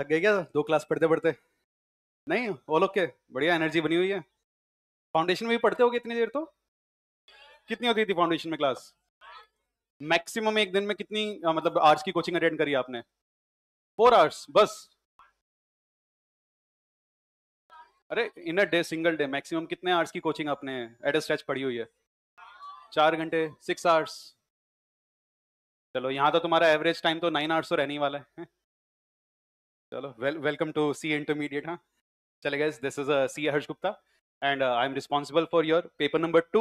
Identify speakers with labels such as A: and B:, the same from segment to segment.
A: थक गए क्या दो क्लास पढ़ते पढ़ते नहीं ऑल ओके बढ़िया एनर्जी बनी हुई है फाउंडेशन में भी पढ़ते हो कितनी देर तो कितनी होती थी फाउंडेशन में क्लास मैक्सिमम एक दिन में कितनी आ, मतलब आर्ट्स की कोचिंग अटेंड करी आपने फोर आवर्स बस अरे in a day single day maximum कितने आर्ट्स की कोचिंग आपने एट ए स्ट्रेच पढ़ी हुई है चार घंटे सिक्स आवर्स चलो यहाँ तो तुम्हारा एवरेज टाइम तो नाइन आवर्स तो रहने वाला है, है चलो well welcome to C intermediate हाँ चले गए this is C Harsh Gupta and I am I'm for your paper number two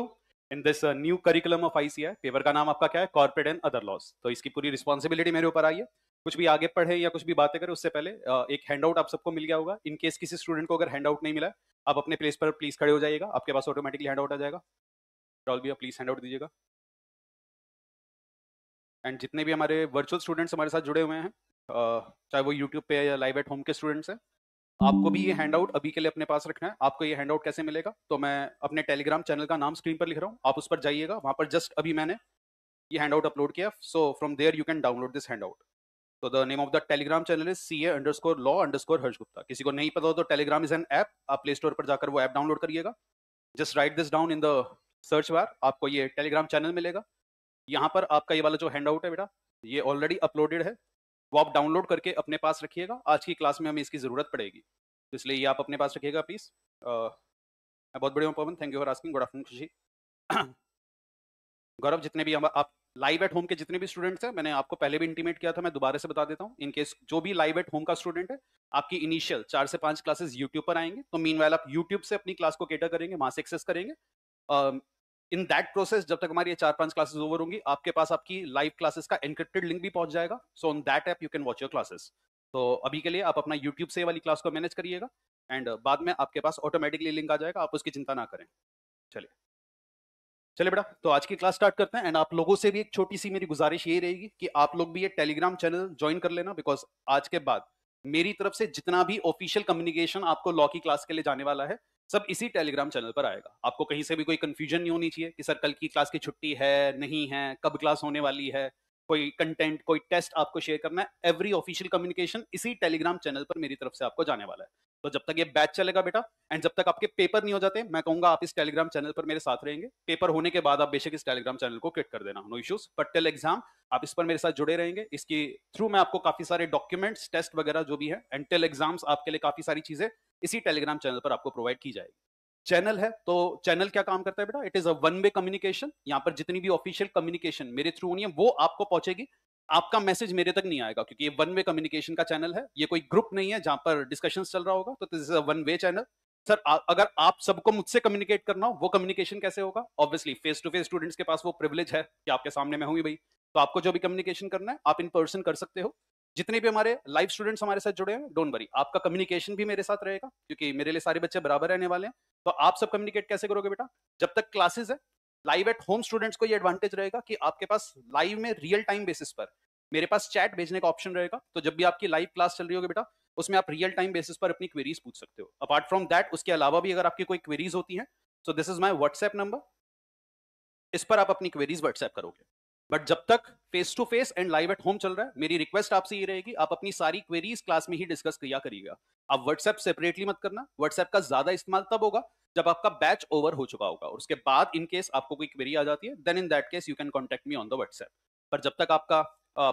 A: in this new curriculum of I paper का नाम आपका क्या है कॉर्पोरेट एंड अदर लॉस तो इसकी पूरी रिस्पॉन्सिबिलिटी मेरे ऊपर आई है कुछ भी आगे पढ़े या कुछ भी बातें करें उससे पहले uh, एक हैंड आउट आप सबको मिल गया होगा इन केस किसी स्टूडेंट को अगर हैंड आउट नहीं मिला आप अपने प्लेस पर प्लीज खड़े हो जाएगा आपके पास ऑटोमेटिकली हैंड आउट आ जाएगा भी आप प्लीज हैंड आउट दीजिएगा एंड जितने भी हमारे वर्चुअल स्टूडेंट्स हमारे साथ जुड़े हुए हैं चाहे वो यूट्यूब पे या लाइव एट होम के स्टूडेंट्स हैं आपको भी ये हैंड आउट अभी के लिए अपने पास रखना है आपको ये हैंड आउट कैसे मिलेगा तो मैं अपने टेलीग्राम चैनल का नाम स्क्रीन पर लिख रहा हूँ आप उस पर जाइएगा वहाँ पर जस्ट अभी मैंने ये हैंड आउट अपलोड किया so from there you can download this hand out तो the name of the Telegram channel is C A underscore law underscore Harsh Gupta किसी को नहीं पता हो तो टेलीग्राम इज एन ऐप आप प्ले स्टोर पर जाकर वो ऐप डाउनलोड करिएगा just write this down in the search bar आपको ये टेलीग्राम चैनल मिलेगा यहाँ पर आपका ये वाला जो हैंड आउट है बेटा ये ऑलरेडी अपलोडेड है वो आप डाउनलोड करके अपने पास रखिएगा आज की क्लास में हमें इसकी ज़रूरत पड़ेगी तो इसलिए ये आप अपने पास रखिएगा प्लीज़ मैं बहुत बढ़िया हूँ Pawan thank you for asking good afternoon Khushi Gaurav जितने भी हम आप लाइव एट होम के जितने भी स्टूडेंट्स हैं मैंने आपको पहले भी इंटीमेट किया था मैं दोबारा से बता देता हूँ इनकेस जो भी लाइव एट होम का स्टूडेंट है आपकी इनिशियल चार से पांच क्लासेस यूट्यूब पर आएंगे तो मीन आप यूट्यूब से अपनी क्लास को केटर करेंगे वहां से एक्सेस करेंगे इन दैट प्रोसेस जब तक हमारी चार पांच क्लासेस ओवर होंगी आपके पास आपकी लाइव क्लासेस का एनक्रिप्टेड लिंक भी पहुंच जाएगा so on that app you can watch your classes तो अभी के लिए आप अपना यूट्यूब से वाली क्लास को मैनेज करिएगा एंड बाद में आपके पास ऑटोमेटिकली लिंक आ जाएगा आप उसकी चिंता ना करें चलिए चलिए बेटा तो आज की क्लास स्टार्ट करते हैं एंड आप लोगों से भी एक छोटी सी मेरी गुजारिश ये रहेगी कि आप लोग भी ये टेलीग्राम चैनल ज्वाइन कर लेना बिकॉज आज के बाद मेरी तरफ से जितना भी ऑफिशियल कम्युनिकेशन आपको लॉ की क्लास के लिए जाने वाला है सब इसी टेलीग्राम चैनल पर आएगा आपको कहीं से भी कोई कंफ्यूजन नहीं होनी चाहिए कि सर कल की क्लास की छुट्टी है नहीं है कब क्लास होने वाली है कोई कंटेंट कोई टेस्ट आपको शेयर करना है एवरी ऑफिशियल कम्युनिकेशन इसी टेलीग्राम चैनल पर मेरी तरफ से आपको जाने वाला है तो जब तक ये बैच चलेगा बेटा एंड जब तक आपके पेपर नहीं हो जाते मैं कहूंगा आप इस टेलीग्राम चैनल पर मेरे साथ रहेंगे पेपर होने के बाद आप बेशक इस टेलीग्राम चैनल को क्विट कर देना no issues but tell exam आप इस पर मेरे साथ जुड़े रहेंगे इसके थ्रू मैं आपको काफी सारे डॉक्यूमेंट्स टेस्ट वगैरह जो भी है एंड टेल एग्जाम्स आपके लिए काफी सारी चीजें इसी टेलीग्राम चैनल पर आपको प्रोवाइड की जाएगी चैनल है तो चैनल क्या काम करता है बेटा it is a one way communication यहाँ पर जितनी भी ऑफिशियल कम्युनिकेशन मेरे थ्रू नहीं है वो आपको पहुंचेगी आपका मैसेज मेरे तक नहीं आएगा क्योंकि ये वन वे कम्युनिकेशन का चैनल है ये कोई ग्रुप नहीं है जहां पर डिस्कशन चल रहा होगा तो this is a one way channel sir अगर आप सबको मुझसे कम्युनिकेट करना हो वो कम्युनिकेशन कैसे होगा obviously face to face students के पास वो प्रिविलेज है कि आपके सामने में हूँ भाई तो आपको जो भी कम्युनिकेशन करना है आप इन पर्सन कर सकते हो जितने भी हमारे लाइव स्टूडेंट्स हमारे साथ जुड़े हैं डोंट वरी आपका कम्युनिकेशन भी मेरे साथ रहेगा क्योंकि मेरे लिए सारे बच्चे बराबर रहने वाले हैं तो आप सब कम्युनिकेट कैसे करोगे बेटा जब तक क्लासेस है लाइव एट होम स्टूडेंट्स को ये एडवांटेज रहेगा कि आपके पास लाइव में रियल टाइम बेसिस पर मेरे पास चैट भेजने का ऑप्शन रहेगा तो जब भी आपकी लाइव क्लास चल रही होगी बेटा उसमें आप रियल टाइम बेसिस पर अपनी क्वेरीज पूछ सकते हो अपार्ट फ्रॉम दैट उसके अलावा भी अगर आपकी कोई क्वेरीज होती हैं so this is my WhatsApp number इस पर आप अपनी क्वेरीज व्हाट्सएप करोगे बट जब तक face to face and live at home चल रहा है मेरी रिक्वेस्ट आपसे ये रहेगी आप अपनी सारी क्वेरीज क्लास में ही डिस्कस किया करिएगा आप व्हाट्सएप सेपरेटली मत करना व्हाट्सएप का ज्यादा इस्तेमाल तब होगा जब आपका बैच ओवर हो चुका होगा और उसके बाद इन केस आपको कोई क्वेरी आ जाती है then in that case you can contact me on the WhatsApp पर जब तक आपका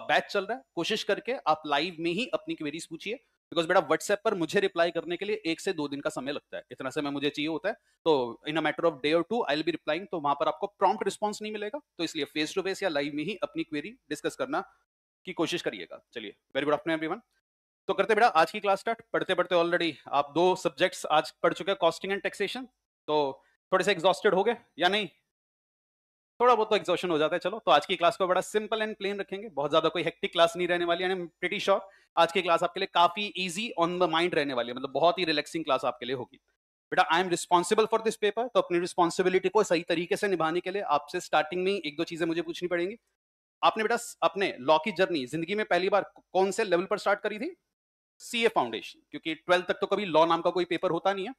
A: बैच चल रहा है कोशिश करके आप लाइव में ही अपनी क्वेरीज पूछिए बिकॉज बेटा व्हाट्सएप पर मुझे रिप्लाई करने के लिए एक से दो दिन का समय लगता है इतना समय मुझे चाहिए होता है तो in a matter of day और two I will be replying तो वहां पर आपको प्रॉम्प्ट रिस्पॉन्स नहीं मिलेगा तो इसलिए फेस टू फेस या लाइव में ही अपनी क्वेरी डिस्कस करना की कोशिश करिएगा चलिए वेरी गुड आफ्टरनून एवरीवन तो करते बेटा आज की क्लास स्टार्ट पढ़ते पढ़ते ऑलरेडी आप दो सब्जेक्ट्स आज पढ़ चुके हैं कॉस्टिंग एंड टैक्सेशन तो थोड़े से एग्जॉस्टेड हो गए या नहीं थोड़ा बहुत तो एग्जॉशन हो जाता है चलो तो आज की क्लास को बड़ा सिंपल एंड प्लेन रखेंगे बहुत ज्यादा कोई हेक्टिक क्लास नहीं रहने वाली एंड प्रिटी श्योर आज की क्लास आपके लिए काफी ईजी ऑन द माइंड रहने वाली है मतलब बहुत ही रिलैक्सिंग क्लास आपके लिए होगी बेटा I am responsible for this paper तो अपनी रिस्पॉन्सिबिलिटी को सही तरीके से निभाने के लिए आपसे स्टार्टिंग में एक दो चीजें मुझे पूछनी पड़ेंगी आपने बेटा अपने लॉ की जर्नी जिंदगी में पहली बार कौन से लेवल पर स्टार्ट करी थी ए फाउंडेशन क्योंकि ट्वेल्थ तक तो कभी लॉ नाम का कोई पेपर होता नहीं है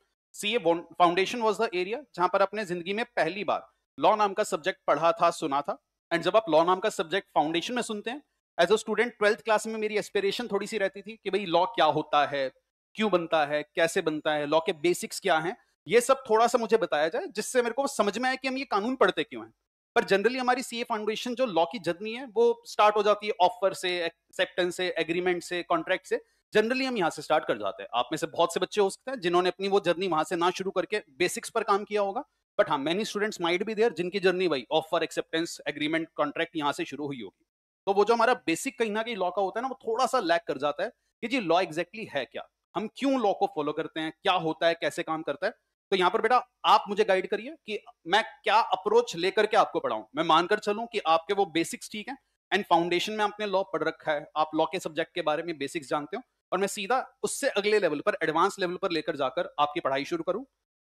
A: a foundation was the area जहां पर अपने जिंदगी में पहली बार लॉ नाम का सब्जेक्ट पढ़ा था सुना था एंड जब आप लॉ नाम का सब्जेक्ट फाउंडेशन में सुनते हैं as a student twelfth class में मेरी एस्पिरेशन थोड़ी सी रहती थी कि भाई लॉ क्या होता है क्यों बनता है कैसे बनता है लॉ के बेसिक्स क्या हैं ये सब थोड़ा सा मुझे बताया जाए जिससे मेरे को समझ में आए कि हम ये कानून पढ़ते क्यों हैं पर जनरली हमारी सी ए फाउंडेशन जो लॉ की जर्नी है वो स्टार्ट हो जाती है ऑफर से एक्सेप्टेंस से एग्रीमेंट से कॉन्ट्रैक्ट से जनरली हम यहाँ से स्टार्ट कर जाते हैं आप में से बहुत से बच्चे हो सकते हैं जिन्होंने अपनी वो जर्नी वहां से ना शुरू करके बेसिक्स पर काम किया होगा बट हाँ many students might be there जिनकी जर्नी वही ऑफर एक्सेप्टेंस एग्रीमेंट कॉन्ट्रैक्ट यहाँ से शुरू हुई होगी तो वो जो हमारा बेसिक कहीं ना कहीं लॉ का होता है ना वो थोड़ा सा लैक कर जाता है कि जी लॉ एग्जैक्टली exactly है क्या हम क्यों लॉ को फॉलो करते हैं क्या होता है कैसे काम करता है तो यहाँ पर बेटा आप मुझे गाइड करिए कि मैं क्या अप्रोच लेकर के आपको पढ़ाऊं मैं मानकर चलूं कि आपके वो बेसिक्स ठीक है एंड फाउंडेशन में आपने लॉ पढ़ रखा है आप लॉ के सब्जेक्ट के बारे में बेसिक्स जानते हो और मैं सीधा उससे अगले लेवल पर एडवांस लेवल पर लेकर जाकर आपकी पढ़ाई शुरू करूं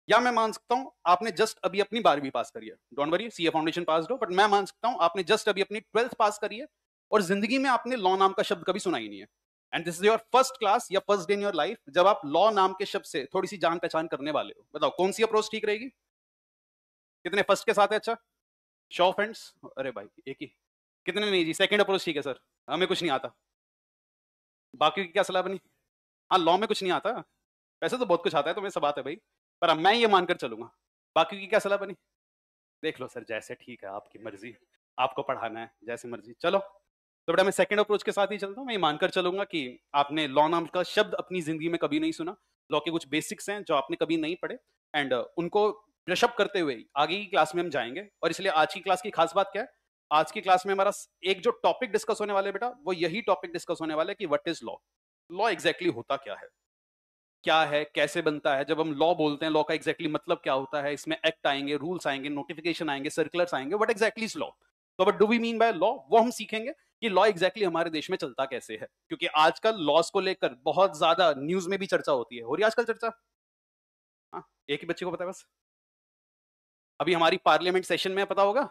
A: या मैं मान सकता हूं आपने जस्ट अभी अपनी बारहवीं पास करी है don't worry CA foundation pass do but मैं मान सकता हूं आपने जस्ट अभी अपनी ट्वेल्थ पास करी है और जिंदगी में आपने लॉ नाम का शब्द कभी सुना ही नहीं है and this is your first class या first day in your life जब आप लॉ नाम के शब्द से थोड़ी सी जान पहचान करने वाले हो बताओ कौन सी अप्रोच ठीक रहेगी कितने फर्स्ट के साथ है अच्छा शॉ फ्रेंड्स अरे भाई एक ही कितने नहीं जी सेकंड अप्रोच ठीक है सर हमें कुछ नहीं आता बाकी की क्या सलाह बनी हाँ लॉ में कुछ नहीं आता वैसे तो बहुत कुछ आता है तो मेरे सब बात है भाई पर अब मैं ये मानकर चलूंगा बाकी की क्या सलाह बनी देख लो सर जैसे ठीक है आपकी मर्जी आपको पढ़ाना है जैसे मर्जी चलो तो बेटा मैं सेकंड अप्रोच के साथ ही चलता हूँ मैं ये मानकर चलूंगा कि आपने लॉ नाम का शब्द अपनी जिंदगी में कभी नहीं सुना लॉ के कुछ बेसिक्स हैं जो आपने कभी नहीं पढ़े एंड उनको ब्रशअप करते हुए आगे की क्लास में हम जाएंगे और इसलिए आज की क्लास की खास बात क्या है आज की क्लास में हमारा एक जो टॉपिक डिस्कस होने वाले बेटा वो यही टॉपिक डिस्कस होने वाला है कि what is law law exactly होता क्या है क्या है कैसे बनता है जब हम लॉ बोलते हैं लॉ का एग्जैक्टली exactly मतलब क्या होता है इसमें एक्ट आएंगे रूल्स आएंगे नोटिफिकेशन आएंगे सर्कुलर्स आएंगे वट एग्जैक्टली इज लॉ तो but do we mean by law वो हम सीखेंगे कि लॉ एग्जैक्टली हमारे देश में चलता कैसे है क्योंकि आजकल लॉस को लेकर बहुत ज्यादा न्यूज में भी चर्चा होती है हो रही आजकल चर्चा हाँ एक ही बच्चे को पता है बस अभी हमारी पार्लियामेंट सेशन में पता होगा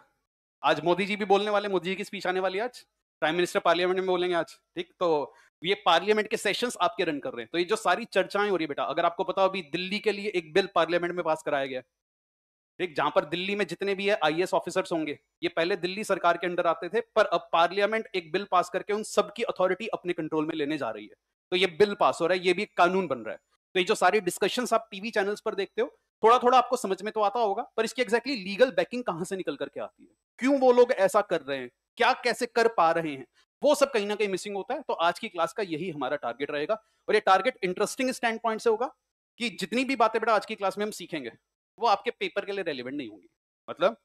A: आज मोदी जी भी बोलने वाले मोदी जी की स्पीच आने वाली आज प्राइम मिनिस्टर पार्लियामेंट में बोलेंगे आज ठीक तो ये पार्लियामेंट के सेशंस आपके रन कर रहे हैं तो ये जो सारी चर्चाएं हो रही है बेटा अगर आपको पता हो अभी दिल्ली के लिए एक बिल पार्लियामेंट में पास कराया गया ठीक जहां पर दिल्ली में जितने भी है आई ऑफिसर्स होंगे ये पहले दिल्ली सरकार के अंडर आते थे पर अब पार्लियामेंट एक बिल पास करके उन सबकी अथॉरिटी अपने कंट्रोल में लेने जा रही है तो ये बिल पास हो रहा है ये भी एक कानून बन रहा है तो ये जो सारी डिस्कशन आप टीवी चैनल्स पर देखते हो थोड़ा थोड़ा आपको समझ में तो आता होगा पर इसकी एक्जैक्टली लीगल बैकिंग कहां से निकल करके आती है क्यों वो लोग ऐसा कर रहे हैं क्या कैसे कर पा रहे हैं वो सब कहीं ना कहीं मिसिंग होता है तो आज की क्लास का यही हमारा टारगेट रहेगा और ये टारगेट इंटरेस्टिंग स्टैंड पॉइंट से होगा कि जितनी भी बातें बेटा आज की क्लास में हम सीखेंगे वो आपके पेपर के लिए रेलिवेंट नहीं होंगी मतलब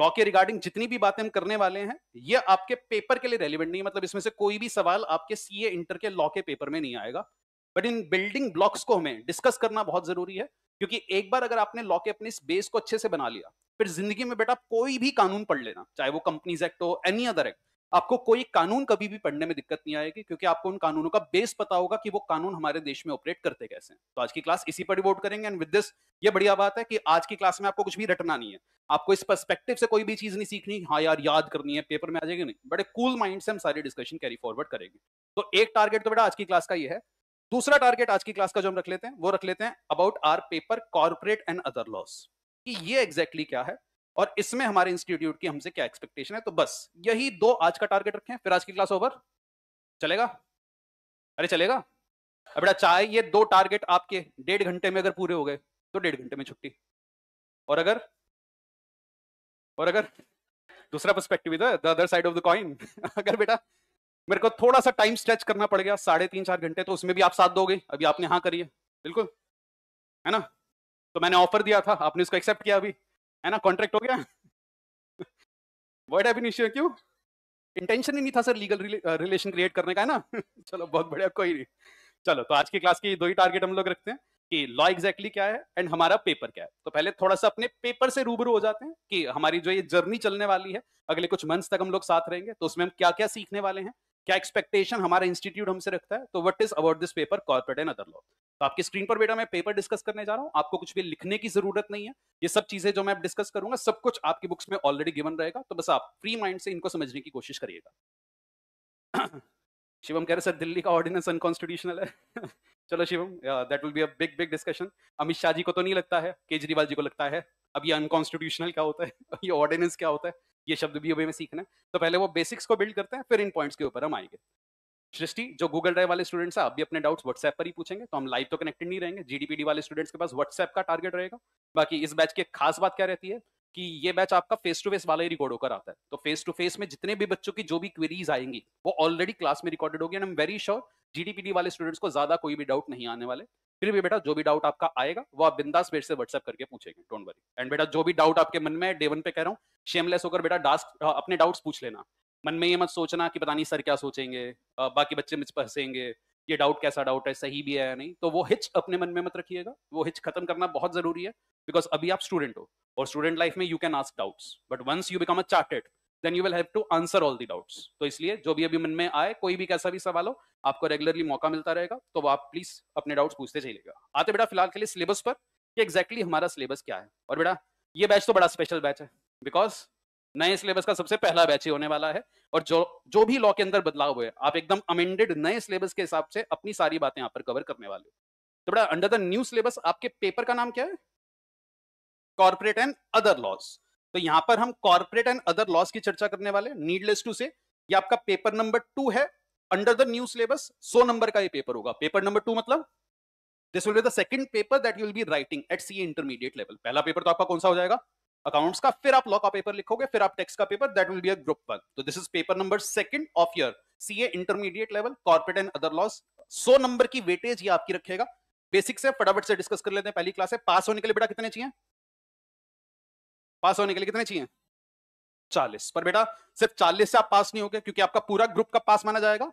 A: लॉ के रिगार्डिंग जितनी भी बातें हम करने वाले हैं ये आपके पेपर के लिए रेलिवेंट नहीं है मतलब इसमें से कोई भी सवाल आपके सीए इंटर के लॉ के पेपर में नहीं आएगा बट इन बिल्डिंग ब्लॉक्स को हमें डिस्कस करना बहुत जरूरी है क्योंकि एक बार अगर आपने लॉ के अपने इस बेस को अच्छे से बना लिया फिर जिंदगी में बेटा कोई भी कानून पढ़ लेना चाहे वो कंपनीज एक्ट हो एनी अदर एक्ट आपको कोई कानून कभी भी पढ़ने में दिक्कत नहीं आएगी क्योंकि आपको उन कानूनों का बेस पता होगा कि वो कानून हमारे देश में ऑपरेट करते कैसे हैं तो आज की क्लास इसी पर डिवोट करेंगे एंड विद दिस ये बढ़िया बात है कि आज की क्लास में आपको कुछ भी रटना नहीं है आपको इस परस्पेक्टिव से कोई भी चीज नहीं सीखनी हाँ यार याद करनी है पेपर में आ जाएगी नहीं बड़े कूल माइंड से हम सारी डिस्कशन कैरी फॉरवर्ड करेंगे तो एक टारगेट तो बेटा आज की क्लास का ये है दूसरा टारगेट आज की क्लास का जो हम रख लेते हैं वो रख लेते हैं about our paper corporate and other laws कि ये एग्जैक्टली exactly क्या है और इसमें हमारे इंस्टीट्यूट की हमसे क्या एक्सपेक्टेशन है तो बस यही दो आज का टारगेट रखें फिर आज की क्लास ओवर चलेगा अरे चलेगा अब बेटा चाहे ये दो टारगेट आपके डेढ़ घंटे में अगर पूरे हो गए तो डेढ़ घंटे में छुट्टी और अगर और अगर दूसरा पर्सपेक्टिव इधर the other side of the coin अगर बेटा मेरे को थोड़ा सा टाइम स्ट्रेच करना पड़ गया साढ़े तीन चार घंटे तो उसमें भी आप साथ दोगे अभी आपने हाँ करिए बिल्कुल है ना तो मैंने ऑफर दिया था आपने उसको एक्सेप्ट किया अभी है ना कॉन्ट्रैक्ट हो गया वर्ड है क्यों इंटेंशन ही नहीं था सर लीगल रिलेशन क्रिएट करने का है ना चलो बहुत बढ़िया कोई नहीं चलो तो आज की क्लास की दो ही टारगेट हम लोग रखते हैं कि लॉ एग्जैक्टली क्या है एंड हमारा पेपर क्या है तो पहले थोड़ा सा अपने पेपर से रूबरू हो जाते हैं कि हमारी जो ये जर्नी चलने वाली है अगले कुछ मंथ्स तक हम लोग साथ रहेंगे तो उसमें हम क्या क्या सीखने वाले हैं क्या एक्सपेक्टेशन हमारा इंस्टीट्यूट हमसे रखता है तो what is about this paper corporate and other law तो आपकी स्क्रीन पर बेटा मैं पेपर डिस्कस करने जा रहा हूँ आपको कुछ भी लिखने की जरूरत नहीं है ये सब चीजें जो मैं डिस्कस करूंगा सब कुछ आपकी बुक्स में ऑलरेडी गिवन रहेगा तो बस आप फ्री माइंड से इनको समझने की कोशिश करिएगा शिवम कह रहे सर दिल्ली का ऑर्डिनेंस अनकॉन्स्टिट्यूशनल है चलो Shivam that will be a big big discussion Amit Shah ji को तो नहीं लगता है केजरीवाल जी को लगता है अब ये अनकॉन्स्टिट्यूशनल क्या होता है ये ऑर्डिनेंस क्या होता है ये शब्द भी अभी हमें सीखना है तो पहले वो बेसिक्स को बिल्ड करते हैं फिर इन पॉइंट्स के ऊपर हम आएंगे सृष्टि जो गूगल ड्राइव वाले स्टूडेंट्स हैं आप भी अपने डाउट्स व्हाट्सएप पर ही पूछेंगे तो हम लाइव तो कनेक्टेड नहीं रहेंगे जीडीपीडी वाले स्टूडेंट्स के पास व्हाट्सएप का टारगेट रहेगा बाकी इस बैच की एक खास बात क्या रहती है कि ये बैच आपका फेस टू फेस वाला ही रिकॉर्ड होकर आता है तो फेस टू फेस में जितने भी बच्चों की जो भी क्वेरीज आएंगी वो ऑलरेडी क्लास में रिकॉर्डेड होगी and am very sure GDPD वाले स्टूडेंट्स को ज्यादा कोई भी डाउट नहीं आने वाले फिर भी बेटा जो भी डाउट आपका आएगा वो आप बिंदास पेट से व्हाट्सअप करके पूछेंगे डोंट वरी एंड बेटा जो भी डाउट आपके मन में डे वन पे कह रहा हूँ शेमलेस होकर बेटा डास्क अपने डाउट्स पूछ लेना मन में ये मत सोचना कि पता नहीं सर क्या सोचेंगे बाकी बच्चे मुझ पर हंसेंगे ये डाउट कैसा डाउट है सही भी है या नहीं तो वो हिच अपने मन में मत रखिएगा वो हिच खत्म करना बहुत जरूरी है बिकॉज अभी आप स्टूडेंट हो और स्टूडेंट लाइफ में you can ask doubts but once you become a chartered then you will have to answer all the doubts तो इसलिए जो भी अभी मन में आए कोई भी कैसा भी सवाल हो आपको रेगुलरली मौका मिलता रहेगा तो आप प्लीज अपने डाउट्स पूछते चलेगा आते बेटा फिलहाल के लिए सिलेबस पर कि एग्जैक्टली हमारा सिलेबस क्या है और बेटा ये बैच तो बड़ा स्पेशल बैच है बिकॉज नए सिलेबस का सबसे पहला बैच ही होने वाला है और जो जो भी लॉ के अंदर बदलाव हुए आप एकदम अमेंडेड नए सिलेबस के हिसाब से अपनी सारी बातें यहाँ पर कवर करने वाले हो तो बेटा अंडर द न्यू सिलेबस आपके पेपर का नाम क्या है कॉर्पोरेट एंड अदर लॉज तो यहां पर हम कॉर्पोरेट एंड अदर लॉस की चर्चा करने वाले नीडलेस टू से ये आपका पेपर नंबर टू है under the new syllabus so number का ये पेपर होगा पेपर नंबर टू मतलब this will be the second paper that you will be writing at C intermediate level पहला पेपर तो आपका कौन सा हो जाएगा अकाउंट्स का फिर आप लॉ का पेपर लिखोगे फिर आप टैक्स का paper that will be a group one तो this is paper number second of year CA intermediate level corporate and other laws so number की वेटेज ये आपकी रखेगा बेसिक से फटाफट से डिस्कस कर लेते हैं पहली क्लास है पास होने के लिए बेटा कितने चाहिए पास होने के लिए कितने चाहिए चालीस पर बेटा सिर्फ चालीस से आप पास नहीं होगे क्योंकि आपका पूरा ग्रुप का पास माना जाएगा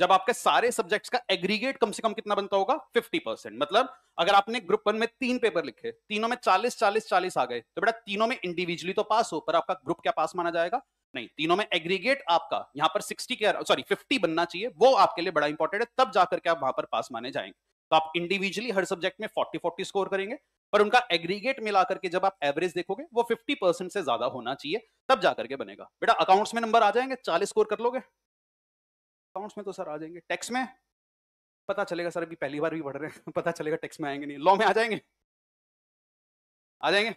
A: जब आपके सारे सब्जेक्ट्स का एग्रीगेट कम से कम कितना बनता होगा 50 परसेंट मतलब अगर आपने ग्रुप वन में तीन पेपर लिखे तीनों में 40 40 40 आ गए तो बेटा तीनों में इंडिविजुअली तो पास हो पर आपका ग्रुप क्या पास माना जाएगा नहीं तीनों में एग्रीगेट आपका यहाँ पर 60 के सॉरी 50 बनना चाहिए वो आपके लिए बड़ा इंपॉर्टेंट है तब जाकर के आप वहां पर पास माने जाएंगे तो आप इंडिविजुअली हर सब्जेक्ट में फोर्टी फोर्टी स्कोर करेंगे पर उनका एग्रीगेट मिला करके जब आप एवरेज देखोगे वो फिफ्टी परसेंट से ज्यादा होना चाहिए तब जाकर के बनेगा बेटा अकाउंट्स में नंबर आ जाएंगे चालीस स्कोर कर लोगे अकाउंट्स में तो सर आ जाएंगे टैक्स में पता चलेगा सर अभी पहली बार भी पढ़ रहे हैं पता चलेगा टैक्स में आएंगे नहीं लॉ में आ जाएंगे आ जाएंगे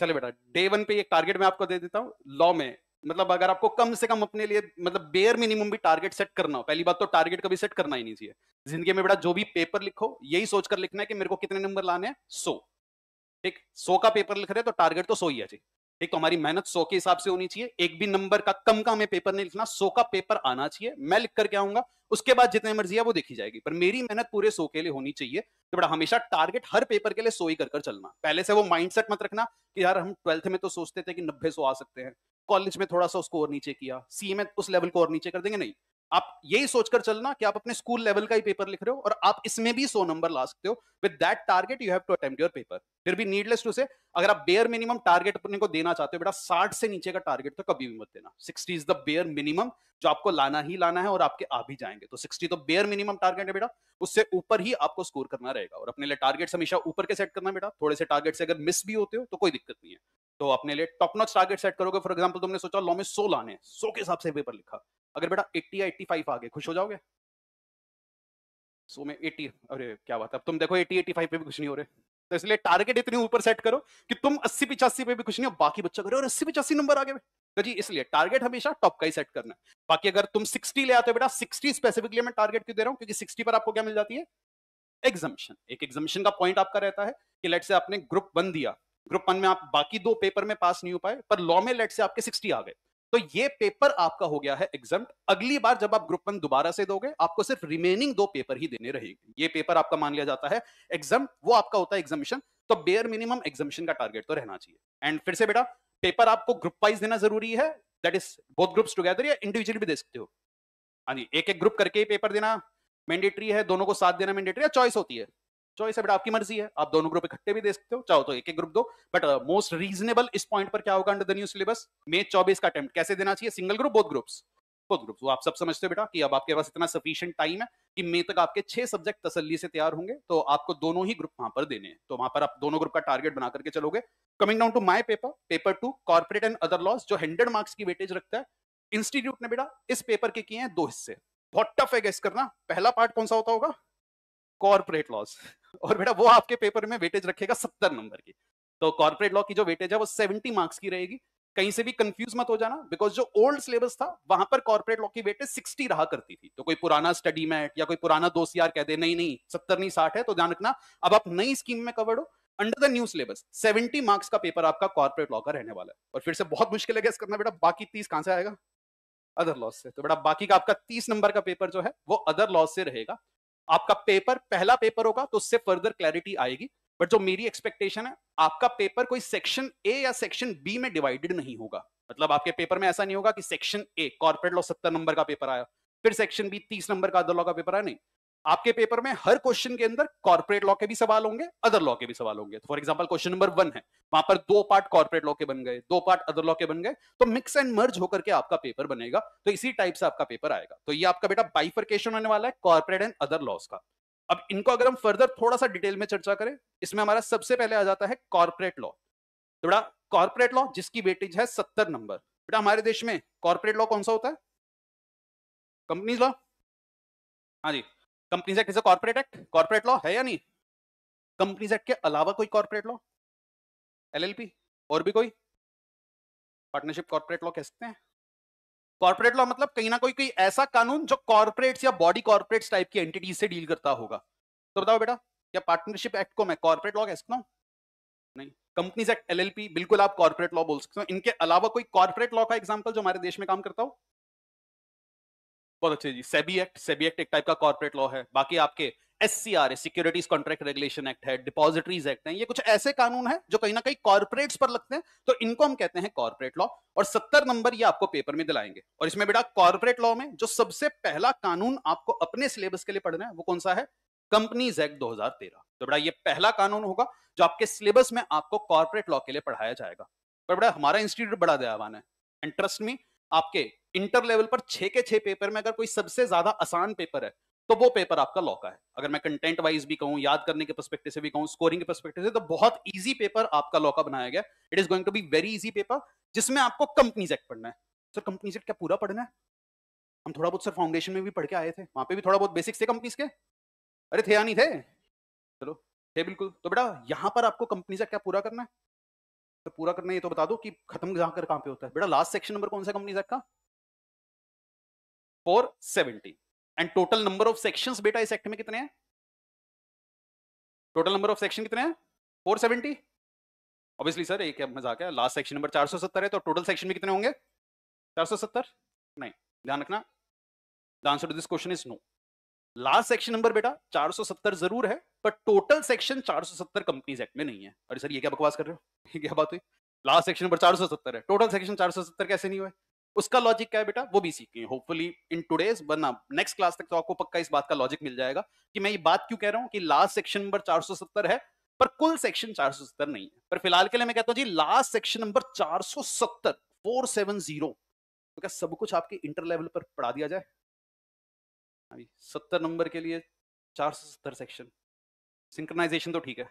A: चले बेटा डे वन पे एक टारगेट मैं आपको दे देता हूँ लॉ में मतलब अगर आपको कम से कम अपने लिए मतलब बेयर मिनिमम भी टारगेट सेट करना हो पहली बात तो टारगेट कभी सेट करना ही नहीं चाहिए जिंदगी में बेटा जो भी पेपर लिखो यही सोचकर लिखना है कि मेरे को कितने नंबर लाने हैं सो ठीक सौ का पेपर लिख रहे तो टारगेट तो सो ही है जी ठीक तो हमारी मेहनत सौ के हिसाब से होनी चाहिए एक भी नंबर का कम का हमें पेपर नहीं लिखना सौ का पेपर आना चाहिए मैं लिख करके आऊंगा उसके बाद जितने मर्जी है वो देखी जाएगी पर मेरी मेहनत पूरे सो के लिए होनी चाहिए तो बड़ा हमेशा टारगेट हर पेपर के लिए सो ही कर, कर चलना पहले से वो माइंडसेट मत रखना कि यार हम ट्वेल्थ में तो सोचते थे कि नब्बे सो आ सकते हैं कॉलेज में थोड़ा सा उसको और नीचे किया सी में उस लेवल को और नीचे कर देंगे नहीं आप यही सोचकर चलना कि आप अपने स्कूल लेवल का ही पेपर लिख रहे हो और आप इसमें भी सो नंबर ला सकते हो with that target you have to attempt your paper फिर भी नीडलेस टू से अगर आप बेयर मिनिमम टारगेट अपने को देना चाहते हो बेटा साठ से नीचे का टारगेट तो कभी भी मत देना sixty is the bare minimum जो आपको लाना ही लाना है और आपके आ भी जाएंगे तो 60 तो बेयर मिनिमम टारगेट है बेटा उससे ऊपर ही आपको स्कोर करना रहेगा और अपने लिए टारगेट हमेशा ऊपर के सेट करना बेटा थोड़े से टारगेट से अगर मिस भी होते हो तो कोई दिक्कत नहीं है तो अपने लिए टॉप नॉच टारगेट सेट करोगे फॉर एग्जाम्पल तुमने सोचा लॉ में सो लाने सो के हिसाब से पेपर लिखा अगर बेटा एट्टी या एट्टी फाइव आगे खुश हो जाओगे सो में एट्टी अरे क्या बात है अब तुम देखो एटी एटी फाइव पे भी कुछ नहीं हो रहे तो इसलिए टारगेट इतनी ऊपर सेट करो कि तुम अस्सी पिचासी पे भी कुछ नहीं हो बाकी बच्चा करो और अस्सी पिचासी नंबर आगे तो जी इसलिए टारगेट हमेशा टॉप का ही सेट करना है बाकी अगर तुम 60 ले आते हो बेटा 60 स्पेसिफिकली मैं टारगेट क्यों दे रहा हूँ क्योंकि 60 पर आपको क्या मिल जाती है एग्जामिशन एक एग्जामिशन का पॉइंट आपका रहता है कि लेट से आपने ग्रुप वन दिया ग्रुप वन में आप बाकी दो पेपर में पास नहीं हो पाए पर लॉ में लेट से आपके सिक्सटी आ गए तो ये पेपर आपका हो गया है एग्जाम अगली बार जब आप ग्रुप वन दोबारा से दोगे आपको सिर्फ रिमेनिंग दो पेपर ही देने रहेंगे ये पेपर आपका मान लिया जाता है एग्जाम वो आपका होता है एग्जामिशन तो बेयर मिनिमम एग्जामिशन का टारगेट तो रहना चाहिए एंड फिर से बेटा पेपर आपको ग्रुप वाइज देना जरूरी है that is both groups together या इंडिविजुअली भी दे सकते हो हाँ जी एक एक ग्रुप करके ही पेपर देना मैंडेटरी है दोनों को साथ देना मैंडेटरी है चॉइस होती है चॉइस है बट आपकी मर्जी है आप दोनों ग्रुप इकट्ठे भी दे सकते हो चाहो तो एक एक ग्रुप दो बट मोस्ट रीजनेबल इस पॉइंट पर क्या होगा under the new syllabus May चौबीस का अटेम्प्ट कैसे देना चाहिए single group both groups fourth group तो आप सब समझते हो बेटा कि अब आपके पास इतना सफिशियंट टाइम है कि मई तक आपके छह सब्जेक्ट तसल्ली से तैयार होंगे तो आपको दोनों ही ग्रुप वहां पर देने हैं तो वहां पर आप दोनों ग्रुप का टारगेट बना करके चलोगे coming down to my paper paper two corporate and other laws जो हंड्रेड मार्क्स की वेटेज रखता है इंस्टीट्यूट ने बेटा इस पेपर के किए हैं दो हिस्से बहुत टफ है गेस करना पहला पार्ट कौन सा होता होगा कॉर्पोरेट लॉस और बेटा वो आपके पेपर में वेटेज रखेगा सत्तर नंबर की तो कॉर्पोरेट लॉ की जो वेटेज है वो सेवेंटी मार्क्स की रहेगी कहीं से भी कंफ्यूज मत हो जाना बिकॉज जो ओल्ड सिलेबस था वहां पर कॉर्पोरेट लॉ की वेटेज सिक्सटी रहा करती थी तो कोई पुराना स्टडी मैट या कोई पुराना दोस्त यार कह दे नहीं नहीं सत्तर नहीं साठ है तो ध्यान रखना अब आप नई स्कीम में कवर्ड हो under the new syllabus seventy marks का पेपर आपका कॉर्पोरेट लॉ का रहने वाला है और फिर से बहुत मुश्किल है गैस करना बेटा बाकी तीस कहां से आएगा अदर लॉस से तो बेटा बाकी का आपका तीस नंबर का पेपर जो है वो अदर लॉस से रहेगा आपका पेपर पहला पेपर होगा तो उससे फर्दर क्लैरिटी आएगी बट जो मेरी एक्सपेक्टेशन है आपका पेपर कोई सेक्शन ए या सेक्शन बी में डिवाइडेड नहीं होगा मतलब आपके पेपर में ऐसा नहीं होगा कि सेक्शन ए कॉर्पोरेट लॉ सत्तर नंबर का पेपर आया फिर सेक्शन बी तीस नंबर का अदर लॉ का पेपर आया नहीं आपके पेपर में हर क्वेश्चन के अंदर कॉर्पोरेट लॉ के भी सवाल होंगे अदर लॉ के भी सवाल होंगे for example question number one है वहां पर दो पार्ट कॉर्पोरेट लॉ के बन गए दो पार्ट अदर लॉ के बन गए तो मिक्स एंड मर्ज होकर के आपका पेपर बनेगा तो इसी टाइप से आपका पेपर आएगा तो ये आपका बेटा बाइफरकेशन होने वाला है कॉर्पोरेट एंड अदर लॉस का अब इनको अगर हम फर्दर थोड़ा सा डिटेल में चर्चा करें इसमें हमारा सबसे पहले आ जाता है कॉर्पोरेट लॉ तो बेटा कॉर्पोरेट लॉ जिसकी वेटेज है सत्तर नंबर बेटा हमारे देश में कॉर्पोरेट लॉ कौन सा होता है कंपनीज लॉ हाँ जी companies act is a corporate act corporate law है या नहीं कंपनीज एक्ट के अलावा कोई कॉर्पोरेट लॉ एलएलपी और भी कोई पार्टनरशिप कॉर्पोरेट लॉ कह सकते हैं कॉर्पोरेट लॉ मतलब कहीं ना कोई कोई ऐसा कानून जो कॉर्पोरेट्स या बॉडी कॉर्पोरेट्स टाइप की एंटिटीज से डील करता होगा तो बताओ बेटा क्या पार्टनरशिप एक्ट को मैं कॉर्पोरेट लॉ कह सकता हूँ नहीं कंपनीज एक्ट एलएलपी बिल्कुल आप कॉर्पोरेट लॉ बोल सकते हो इनके अलावा कोई कॉर्पोरेट लॉ का एग्जाम्पल जो हमारे देश में काम करता हो बहुत अच्छे जी सेबी एक्ट सेबी एक्ट एक टाइप का कॉर्पोरेट लॉ है बाकी आपके S securities contract regulation act है डिपॉजिटरीज एक्ट है ये कुछ ऐसे कानून है जो कहीं ना कहीं कॉर्पोरेट्स पर लगते हैं तो इनको हम कहते हैं कॉर्पोरेट लॉ और सत्तर नंबर ये आपको पेपर में दिलाएंगे और इसमें बेटा कॉर्पोरेट लॉ में जो सबसे पहला कानून आपको अपने सिलेबस के लिए पढ़ना है वो कौन सा है कंपनीज एक्ट 2013 तो बेटा ये पहला कानून होगा जो आपके सिलेबस में आपको कॉर्पोरेट लॉ के लिए पढ़ाया जाएगा पर बेटा हमारा इंस्टीट्यूट बड़ा दयावान है एंड ट्रस्ट में आपके इंटर लेवल पर छह के छह पेपर में अगर कोई सबसे ज्यादा आसान पेपर है तो वो पेपर आपका लॉ का है अगर मैं कंटेंट वाइज भी कहूँ याद करने के परस्पेक्टिव से भी कहूँ स्कोरिंग के परस्पेक्टिव से तो बहुत ईजी पेपर आपका लॉ का बनाया गया it is going to be very easy paper जिसमें आपको कंपनीज एक्ट पढ़ना है सर कंपनीज सेक्ट क्या पूरा पढ़ना है हम थोड़ा बहुत सर फाउंडेशन में भी पढ़ के आए थे वहां पे भी थोड़ा बहुत बेसिक्स थे कंपनीज के अरे थे या नहीं थे चलो थे बिल्कुल तो बेटा यहाँ पर आपको कंपनी सेक्ट क्या पूरा करना है तो पूरा करना ये तो बता दो कि खत्म जाकर कहाँ कहां पे होता है बेटा लास्ट सेक्शन नंबर कौन सा कंपनी सेक्ट का four seventy and total number of sections बेटा इस एक्ट में कितने हैं टोटल नंबर ऑफ सेक्शन कितने हैं 470 ऑब्वियसली सर एक मजाक है लास्ट सेक्शन नंबर 470 है तो टोटल सेक्शन में कितने होंगे 470 नहीं ध्यान रखना the answer to this question is no last section number बेटा 470 जरूर है पर टोटल सेक्शन 470 कंपनीज एक्ट में नहीं है अरे सर ये क्या बकवास कर रहे हो ये क्या बात हुई लास्ट सेक्शन नंबर 470 है टोटल सेक्शन 470 कैसे नहीं हुआ उसका लॉजिक क्या है बेटा वो भी बीसीक्यू होपफुली इन टूडेज वरना नेक्स्ट क्लास तक तो आपको पक्का इस बात का लॉजिक मिल जाएगा कि मैं ये बात क्यों कह रहा हूँ कि लास्ट सेक्शन नंबर 470 है पर कुल सेक्शन 470 नहीं है पर फिलहाल के लिए मैं कहता हूँ जी लास्ट सेक्शन नंबर 470 470 तो क्या सब कुछ आपके इंटर लेवल पर पढ़ा दिया जाए अभी हाँ सत्तर नंबर के लिए चार सौ सत्तर सेक्शन सिंक्रनाइजेशन तो ठीक है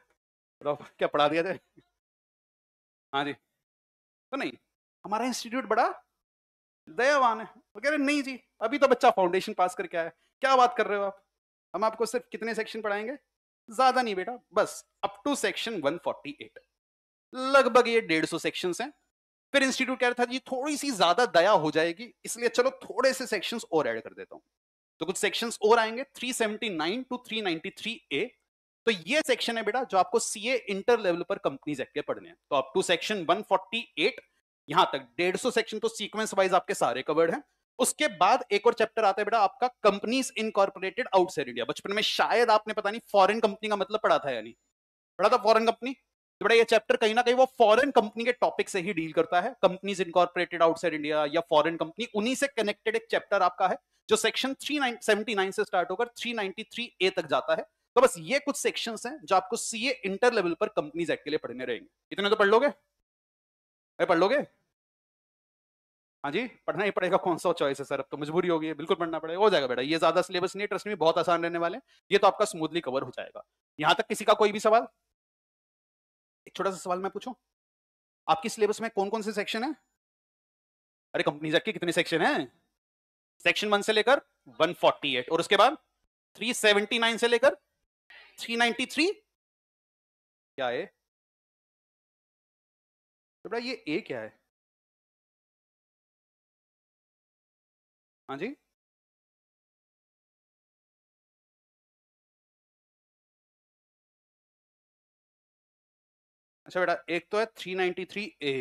A: क्या पढ़ा दिया जाए हाँ जी तो नहीं हमारा इंस्टीट्यूट बड़ा दयावान है वो कह रहे नहीं जी अभी तो बच्चा फाउंडेशन पास करके आया क्या बात कर रहे हो आप हम आपको सिर्फ कितने सेक्शन पढ़ाएंगे ज्यादा नहीं बेटा बस अप टू सेक्शन 148 लगभग ये डेढ़ सौ सेक्शन हैं फिर इंस्टीट्यूट कह रहा था जी थोड़ी सी ज्यादा दया हो जाएगी इसलिए चलो थोड़े से सेक्शंस और ऐड कर देता हूँ तो कुछ सेक्शंस और आएंगे 379 टू थ्री ए तो ये सेक्शन है बेटा जो आपको सीए इंटर लेवल पर कंपनीज एक्ट के पढ़ने हैं तो अप टू सेक्शन 148 यहां तक डेढ़ सौ सेक्शन तो सीक्वेंस वाइज आपके सारे कवर्ड हैं उसके बाद एक और चैप्टर आता है बेटा आपका कंपनीज इनकॉर्पोरेटेड आउटसाइड इंडिया बचपन में शायद आपने पता नहीं फॉरेन कंपनी का मतलब पढ़ा था यानी पढ़ा था फॉरेन कंपनी तो बेटा ये चैप्टर कहीं ना कहीं वो फॉरेन कंपनी के टॉपिक से ही डील करता है कंपनीज इनकॉर्पोरेटेड आउटसाइड इंडिया या फॉरेन कंपनी उन्हीं से कनेक्टेड एक चैप्टर आपका है जो सेक्शन थ्री से स्टार्ट होकर थ्री ए तक जाता है तो बस ये कुछ सेक्शन है जो आपको सीए इंटर लेवल पर कंपनीज एक्ट के लिए पढ़ने रहेंगे इतने तो पढ़ लोगे पढ़ लोगे हाँ जी पढ़ना ही पड़ेगा कौन सा चॉइस है सर अब तो मजबूरी होगी बिल्कुल पढ़ना पड़ेगा हो जाएगा बेटा ये ज्यादा सिलेबस नहीं ट्रस्ट में बहुत आसान रहने वाले ये तो आपका स्मूथली कवर हो जाएगा यहाँ तक किसी का कोई भी सवाल एक छोटा सा सवाल मैं पूछू आपकी सिलेबस में कौन कौन से सेक्शन है अरे कंपनी जाके कितने सेक्शन है सेक्शन वन से लेकर वन और उसके बाद थ्री से लेकर थ्री क्या है
B: तो बेटा ये ए क्या है हाँ जी
A: अच्छा बेटा एक तो है थ्री नाइन्टी थ्री ए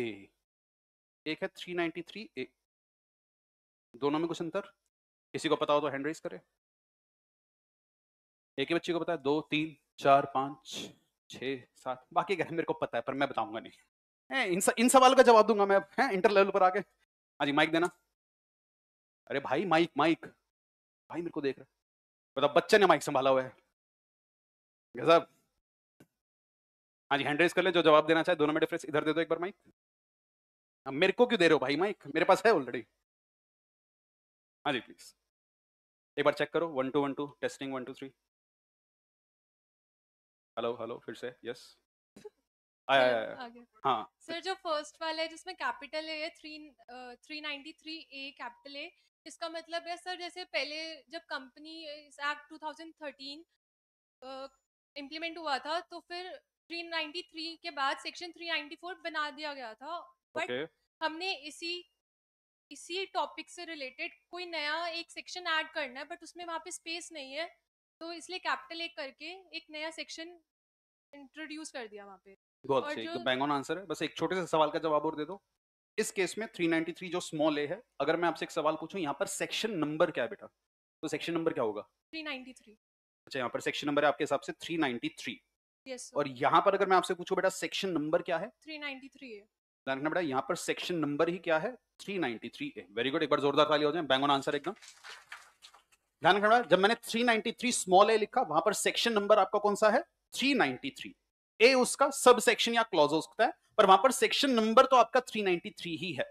A: एक है थ्री नाइन्टी थ्री ए दोनों में कुछ अंतर किसी को पता हो तो हैंड रेस करे एक ही बच्ची को पता है दो तीन चार पाँच छह सात बाकी कह मेरे को पता है पर मैं बताऊंगा नहीं है इन इन सवाल का जवाब दूंगा मैं है इंटर लेवल पर आके हाँ जी माइक देना अरे भाई माइक माइक भाई मेरे को देख रहा है मतलब बच्चे ने माइक संभाला हुआ है गजब हाँ जी हैंड रेस कर ले जो जवाब देना चाहे दोनों में डिफरेंस इधर दे दो एक बार माइक अब मेरे को क्यों दे रहे हो भाई माइक मेरे पास है ऑलरेडी हाँ जी प्लीज एक बार चेक करो one two one two testing one two three hello hello फिर से यस आया आया हाँ
B: सर जो फर्स्ट वाला है जिसमें कैपिटल ए है three three ninety three A capital A इसका मतलब है सर जैसे पहले जब कंपनी एक्ट 2013 इम्प्लीमेंट हुआ था तो फिर 393 के बाद सेक्शन 394 बना दिया गया था बट okay. हमने इसी इसी टॉपिक से रिलेटेड कोई नया एक सेक्शन ऐड करना है बट उसमें वहाँ पे स्पेस नहीं है तो इसलिए कैपिटल एक करके एक नया सेक्शन इंट्रोड्यूस कर दिया वहाँ पे
A: बहुत सही तो बैंग ऑन आंसर है बस एक छोटे से सवाल का जवाब और दे दो इस केस में 393 जो स्मॉल ए है अगर मैं आपसे एक सवाल पूछूं यहाँ पर सेक्शन नंबर क्या है बेटा तो सेक्शन नंबर क्या होगा 393 अच्छा यहाँ पर सेक्शन नंबर है आपके हिसाब से 393 थ्री yes, और यहाँ पर अगर मैं आपसे पूछूं बेटा सेक्शन नंबर क्या है 393 है बेटा यहाँ पर सेक्शन नंबर ही क्या है थ्री ए वेरी गुड एक बार जोरदार खाली हो जाए बैंगोन आंसर एकदम ध्यान रखना जब मैंने 393 स्मॉल ए लिखा वहां पर सेक्शन नंबर आपका कौन सा है 393 ए उसका सब सेक्शन या क्लॉज हो सकता है पर वहां पर सेक्शन नंबर तो आपका 393 ही है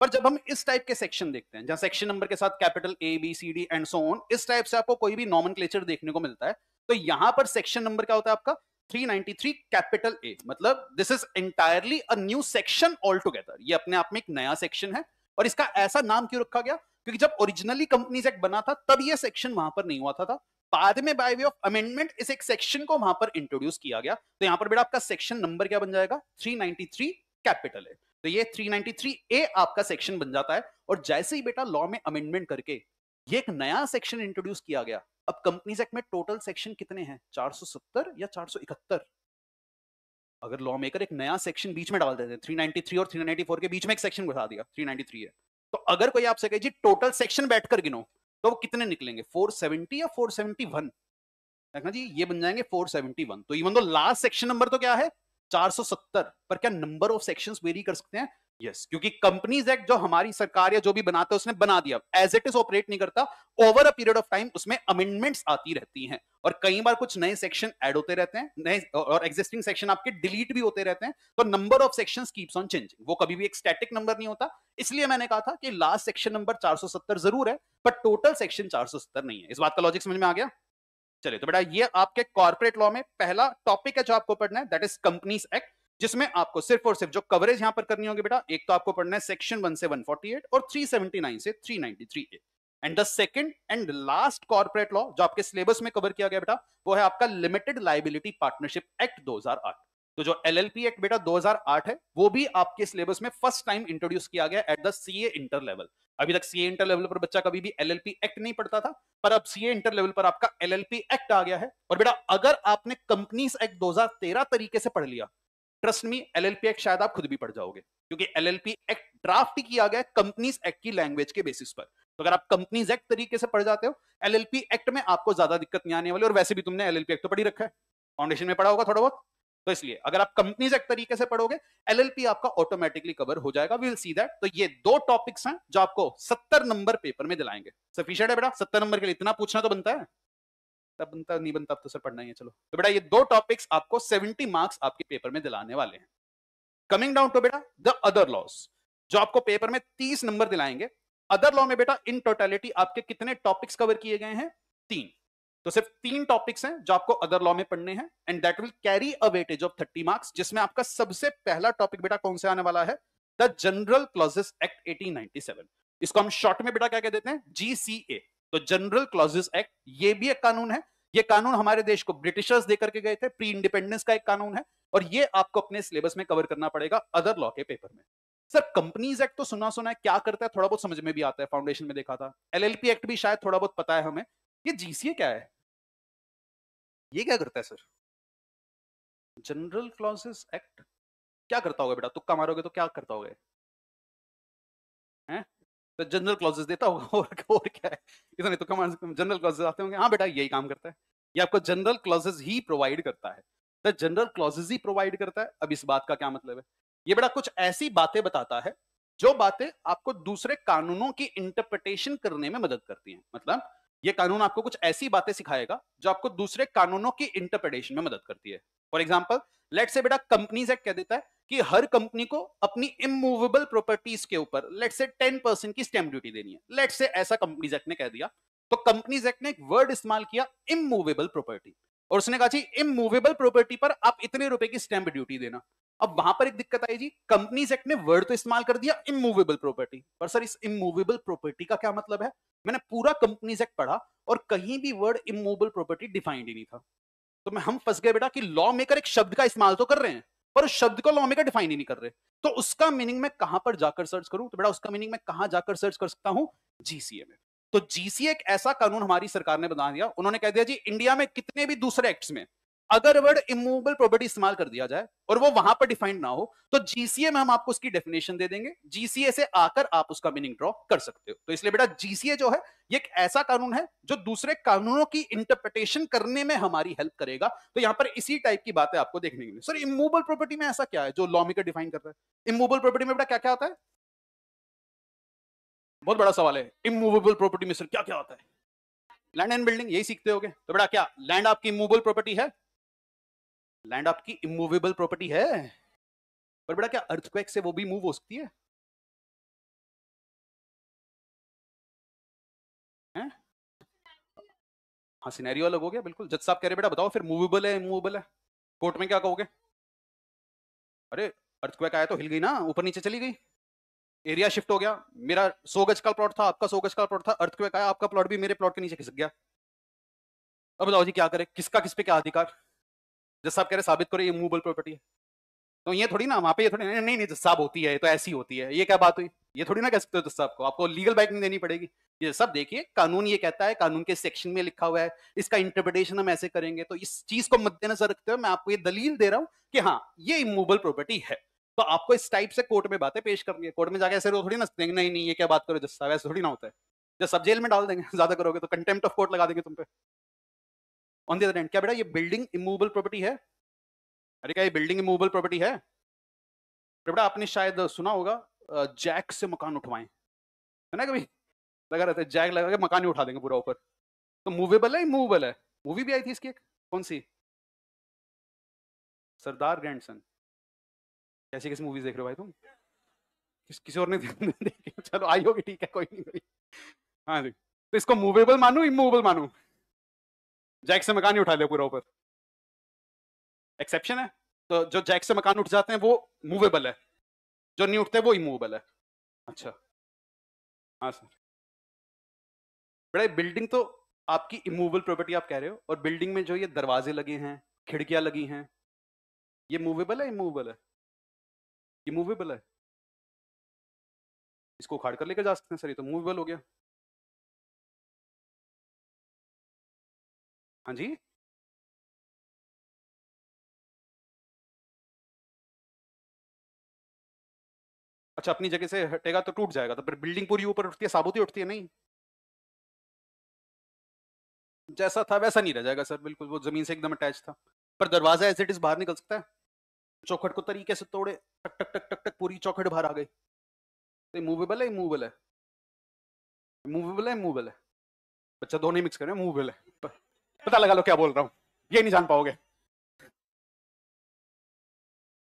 A: पर जब हम इस टाइप के सेक्शन देखते हैं जहां सेक्शन नंबर के साथ capital A B C D and so on इस टाइप से आपको कोई भी नॉमन देखने को मिलता है तो यहां पर सेक्शन नंबर क्या होता है आपका 393 कैपिटल ए मतलब this is entirely a new section all together ये अपने आप में एक नया सेक्शन है और इसका ऐसा नाम क्यों रखा गया क्योंकि जब ओरिजिनली कंपनीज एक्ट बना था तब ये सेक्शन वहां पर नहीं हुआ था, था बाद में बाय वे ऑफ अमेंडमेंट इस एक सेक्शन को वहां पर इंट्रोड्यूस किया गया तो यहां पर बेटा आपका सेक्शन नंबर क्या बन जाएगा 393 कैपिटल है तो ये 393 ए आपका सेक्शन बन जाता है और जैसे ही बेटा लॉ में अमेंडमेंट करके ये एक नया सेक्शन इंट्रोड्यूस किया गया अब कंपनीज एक्ट में टोटल सेक्शन कितने हैं 470 या 471 अगर लॉ मेकर एक नया सेक्शन बीच में डाल देते हैं 393 और 394 के बीच में एक सेक्शन घुसा दिया 393 है तो अगर कोई आपसे कहे जी टोटल सेक्शन बैठकर गिनो तो वो कितने निकलेंगे 470 या 471 देखना जी ये बन जाएंगे 471 तो even though last section number तो क्या है 470 पर क्या नंबर ऑफ सेक्शंस वेरी कर सकते हैं yes, क्योंकि कंपनीज एक्ट जो हमारी सरकार या जो भी बनाता है उसने बना दिया एज इट इज ऑपरेट नहीं करता over a period of time उसमें अमेंडमेंट्स आती रहती हैं और कई बार कुछ नए सेक्शन ऐड होते रहते हैं नए और एग्जिस्टिंग सेक्शन आपके डिलीट भी होते रहते हैं तो number of section keeps on changing वो कभी भी एक स्टैटिक नंबर नहीं होता इसलिए मैंने कहा था कि लास्ट सेक्शन नंबर 470 जरूर है पर टोटल सेक्शन 470 नहीं है इस बात का लॉजिक समझ में आ गया चलिए तो बेटा ये आपके कॉर्पोरेट लॉ में पहला टॉपिक है जो आपको पढ़ना है दैट इज कंपनीज एक्ट जिसमें आपको सिर्फ और सिर्फ जो कवरेज यहां पर करनी होगी बेटा एक तो आपको पढ़ना है सेक्शन वन से वन फोर्टी एट और थ्री सेवेंटी नाइन से three ninety three A and the second and last corporate law जो आपके सिलेबस में कवर किया गया बेटा वो है आपका लिमिटेड लाइबिलिटी पार्टनरशिप एक्ट 2008 तो जो एलएलपी एक्ट बेटा 2008 है वो भी आपके सिलेबस में फर्स्ट टाइम इंट्रोड्यूस किया गया at the CA inter level अभी तक सीए इंटर लेवल पर बच्चा कभी भी एलएलपी एक्ट नहीं पढ़ता था पर अब सीए इंटर लेवल पर आपका एलएलपी एक्ट आ गया है और बेटा अगर आपने कंपनीज एक्ट 2013 तरीके से पढ़ लिया ट्रस्ट मी एलएलपी एक्ट शायद आप खुद भी पढ़ जाओगे क्योंकि एलएलपी एक्ट ड्राफ्ट किया गया कंपनीज एक्ट की लैंग्वेज के बेसिस पर तो अगर आप कंपनीज एक्ट तरीके से पढ़ जाते हो एलएलपी एक्ट में आपको ज्यादा दिक्कत नहीं आने वाली और वैसे भी तुमने एलएलपी एक्ट तो पढ़ी रखा है फाउंडेशन में पढ़ा होगा थोड़ा बहुत तो इसलिए अगर आप कंपनीज एक्ट तरीके से पढ़ोगे एलएलपी आपका ऑटोमेटिकली कवर हो जाएगा वी विल सी दैट तो ये दो टॉपिक्स हैं जो आपको सत्तर नंबर पेपर में दिलाएंगे सफिशियंट है बेटा सत्तर नंबर के लिए इतना पूछना तो बनता है तब बनता नहीं बनता तो सर पढ़ना ही है चलो तो बेटा ये दो टॉपिक्स आपको 70 मार्क्स आपके पेपर में दिलाने वाले हैं कमिंग डाउन टू बेटा द अदर लॉस जो आपको पेपर में 30 नंबर दिलाएंगे अदर लॉ में बेटा इन टोटलिटी आपके कितने टॉपिक्स कवर किए गए हैं तीन तो सिर्फ तीन टॉपिक्स हैं जो आपको अदर लॉ में पढ़ने हैं and that will carry a weightage of thirty marks जिसमें आपका सबसे पहला टॉपिक बेटा कौन से आने वाला है द जनरल क्लॉजेस एक्ट 1897 इसको हम शॉर्ट में बेटा क्या कह देते हैं जीसीए तो जनरल क्लॉजेस एक्ट ये भी एक कानून है ये कानून हमारे देश को ब्रिटिशर्स दे करके गए थे प्री इंडिपेंडेंस का एक कानून है और ये आपको अपने सिलेबस में कवर करना पड़ेगा अदर लॉ के पेपर में सर कंपनीज एक्ट तो सुना सुना है क्या करता है थोड़ा बहुत समझ में भी आता है फाउंडेशन में देखा था एलएलपी एक्ट भी शायद थोड़ा बहुत पता है हमें ये जीसीए क्या है ये क्या करता है सर जनरल क्लॉजेस एक्ट क्या करता होगा बेटा तुक्का मारोगे तो क्या करता होगा तो जनरल क्लॉजेस देता होगा और, और क्या है इतने तो कमांड जनरल क्लॉजेस आते होंगे हाँ बेटा यही काम करता है ये आपको जनरल क्लॉजेस ही प्रोवाइड करता है तो जनरल क्लॉजेस ही प्रोवाइड करता है अब इस बात का क्या मतलब है ये बेटा कुछ ऐसी बातें बताता है जो बातें आपको दूसरे कानूनों की इंटरप्रिटेशन करने में मदद करती हैं मतलब ये कानून आपको कुछ ऐसी बातें सिखाएगा जो आपको दूसरे कानूनों की इंटरप्रिटेशन में मदद करती है फॉर एग्जाम्पल लेट से बेटा कंपनीज एक्ट कह देता है कि हर कंपनी को अपनी इमूवेबल प्रॉपर्टीज के ऊपर लेट से टेन परसेंट की स्टैंप ड्यूटी देनी है लेट से ऐसा कंपनीज एक्ट ने कह दिया तो कंपनीज एक्ट ने एक वर्ड इस्तेमाल किया इमूवेबल प्रॉपर्टी और उसने कहा इमूवेबल प्रॉपर्टी पर आप इतने रुपए की स्टैंप ड्यूटी देना अब वहां पर एक दिक्कत आई जी कंपनीज एक्ट ने वर्ड तो इस्तेमाल कर दिया इमूवेबल प्रॉपर्टी पर सर इस इमूवेबल प्रॉपर्टी का क्या मतलब है मैंने पूरा कंपनीज एक्ट पढ़ा और कहीं भी वर्ड इमूवेबल प्रॉपर्टी डिफाइंड ही नहीं था तो मैं हम फंस गए बेटा कि लॉ मेकर एक शब्द का इस्तेमाल तो कर रहे हैं पर उस शब्द को लॉ मेकर डिफाइन ही नहीं कर रहे तो उसका मीनिंग मैं कहां पर जाकर सर्च करूं तो बेटा उसका मीनिंग मैं कहां जाकर सर्च कर सकता हूं जीसीए में तो जीसीए एक ऐसा कानून हमारी सरकार ने बना दिया उन्होंने कह दिया जी इंडिया में कितने भी दूसरे एक्ट्स में अगर वर्ड इमूवेबल प्रॉपर्टी इस्तेमाल कर दिया जाए और वो वहां पर डिफाइंड ना हो तो जीसीए में हम आपको उसकी डेफिनेशन दे देंगे जीसीए से आकर आप उसका मीनिंग ड्रॉ कर सकते हो तो इसलिए बेटा जीसीए जो है ये एक ऐसा कानून है जो दूसरे कानूनों की इंटरप्रिटेशन करने में हमारी हेल्प करेगा तो यहां पर इसी टाइप की बातें आपको देखने के लिए सर इमूवेबल प्रॉपर्टी में ऐसा क्या है जो लॉमिकर डिफाइन कर रहा है इमूवेबल प्रॉपर्टी में बेटा क्या क्या आता है बहुत बड़ा सवाल है इमूवेबल प्रॉपर्टी में सर क्या क्या आता है लैंड एंड बिल्डिंग यही सीखते होगे तो बेटा क्या लैंड आपकी इमूवेबल प्रॉपर्टी है लैंड आपकी इमूवेबल प्रॉपर्टी है
B: पर बेटा क्या अर्थक्वेक से वो भी मूव हो सकती है हाँ सिनेरियो अलग हो
A: गया बिल्कुल जज साहब कह रहे बेटा बताओ फिर मूवेबल है इमूवेबल है कोर्ट में क्या कहोगे अरे अर्थक्वेक आया तो हिल गई ना ऊपर नीचे चली गई एरिया शिफ्ट हो गया मेरा सो गज का प्लॉट था आपका सो गज का प्लॉट था अर्थक्वेक आया आपका प्लॉट भी मेरे प्लॉट के नीचे खिसक गया अब बताओ जी क्या करे किसका किस पे क्या अधिकार जैसा साहब कह रहे साबित करो ये मूवेबल प्रॉपर्टी है तो ये थोड़ी ना वहाँ पे ये थोड़ी नहीं नहीं, नहीं साहब होती है तो ऐसी होती है ये क्या बात हुई ये थोड़ी ना कह सकते हो साहब को आपको लीगल बाइकिंग देनी पड़ेगी ये सब देखिए कानून ये कहता है कानून के सेक्शन में लिखा हुआ है इसका इंटरप्रिटेशन हम ऐसे करेंगे तो इस चीज को मद्देनजर रखते हुए मैं आपको ये दलील दे रहा हूँ कि हाँ ये इमूवेबल प्रॉपर्टी है तो आपको इस टाइप से कोर्ट में बातें पेश करनी है कोर्ट में जाके ऐसे रो थोड़ी ना देंगे नहीं नहीं ये क्या बात करो जस्ता साहब ऐसे थोड़ी ना होता है जब सब जेल में डाल देंगे ज्यादा करोगे तो कंटेम्प्ट ऑफ कोर्ट लगा देंगे तुम पे ऑन दी अदर एंड क्या बेटा ये बिल्डिंग इमूवेबल प्रॉपर्टी है अरे क्या ये बिल्डिंग इमूवेबल प्रॉपर्टी है बेटा आपने शायद सुना होगा जैक से मकान उठवाएं है ना कभी लगा रहता है जैक लगा के मकान ही उठा देंगे पूरा ऊपर तो मूवेबल है मूवेबल है मूवी भी आई थी इसकी एक कौन सी सरदार ग्रैंडसन कैसी कैसी मूवीज देख रहे हो भाई तुम किस, किसी और ने देखी चलो आई होगी ठीक है कोई नहीं कोई हाँ जी तो इसको मूवेबल मानू इमूवेबल मानू जैक से मकान ही उठा ले पूरा ऊपर एक्सेप्शन है तो जो जैक से मकान उठ जाते
B: हैं वो मूवेबल है जो नहीं उठते वो इमूवेबल है अच्छा
A: हाँ सर बड़ा बिल्डिंग तो आपकी इमूवेबल प्रॉपर्टी आप कह रहे हो और बिल्डिंग में जो ये दरवाजे लगे हैं खिड़कियां लगी हैं ये मूवेबल है इमूवेबल है ये मूवेबल है इसको उखाड़ कर लेकर जा सकते हैं
B: सर ये तो मूवेबल हो गया हाँ जी अच्छा अपनी जगह से हटेगा तो टूट जाएगा तो फिर बिल्डिंग पूरी ऊपर
A: उठती है साबुती उठती है नहीं जैसा था वैसा नहीं रह जाएगा सर बिल्कुल वो जमीन से एकदम अटैच था पर दरवाजा एज इट इज बाहर निकल सकता है चौखट को तरीके से तोड़े टक टक टक टक टक पूरी चौखट बाहर आ गई तो मूवेबल है मूवेबल है मूवेबल है मूवेबल है बच्चा दोनों मिक्स कर रहे हैं मूवेबल है पता लगा लो क्या बोल रहा हूं ये नहीं जान पाओगे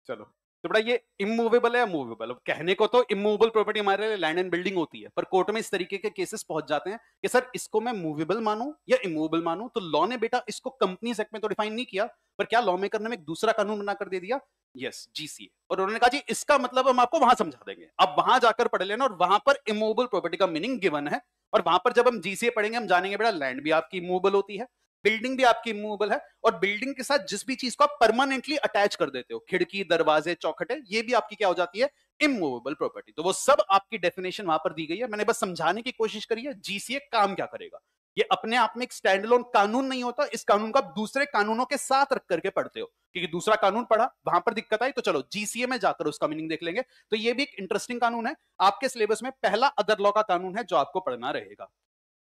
A: चलो तो बड़ा ये इमूवेबल है मूवेबल कहने को तो इमूवेबल प्रॉपर्टी हमारे लिए लैंड एंड बिल्डिंग होती है पर कोर्ट में इस तरीके के केसेस पहुंच जाते हैं कि सर इसको मैं मूवेबल मानू या इमूवेबल मानू तो लॉ ने बेटा इसको कंपनी एक्ट में तो डिफाइन नहीं किया पर क्या लॉ मेकर ने एक दूसरा कानून बनाकर दे दिया यस yes, जीसीए और उन्होंने कहा जी इसका मतलब हम आपको वहां समझा देंगे अब वहां जाकर पढ़ लेना और वहां पर इमूवेबल प्रॉपर्टी का मीनिंग गिवन है और वहां पर जब हम जीसीए पढ़ेंगे हम जानेंगे बेटा लैंड भी आपकी इमूवेबल होती है बिल्डिंग भी आपकी इमूवेबल है और बिल्डिंग के साथ जिस भी चीज को आप परमानेंटली अटैच कर देते हो खिड़की दरवाजे चौखटे ये भी आपकी क्या हो जाती है इमूवेबल प्रॉपर्टी तो वो सब आपकी डेफिनेशन वहां पर दी गई है मैंने बस समझाने की कोशिश करी है जीसीए काम क्या करेगा ये अपने आप में एक स्टैंड लोन कानून नहीं होता इस कानून का दूसरे कानूनों के साथ रख करके पढ़ते हो क्योंकि दूसरा कानून पढ़ा वहां पर दिक्कत आई तो चलो जीसीए में जाकर उसका मीनिंग देख लेंगे तो ये भी एक इंटरेस्टिंग कानून है आपके सिलेबस में पहला अदर लॉ का कानून है जो आपको पढ़ना रहेगा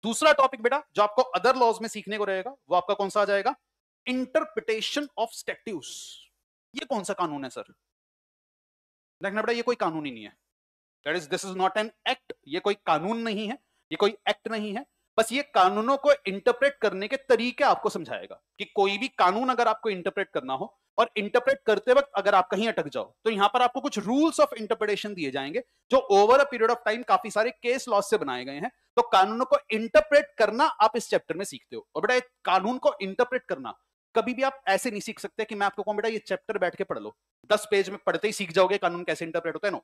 A: दूसरा टॉपिक बेटा जो आपको अदर लॉज में सीखने को रहेगा वो आपका कौन सा आ जाएगा इंटरप्रिटेशन ऑफ स्टेट्यूस ये कौन सा कानून है सर देखना बेटा ये कोई कानून ही नहीं है that is this is not an act ये कोई कानून नहीं है ये कोई एक्ट नहीं है बस ये कानूनों को इंटरप्रेट करने के तरीके आपको समझाएगा कि कोई भी कानून अगर आपको इंटरप्रेट करना हो और इंटरप्रेट करते वक्त अगर आप कहीं अटक जाओ तो यहाँ पर आपको कुछ रूल्स ऑफ इंटरप्रिटेशन दिए जाएंगे जो over a period of time काफी सारे केस लॉस से बनाए गए हैं तो कानूनों को इंटरप्रेट करना आप इस चैप्टर में सीखते हो और बेटा कानून को इंटरप्रेट करना कभी भी आप ऐसे नहीं सीख सकते कि मैं आपको कहूँ बेटा ये चैप्टर बैठ के पढ़ लो दस पेज में पढ़ते ही सीख जाओगे कानून कैसे इंटरप्रेट होता है no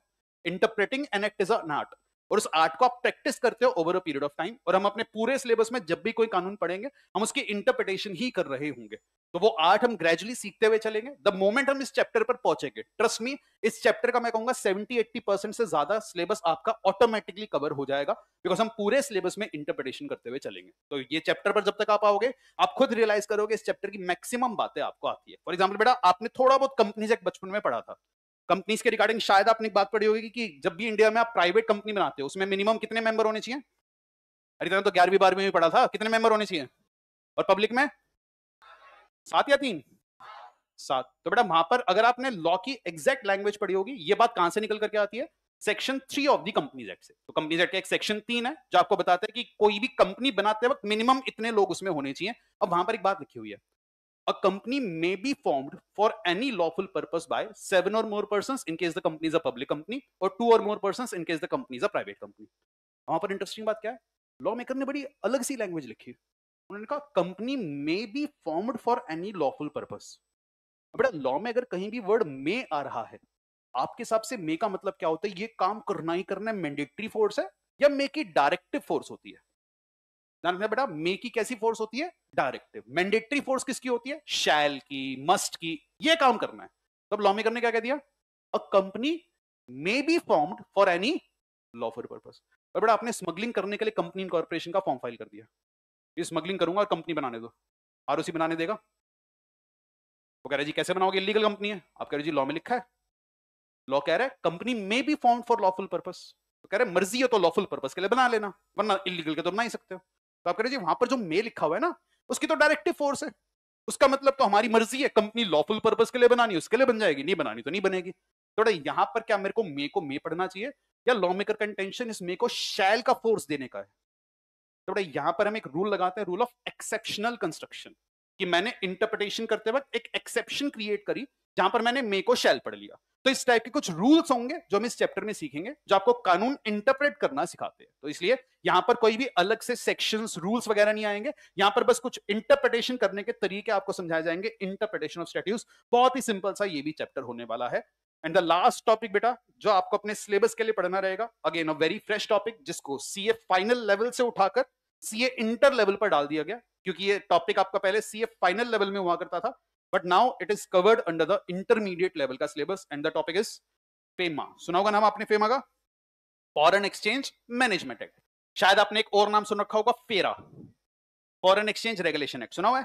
A: interpreting an act is an और उस आर्ट को आप प्रैक्टिस करते हो over a period of time और हम अपने पूरे सिलेबस में जब भी कोई कानून पढ़ेंगे हम उसकी इंटरप्रिटेशन ही कर रहे होंगे तो वो आर्ट हम ग्रेजुअली सीखते हुए चलेंगे द मोमेंट हम इस चैप्टर पर पहुंचेंगे ट्रस्ट मी इस चैप्टर का मैं कहूंगा सेवेंटी एट्टी परसेंट से ज्यादा सिलेबस आपका ऑटोमेटिकली कवर हो जाएगा बिकॉज हम पूरे सिलेबस में इंटरप्रिटेशन करते हुए चलेंगे तो ये चैप्टर पर जब तक आप आओगे आप खुद रियलाइज करोगे इस चैप्टर की मैक्सिमम बातें आपको आती है फॉर एग्जाम्पल बेटा आपने थोड़ा बहुत कंपनी से बचपन में पढ़ा था कंपनीज के रिगार्डिंग शायद आपने एक बात पढ़ी होगी कि जब भी इंडिया में आप प्राइवेट कंपनी बनाते हो उसमें मिनिमम कितने मेंबर होने चाहिए अरे इतना तो ग्यारहवीं बारहवीं में पढ़ा था कितने मेंबर होने चाहिए और पब्लिक में सात या तीन सात तो बेटा वहां पर अगर आपने लॉ की एग्जैक्ट लैंग्वेज पढ़ी होगी ये बात कहां से निकल करके आती है section three of the companies act से तो कंपनीज एक्ट का एक सेक्शन तीन है जो आपको बताता है कि कोई भी कंपनी बनाते वक्त मिनिमम इतने लोग उसमें होने चाहिए अब वहां पर एक बात लिखी हुई है a company may be formed for any lawful purpose by seven or more persons in case the company is a public company or two or more persons in case the company is a private company वहां पर interesting बात क्या है law maker ने बड़ी अलग सी language लिखी उन्होंने कहा company may be formed for any lawful purpose बेटा लॉ में अगर कहीं भी वर्ड मे आ रहा है आपके हिसाब से मे का मतलब क्या होता है ये काम करना ही करना मैंडेटरी फोर्स है या मे की डायरेक्टिव फोर्स होती है ध्यान रखना बेटा मे की कैसी फोर्स होती है डायरेक्टिव मैंडेटरी फोर्स किसकी होती है शैल की मस्ट की ये काम करना है तब लॉ मेकर ने क्या कह दिया a company may be formed for any lawful purpose और बेटा आपने स्मगलिंग करने के लिए कंपनी इनकॉर्पोरेशन का फॉर्म फाइल कर दिया ये स्मगलिंग करूंगा कंपनी बनाने दो आर बनाने देगा वो कह रहे जी कैसे बनाओगे इलीगल कंपनी है आप कह रहे जी लॉ में लिखा है लॉ कह रहा है company may be form for lawful purpose कह रहे मर्जी है तो लॉफुल पर्पज के लिए बना लेना वरना इलीगल के तो बना ही सकते हो तो आप कह रहे जी वहां पर जो मे लिखा हुआ है ना उसकी तो डायरेक्टिव फोर्स है उसका मतलब तो हमारी मर्जी है कंपनी लॉफुल पर्पज के लिए बनानी उसके लिए बन जाएगी नहीं बनानी तो नहीं बनेगी थोड़ा तो यहाँ पर क्या मेरे को मे को मे पढ़ना चाहिए या लॉ मेकर का इंटेंशन इस मे को शैल का फोर्स देने का है थोड़ा तो यहाँ पर हम एक रूल लगाते हैं रूल ऑफ एक्सेप्शनल कंस्ट्रक्शन कि मैंने इंटरप्रिटेशन करते वक्त एक एक्सेप्शन क्रिएट करी जहां पर मैंने मे को शैल पढ़ लिया तो इस टाइप के कुछ रूल्स होंगे जो हम इस चैप्टर में सीखेंगे जो आपको कानून इंटरप्रेट करना सिखाते हैं तो इसलिए यहां पर कोई भी अलग से सेक्शंस रूल्स वगैरह नहीं आएंगे यहां पर बस कुछ इंटरप्रिटेशन करने के तरीके आपको समझाए जाएंगे इंटरप्रिटेशन ऑफ स्टेट्यूज बहुत ही सिंपल सा ये भी चैप्टर होने वाला है एंड द लास्ट टॉपिक बेटा जो आपको अपने सिलेबस के लिए पढ़ना रहेगा again a very fresh topic जिसको सी फाइनल लेवल से उठाकर सीए इंटर लेवल पर डाल दिया गया क्योंकि ये टॉपिक आपका पहले सीए फाइनल लेवल में हुआ करता था but now it is covered under the intermediate level का syllabus and the topic is FEMA सुना होगा नाम आपने फेमा का फॉरन एक्सचेंज मैनेजमेंट एक्ट शायद आपने एक और नाम सुन रखा होगा फेरा फॉरन एक्सचेंज रेगुलेशन एक्ट सुना हुआ है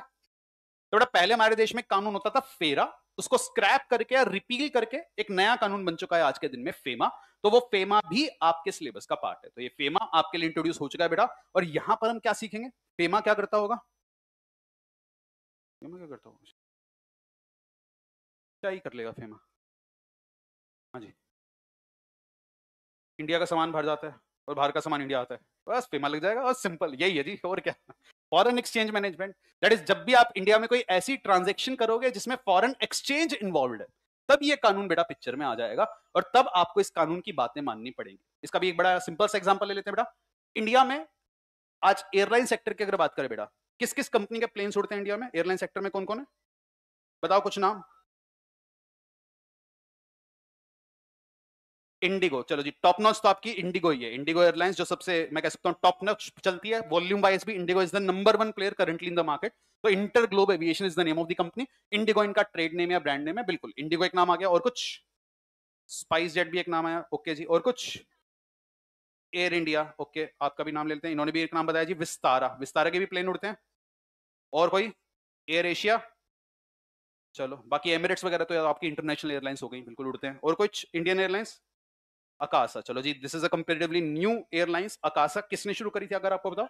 A: थोड़ा पहले हमारे देश में कानून होता था फेरा उसको स्क्रैप करके या रिपील करके एक नया कानून बन चुका है आज के दिन में फेमा तो वो फेमा भी आपके सिलेबस का पार्ट है तो ये फेमा आपके लिए इंट्रोड्यूस हो चुका है बेटा और यहां पर हम क्या सीखेंगे फेमा क्या करता होगा
B: फेमा क्या करता होगा क्या ही कर लेगा फेमा
A: हाँ जी इंडिया का सामान भर जाता है और बाहर का सामान इंडिया आता है बस फेमा लग जाएगा और सिंपल यही है जी और क्या foreign exchange management that is जब भी आप इंडिया में कोई ऐसी ट्रांजेक्शन करोगे जिसमें फॉरन एक्सचेंज इन्वॉल्व है तब ये कानून बेटा पिक्चर में आ जाएगा और तब आपको इस कानून की बातें माननी पड़ेंगी इसका भी एक बड़ा सिंपल सा एग्जाम्पल ले लेते हैं बेटा इंडिया में आज एयरलाइन सेक्टर की अगर बात करें बेटा किस किस कंपनी के प्लेन उड़ते हैं इंडिया में एयरलाइन सेक्टर में कौन कौन है बताओ कुछ नाम इंडिगो चलो जी टॉप नॉच तो आपकी इंडिगो ही है इंडिगो एयरलाइंस जो सबसे मैं कह सकता हूँ टॉप नॉच चलती है वॉल्यूम वाइज भी IndiGo is the number one player currently in the market तो InterGlobe aviation is the name of the company IndiGo इनका ट्रेड नेम या ब्रांड नेम है बिल्कुल इंडिगो एक नाम आ गया और कुछ स्पाइस जेट भी एक नाम आया ओके जी और कुछ एयर इंडिया ओके आपका भी नाम लेते हैं इन्होंने भी एक नाम बताया जी विस्तारा विस्तारा के भी प्लेन उड़ते हैं और कोई एयर एशिया चलो बाकी एमिरेट्स वगैरह तो आपकी इंटरनेशनल एयरलाइंस हो गई बिल्कुल उड़ते हैं और कुछ इंडियन एयरलाइंस अकासा चलो जी this is comparatively new airlines Akasa किसने शुरू करी थी अगर आपको बताओ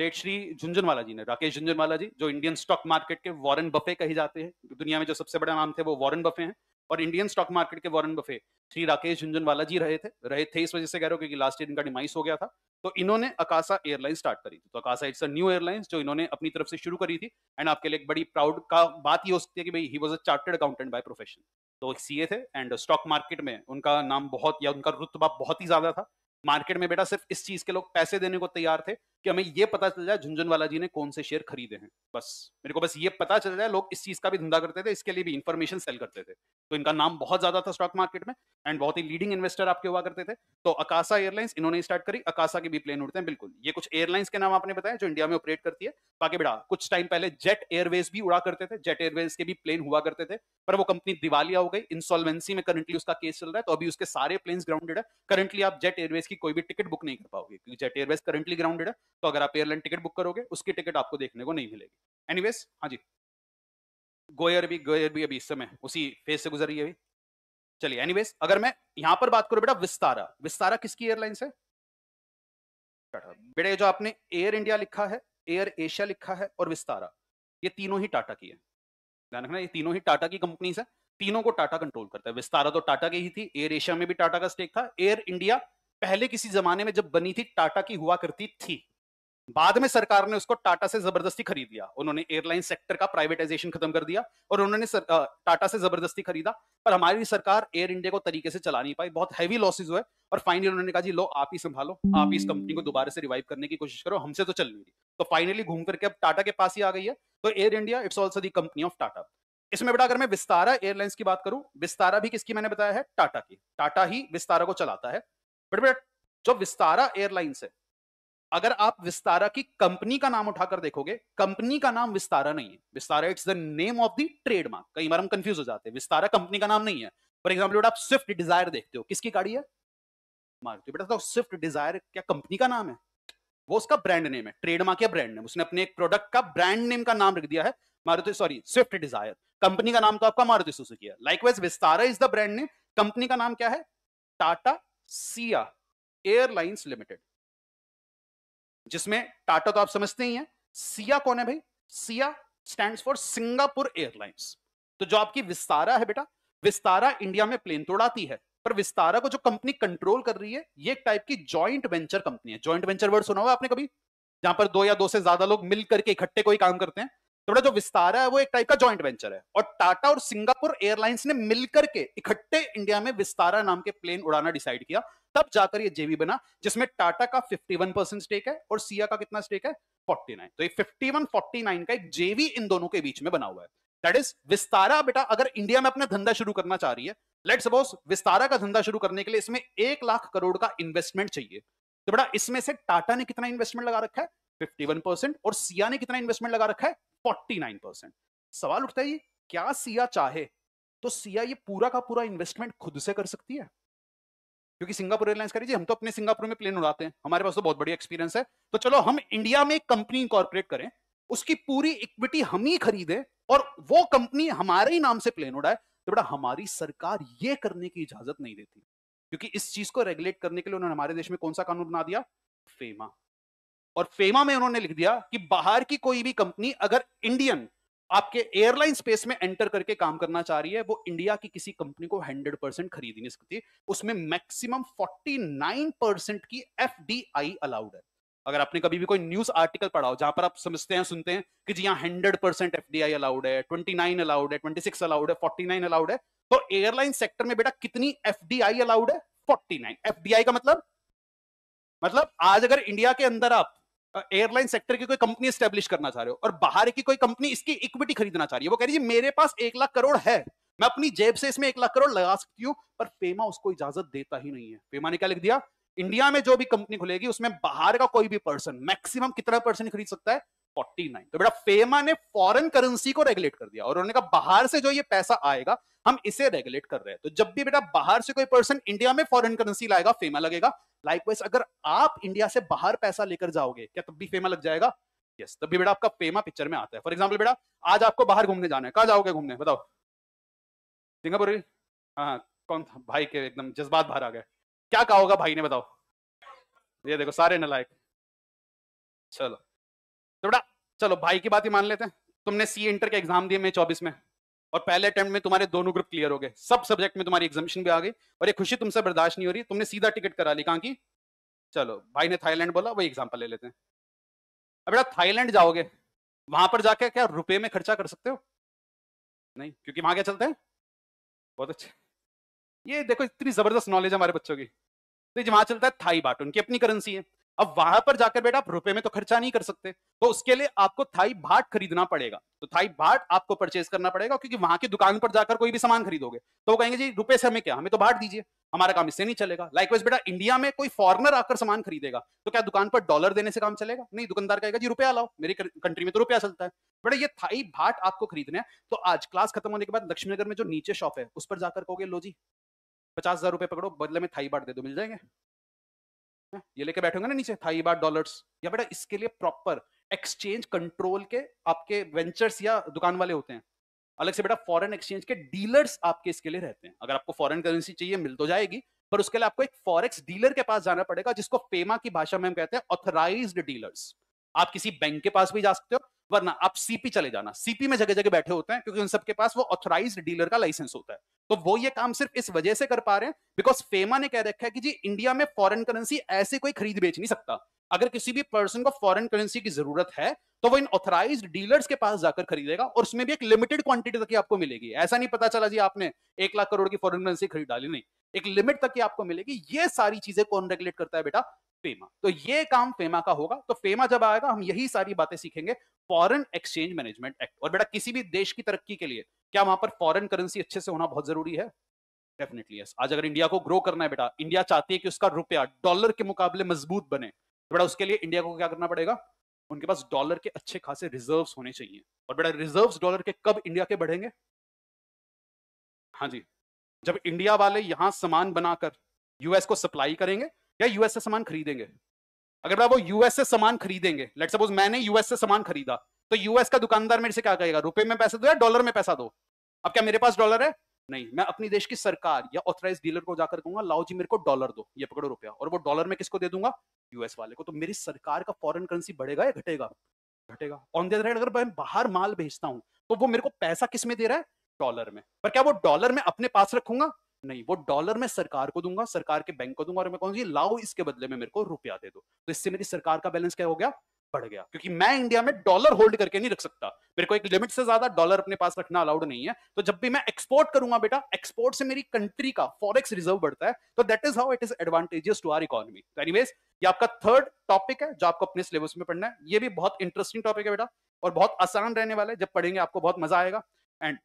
A: लेट श्री झुंझुनवाला जी ने राकेश झुंझुनवाला जी जो इंडियन स्टॉक मार्केट के वॉरेन बफे कहे जाते हैं दुनिया में जो सबसे बड़ा नाम थे वो वॉरेन बफे हैं और इंडियन स्टॉक मार्केट के वॉरेन बफे श्री राकेश झुंझुनवाला जी रहे थे रहे थे इस वजह से कह रहे हो क्योंकि लास्ट ईयर इनका डिमाइस हो गया था तो इन्होंने अकासा एयरलाइन स्टार्ट करी थी तो Akasa it's a new airlines जो इन्होंने अपनी तरफ से शुरू करी थी एंड आपके लिए एक बड़ी प्राउड का बात ही हो सकती है कि भाई he was a chartered accountant by profession तो एक सीए थे एंड स्टॉक मार्केट में उनका नाम बहुत या उनका रुतबा बहुत ही ज्यादा था मार्केट में बेटा सिर्फ इस चीज के लोग पैसे देने को तैयार थे कि हमें ये पता चल जाए झुंझुनवाला जी ने कौन से शेयर खरीदे हैं बस मेरे को बस ये पता चल जाए लोग इस चीज का भी धंधा करते थे इसके लिए भी इन्फॉर्मेशन सेल करते थे तो इनका नाम बहुत ज्यादा था स्टॉक मार्केट में एंड बहुत ही लीडिंग इन्वेस्टर आपके हुआ करते थे तो अकासा एयरलाइंस इन्होंने स्टार्ट करी अकासा के भी प्लेन उड़ते हैं बिल्कुल ये कुछ एयरलाइंस के नाम आपने बताया जो इंडिया में ऑपरेट करती है बाकी बेटा कुछ टाइम पहले जेट एयरवेज भी उड़ा करते थे जेट एयरवेज के भी प्लेन हुआ करते थे पर वो कंपनी दिवालिया हो गई इंसॉल्वेंसी में करंटली उसका केस चल रहा है तो अभी उसके सारे प्लेन ग्राउंडेड है करंटली आप जेट एयरवेज की कोई भी टिकट बुक नहीं कर पाओगे क्योंकि जेट एयरवेज करंटली ग्राउंडेड है तो अगर आप एयरलाइन टिकट बुक करोगे उसकी टिकट आपको देखने को नहीं मिलेगी एनीवेज हाँ जी गोयर भी गोयर भी अभी इस समय उसी फेज से गुजर रही है चलिए एनीवेज अगर मैं यहां पर बात करूं बेटा विस्तारा विस्तारा किसकी एयरलाइन है बेटा जो आपने एयर इंडिया लिखा है एयर एशिया लिखा है और विस्तारा ये तीनों ही टाटा की है ध्यान रखना ये तीनों ही टाटा की कंपनीज है तीनों को टाटा कंट्रोल करता है विस्तारा तो टाटा की ही थी एयर एशिया में भी टाटा का स्टेक था एयर इंडिया पहले किसी जमाने में जब बनी थी टाटा की हुआ करती थी बाद में सरकार ने उसको टाटा से जबरदस्ती खरीद लिया उन्होंने एयरलाइन सेक्टर का प्राइवेटाइजेशन खत्म कर दिया और उन्होंने सर, आ, टाटा से जबरदस्ती खरीदा पर हमारी सरकार एयर इंडिया को तरीके से चला नहीं पाई बहुत हैवी लॉसेज हुए और फाइनली उन्होंने कहा जी लो आप ही संभालो आप ही इस कंपनी को दोबारा से रिवाइव करने की कोशिश करो हमसे तो चल नहीं रही तो फाइनली घूम करके अब टाटा के पास ही आ गई है तो Air India it's also the company of Tata इसमें बेटा अगर मैं विस्तारा एयरलाइंस की बात करूं विस्तारा भी किसकी मैंने बताया है टाटा की टाटा ही विस्तारा को चलाता है बट बेटा जो विस्तारा एयरलाइंस है अगर आप विस्तारा की कंपनी का नाम उठाकर देखोगे कंपनी का नाम विस्तारा नहीं है Vistara it's the name of the trademark कई बार हम कंफ्यूज हो जाते हैं विस्तारा कंपनी का नाम नहीं है फॉर एग्जाम्पल आप स्विफ्ट डिजायर देखते हो किसकी गाड़ी है मारुति बेटा तो स्विफ्ट डिजायर क्या कंपनी का नाम है वो उसका ब्रांड नेम है ट्रेडमार्क या ब्रांड नेम उसने अपने एक प्रोडक्ट का ब्रांड नेम का नाम रख दिया है Maruti sorry Swift Dzire company का नाम तो आपका मारुति सुजुकी है likewise Vistara is the brand name company का नाम क्या है टाटा सिया एयरलाइंस लिमिटेड जिसमें टाटा तो आप समझते ही हैं सिया कौन है भाई SIA stand for Singapore airlines तो जो आपकी विस्तारा है बेटा विस्तारा इंडिया में प्लेन तोड़ाती है पर विस्तारा को जो कंपनी कंट्रोल कर रही है ये एक टाइप की ज्वाइंट वेंचर कंपनी है ज्वाइंट वेंचर वर्ड सुना हुआ आपने कभी जहां पर दो या दो से ज्यादा लोग मिल करके इकट्ठे कोई काम करते हैं थोड़ा जो विस्तारा है वो एक टाइप का ज्वाइंट वेंचर है और टाटा और सिंगापुर एयरलाइंस ने मिलकर के इकट्ठे इंडिया में विस्तारा नाम के प्लेन उड़ाना डिसाइड किया तब जाकर ये जेवी बना जिसमें टाटा का 51 परसेंट स्टेक है और सिया का कितना स्टेक है 49 तो ये 51 49 का एक जेवी इन दोनों के बीच में बना हुआ है दैट इज विस्तारा बेटा अगर इंडिया में अपना धंधा शुरू करना चाह रही है लेट सपोज विस्तारा का धंधा शुरू करने के लिए इसमें एक लाख करोड़ का इन्वेस्टमेंट चाहिए तो बेटा इसमें से टाटा ने कितना इन्वेस्टमेंट लगा रखा है 51 परसेंट और सिया ने कितना इन्वेस्टमेंट लगा रखा है 49% सवाल उठता है ये क्या सिया चाहे तो सिया ये पूरा का पूरा इन्वेस्टमेंट खुद से कर सकती है क्योंकि सिंगापुर एयरलाइंस कह रही है हम तो अपने सिंगापुर में प्लेन उड़ाते हैं हमारे पास तो बहुत बड़ी एक्सपीरियंस है तो चलो हम इंडिया में एक कंपनी इंकॉर्पोरेट करें उसकी पूरी इक्विटी हम ही खरीदे और वो कंपनी हमारे ही नाम से प्लेन उड़ाए तो बेटा हमारी सरकार ये करने की इजाजत नहीं देती क्योंकि इस चीज को रेगुलेट करने के लिए उन्होंने हमारे देश में कौन सा कानून बना दिया फेमा और फेमा में उन्होंने लिख दिया कि बाहर की कोई भी कंपनी अगर इंडियन आपके एयरलाइन स्पेस में एंटर करके काम करना चाह रही है वो इंडिया की किसी कंपनी को 100 परसेंट खरीद नहीं सकती उसमें मैक्सिमम 49 परसेंट की एफ अलाउड है अगर आपने कभी भी कोई न्यूज आर्टिकल पढ़ा हो जहां पर आप समझते हैं सुनते हैं कि जी यहाँ हंड्रेड परसेंट एफ अलाउड है ट्वेंटी अलाउड है ट्वेंटी अलाउड है फोर्टी अलाउड है तो एयरलाइन सेक्टर में बेटा कितनी एफ अलाउड है फोर्टी नाइन का मतलब मतलब आज अगर इंडिया के अंदर आप एयरलाइन सेक्टर की कोई कंपनी स्टेब्लिश करना चाह रहे हो और बाहर की कोई कंपनी इसकी इक्विटी खरीदना चाह रही है वो कह रही है मेरे पास एक लाख करोड़ है मैं अपनी जेब से इसमें एक लाख करोड़ लगा सकती हूँ पर फेमा उसको इजाजत देता ही नहीं है फेमा ने क्या लिख दिया इंडिया में जो भी कंपनी खुलेगी उसमें बाहर का कोई भी पर्सन मैक्सिमम कितना पर्सन खरीद सकता है 49 तो बेटा फेमा ने फॉरेन करेंसी को रेगुलेट कर दिया और उन्होंने कहा बाहर से जो ये पैसा आएगा हम इसे रेगुलेट कर रहे हैं तो जब भी बेटा बाहर से कोई पर्सन इंडिया में फॉरेन करेंसी लाएगा फेमा लगेगा लाइकवाइज अगर आप इंडिया से बाहर पैसा लेकर जाओगे क्या तब भी फेमा लग जाएगा यस तब भी बेटा आपका फेमा पिक्चर में आता है फॉर एग्जाम्पल बेटा आज आपको बाहर घूमने जाना है कहा जाओगे घूमने बताओ सिंगापुर हाँ कौन था भाई के एकदम जज्बात बाहर आ गए क्या कहा होगा भाई ने बताओ ये देखो सारे नलायक चलो तो बेटा चलो भाई की बात ही मान लेते हैं तुमने सी इंटर के एग्जाम दिए मैं चौबीस में और पहले अटेम्प्ट में तुम्हारे दोनों ग्रुप क्लियर हो गए सब सब्जेक्ट में तुम्हारी एग्जामिशन भी आ गई और ये खुशी तुमसे बर्दाश्त नहीं हो रही तुमने सीधा टिकट करा ली कहाँ की चलो भाई ने थाईलैंड बोला वही एग्जाम्पल ले लेते हैं अब बेटा थाईलैंड जाओगे वहां पर जाके क्या रुपये में खर्चा कर सकते हो नहीं क्योंकि वहां क्या चलते हैं बहुत अच्छा ये देखो इतनी जबरदस्त नॉलेज है हमारे बच्चों की तो जहाँ चलता है थाई बाट उनकी अपनी करेंसी है अब वहां पर जाकर बेटा आप रुपए में तो खर्चा नहीं कर सकते तो उसके लिए आपको थाई भाट खरीदना पड़ेगा तो थाई भाट आपको परचेज करना पड़ेगा क्योंकि वहां की दुकान पर जाकर कोई भी सामान खरीदोगे तो वो कहेंगे जी रुपए से हमें क्या हमें तो भाट दीजिए हमारा काम इससे नहीं चलेगा लाइकवाइज बेटा इंडिया में कोई फॉरनर आकर सामान खरीदेगा तो क्या दुकान पर डॉलर देने से काम चलेगा नहीं दुकानदार कहेगा जी रुपया लाओ मेरी कंट्री में तो रुपया चलता है बेटा ये थाई भाट आपको खरीदना है तो आज क्लास खत्म होने के बाद लक्ष्मी नगर में जो नीचे शॉप है उस पर जाकर कहोगे लो जी पचास हजार रुपए पकड़ो बदले में थाई बाट दे दो मिल जाएंगे ये लेके बैठोगे ना नीचे थाई बार डॉलर्स या बेटा इसके लिए प्रॉपर एक्सचेंज कंट्रोल के आपके वेंचर्स या दुकान वाले होते हैं अलग से बेटा फॉरेन एक्सचेंज के डीलर्स आपके इसके लिए रहते हैं अगर आपको फॉरेन करेंसी चाहिए मिल तो जाएगी पर उसके लिए आपको एक फॉरेक्स डीलर के पास जाना पड़ेगा जिसको फेमा की भाषा में हम कहते हैं ऑथराइज डीलर्स आप किसी बैंक के पास भी जा सकते हो वरना आप सीपी चले जाना सीपी में जगह जगह बैठे होते हैं क्योंकि उन सबके पास वो ऑथोराइज डीलर का लाइसेंस होता है तो वो ये काम सिर्फ इस वजह से कर पा रहे हैं बिकॉज फेमा ने कह रखा है कि जी इंडिया में फॉरेन करेंसी ऐसे कोई खरीद बेच नहीं सकता अगर किसी भी पर्सन को फॉरेन करेंसी की जरूरत है तो वो इन ऑथराइज डीलर्स के पास जाकर खरीदेगा और उसमें भी एक लिमिटेड क्वांटिटी तक ही आपको मिलेगी ऐसा नहीं पता चला जी आपने एक लाख करोड़ की फॉरन करेंसी खरीद डाली नहीं एक लिमिट तक ही आपको मिलेगी ये सारी चीजें कौन रेगुलेट करता है बेटा फेमा तो ये काम फेमा का होगा तो फेमा जब आएगा हम यही सारी बातें सीखेंगे फॉरन एक्सचेंज मैनेजमेंट एक्ट और बेटा किसी भी देश की तरक्की के लिए क्या वहां पर फॉरन करेंसी अच्छे से होना बहुत जरूरी है डेफिनेटली यस आज अगर इंडिया को ग्रो करना है बेटा इंडिया चाहती है कि उसका रुपया डॉलर के मुकाबले मजबूत बने तो बेटा उसके लिए इंडिया को क्या करना पड़ेगा उनके पास डॉलर के अच्छे खासे रिजर्व्स होने चाहिए और बेटा रिजर्व्स डॉलर के कब इंडिया के बढ़ेंगे हाँ जी जब इंडिया वाले यहां सामान बनाकर यूएस को सप्लाई करेंगे या यूएस से सामान खरीदेंगे अगर बेटा वो यूएस से सामान खरीदेंगे लेट सपोज मैंने यूएस से सामान खरीदा तो यूएस का दुकानदार मेरे से क्या कहेगा रुपए में पैसा दो या डॉलर में पैसा दो अब क्या मेरे पास डॉलर है नहीं मैं अपनी देश की सरकार या ऑथराइज डीलर को जाकर कहूंगा लाओ जी मेरे को डॉलर दो ये पकड़ो रुपया और वो डॉलर में किसको दे दूंगा यूएस वाले को तो मेरी सरकार का फॉरन करेंसी बढ़ेगा या घटेगा घटेगा ऑन दर अगर मैं बाहर माल भेजता हूँ तो वो मेरे को पैसा किस में दे रहा है डॉलर में पर क्या वो डॉलर में अपने पास रखूंगा नहीं वो डॉलर मैं सरकार को दूंगा सरकार के बैंक को दूंगा और मैं कहूंगी लाओ इसके बदले में मेरे को रुपया दे दो तो इससे मेरी सरकार का बैलेंस क्या हो गया बढ़ गया क्योंकि मैं इंडिया में डॉलर होल्ड करके नहीं रख सकता मेरे को एक लिमिट से ज्यादा डॉलर अपने पास रखना अलाउड नहीं है तो जब भी मैं एक्सपोर्ट करूंगा बेटा एक्सपोर्ट से मेरी कंट्री का फॉरेक्स रिजर्व बढ़ता है तो that is how it is advantageous to our economy तो एनीवेज ये आपका थर्ड टॉपिक है जो आपको अपने सिलेबस में पढ़ना है ये भी बहुत इंटरेस्टिंग टॉपिक है बेटा और बहुत आसान रहने वाला है जब पढ़ेंगे आपको बहुत मजा आएगा एंड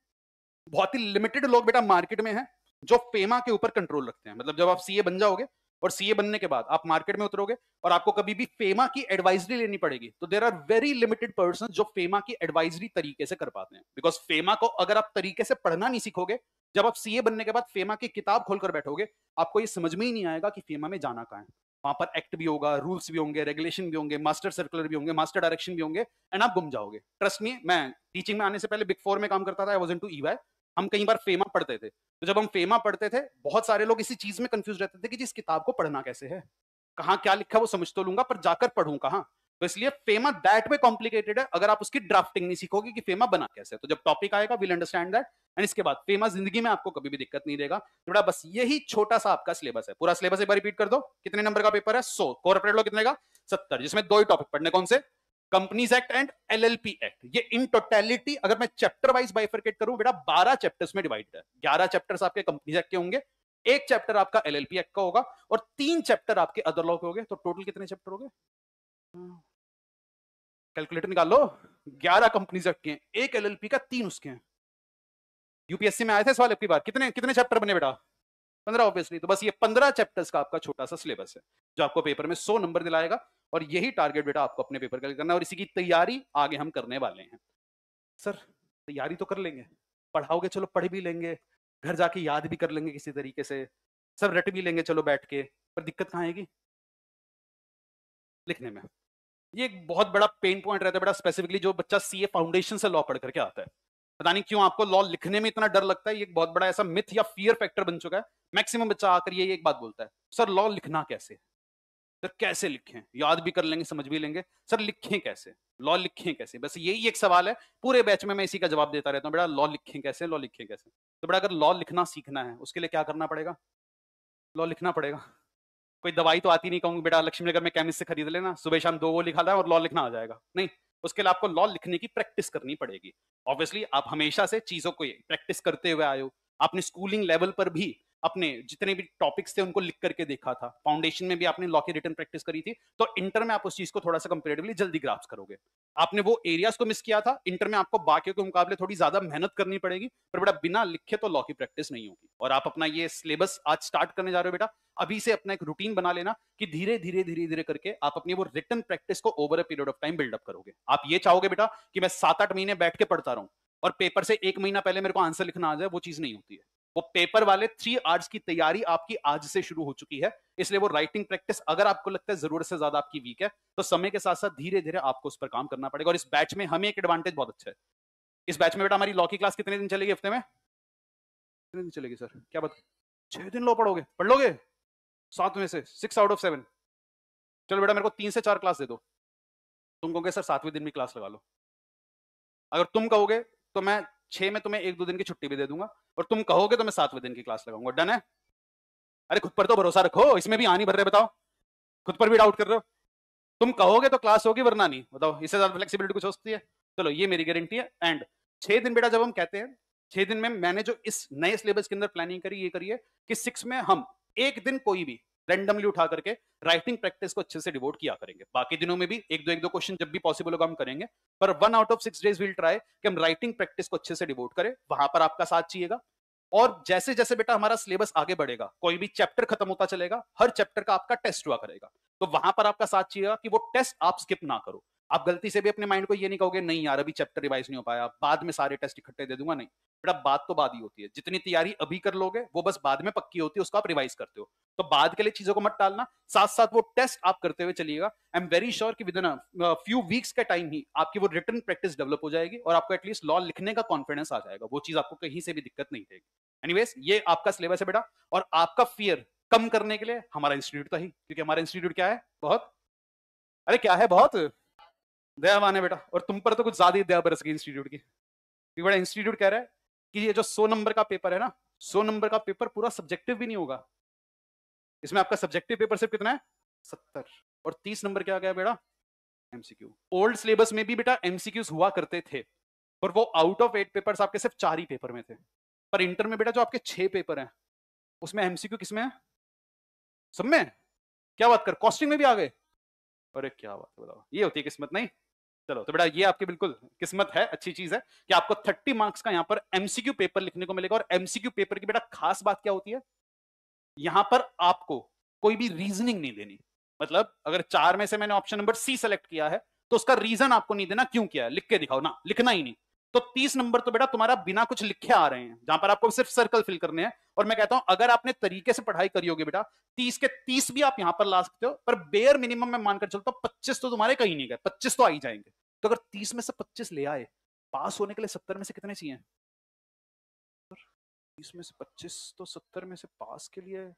A: बहुत ही लिमिटेड लोग बेटा मार्केट में है जो फेमा के ऊपर कंट्रोल रखते हैं मतलब जब आप सीए बन जाओगे और सीए बनने के बाद आप मार्केट में उतरोगे और आपको कभी भी फेमा की एडवाइजरी लेनी पड़ेगी तो there are very limited person जो फेमा की एडवाइजरी तरीके से कर पाते हैं बिकॉज फेमा को अगर आप तरीके से पढ़ना नहीं सीखोगे जब आप सीए बनने के बाद फेमा की किताब खोलकर बैठोगे आपको ये समझ में ही नहीं आएगा कि फेमा में जाना कहाँ है वहां पर एक्ट भी होगा रूल्स भी होंगे रेगुलेशन भी होंगे मास्टर सर्कुलर भी होंगे मास्टर डायरेक्शन भी होंगे एंड आप गुम जाओगे ट्रस्ट मी मैं टीचिंग में आने से पहले बिग फोर में काम करता था I was in to E Y हम कई बार फेमा पढ़ते थे तो जब हम फेमा पढ़ते थे बहुत सारे लोग इसी चीज में कंफ्यूज रहते थे कि जिस किताब को पढ़ना कैसे है कहाँ क्या लिखा वो समझ तो लूंगा पर जाकर पढ़ू कहाँ तो इसलिए फेमा दैट वे कॉम्प्लिकेटेड है अगर आप उसकी ड्राफ्टिंग नहीं सीखोगे कि फेमा बना कैसे है तो जब टॉपिक आएगा विल अंडरस्टैंड दैट एंड इसके बाद फेमा जिंदगी में आपको कभी भी दिक्कत नहीं देगा थोड़ा बस यही छोटा सा आपका सिलेबस है पूरा सिलेबस एक बार रिपीट कर दो कितने नंबर का पेपर है सो कॉर्पोरेट लो कितने का सत्तर जिसमें दो ही टॉपिक पढ़ने कौन से companies act and LLP act ये इन टोटेलिटी अगर मैं चैप्टर वाइज बाइफरकेट करूं बेटा बारह चैप्टर्स में डिवाइड है ग्यारह चैप्टर्स आपके कंपनीज एक्ट के होंगे एक चैप्टर आपका एलएलपी एक्ट का होगा और तीन चैप्टर आपके अदर लॉ के होंगे तो टोटल कितने चैप्टर होंगे कैलकुलेटर निकाल लो ग्यारह कंपनीज एक्ट के हैं एक एलएलपी का तीन उसके हैं यूपीएससी में आए थे सवाल आपकी बार कितने कितने चैप्टर बने बेटा पंद्रह ऑब्वियसली तो बस ये पंद्रह चैप्टर्स का आपका छोटा सा सिलेबस है जो आपको पेपर में सौ नंबर दिलाएगा और यही टारगेट बेटा आपको अपने पेपर का करना है और इसी की तैयारी आगे हम करने वाले हैं सर तैयारी तो कर लेंगे पढ़ाओगे चलो पढ़ भी लेंगे घर जाके याद भी कर लेंगे किसी तरीके से सब रट भी लेंगे चलो बैठ के पर दिक्कत कहाँ आएगी लिखने में ये एक बहुत बड़ा पेन पॉइंट रहता है बड़ा स्पेसिफिकली जो बच्चा सीए फाउंडेशन से लॉ पढ़ करके आता है पता नहीं क्यों आपको लॉ लिखने में इतना डर लगता है ये एक बहुत बड़ा ऐसा मिथ या फियर फैक्टर बन चुका है मैक्सिमम बच्चा आकर ये एक बात बोलता है सर लॉ लिखना कैसे सर कैसे लिखें याद भी कर लेंगे समझ भी लेंगे सर लिखें कैसे लॉ लिखें कैसे बस यही एक सवाल है पूरे बैच में मैं इसी का जवाब देता रहता हूँ बेटा लॉ लिखें कैसे लॉ लिखें कैसे तो बेटा अगर लॉ लिखना सीखना है उसके लिए क्या करना पड़ेगा लॉ लिखना पड़ेगा कोई दवाई तो आती नहीं कहूंगी बेटा लक्ष्मी नगर में केमिस्ट से खरीद लेना सुबह शाम दो वो लिखा था और लॉ लिखना आ जाएगा नहीं उसके लिए आपको लॉ लिखने की प्रैक्टिस करनी पड़ेगी ऑब्वियसली आप हमेशा से चीजों को प्रैक्टिस करते हुए आए हो आपने स्कूलिंग लेवल पर भी अपने जितने भी टॉपिक्स थे उनको लिख करके देखा था फाउंडेशन में भी आपने लॉ की रिटर्न प्रैक्टिस करी थी तो इंटर में आप उस चीज को थोड़ा सा कंपेरेटिवली जल्दी ग्राफ्स करोगे आपने वो एरियाज को मिस किया था इंटर में आपको बाकियों के मुकाबले थोड़ी ज्यादा मेहनत करनी पड़ेगी पर बेटा बिना लिखे तो लॉ की प्रैक्टिस नहीं होगी और आप अपना ये सिलेबस आज स्टार्ट करने जा रहे हो बेटा अभी से अपना एक रूटीन बना लेना कि धीरे धीरे धीरे धीरे करके आप अपनी वो रिटर्न प्रैक्टिस को over a period of time build up करोगे आप ये चाहोगे बेटा कि मैं सात आठ महीने बैठ के पढ़ता रहूं और पेपर से एक महीना पहले मेरे को आंसर लिखना आ जाए वो चीज नहीं होती है वो पेपर वाले थ्री आर्ट्स की तैयारी आपकी आज से शुरू हो चुकी है इसलिए वो राइटिंग प्रैक्टिस अगर आपको लगता है जरूरत से ज्यादा आपकी वीक है तो समय के साथ साथ धीरे धीरे आपको उस पर काम करना पड़ेगा और इस बैच में हमें एक एडवांटेज बहुत अच्छा है इस बैच में बेटा हमारी लॉ की क्लास कितने दिन चलेगी हफ्ते में कितने दिन चलेगी सर क्या बता छह दिन लो पढ़ोगे पढ़ लोगे सात में से सिक्स आउट ऑफ सेवन चलो बेटा मेरे को तीन से चार क्लास दे दो तुम कहोगे सर सातवें दिन भी क्लास लगा लो अगर तुम कहोगे तो मैं छह में तुम्हें एक दो दिन की छुट्टी भी दे दूंगा और तुम कहोगे तो मैं सातवें दिन की क्लास लगाऊंगा डन है अरे खुद पर तो भरोसा रखो इसमें भी आनी भर रहे बताओ खुद पर भी डाउट कर रहे हो तुम कहोगे तो क्लास होगी वरना नहीं बताओ इससे ज्यादा फ्लेक्सिबिलिटी कुछ होती है चलो ये मेरी गारंटी है एंड छह दिन बेटा जब हम कहते हैं छह दिन में मैंने जो इस नए सिलेबस के अंदर प्लानिंग करी ये करिए कि सिक्स में हम एक दिन कोई भी रैंडमली उठा करके राइटिंग प्रैक्टिस को अच्छे से डिवोट किया करेंगे बाकी दिनों में भी एक दो एक दो क्वेश्चन जब भी पॉसिबल होगा हम करेंगे पर one out of six days will try कि हम राइटिंग प्रैक्टिस को अच्छे से डिवोट करें वहां पर आपका साथ चाहिएगा और जैसे जैसे बेटा हमारा सिलेबस आगे बढ़ेगा कोई भी चैप्टर खत्म होता चलेगा हर चैप्टर का आपका टेस्ट हुआ करेगा तो वहां पर आपका साथ चाहिएगा कि वो टेस्ट आप स्किप ना करो आप गलती से भी अपने माइंड को ये नहीं कहोगे नहीं यार अभी चैप्टर रिवाइज नहीं हो पाया बाद में सारे टेस्ट इकट्ठे दे दूंगा नहीं बेटा बात तो बाद ही होती है जितनी तैयारी अभी कर लोगे वो बस बाद में पक्की होती है उसको आप रिवाइज करते हो तो बाद के लिए चीजों को मत टालना साथ साथ वो टेस्ट आप करते हुए चलिएगा आई एम वेरी श्योर कि विद इन फ्यू वीक्स के टाइम ही आपकी वो रिटर्न प्रैक्टिस डेवलप हो जाएगी और आपको एटलीस्ट लॉ लिखने का कॉन्फिडेंस आ जाएगा वो चीज आपको कहीं से भी दिक्कत नहीं देगी एनीवेज ये आपका सिलेबस है बेटा और आपका फियर कम करने के लिए हमारा इंस्टीट्यूट था ही क्योंकि हमारा इंस्टीट्यूट क्या है बहुत अरे क्या है बहुत दयावान है बेटा और तुम पर तो कुछ ज्यादा ही दया बरस गई इंस्टीट्यूट की बड़ा इंस्टीट्यूट कह रहा है कि ये जो सौ नंबर का पेपर है ना सो नंबर का पेपर पूरा सब्जेक्टिव भी नहीं होगा इसमें आपका सब्जेक्टिव पेपर सिर्फ कितना है सत्तर और तीस नंबर क्या गया बेटा एमसीक्यू ओल्ड सिलेबस में भी बेटा एमसीक्यू हुआ करते थे पर वो आउट ऑफ एट पेपर आपके सिर्फ चार ही पेपर में थे पर इंटर में बेटा जो आपके छह पेपर हैं उसमें एमसीक्यू किसमें है सब में क्या बात कर कॉस्टिंग में भी आ गए अरे क्या बात है बताओ ये होती है किस्मत नहीं चलो तो बेटा ये आपकी बिल्कुल किस्मत है अच्छी चीज है कि आपको थर्टी मार्क्स का यहाँ पर एमसीक्यू पेपर लिखने को मिलेगा और एमसीक्यू पेपर की बेटा खास बात क्या होती है यहां पर आपको कोई भी रीजनिंग नहीं देनी मतलब अगर चार में से मैंने ऑप्शन नंबर सी सेलेक्ट किया है तो उसका रीजन आपको नहीं देना क्यों किया है लिख के दिखाओ ना लिखना ही नहीं तो तीस नंबर तो बेटा तुम्हारा बिना कुछ लिखे आ रहे हैं जहां पर आपको सिर्फ सर्कल फिल करने हैं और मैं कहता हूं अगर आपने तरीके से पढ़ाई करी होगी बेटा तीस के तीस भी आप यहां पर ला सकते हो पर बेयर मिनिमम मैं मानकर चलता हूं पच्चीस तो तुम्हारे कहीं नहीं गए पच्चीस तो आई जाएंगे तो अगर तीस में से पच्चीस ले आए पास होने के लिए सत्तर में से कितने चाहिए तीस में से पच्चीस तो सत्तर में से
B: पास के लिए ये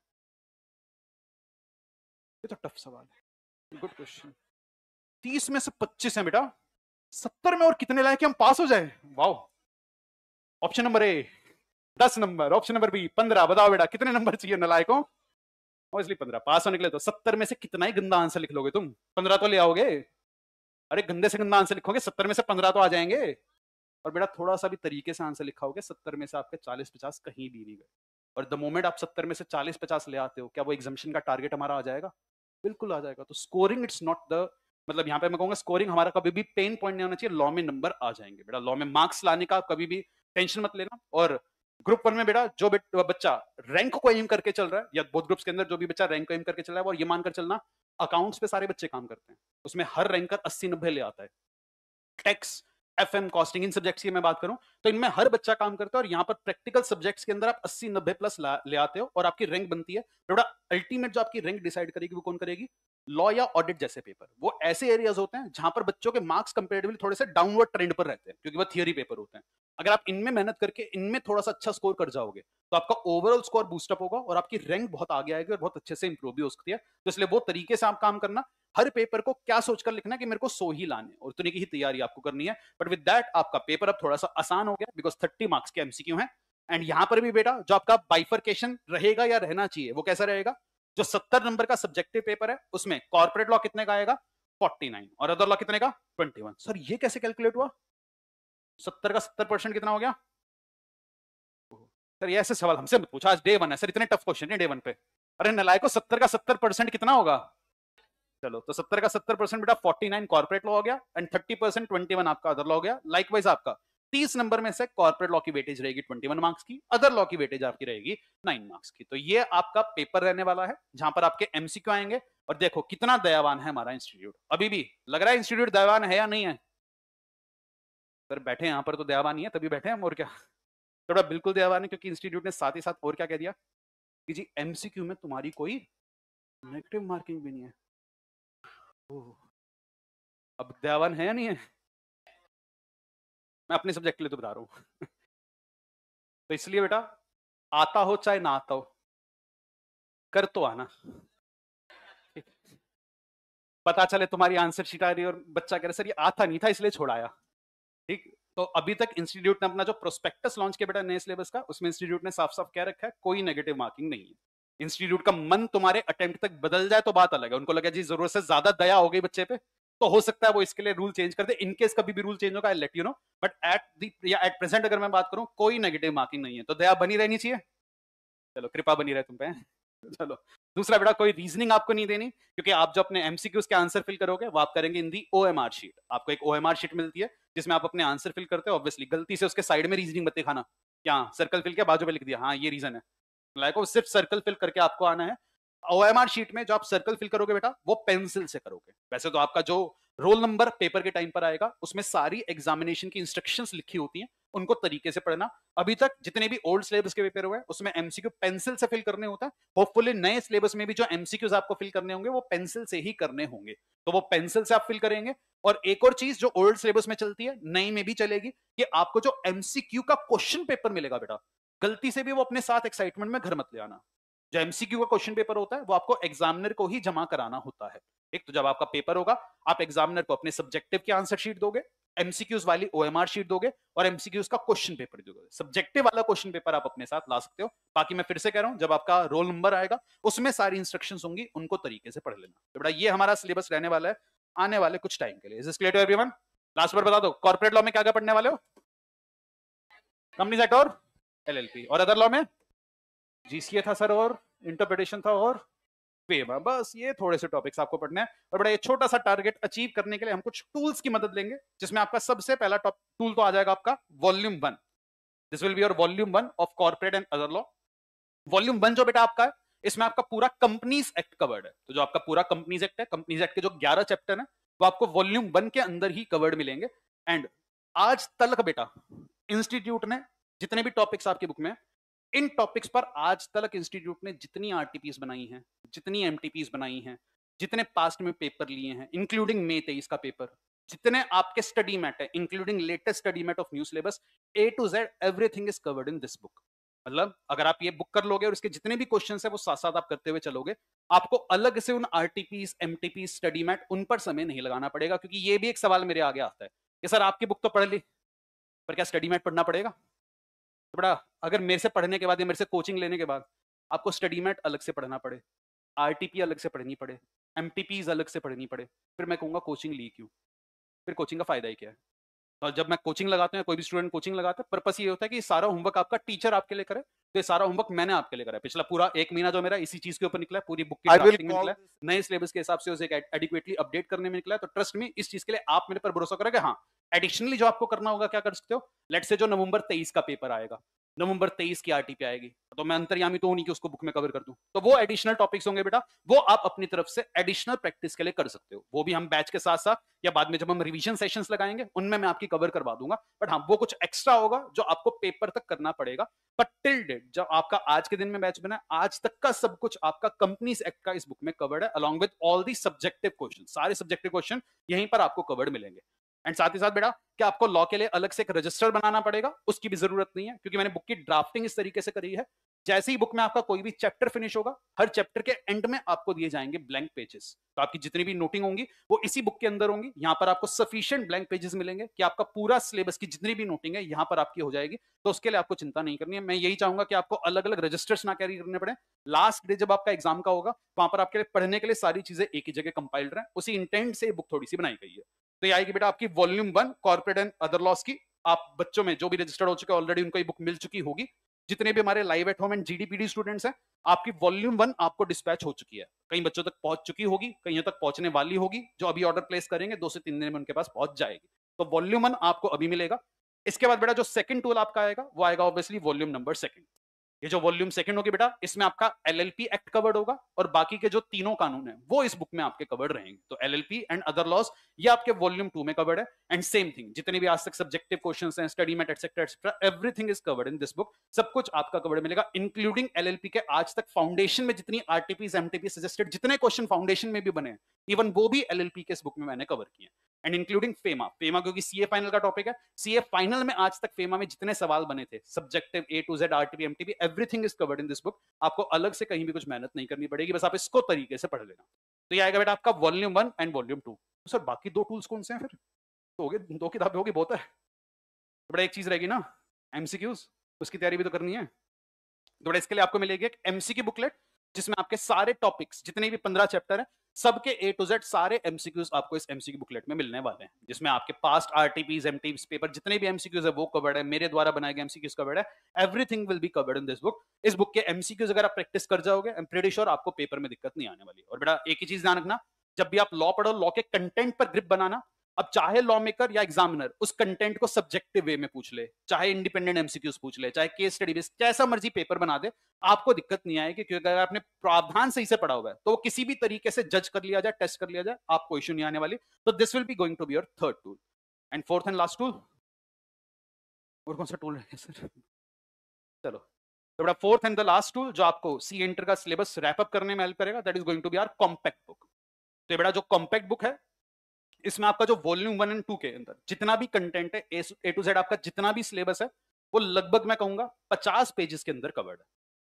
B: तो टफ सवाल है गुड क्वेश्चन
A: तीस में से पच्चीस है बेटा सत्तर में और कितने लाए कि हम पास हो जाए वाओ ऑप्शन नंबर ए दस नंबर ऑप्शन नंबर बी पंद्रह बताओ बेटा कितने नंबर चाहिए नलायकों इसलिए पंद्रह पास होने के लिए तो सत्तर में से कितना ही गंदा आंसर लिख लोगे तुम पंद्रह तो ले आओगे अरे गंदे से गंदा आंसर लिखोगे सत्तर में से पंद्रह तो आ जाएंगे और बेटा थोड़ा सा भी तरीके से आंसर लिखा होगा सत्तर में से आपके चालीस पचास कहीं भी नहीं गए और द मोमेंट आप सत्तर में से चालीस पचास ले आते हो क्या वो एग्जामिशन का टारगेट हमारा आ जाएगा बिल्कुल आ जाएगा तो स्कोरिंग इट्स नॉट द मतलब यहाँ पे मैं कहूंगा स्कोरिंग हमारा कभी भी पेन पॉइंट नहीं होना चाहिए लॉ में नंबर आ जाएंगे बेटा लॉ में मार्क्स लाने का कभी भी टेंशन मत लेना और ग्रुप वन में बेटा जो बच्चा रैंक को एम करके चल रहा है या बोथ ग्रुप्स के अंदर जो भी बच्चा रैंक को एम करके चल रहा है और ये मानकर चलना अकाउंट्स पे सारे बच्चे काम करते हैं उसमें हर रैंकर अस्सी नब्बे ले आता है टैक्स एफ एम कॉस्टिंग इन सब्जेक्ट्स की मैं बात करूं तो इनमें हर बच्चा काम करता है और यहाँ पर प्रैक्टिकल सब्जेक्ट्स के अंदर आप अस्सी नब्बे प्लस ले आते हो और आपकी रैंक बनती है अल्टीमेट तो जो आपकी रैंक डिसाइड करेगी वो कौन करेगी लॉ या ऑडिट जैसे पेपर वो ऐसे एरियाज होते हैं जहां पर बच्चों के मार्क्स कंपेरेटिवली थोड़े से डाउनवर्ड ट्रेंड पर रहते हैं क्योंकि वह थियोरी पेपर होते हैं अगर आप इनमें मेहनत करके इनमें थोड़ा सा अच्छा स्कोर कर जाओगे तो आपका ओवरऑल स्कोर बूस्टअप होगा और आपकी रैंक बहुत आगे आएगी और बहुत अच्छे से इंप्रूव भी हो सकती है तो इसलिए वो तरीके से आप काम करना हर पेपर को क्या सोचकर लिखना कि मेरे को सो ही लाने और उतने की ही तैयारी आपको करनी है बट विद दैट आपका पेपर अब थोड़ा सा आसान हो गया बिकॉज थर्टी मार्क्स के एमसीक्यू है एंड यहाँ पर भी बेटा जो आपका बाइफरकेशन रहेगा या रहना चाहिए वो कैसा रहेगा जो सत्तर नंबर का सब्जेक्टिव पेपर है उसमें कॉर्पोरेट लॉ कितने का आएगा 49 और अदर लॉ कितने का 21 सर ये कैसे कैलकुलेट हुआ 70 का 70 परसेंट कितना हो गया सर ये ऐसे सवाल हमसे पूछा आज डे वन है सर इतने टफ क्वेश्चन है डे वन पे अरे नलायको सत्तर का सत्तर परसेंट कितना होगा चलो तो सत्तर का सत्तर परसेंट बेटा फोर्टी नाइन कॉर्पोरेट लॉ हो गया and thirty percent twenty one आपका अदर लॉ हो गया लाइकवाइज आपका तीस नंबर में से कॉर्पोरेट लॉ की वेटेज रहेगी ट्वेंटी वन मार्क्स की अदर लॉ की वेटेज आपकी रहेगी नाइन मार्क्स की तो ये आपका पेपर रहने वाला है जहां पर आपके एमसीक्यू आएंगे और देखो कितना दयावान है हमारा इंस्टीट्यूट अभी भी लग रहा है इंस्टीट्यूट दयावान है या नहीं है सर बैठे यहां पर तो दयावान ही है तभी बैठे हम और क्या थोड़ा बिल्कुल दयावान है क्योंकि इंस्टीट्यूट ने साथ ही साथ और क्या कह दिया कि जी एमसीक्यू में तुम्हारी कोई नेगेटिव मार्किंग भी नहीं है अब दयावान है या नहीं है मैं अपने सब्जेक्ट
B: के लिए तो बता रहा हूँ तो इसलिए बेटा आता हो चाहे ना आता हो
A: कर तो आना पता चले तुम्हारी आंसर शीट आ रही और बच्चा कह रहा सर ये आता नहीं था इसलिए छोड़ाया ठीक तो अभी तक इंस्टीट्यूट ने अपना जो प्रोस्पेक्टस लॉन्च किया बेटा नए सिलेबस का उसमें इंस्टीट्यूट ने साफ साफ कह रखा है कोई नेगेटिव मार्किंग नहीं है इंस्टीट्यूट का मन तुम्हारे अटेम्प्ट तक बदल जाए तो बात अलग है उनको लगे जी जरूरत से ज्यादा दया हो गई बच्चे पे तो हो सकता है वो इसके लिए रूल चेंज कर दे इनकेस कभी भी रूल चेंज होगा let you know but at the या एट प्रेजेंट अगर मैं बात करूं कोई नेगेटिव मार्किंग नहीं है तो दया बनी रहनी चाहिए चलो कृपा बनी रहे तुम पे चलो दूसरा बेटा कोई रीजनिंग आपको नहीं देनी क्योंकि आप जो अपने एमसीक्यूज के आंसर फिल करोगे वो आप करेंगे इन दी ओएमआर शीट आपको एक ओएमआर शीट मिलती है जिसमें आप अपने आंसर फिल करते हो ऑब्वियसली गलती से उसके साइड में रीजनिंग मत दिखाना क्या सर्कल फिल के बाजू पे लिख दिया हाँ ये रीजन है लाइक सिर्फ सर्कल फिल करके आपको आना है ओएमआर शीट में जो आप सर्कल फिल करोगे बेटा वो पेंसिल से करोगे वैसे तो आपका जो रोल नंबर पेपर के टाइम पर आएगा उसमें सारी एग्जामिनेशन की इंस्ट्रक्शन लिखी होती है उनको तरीके से पढ़ना अभी तक जितने भी ओल्ड सिलेबस के पेपर हुए उसमें एमसीक्यू पेंसिल से फिल करने होता है होपफुली नए सिलेबस में भी जो एमसीक्यूज आपको फिल करने होंगे वो पेंसिल से ही करने होंगे तो वो पेंसिल से आप फिल करेंगे और एक और चीज जो ओल्ड सिलेबस में चलती है नई में भी चलेगी कि आपको जो एमसीक्यू का क्वेश्चन पेपर मिलेगा बेटा गलती से भी वो अपने साथ एक्साइटमेंट में घर मत ले आना जो एमसीक्यू का क्वेश्चन पेपर होता है वो आपको एग्जामिनर को ही जमा कराना होता है एक तो जब आपका पेपर होगा आप एग्जामिनर को अपने सब्जेक्टिव की आंसर शीट दोगे एमसीक्यूज वाली ओएमआर शीट दोगे और एमसीक्यूज का क्वेश्चन पेपर दोगे सब्जेक्टिव वाला क्वेश्चन पेपर आप अपने साथ ला सकते हो बाकी मैं फिर से कह रहा हूं जब आपका रोल नंबर आएगा उसमें सारी इंस्ट्रक्शन होंगी उनको तरीके से पढ़ लेना तो बेटा ये हमारा सिलेबस रहने वाला है आने वाले कुछ टाइम के लिए is clear to everyone last बार बता दो कॉर्पोरेट लॉ में क्या क्या पढ़ने वाले हो कंपनी सेक्टर एल और अदर लॉ में जीसीए था सर और इंटरप्रिटेशन था और फेम बस ये थोड़े से टॉपिक्स आपको पढ़ने हैं और बड़ा ये छोटा सा टारगेट अचीव करने के लिए हम कुछ टूल्स की मदद लेंगे जिसमें आपका सबसे पहला टॉप टूल तो आ जाएगा आपका volume one this will be your volume one of corporate and other law volume one जो बेटा आपका है इसमें आपका पूरा कंपनीज एक्ट कवर्ड है तो जो आपका पूरा कंपनीज एक्ट है कंपनीज एक्ट के जो ग्यारह चैप्टर है वो आपको वॉल्यूम वन के अंदर ही कवर्ड मिलेंगे एंड आज तलक बेटा इंस्टीट्यूट ने जितने भी टॉपिक्स आपकी बुक में इन टॉपिक्स पर आज तक इंस्टीट्यूट ने जितनी आर बनाई हैं जितनी एम बनाई हैं जितने पास्ट में पेपर लिए हैं इंक्लूडिंग मे तेईस का पेपर जितने आपके स्टडी मैट है including latest study mat of new syllabus A to Z everything is covered in this book मतलब अगर आप ये बुक कर लोगे और इसके जितने भी क्वेश्चन है वो साथ साथ आप करते हुए चलोगे आपको अलग से उन आर एमटीपीस स्टडी मैट उन पर समय नहीं लगाना पड़ेगा क्योंकि ये भी एक सवाल मेरे आगे आता है कि सर आपकी बुक तो पढ़ ली पर क्या स्टडी मैट पढ़ना पड़ेगा बड़ा अगर मेरे से पढ़ने के बाद या मेरे से कोचिंग लेने के बाद आपको स्टडी मैट अलग से पढ़ना पड़े आर अलग से पढ़नी पड़े एम अलग से पढ़नी पड़े फिर मैं कहूँगा कोचिंग ली क्यों फिर कोचिंग का फायदा ही क्या है और तो जब मैं कोचिंग लगाते हैं कोई भी स्टूडेंट कोचिंग लगाता है पर्पस ये होता है कि सारा होमवर्क आपका टीचर आपके लिए करे तो ये सारा होमवर्क मैंने आपके लिए करा पिछला पूरा एक महीना जो मेरा इसी चीज के ऊपर निकला पूरी बुक की निकला नए सिलेबस के हिसाब से उसे एडिक्वेटली अपडेट करने में निकला है तो ट्रस्ट में इस चीज के लिए आप मेरे पर भरोसा करेंगे हाँ एडिशनली जो आपको करना होगा क्या कर सकते हो लेट से जो नवंबर तेईस का पेपर आएगा नवंबर तेईस की आरटीपी आएगी तो मैं अंतरयामी तो नहीं कि उसको बुक में कवर कर दूं तो वो एडिशनल टॉपिक्स होंगे बेटा वो आप अपनी तरफ से एडिशनल प्रैक्टिस के लिए कर सकते हो वो भी हम बैच के साथ साथ या बाद में जब हम रिवीजन सेशंस लगाएंगे उनमें मैं आपकी कवर करवा दूंगा बट हाँ वो कुछ एक्स्ट्रा होगा जो आपको पेपर तक करना पड़ेगा बट टिल डेट जब आपका आज के दिन में बैच बना आज तक का सब कुछ आपका कंपनीज एक्ट का इस बुक में कवर्ड है along with all the subjective question सारे सब्जेक्टिव क्वेश्चन यहीं पर आपको कवर्ड मिलेंगे एंड साथ ही साथ बेटा क्या आपको लॉ के लिए अलग से एक रजिस्टर बनाना पड़ेगा उसकी भी जरूरत नहीं है क्योंकि मैंने बुक की ड्राफ्टिंग इस तरीके से करी है जैसे ही बुक में आपका कोई भी चैप्टर फिनिश होगा हर चैप्टर के एंड में आपको दिए जाएंगे ब्लैंक पेजेस तो आपकी जितनी भी नोटिंग होंगी वो इसी बुक के अंदर होंगी यहाँ पर आपको सफिशियंट ब्लैंक पेजेस मिलेंगे कि आपका पूरा सिलेबस की जितनी भी नोटिंग है यहाँ पर आपकी हो जाएगी तो उसके लिए आपको चिंता नहीं करनी है मैं यही चाहूंगा कि आपको अलग अलग रजिस्टर्स ना कैरी करने पड़े लास्ट डे जब आपका एग्जाम का होगा वहां पर आपके लिए पढ़ने के लिए सारी चीजें एक ही जगह कंपाइल्ड रहे उसी इंटेंट से बुक थोड़ी सी बनाई गई है तो ये आएगी बेटा आपकी volume one corporate and other laws की आप बच्चों में जो भी रजिस्टर्ड हो चुके ऑलरेडी उनको ये बुक मिल चुकी होगी जितने भी हमारे live at home and GDPD students हैं आपकी वॉल्यूम वन आपको डिस्पैच हो चुकी है कई बच्चों तक पहुंच चुकी होगी कहीं तक पहुंचने वाली होगी जो अभी ऑर्डर प्लेस करेंगे दो से तीन दिन में उनके पास पहुंच जाएगी तो वॉल्यूम वन आपको अभी मिलेगा इसके बाद बेटा जो सेकंड टूल आपका आएगा वो आएगा ऑब्वियसली वॉल्यूम नंबर सेकंड ये जो वॉल्यूम सेकंड होगी बेटा इसमें आपका एलएलपी एक्ट कवर्ड होगा और बाकी के जो तीनों कानून है वो इस बुक में आपके कवर्ड रहेंगे तो एलएलपी एंड अदर लॉस ये आपके वॉल्यूम टू में कवर्ड है एंड सेम थिंग जितने भी आज तक सब्जेक्टिव क्वेश्चन हैं study mat etcetera etcetera everything is covered in this book सब कुछ आपका कवर्ड मिलेगा इंक्लूडिंग एलएलपी के आज तक फाउंडेशन में जितनी आरटीपीज एमटीपी सजेस्टेड जितने क्वेश्चन फाउंडेशन में भी बने हैं इवन वो भी एलएलपी के इस बुक में मैंने कवर किए एंड इंक्लूडिंग फेमा फेमा क्योंकि सीए फाइनल का टॉपिक है सीए फाइनल में आज तक फेमा में जितने सवाल बने थे subjective A to Z RTP MTP everything is covered in this book आपको अलग से कहीं भी कुछ मेहनत नहीं करनी पड़ेगी बस आप इसको तरीके से पढ़ लेना तो ये आएगा बेटा आपका volume one and volume two sir बाकी दो टूल्स कौन से हैं फिर तो हो गए दो किताबें होगी बहुत है तो बड़ा एक चीज रहेगी ना एमसीक्यूज उसकी तैयारी भी तो करनी है तो बड़ा इसके लिए आपको मिलेगी एक एमसी की बुकलेट जिसमें आपके सारे टॉपिक्स जितने भी पंद्रह चैप्टर है सबके ए टू जेड सारे एमसीक्यूज आपको इस एमसीक्यू बुकलेट में मिलने वाले हैं जिसमें आपके पास्ट आरटीपीज एमटीपीज पेपर जितने भी एमसीक्यूज है वो कवर्ड है मेरे द्वारा बनाए गए एमसीक्यूज कवर्ड है everything will be covered in this book इस बुक के एमसीक्यूज अगर आप प्रैक्टिस कर जाओगे एम प्रीटी आपको पेपर में दिक्कत नहीं आने वाली और बेटा एक ही चीज ध्यान रखना जब भी आप लॉ पढ़ो लॉ के कंटेंट पर ग्रिप बनाना अब चाहे लॉ मेकर या एग्जामिनर उस कंटेंट को सब्जेक्टिव वे में पूछ ले चाहे इंडिपेंडेंट एमसीक्यूज पूछ ले चाहे केस स्टडी बेस जैसा मर्जी पेपर बना दे आपको दिक्कत नहीं आएगी क्योंकि अगर आपने प्रावधान सही से पढ़ा हुआ है तो वो किसी भी तरीके से जज कर लिया जाए टेस्ट कर लिया जाए आपको इश्यू नहीं आने वाली तो this will be going to be your third tool and fourth and last tool और कौन सा टूल है सर चलो तो बड़ा fourth and the last tool जो आपको सी एंटर का सिलेबस रैपअप करने में हेल्प करेगा that is going to be our compact book तो बड़ा जो कॉम्पैक्ट बुक है इसमें आपका जो वॉल्यूम वन एंड टू के अंदर जितना भी कंटेंट है ए टू जेड आपका जितना भी सिलेबस है वो लगभग मैं कहूंगा पचास पेजेस के अंदर कवर्ड है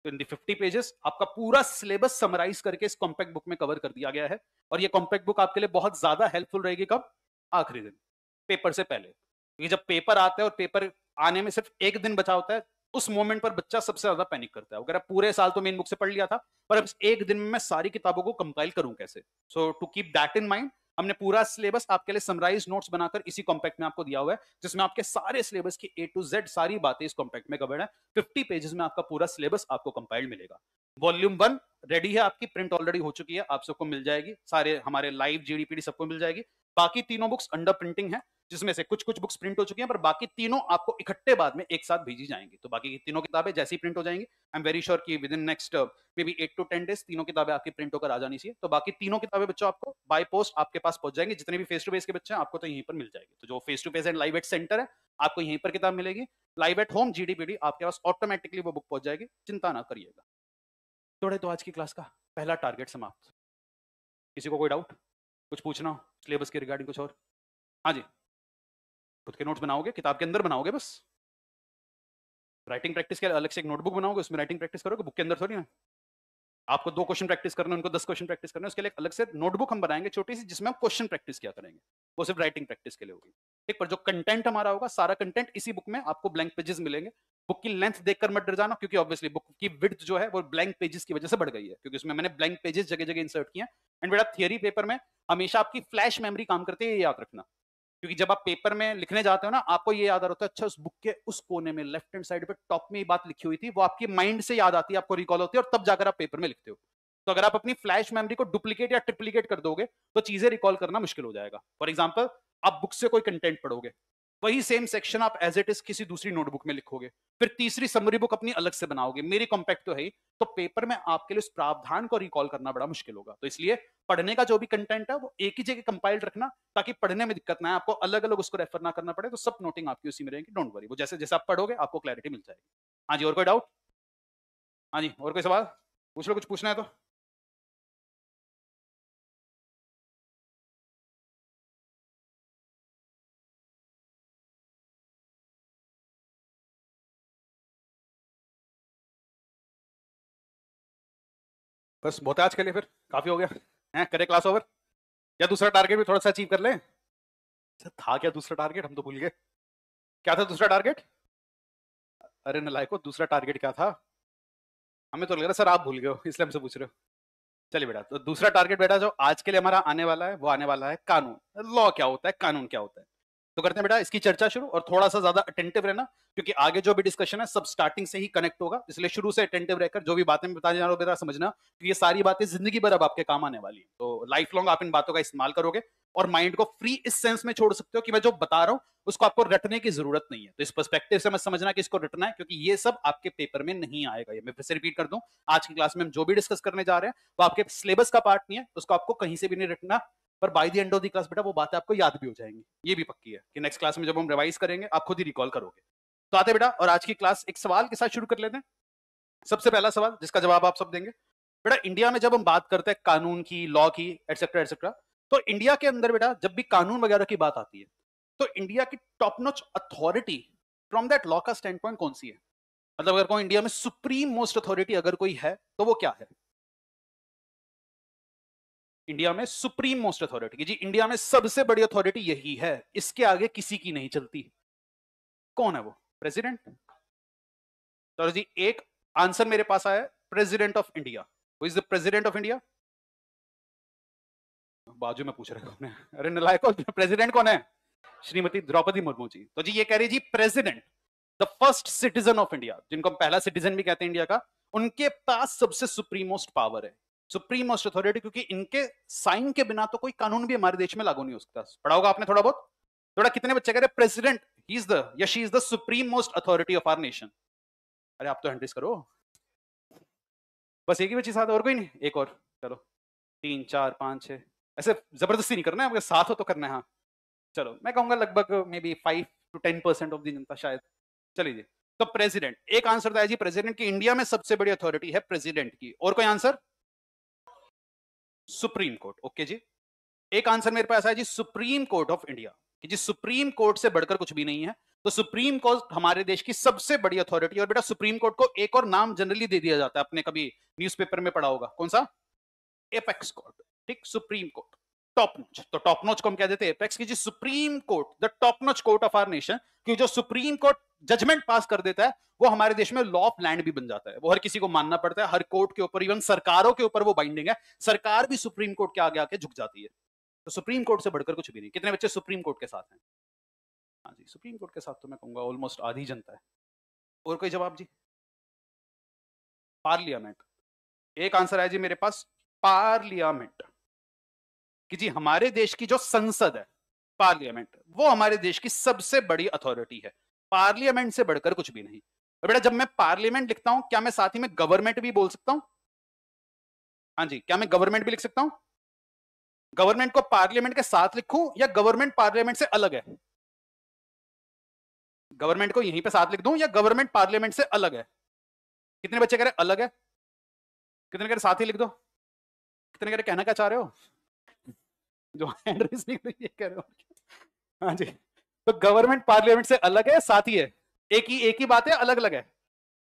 A: तो इन फिफ्टी पेजेस आपका पूरा सिलेबस समराइज करके इस कॉम्पैक्ट बुक में कवर कर दिया गया है और ये कॉम्पैक्ट बुक आपके लिए बहुत ज्यादा हेल्पफुल रहेगी कब आखिरी दिन पेपर से पहले क्योंकि जब पेपर आता है और पेपर आने में सिर्फ एक दिन बचा होता है उस मोमेंट पर बच्चा सबसे ज्यादा पैनिक करता है अगर पूरे साल तो मेन बुक से पढ़ लिया था पर अब एक दिन में मैं सारी किताबों को कंपाइल करूं कैसे so to keep that in mind हमने पूरा सिलेबस आपके लिए समराइज नोट्स बनाकर इसी कॉम्पैक्ट में आपको दिया हुआ है जिसमें आपके सारे सिलेबस की ए टू जेड सारी बातें इस कॉम्पैक्ट में कवर्ड है फिफ्टी पेजेस में आपका पूरा सिलेबस आपको कंपाइल्ड मिलेगा वॉल्यूम वन रेडी है आपकी प्रिंट ऑलरेडी हो चुकी है आप सबको मिल जाएगी सारे हमारे लाइव जीडीपीडी सबको मिल जाएगी बाकी तीनों बुक्स अंडर प्रिंटिंग है जिसमें से कुछ कुछ बुक्स प्रिंट हो चुकी हैं पर बाकी तीनों आपको इकट्ठे बाद में एक साथ भेजी जाएंगी तो बाकी तीनों किताबें जैसी प्रिंट हो जाएंगी आई एम वेरी श्योर की within next maybe eight to ten days तीनों किताबें आपकी प्रिंट होकर आ जानी चाहिए तो बाकी तीनों किताबें बच्चों आपको बाई पोस्ट आपके पास पहुंच जाएंगे जितने भी फेस टू फेस के बच्चे हैं आपको तो यहीं पर मिल जाएगी तो जो face to face and live at center है आपको यहीं पर किताब मिलेगी लाइव एट होम जीडीपीडी आपके पास ऑटोमेटिकली वो बुक पहुंच जाएगी चिंता ना करिएगा थोड़े तो आज की क्लास का पहला टारगेट समाप्त किसी को कोई डाउट कुछ पूछना हो सिलेबस के रिगार्डिंग कुछ और हाँ जी खुद के नोट्स बनाओगे किताब के अंदर बनाओगे बस राइटिंग प्रैक्टिस के अलग से एक नोटबुक बनाओगे उसमें राइटिंग प्रैक्टिस करोगे बुक के अंदर थोड़ी ना आपको दो क्वेश्चन प्रैक्टिस करना उनको दस क्वेश्चन प्रैक्टिस करना उसके लिए अलग से नोटबुक हम बनाएंगे छोटी सी जिसमें हम क्वेश्चन प्रैक्टिस किया करेंगे वो सिर्फ राइटिंग प्रैक्टिस के लिए होगी ठीक पर जो कंटेंट हमारा होगा सारा कंटेंट इसी बुक में आपको ब्लैंक पेजेस मिलेंगे बुक की लेंथ देखकर मत डर जाना क्योंकि ऑब्वियसली बुक की विथ जो है वो ब्लैंक पेजेस की वजह से बढ़ गई है क्योंकि उसमें मैंने ब्लैंक पेजेस जगह जगह इंसर्ट किया एंड बेटा थियरी पेपर में हमेशा आपकी फ्लैश मेमोरी काम करती है याद रखना क्योंकि जब आप पेपर में लिखने जाते हो ना आपको ये याद आ रहा होता है अच्छा उस बुक के उस कोने में लेफ्ट हैंड साइड पर टॉप में ये बात लिखी हुई थी वो आपकी माइंड से याद आती है आपको रिकॉल होती है और तब जाकर आप पेपर में लिखते हो तो अगर आप अपनी फ्लैश मेमोरी को डुप्लीकेट या ट्रिप्लीकेट कर दोगे तो चीजें रिकॉल करना मुश्किल हो जाएगा फॉर एग्जाम्पल आप बुक से कोई कंटेंट पढ़ोगे वही सेम सेक्शन आप एज इट इज किसी दूसरी नोटबुक में लिखोगे फिर तीसरी समरी बुक अपनी अलग से बनाओगे मेरी कॉम्पैक्ट तो है तो पेपर में आपके लिए उस प्रावधान को रिकॉल करना बड़ा मुश्किल होगा तो इसलिए पढ़ने का जो भी कंटेंट है वो एक ही जगह कंपाइल्ड रखना ताकि पढ़ने में दिक्कत ना आए आपको अलग अलग उसको रेफर ना करना पड़े तो सब नोटिंग आपकी उसी में रहेगी डोंट वरी वो जैसे जैसे आप पढ़ोगे आपको क्लैरिटी मिल जाएगी हाँ जी और कोई डाउट हाँ जी और कोई सवाल
B: पूछ लो कुछ पूछना है तो
A: बस बहुत है आज के लिए फिर काफी हो गया हैं करें क्लास ओवर या दूसरा टारगेट भी थोड़ा सा अचीव कर लें अच्छा, था क्या दूसरा टारगेट हम तो भूल गए क्या था दूसरा टारगेट अरे नलायको दूसरा टारगेट क्या था हमें तो लग रहा सर आप भूल गए हो इसलिए हमसे पूछ रहे हो चलिए बेटा तो दूसरा टारगेट बेटा जो आज के लिए हमारा आने वाला है वो आने वाला है कानून लॉ क्या होता है कानून क्या होता है तो करते हैं बेटा इसकी चर्चा शुरू और थोड़ा सा ज्यादा अटेंटिव रहना क्योंकि आगे जो भी डिस्कशन है सब स्टार्टिंग से ही कनेक्ट होगा इसलिए शुरू से अटेंटिव रहकर जो भी बातें बताने जा रहा हूँ समझना क्योंकि ये सारी बातें जिंदगी भर अब आपके काम आने वाली है तो लाइफ लॉन्ग आप इन बातों का इस्तेमाल करोगे और माइंड को फ्री इस सेंस में छोड़ सकते हो कि मैं जो बता रहा हूँ उसको आपको रटने की जरूरत नहीं है तो इस परस्पेक्टिव से मैं समझना कि इसको रटना है क्योंकि ये सब आपके पेपर में नहीं आएगा ये मैं फिर से रिपीट कर दूं आज की क्लास में हम जो भी डिस्कस करने जा रहे हैं वो आपके सिलेबस का पार्ट नहीं है उसको आपको कहीं से भी नहीं रटना पर by the end of the class बेटा वो बातें आपको याद भी हो जाएंगी ये भी पक्की है कि नेक्स्ट क्लास में जब हम रिवाइज करेंगे आप खुद ही रिकॉल करोगे तो आते बेटा और आज की क्लास एक सवाल के साथ शुरू कर लेते हैं सबसे पहला सवाल जिसका जवाब आप सब देंगे बेटा इंडिया में जब हम बात करते हैं कानून की लॉ की एटसेट्रा एटसेट्रा तो इंडिया के अंदर बेटा जब भी कानून वगैरह की बात आती है तो इंडिया की top notch authority from that law का स्टैंड पॉइंट कौन सी है मतलब अगर कोई इंडिया में सुप्रीम मोस्ट अथॉरिटी अगर कोई है तो वो क्या है इंडिया में सुप्रीम मोस्ट अथॉरिटी की जी इंडिया में सबसे बड़ी अथॉरिटी यही है इसके आगे किसी की नहीं चलती कौन है वो प्रेसिडेंट तो जी एक आंसर मेरे पास आया president of India is the president of India बाजू में पूछ रहे हैं अरे नलायको प्रेसिडेंट कौन है श्रीमती द्रौपदी मुर्मू जी तो जी ये कह रही जी president the first citizen of India जिनको हम पहला सिटीजन भी कहते हैं इंडिया का उनके पास सबसे सुप्रीमोस्ट पावर है सुप्रीम मोस्ट अथॉरिटी क्योंकि इनके साइन के बिना तो कोई कानून भी हमारे देश में लागू नहीं हो सकता पढ़ा होगा आपने थोड़ा बहुत थोड़ा कितने बच्चे कह रहे president he is the yes is the supreme most authority of our nation अरे आप तो हैंडलिस करो बस एक ही बच्ची साथ और कोई नहीं एक और चलो तीन चार पाँच छः ऐसे जबरदस्ती नहीं करना है आपके साथ हो तो करना है हाँ चलो मैं कहूंगा लगभग maybe five to ten percent of the जनता शायद चलिए तो प्रेसिडेंट एक तो आंसर था जी प्रेसिडेंट की इंडिया में सबसे बड़ी अथॉरिटी है प्रेसिडेंट की और कोई आंसर सुप्रीम कोर्ट ओके जी एक आंसर मेरे पास आया जी सुप्रीम कोर्ट ऑफ इंडिया कि जी सुप्रीम कोर्ट से बढ़कर कुछ भी नहीं है तो सुप्रीम कोर्ट हमारे देश की सबसे बड़ी अथॉरिटी और बेटा सुप्रीम कोर्ट को एक और नाम जनरली दे दिया जाता है आपने कभी न्यूज़पेपर में पढ़ा होगा कौन सा एपेक्स कोर्ट ठीक सुप्रीम कोर्ट टॉप नोच तो टॉप नोच को हम कह देते हैं एपेक्स की जी supreme court the top notch court of our nation कि जो सुप्रीम कोर्ट जजमेंट पास कर देता है वो हमारे देश में लॉ ऑफ लैंड भी बन जाता है वो हर किसी को मानना पड़ता है हर कोर्ट के ऊपर इवन सरकारों के ऊपर वो बाइंडिंग है सरकार भी सुप्रीम कोर्ट के आगे आके झुक जाती है तो सुप्रीम कोर्ट से बढ़कर कुछ भी नहीं कितने बच्चे सुप्रीम कोर्ट के साथ हैं हाँ जी सुप्रीम कोर्ट के साथ तो मैं कहूंगा ऑलमोस्ट आधी
B: जनता है और कोई जवाब जी पार्लियामेंट
A: एक आंसर है जी मेरे पास पार्लियामेंट कि जी हमारे देश की जो संसद है पार्लियामेंट वो हमारे देश की सबसे बड़ी अथॉरिटी है पार्लियामेंट से बढ़कर कुछ भी नहीं बेटा जब मैं पार्लियामेंट लिखता हूं क्या मैं साथ ही में गवर्नमेंट भी बोल सकता हूं हाँ जी क्या मैं गवर्नमेंट भी लिख सकता हूं गवर्नमेंट को पार्लियामेंट के साथ लिखूं या गवर्नमेंट पार्लियामेंट से अलग है गवर्नमेंट को यहीं पे साथ लिख दूं या गवर्नमेंट पार्लियामेंट से अलग है कितने बच्चे कह रहे अलग है कितने कह रहे साथ ही लिख दो कितने कह रहे कहना क्या चाह रहे हो जो हैंड रेस नहीं ये कर रहे हो हाँ जी तो गवर्नमेंट पार्लियामेंट से अलग है साथ ही है एक ही एक ही बात है अलग अलग है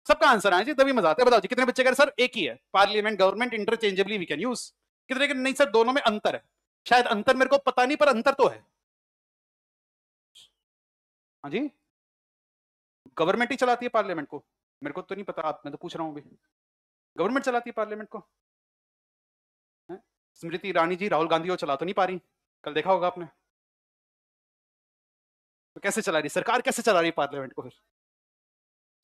A: सबका आंसर आए जी तभी मजा आता है बताओ जी कितने बच्चे कह रहे सर एक ही है parliament government interchangeably we can use कितने कितने नहीं सर दोनों में अंतर है शायद अंतर मेरे को पता नहीं पर
B: अंतर तो है हाँ जी
A: गवर्नमेंट ही चलाती है पार्लियामेंट को मेरे को तो नहीं पता आप मैं तो पूछ रहा हूँ अभी गवर्नमेंट चलाती है पार्लियामेंट को स्मृति ईरानी जी राहुल गांधी को चला तो नहीं पा रही कल देखा होगा आपने तो कैसे चला रही सरकार कैसे चला रही पार्लियामेंट को फिर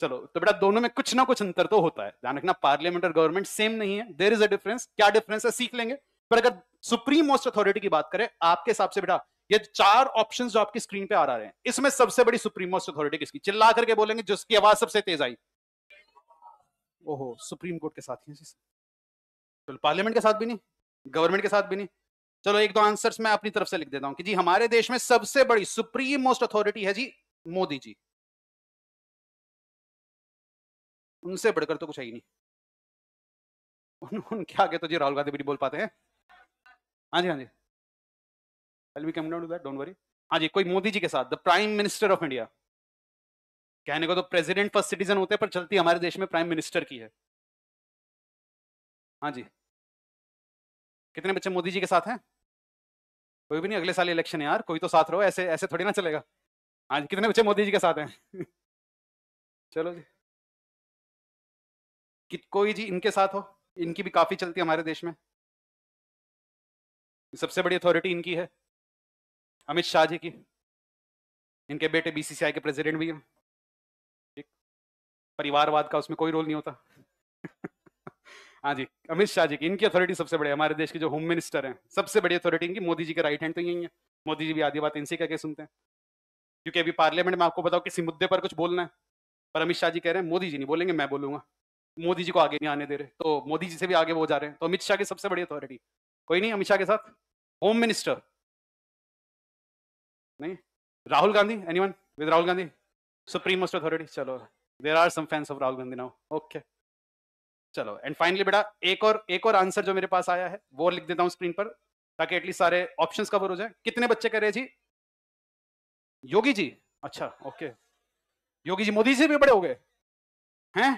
A: चलो तो बेटा दोनों में कुछ ना कुछ अंतर तो होता है ध्यान रखना पार्लियामेंट और गवर्नमेंट सेम नहीं है देर इज अ डिफरेंस क्या डिफरेंस है सीख लेंगे पर अगर सुप्रीम मोस्ट अथॉरिटी की बात करें आपके हिसाब से बेटा ये चार ऑप्शंस जो आपकी स्क्रीन पे आ रहे हैं इसमें सबसे बड़ी सुप्रीम मोस्ट अथॉरिटी किसकी चिल्ला करके बोलेंगे जिसकी आवाज सबसे तेज आई ओहो सुप्रीम कोर्ट के साथ ही पार्लियामेंट के साथ भी नहीं गवर्नमेंट के साथ भी नहीं चलो एक दो आंसर्स मैं अपनी तरफ से लिख देता हूं कि जी हमारे देश में सबसे बड़ी सुप्रीम मोस्ट अथॉरिटी है जी मोदी जी
B: उनसे बढ़कर तो कुछ है ही नहीं उन,
A: उनके आगे तो जी राहुल गांधी भी नहीं बोल पाते हैं हाँ जी हाँ जी I'll we come down to that don't worry हाँ जी कोई मोदी जी के साथ the prime minister of India कहने को तो प्रेसिडेंट फर्स्ट सिटीजन होते हैं पर चलती हमारे देश में प्राइम मिनिस्टर की है हाँ जी कितने बच्चे मोदी जी के साथ हैं कोई भी नहीं अगले साल इलेक्शन है यार कोई तो साथ रहो ऐसे ऐसे थोड़ी ना चलेगा आज हाँ कितने बच्चे मोदी जी के साथ हैं
B: चलो जी
A: कि कोई जी इनके साथ हो इनकी भी
B: काफी चलती है हमारे देश में सबसे बड़ी अथॉरिटी इनकी है
A: अमित शाह जी की इनके बेटे बीसीसीआई के प्रेसिडेंट भी हैं परिवारवाद का उसमें कोई रोल नहीं होता हाँ जी अमित शाह जी की इनकी अथॉरिटी सबसे बड़ी हमारे देश के जो होम मिनिस्टर हैं सबसे बड़ी अथॉरिटी इनकी मोदी जी के राइट हैंड तो यही है मोदी जी भी आधी बात इनसे कहकर सुनते हैं क्योंकि अभी पार्लियामेंट में आपको बताओ किसी मुद्दे पर कुछ बोलना है पर अमित शाह जी कह रहे हैं मोदी जी नहीं बोलेंगे मैं बोलूंगा मोदी जी को आगे नहीं आने दे रहे तो मोदी जी से भी आगे वो जा रहे हैं तो अमित शाह की सबसे बड़ी अथॉरिटी कोई नहीं अमित शाह के साथ होम मिनिस्टर नहीं Rahul Gandhi any with Rahul Gandhi supreme most authority चलो there are some fans of Rahul Gandhi now okay चलो एंड फाइनली बेटा एक और एक और आंसर जो मेरे पास आया है वो लिख देता हूँ स्क्रीन पर ताकि एटलीस्ट सारे ऑप्शंस कवर हो जाए कितने बच्चे कह रहे जी योगी जी अच्छा ओके योगी जी मोदी से भी बड़े हो गए हैं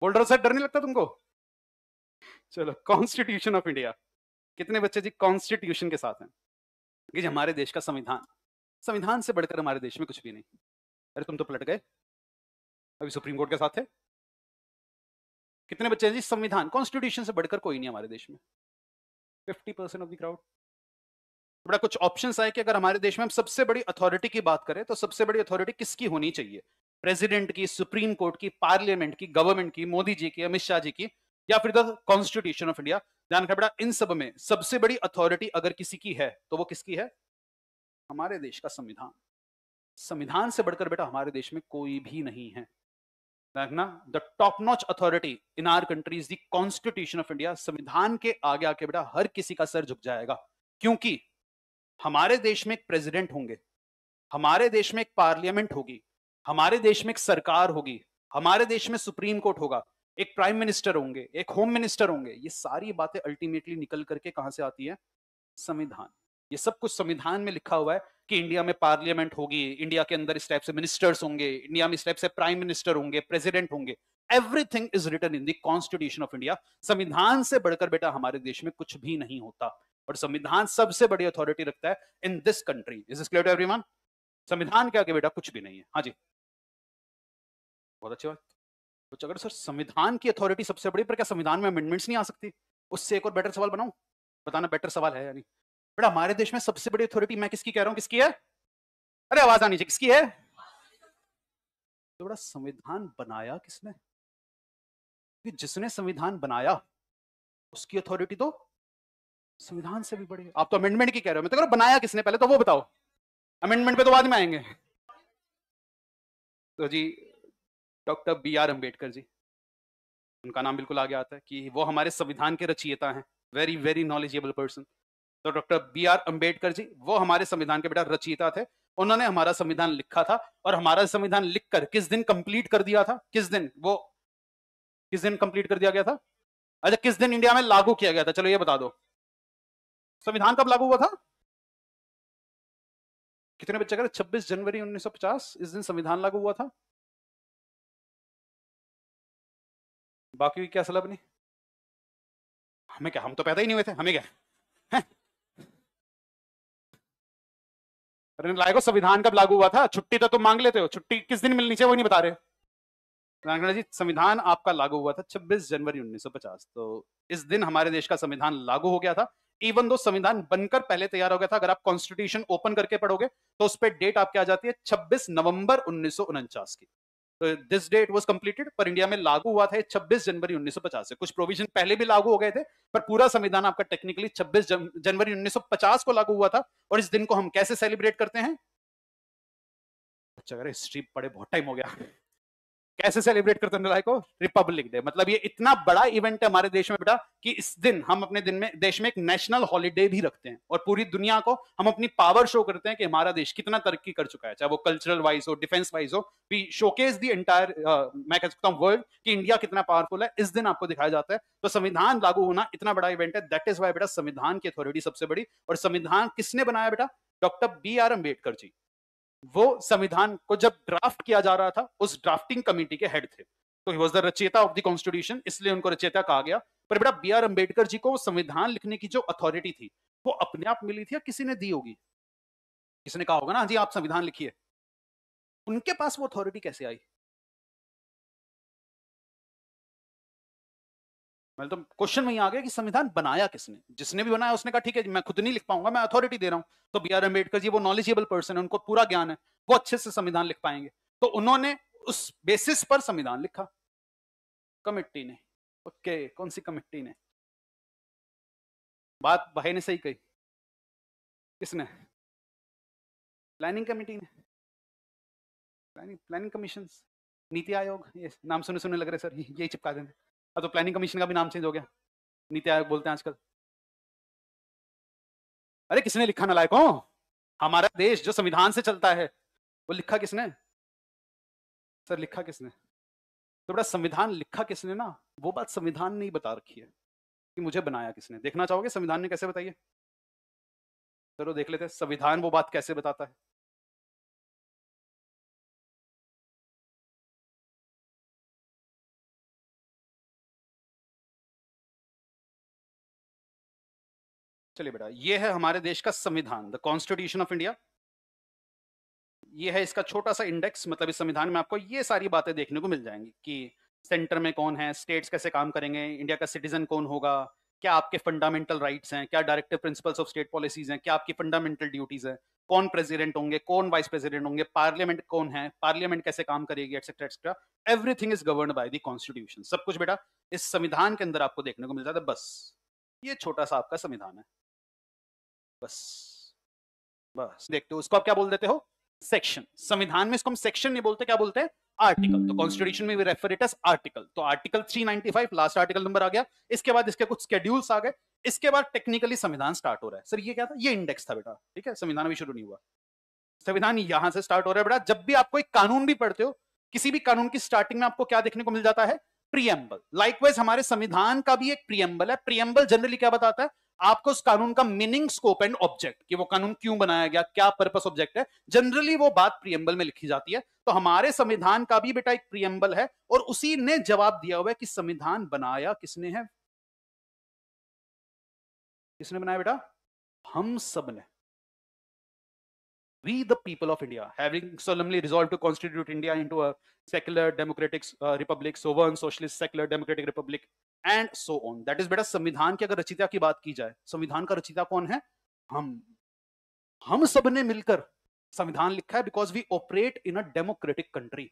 A: बोल्डर सर डर नहीं लगता तुमको चलो कॉन्स्टिट्यूशन ऑफ इंडिया कितने बच्चे जी कॉन्स्टिट्यूशन के साथ हैं कि जी हमारे देश का संविधान संविधान से बढ़कर हमारे देश में कुछ भी नहीं अरे तुम तो पलट गए अभी सुप्रीम कोर्ट के साथ है कितने बच्चे हैं जी संविधान कॉन्स्टिट्यूशन से बढ़कर कोई नहीं हमारे देश में fifty percent of the crowd बड़ा कुछ ऑप्शन आए कि अगर हमारे देश में हम सबसे बड़ी अथॉरिटी की बात करें तो सबसे बड़ी अथॉरिटी किसकी होनी चाहिए प्रेसिडेंट की सुप्रीम कोर्ट की पार्लियामेंट की गवर्नमेंट की मोदी जी की अमित शाह जी की या फिर द कॉन्स्टिट्यूशन ऑफ इंडिया ध्यान रखना बेटा इन सब में सबसे बड़ी अथॉरिटी अगर किसी की है तो वो किसकी है हमारे देश का संविधान संविधान से बढ़कर बेटा हमारे देश में कोई भी नहीं है रखना the top notch authority in our countries the constitution of India संविधान के आगे आके बेटा हर किसी का सर झुक जाएगा क्योंकि हमारे देश में एक प्रेसिडेंट होंगे हमारे देश में एक पार्लियामेंट होगी हमारे देश में एक सरकार होगी हमारे देश में सुप्रीम कोर्ट होगा एक प्राइम मिनिस्टर होंगे एक होम मिनिस्टर होंगे ये सारी बातें अल्टीमेटली निकल करके कहां से आती है संविधान ये सब कुछ संविधान में लिखा हुआ है कि इंडिया में पार्लियामेंट होगी इंडिया के अंदर इस टाइप से मिनिस्टर्स होंगे इंडिया में इस टाइप से प्राइम मिनिस्टर होंगे प्रेसिडेंट होंगे everything is written in constitution of India संविधान से बढ़कर बेटा हमारे देश में कुछ भी नहीं होता और संविधान सबसे बड़ी अथॉरिटी रखता है in this country is is clear to everyone संविधान के बेटा कुछ भी नहीं है हाँ जी बहुत अच्छी बात कुछ अगर सर संविधान की अथॉरिटी सबसे बड़ी पर क्या संविधान में अमेंडमेंट्स नहीं आ सकती उससे एक और बेटर सवाल बनाऊ बताना बेटर सवाल है यानी बेटा हमारे देश में सबसे बड़ी अथॉरिटी मैं किसकी कह रहा हूं किसकी है अरे आवाज आनी चाहिए किसकी है तो बड़ा संविधान बनाया किसने कि जिसने संविधान बनाया उसकी अथॉरिटी तो संविधान से भी बड़ी आप तो अमेंडमेंट की कह रहे हो मैं तो कह रहा बनाया किसने पहले तो वो बताओ अमेंडमेंट पे तो बाद में आएंगे तो जी doctor B R Ambedkar ji उनका नाम बिल्कुल आगे आता है कि वो हमारे संविधान के रचियता हैं वेरी वेरी नॉलेजेबल पर्सन तो doctor B R Ambedkar ji वो हमारे संविधान के बेटा रचयिता थे उन्होंने हमारा संविधान लिखा था और हमारा संविधान लिखकर किस दिन कंप्लीट कर दिया था किस दिन वो किस दिन कंप्लीट कर दिया गया था अच्छा किस दिन इंडिया में लागू किया गया था चलो ये बता दो संविधान कब लागू हुआ था कितने बच्चे कह रहे छब्बीस जनवरी 1950 इस दिन संविधान लागू हुआ था
B: बाकी क्या सलब नहीं
A: हमें क्या हम तो पैदा ही नहीं हुए थे हमें क्या है? लागू संविधान कब लागू हुआ था छुट्टी तो तुम मांग लेते हो छुट्टी किस दिन मिलनी चाहिए वो नहीं बता रहे जी संविधान आपका लागू हुआ था 26 जनवरी 1950 तो इस दिन हमारे देश का संविधान लागू हो गया था इवन दो संविधान बनकर पहले तैयार हो गया था अगर आप कॉन्स्टिट्यूशन ओपन करके पढ़ोगे तो उस पर डेट आपकी आ जाती है 26 नवंबर उन्नीस की दिस डेट वॉज कम्प्लीटेड पर इंडिया में लागू हुआ था 26 जनवरी 1950 से कुछ प्रोविजन पहले भी लागू हो गए थे पर पूरा संविधान आपका टेक्निकली 26 जनवरी 1950 को लागू हुआ था और इस दिन को हम कैसे सेलिब्रेट करते हैं अच्छा अगर हिस्ट्री पढ़े बहुत टाइम हो गया कैसे सेलिब्रेट करते हैं को रिपब्लिक डे मतलब ये इतना बड़ा इवेंट है हमारे देश में बेटा कि इस दिन हम अपने दिन में देश में एक नेशनल हॉलीडे भी रखते हैं और पूरी दुनिया को हम अपनी पावर शो करते हैं कि हमारा देश कितना तरक्की कर चुका है चाहे वो कल्चरल वाइज हो डिफेंस वाइज हो वी शोकेस दी एंटायर मैं कह सकता हूँ वर्ल्ड की इंडिया कितना पावरफुल है इस दिन आपको दिखाया जाता है तो संविधान लागू होना इतना बड़ा इवेंट है दैट इज वाई बेटा संविधान की अथॉरिटी सबसे बड़ी और संविधान किसने बनाया बेटा doctor B R Ambedkar ji वो संविधान को जब ड्राफ्ट किया जा रहा था उस ड्राफ्टिंग कमेटी के हेड थे तो ही वॉज द रचेता ऑफ द कॉन्स्टिट्यूशन इसलिए उनको रचेता कहा गया पर बेटा बी आर अम्बेडकर जी को संविधान लिखने की जो अथॉरिटी थी वो अपने आप मिली थी या किसी ने दी होगी किसी ने कहा होगा ना हाँ जी आप संविधान लिखिए उनके पास वो अथॉरिटी कैसे आई
B: मतलब तो क्वेश्चन वही आ गया
A: कि संविधान बनाया किसने जिसने भी बनाया उसने कहा ठीक है मैं खुद नहीं लिख पाऊंगा मैं अथॉरिटी दे रहा हूँ तो बी आर अम्बेडकर जी वो नॉलेजेबल पर्सन है उनको पूरा ज्ञान है वो अच्छे से संविधान लिख पाएंगे तो उन्होंने उस बेसिस पर संविधान लिखा कमिट्टी ने ओके कौन सी कमिट्टी ने
B: बात भाई ने सही कही किसने
A: प्लानिंग कमिटी ने planning planning commission Niti Aayog ये नाम सुने सुने लग रहे सर यही चिपका देंगे अब तो प्लानिंग कमीशन का भी नाम चेंज हो गया नीति आयोग बोलते हैं आजकल अरे किसने लिखा ना लायकों हमारा देश जो संविधान से चलता है वो लिखा किसने सर लिखा किसने तो बड़ा संविधान लिखा किसने ना वो बात संविधान ने ही बता रखी है कि मुझे बनाया किसने देखना चाहोगे संविधान ने कैसे बताइए चलो देख लेते संविधान वो
B: बात कैसे बताता है
A: चलिए बेटा ये है हमारे देश का संविधान द कॉन्स्टिट्यूशन ऑफ इंडिया ये है इसका छोटा सा इंडेक्स मतलब इस संविधान में आपको ये सारी बातें देखने को मिल जाएंगी कि सेंटर में कौन है स्टेट्स कैसे काम करेंगे इंडिया का सिटीजन कौन होगा क्या आपके फंडामेंटल राइट्स हैं क्या directive principles of state policies हैं क्या आपकी फंडामेंटल ड्यूटीज हैं कौन प्रेसिडेंट होंगे कौन वाइस प्रेसिडेंट होंगे पार्लियामेंट कौन है पार्लियामेंट कैसे काम करेगी etcetera etcetera everything is govern by the constitution सब कुछ बेटा इस संविधान के अंदर आपको देखने को मिल जाता है तो बस ये छोटा सा आपका संविधान है बस बस देखते हो उसको आप क्या बोल देते हो सेक्शन संविधान में इसको हम सेक्शन नहीं बोलते क्या बोलते हैं आर्टिकल तो कॉन्स्टिट्यूशन में भी रेफर इट एस आर्टिकल तो आर्टिकल 395 लास्ट आर्टिकल नंबर आ गया इसके बाद इसके कुछ स्केड्यूल्स आ गए इसके बाद टेक्निकली संविधान स्टार्ट हो रहा है सर ये क्या था ये इंडेक्स था बेटा ठीक है संविधान अभी शुरू नहीं हुआ संविधान यहां से स्टार्ट हो रहा है बेटा जब भी आपको एक कानून भी पढ़ते हो किसी भी कानून की स्टार्टिंग में आपको क्या देखने को मिल जाता है प्रियम्बल लाइकवाइज हमारे संविधान का भी एक प्रियम्बल है प्रियम्बल जनरली क्या बताता है आपको उस कानून का मीनिंग स्कोप एंड ऑब्जेक्ट कि वो कानून क्यों बनाया गया क्या पर्पस ऑब्जेक्ट है जनरली वो बात प्रियम्बल में लिखी जाती है तो हमारे संविधान का भी बेटा एक प्रियम्बल है और उसी ने जवाब दिया हुआ है कि संविधान बनाया किसने है किसने बनाया बेटा हम सब ने we the people of India having solemnly resolve to constitute India into a secular democratic republic sovereign socialist secular democratic republic and so on that is बेटा संविधान की अगर रचिता की बात की जाए संविधान का रचिता कौन है हम हम सब ने मिलकर संविधान लिखा है because we operate in a democratic country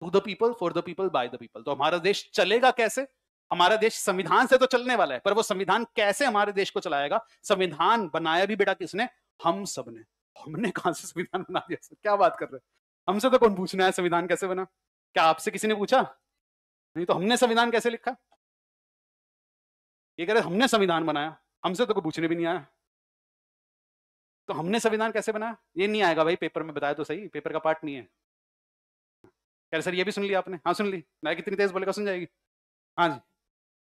A: to the people for the people by the people तो हमारा देश चलेगा कैसे हमारा देश संविधान से तो चलने वाला है पर वो संविधान कैसे हमारे देश को चलाएगा संविधान बनाया भी बेटा किसने हम सब ने हमने कहा से संविधान बना दिया सर क्या बात कर रहे हैं हमसे तो कौन पूछना है संविधान कैसे बना क्या आपसे किसी ने पूछा नहीं तो हमने संविधान कैसे लिखा ये कह रहे हमने संविधान बनाया हमसे तो कोई पूछने भी नहीं आया तो हमने संविधान कैसे बनाया ये नहीं आएगा भाई पेपर में बताया तो सही पेपर का पार्ट नहीं है कह रहे सर ये भी सुन लिया आपने हाँ सुन ली मैं कितनी तेज बोलेगा सुन जाएगी हाँ जी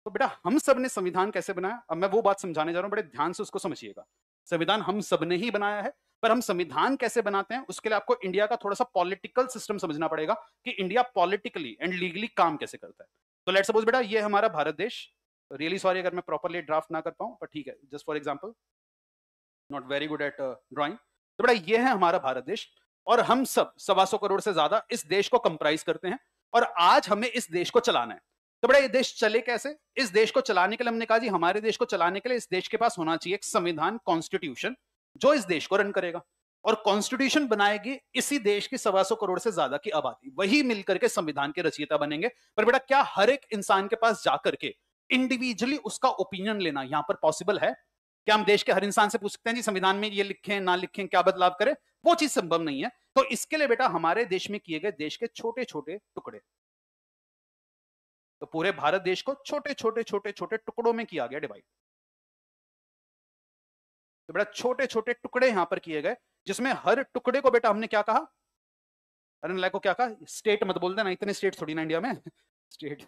A: तो बेटा हम सब ने संविधान कैसे बनाया अब मैं वो बात समझाने जा रहा हूँ बड़े ध्यान से उसको समझिएगा संविधान हम सब ने ही बनाया है पर हम संविधान कैसे बनाते हैं उसके लिए आपको इंडिया का थोड़ा सा पॉलिटिकल सिस्टम समझना पड़ेगा कि इंडिया पॉलिटिकली एंड लीगली काम कैसे करता है तो लेट सपोज बेटा ये हमारा भारत देश रियली सॉरी अगर मैं प्रॉपरली ड्राफ्ट ना कर पाऊँ पर ठीक है just for example not very good at drawing तो बेटा ये है हमारा भारत देश और हम सब सवा सौ करोड़ से ज्यादा इस देश को कंप्राइज करते हैं और आज हमें इस देश को चलाना है तो बड़ा ये देश चले कैसे इस देश को चलाने के लिए हमने कहा जी हमारे देश को चलाने के लिए इस देश के पास होना चाहिए एक संविधान कॉन्स्टिट्यूशन जो इस देश को रन करेगा और कॉन्स्टिट्यूशन बनाएगी इसी देश की सवा सौ करोड़ से ज्यादा की आबादी वही मिलकर के संविधान के रचयिता बनेंगे पर बेटा क्या हर एक इंसान के पास जाकर के इंडिविजुअली उसका ओपिनियन लेना यहां पर पॉसिबल है क्या हम देश के हर इंसान से पूछ सकते हैं जी संविधान में ये लिखें ना लिखें क्या बदलाव करें वो चीज संभव नहीं है तो इसके लिए बेटा हमारे देश में किए गए देश के छोटे छोटे टुकड़े तो पूरे भारत देश को छोटे छोटे छोटे छोटे टुकड़ों में किया गया डिवाइड तो बेटा छोटे छोटे टुकड़े यहां पर किए गए जिसमें हर टुकड़े को बेटा हमने क्या कहा अरे को क्या कहा स्टेट मत बोल देना इतने स्टेट थोड़ी ना इंडिया में स्टेट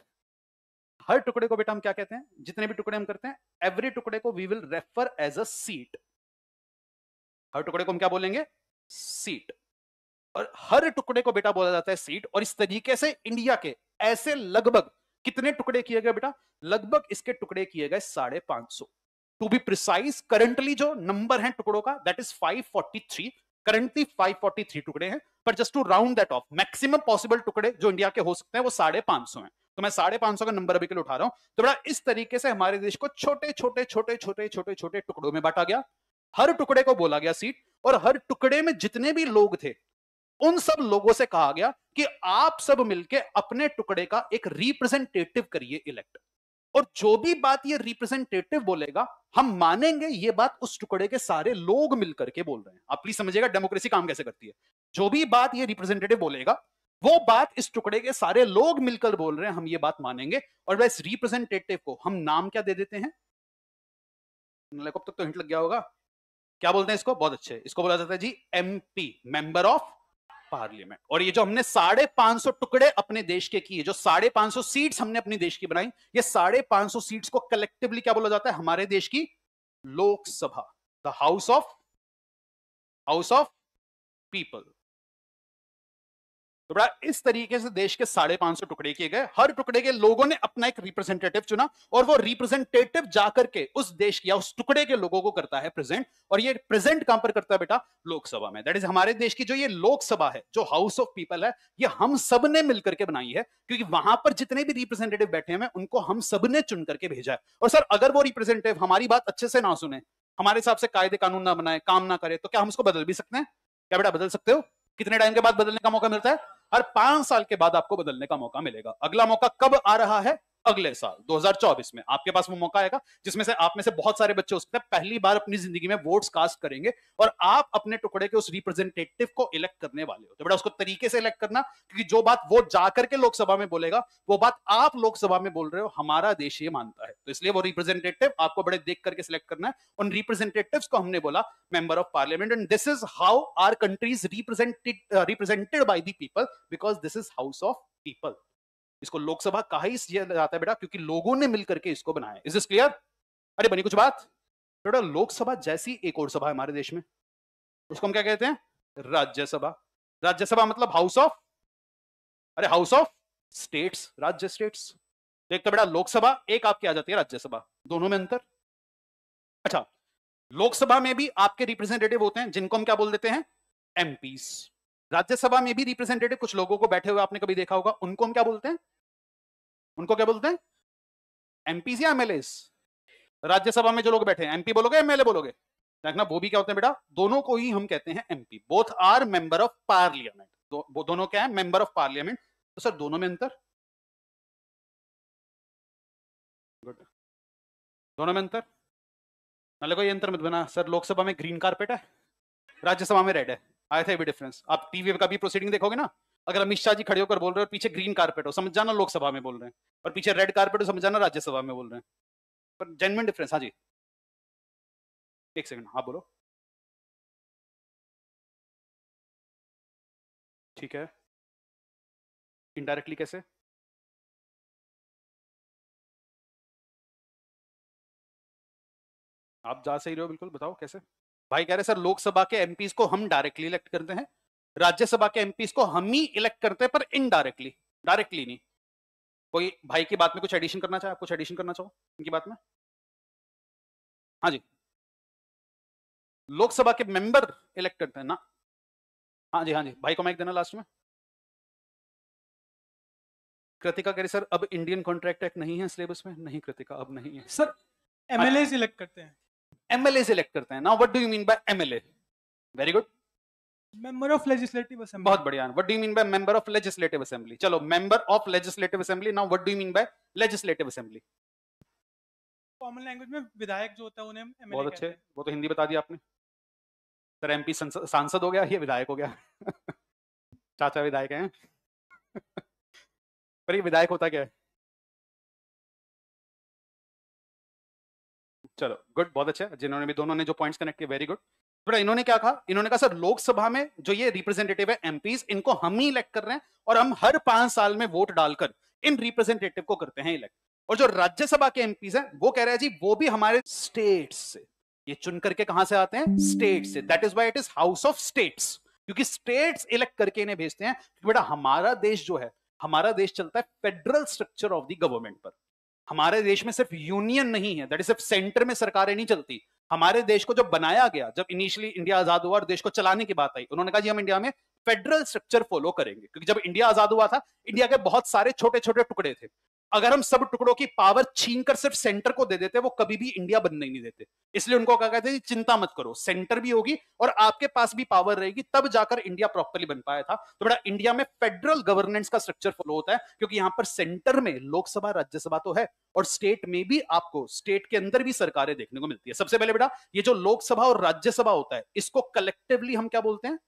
A: हर टुकड़े को बेटा हम क्या कहते हैं जितने भी टुकड़े हम करते हैं एवरी टुकड़े को we will refer as a seat हर टुकड़े को हम क्या बोलेंगे सीट और हर टुकड़े को बेटा बोला जाता है सीट और इस तरीके से इंडिया के ऐसे लगभग कितने टुकड़े किए गए बेटा लगभग इसके टुकड़े किए गए साढ़े पांच सौ टू बी प्रिसाइज करंटली जो नंबर है टुकड़ों का दैट इज 543 करंटली 543 टुकड़े हैं पर just to round that off maximum possible टुकड़े जो इंडिया के हो सकते हैं वो साढ़े पांच सौ है तो मैं साढ़े पांच सौ का नंबर अभी के लिए उठा रहा हूं तो बड़ा इस तरीके से हमारे देश को छोटे छोटे छोटे छोटे छोटे छोटे टुकड़ों में बांटा गया हर टुकड़े को बोला गया सीट और हर टुकड़े में जितने भी लोग थे उन सब लोगों से कहा गया कि आप सब मिलके अपने टुकड़े का एक रिप्रेजेंटेटिव करिए इलेक्ट और जो भी बात ये रिप्रेजेंटेटिव बोलेगा हम मानेंगे ये बात उस टुकड़े के सारे लोग मिलकर के बोल रहे हैं आप प्लीज समझिएगा डेमोक्रेसी काम कैसे करती है जो भी बात ये रिप्रेजेंटेटिव बोलेगा वो बात इस टुकड़े के सारे लोग मिलकर बोल रहे हैं हम ये बात मानेंगे और इस रिप्रेजेंटेटिव को हम नाम क्या दे देते हैं मतलब अब तक तो हिंट लग गया होगा क्या बोलते हैं इसको बहुत अच्छे इसको बोला जाता है जी एमपी मेंबर ऑफ पार्लियामेंट और ये जो हमने साढ़े पांच सौ टुकड़े अपने देश के किए जो साढ़े पांच सौ सीट हमने अपने देश की बनाई ये साढ़े पांच सौ सीट्स को कलेक्टिवली क्या बोला जाता है हमारे देश की Lok Sabha the house of house of people तो बड़ा इस तरीके से देश के साढ़े पांच सौ टुकड़े किए गए हर टुकड़े के लोगों ने अपना एक रिप्रेजेंटेटिव चुना और वो रिप्रेजेंटेटिव जाकर के उस देश या उस टुकड़े के लोगों को करता है प्रेजेंट और ये प्रेजेंट काम पर करता है बेटा लोकसभा में दैट इज हमारे देश की जो ये लोकसभा है जो हाउस ऑफ पीपल है ये हम सब ने मिलकर के बनाई है क्योंकि वहां पर जितने भी रिप्रेजेंटेटिव बैठे हैं उनको हम सब ने चुन करके भेजा है और सर अगर वो रिप्रेजेंटेटिव हमारी बात अच्छे से ना सुने हमारे हिसाब से कायदे कानून ना बनाए काम ना करे तो क्या हम उसको बदल भी सकते हैं क्या बेटा बदल सकते हो कितने टाइम के बाद बदलने का मौका मिलता है हर पांच साल के बाद आपको बदलने का मौका मिलेगा अगला मौका कब आ रहा है अगले साल 2024 में आपके पास वो मौका आएगा जिसमें से आप में से बहुत सारे बच्चे हो सकते हैं पहली बार अपनी जिंदगी में वोट्स कास्ट करेंगे और आप अपने टुकड़े के उस रिप्रेजेंटेटिव को इलेक्ट करने वाले हो तो बेटा उसको तरीके से इलेक्ट करना क्योंकि जो बात वो जाकर के लोकसभा में बोलेगा वो बात आप लोकसभा में बोल रहे हो हमारा देश ये मानता है तो इसलिए वो रिप्रेजेंटेटिव आपको बड़े देख करके सिलेक्ट करना है उन रिप्रेजेंटेटिव को हमने बोला member of parliament and this is how our countries represented represented by the people because this is house of people इसको लोकसभा कहा ही जाता है बेटा क्योंकि लोगों ने मिलकर के इसको बनाया इज दिस क्लियर अरे बनी कुछ बात बेटा लोकसभा जैसी एक और सभा हमारे देश में उसको हम क्या कहते हैं राज्यसभा राज्यसभा मतलब हाउस ऑफ अरे हाउस ऑफ स्टेट्स राज्य स्टेट्स देखते तो तो बेटा लोकसभा एक आपकी आ जाती है राज्यसभा दोनों में अंतर अच्छा लोकसभा में भी आपके रिप्रेजेंटेटिव होते हैं जिनको हम क्या बोल देते हैं एमपीस राज्यसभा में भी रिप्रेजेंटेटिव कुछ लोगों को बैठे हुए आपने कभी देखा होगा उनको हम क्या बोलते हैं उनको क्या बोलते हैं एमपीज या एमएलए राज्यसभा में जो लोग बैठे हैं एमपी बोलोगे एमएलए बोलोगे देखना वो भी क्या होते हैं बेटा दोनों को ही हम कहते हैं MP both are member of parliament दो, दोनों क्या है मेंबर ऑफ पार्लियामेंट तो सर दोनों में अंतर
B: गुड दोनों में अंतर
A: लगो ये अंतर मत बना सर लोकसभा में ग्रीन कारपेट है राज्यसभा में रेड है आया था भी डिफरेंस आप टीवी का भी प्रोसीडिंग देखोगे ना अगर अमित शाह जी खड़े होकर बोल रहे हैं पीछे ग्रीन कारपेट हो समझ जाना लोकसभा में बोल रहे हैं और पीछे रेड कारपेट हो समझ जाना राज्यसभा में बोल रहे हैं पर जेनविन डिफरेंस
B: हाँ जी एक सेकंड हाँ बोलो ठीक है इनडायरेक्टली कैसे
A: आप जा सही रहे हो बिल्कुल बताओ कैसे भाई कह रहे सर लोकसभा के एमपीज को हम डायरेक्टली इलेक्ट करते हैं राज्यसभा के एमपीज को हम ही इलेक्ट करते हैं पर इनडायरेक्टली डायरेक्टली नहीं कोई भाई की बात में कुछ एडिशन करना चाहे कुछ एडिशन करना चाहो इनकी बात में
B: हाँ जी लोकसभा के मेंबर इलेक्ट करते हैं ना
A: हाँ जी हाँ जी भाई को एक देना लास्ट में कृतिका कह रही सर अब इंडियन कॉन्ट्रैक्ट एक्ट नहीं है सिलेबस में नहीं कृतिका अब नहीं है सर एमएलए इलेक्ट करते हैं एमएलए सिलेक्ट करते हैं now what do you mean by MLA very good member of legislative assembly बहुत बढ़िया what do you mean by member of legislative assembly चलो member of legislative assembly now what do you mean by legislative assembly
C: common language में विधायक जो होता है उन्हें MLA बहुत अच्छे
A: वो तो हिंदी बता दिया आपने सर एमपी सांसद हो गया या विधायक हो गया चाचा विधायक हैं
B: पर ये विधायक होता क्या है
A: चलो गुड बहुत अच्छा जिन्होंने भी दोनों ने जो पॉइंट्स कनेक्ट किए वेरी गुड बेटा इन्होंने क्या कहा इन्होंने कहा सर लोकसभा में जो ये रिप्रेजेंटेटिव है एमपीज इनको हम ही इलेक्ट कर रहे हैं और हम हर पांच साल में वोट डालकर इन रिप्रेजेंटेटिव को करते हैं इलेक्ट और जो राज्यसभा के एमपीज हैं वो कह रहे हैं जी वो भी हमारे स्टेट से ये चुन करके कहां से आते हैं स्टेट से that is why it is house of states क्योंकि स्टेट्स इलेक्ट करके इन्हें भेजते हैं बेटा हमारा देश जो है हमारा देश चलता है federal structure of the government पर हमारे देश में सिर्फ यूनियन नहीं है दैट इज सिर्फ सेंटर में सरकारें नहीं चलती हमारे देश को जब बनाया गया जब इनिशियली इंडिया आजाद हुआ और देश को चलाने की बात आई उन्होंने कहा जी हम इंडिया में फेडरल स्ट्रक्चर फॉलो करेंगे क्योंकि जब इंडिया आजाद हुआ था इंडिया के बहुत सारे छोटे छोटे टुकड़े थे अगर हम सब टुकड़ों की पावर छीन कर सिर्फ सेंटर को दे देते वो कभी भी इंडिया बनने नहीं देते इसलिए उनको क्या कहते हैं चिंता मत करो सेंटर भी होगी और आपके पास भी पावर रहेगी तब जाकर इंडिया प्रॉपरली बन पाया था तो बेटा इंडिया में फेडरल गवर्नेंस का स्ट्रक्चर फॉलो होता है क्योंकि यहां पर सेंटर में लोकसभा राज्यसभा तो है और स्टेट में भी आपको स्टेट के अंदर भी सरकारें देखने को मिलती है सबसे पहले बेटा ये जो लोकसभा और राज्यसभा होता है इसको कलेक्टिवली हम क्या बोलते हैं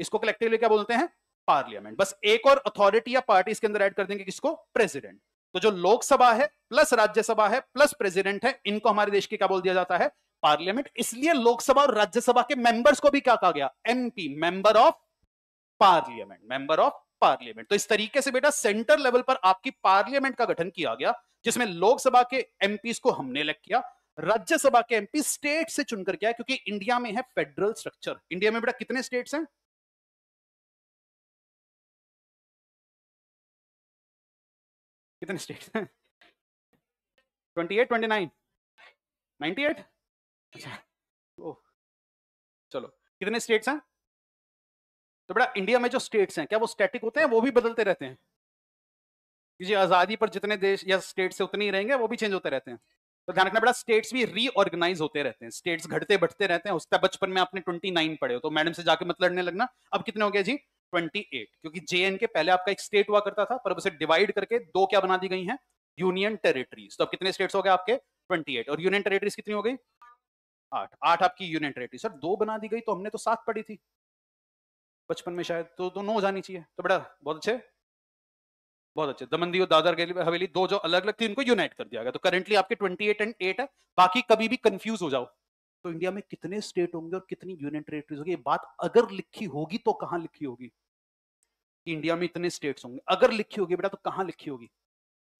A: इसको कलेक्टिवली क्या बोलते हैं पार्लियामेंट बस एक और अथॉरिटी या पार्टी इसके अंदर ऐड कर देंगे किसको प्रेसिडेंट तो जो लोकसभा है प्लस राज्यसभा है प्लस प्रेसिडेंट है इनको हमारे देश के क्या बोल दिया जाता है पार्लियामेंट इसलिए लोकसभा और राज्यसभा के मेंबर्स को भी क्या कहा गया MP member of parliament member of parliament तो इस तरीके से बेटा सेंटर लेवल पर आपकी पार्लियामेंट का गठन किया गया जिसमें लोकसभा के एमपी को हमने इलेक्ट किया राज्यसभा के एमपी स्टेट से चुनकर क्या है क्योंकि इंडिया में है फेडरल स्ट्रक्चर इंडिया में बेटा कितने
B: स्टेट्स हैं कितने स्टेट हैं twenty eight twenty nine ninety eight अच्छा चलो कितने स्टेट्स हैं
A: तो बेटा इंडिया में जो स्टेट्स हैं क्या वो स्टैटिक होते हैं वो भी बदलते रहते हैं क्योंकि आज़ादी पर जितने देश या स्टेट्स से उतने ही रहेंगे वो भी चेंज होते रहते हैं तो ध्यान रखना बेटा स्टेट्स भी रीऑर्गेनाइज होते रहते हैं स्टेट्स घटते बढ़ते रहते हैं उसका बचपन में आपने 29 पढ़े हो तो मैडम से जाके मत लड़ने लगना अब कितने हो गए जी 28 क्योंकि जे के पहले आपका एक स्टेट हुआ करता था पर उसे डिवाइड करके दो क्या बना दी गई हैं यूनियन टेरिटरीज तो अब कितने स्टेट्स हो गए आपके 28 और यूनियन टेरिटरीज कितनी हो गई आठ आठ आपकी यूनियन टेरिटरी सर दो बना दी गई तो हमने तो सात पढ़ी थी बचपन में शायद तो, तो नो हो जानी चाहिए तो बेटा बहुत अच्छे बहुत अच्छे दमंदी और दादर हवेली दो जो अलग अलग थी उनको यूनाइट कर दिया गया तो करेंटली आपके एट एंड एट है बाकी कभी भी कंफ्यूज हो जाओ तो इंडिया में कितने स्टेट होंगे और कितनी यूनियन टेरेटरीज होगी ये बात अगर लिखी होगी तो कहां लिखी होगी इंडिया में इतने स्टेट्स होंगे अगर लिखी होगी बेटा तो कहां लिखी होगी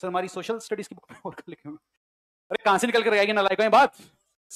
A: सर हमारी सोशल स्टडीज की बुक में और लिखी होगी अरे कहां से निकल कर आएगी ना लाइक बात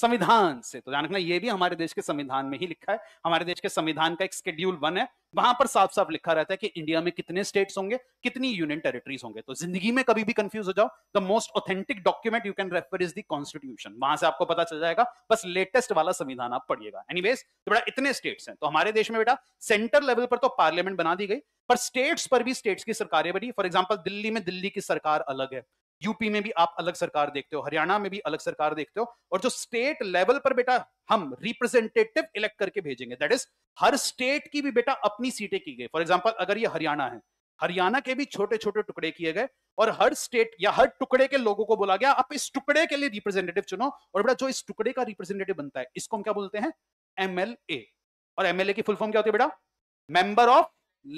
A: संविधान से तो ध्यान रखना ये भी हमारे देश के संविधान में ही लिखा है हमारे देश के संविधान का एक स्केड्यूल वन है वहां पर साफ साफ लिखा रहता है कि इंडिया में कितने स्टेट्स होंगे कितनी यूनियन टेरिटरीज होंगे तो जिंदगी में कभी भी कंफ्यूज हो जाओ the most authentic document you can refer is the constitution वहां से आपको पता चल जाएगा बस लेटेस्ट वाला संविधान आप पढ़िएगा एनी तो बेटा इतने स्टेट्स हैं तो हमारे देश में बेटा सेंटर लेवल पर तो पार्लियामेंट बना दी गई पर स्टेट्स पर भी स्टेट्स की सरकारें बनी फॉर एग्जाम्पल दिल्ली में दिल्ली की सरकार अलग है यूपी में भी आप अलग सरकार देखते हो हरियाणा में भी अलग सरकार देखते हो और जो स्टेट लेवल पर बेटा हम रिप्रेजेंटेटिव इलेक्ट करके भेजेंगे दैट इज हर स्टेट की भी बेटा अपनी सीटें की गई फॉर एग्जाम्पल अगर ये हरियाणा है हरियाणा के भी छोटे छोटे टुकड़े किए गए और हर स्टेट या हर टुकड़े के लोगों को बोला गया आप इस टुकड़े के लिए रिप्रेजेंटेटिव चुनो और बेटा जो इस टुकड़े का रिप्रेजेंटेटिव बनता है इसको हम क्या बोलते हैं एमएलए और एमएलए की फुल फॉर्म क्या होती है बेटा मेंबर ऑफ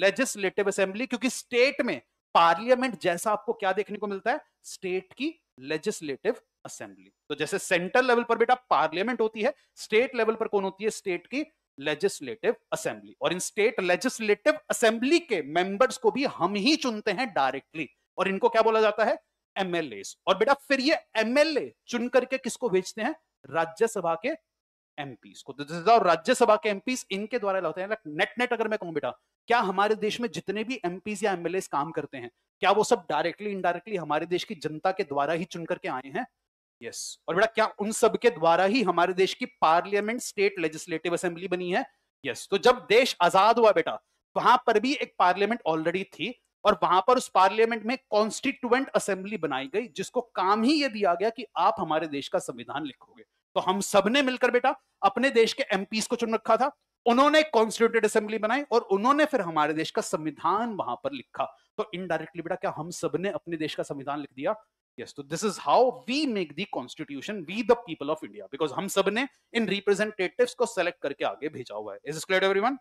A: लेजिस्लेटिव असेंबली क्योंकि स्टेट में पार्लियामेंट जैसा आपको क्या देखने को मिलता है स्टेट की लेजिस्लेटिव असेंबली तो जैसे सेंट्रल लेवल पर बेटा पार्लियामेंट होती है स्टेट लेवल पर कौन होती है स्टेट की लेजिस्लेटिव असेंबली और इन स्टेट लेजिस्लेटिव असेंबली के मेंबर्स को भी हम ही चुनते हैं डायरेक्टली और इनको क्या बोला जाता है एमएलए और बेटा फिर ये एमएलए चुन करके किसको भेजते हैं राज्यसभा के एमपीस को तो राज्यसभा के एमपीस इनके द्वारा होते हैं नेट नेट अगर मैं कहूं बेटा क्या हमारे देश में जितने भी एम या एम काम करते हैं क्या वो सब डायरेक्टली इनडायरेक्टली हमारे देश की जनता के द्वारा ही चुन करके आए हैं यस और बेटा क्या उन सब के द्वारा ही हमारे देश की पार्लियामेंट स्टेट लेजिस्लेटिव असेंबली बनी है यस तो जब देश आजाद हुआ बेटा वहां पर भी एक पार्लियामेंट ऑलरेडी थी और वहां पर उस पार्लियामेंट में कॉन्स्टिट्यूएंट असेंबली बनाई गई जिसको काम ही ये दिया गया कि आप हमारे देश का संविधान लिखोगे तो हम सब ने मिलकर बेटा अपने देश के एमपीस को चुन रखा था उन्होंने कॉन्स्टिट्यूटेड असेंबली बनाई और उन्होंने फिर हमारे देश का संविधान वहां पर लिखा तो इनडायरेक्टली बेटा क्या हम सब ने अपने देश का संविधान लिख दिया यस तो this is how we make the constitution we the people of India because हम सब ने इन रिप्रेजेंटेटिव को सेलेक्ट करके आगे भेजा हुआ है इज क्लियर एवरी वन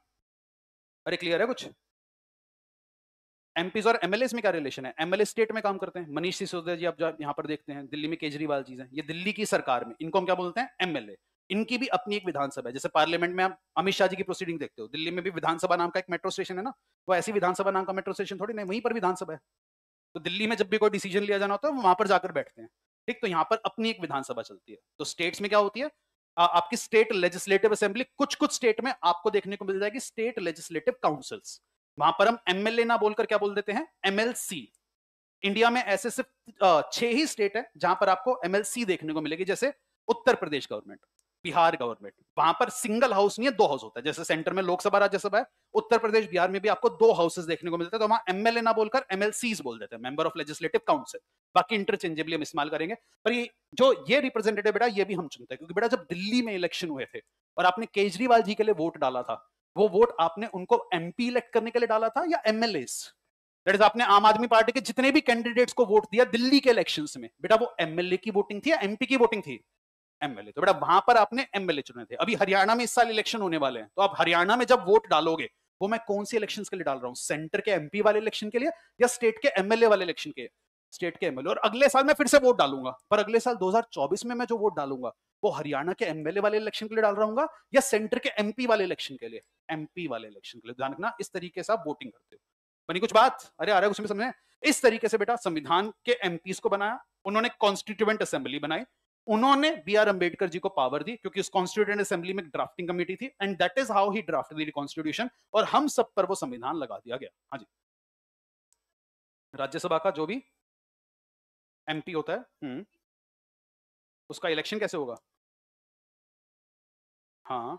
A: अरे क्लियर है कुछ एमपीज और एमएलए में क्या रिलेशन है एमएलए स्टेट में काम करते हैं मनीष सिसोदिया जी आप यहां पर देखते हैं दिल्ली में केजरीवाल जी हैं ये दिल्ली की सरकार में इनको हम क्या बोलते हैं एमएलए इनकी भी अपनी एक विधानसभा है जैसे पार्लियामेंट में आप अमित शाह जी की प्रोसीडिंग देखते हो दिल्ली में भी विधानसभा नाम का एक मेट्रो स्टेशन है ना वो ऐसी विधानसभा नाम का मेट्रो स्टेशन थोड़ी नहीं वहीं पर विधानसभा है तो दिल्ली में जब भी कोई डिसीजन लिया जाना होता है वहां पर जाकर बैठते हैं ठीक तो यहाँ पर अपनी एक विधानसभा चलती है तो स्टेट्स में क्या होती है आ, आपकी स्टेट लेजिस्लेटिव असेंबली कुछ कुछ स्टेट में आपको देखने को मिल जाएगी स्टेट लेजिस्लेटिव काउंसिल्स वहां पर हम एमएलए ना बोलकर क्या बोल देते हैं एमएलसी इंडिया में ऐसे सिर्फ छह ही स्टेट है जहां पर आपको एमएलसी देखने को मिलेगी जैसे उत्तर प्रदेश गवर्नमेंट बिहार गवर्नमेंट वहां पर सिंगल हाउस नहीं है दो हाउस होता है जैसे सेंटर में लोकसभा राज्यसभा है उत्तर प्रदेश बिहार में भी आपको दो हाउसेस देखने को मिलते हैं तो वहां एमएलए ना बोलकर एमएलसी बोल देते हैं मेंबर ऑफ लेजिस्लेटिव काउंसिल बाकी इंटरचेंजेबली हम इस्तेमाल करेंगे पर ये जो ये रिप्रेजेंटेटिव बेटा ये भी हम चुनते हैं क्योंकि बेटा जब दिल्ली में इलेक्शन हुए थे और आपने केजरीवाल जी के लिए वोट डाला था वो वोट आपने उनको एमपी इलेक्ट करने के लिए डाला था या एमएलए दैट इज आपने आम आदमी पार्टी के जितने भी कैंडिडेट्स को वोट दिया दिल्ली के इलेक्शंस में बेटा वो एमएलए की वोटिंग थी या एमपी की वोटिंग थी एमएलए तो बेटा वहां पर आपने एमएलए चुने थे अभी हरियाणा में इस साल इलेक्शन होने वाले हैं तो आप हरियाणा में जब वोट डालोगे वो मैं कौन से इलेक्शन के लिए डाल रहा हूँ सेंटर के एमपी वाले इलेक्शन के लिए या स्टेट के एमएलए वाले इलेक्शन के स्टेट के एमएलए और अगले साल मैं फिर से वोट डालूंगा पर अगले साल 2024 में मैं जो वोट डालूंगा वो हरियाणा के एमएलए वाले इलेक्शन के लिए डाल रहा या सेंटर के एमपी वाले इलेक्शन के लिए एमपी वाले इलेक्शन के लिए ध्यान रखना इस तरीके से आप वोटिंग करते हो बनी कुछ बात अरे आ रहा है उसमें समझे इस तरीके से बेटा संविधान के एमपीस को बनाया उन्होंने कॉन्स्टिट्यूएंट असेंबली बनाई उन्होंने बी आर अंबेडकर जी को पावर दी क्योंकि उस कॉन्स्टिट्यूशन असेंबली में एक ड्राफ्टिंग कमेटी थी and that is how he draft the constitution और हम सब पर वो संविधान लगा दिया गया हाँ जी राज्यसभा का
B: जो भी एमपी होता है हम्म, उसका इलेक्शन कैसे होगा हाँ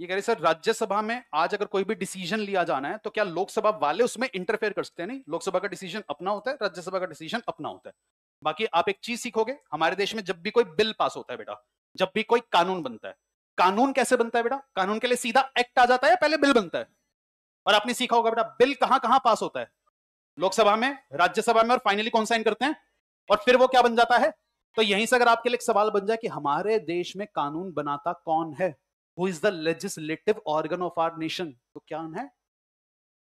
A: ये कह रहे सर राज्यसभा में आज अगर कोई भी डिसीजन लिया जाना है तो क्या लोकसभा वाले उसमें इंटरफेयर कर सकते हैं नहीं लोकसभा का डिसीजन अपना होता है राज्यसभा का डिसीजन अपना होता है बाकी आप एक चीज सीखोगे हमारे देश में जब भी कोई बिल पास होता है बेटा जब भी कोई कानून बनता है कानून कैसे बनता है बेटा कानून के लिए सीधा एक्ट आ जाता है पहले बिल बनता है और आपने सीखा होगा बेटा बिल कहां कहां पास होता है लोकसभा में राज्यसभा में और फाइनली कौन साइन करते हैं और फिर वो क्या बन जाता है तो यहीं से अगर आपके लिए सवाल बन जाए कि हमारे देश में कानून बनाता कौन है who is the legislative organ of our nation तो क्या नाम है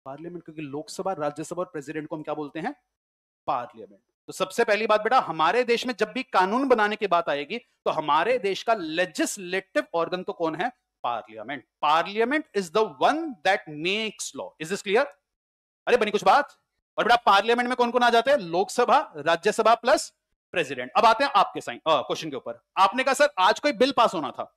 A: पार्लियामेंट क्योंकि लोकसभा राज्यसभा और प्रेसिडेंट को हम क्या बोलते हैं पार्लियामेंट तो सबसे पहली बात बेटा हमारे देश में जब भी कानून बनाने की बात आएगी तो हमारे देश का लेजिस्लेटिव ऑर्गन तो कौन है parliament parliament is the one that makes law is this clear अरे बनी कुछ बात और बेटा पार्लियामेंट में कौन कौन आ जाते हैं लोकसभा राज्यसभा प्लस प्रेसिडेंट अब आते हैं आपके साइन क्वेश्चन के ऊपर आपने कहा सर आज कोई बिल पास होना था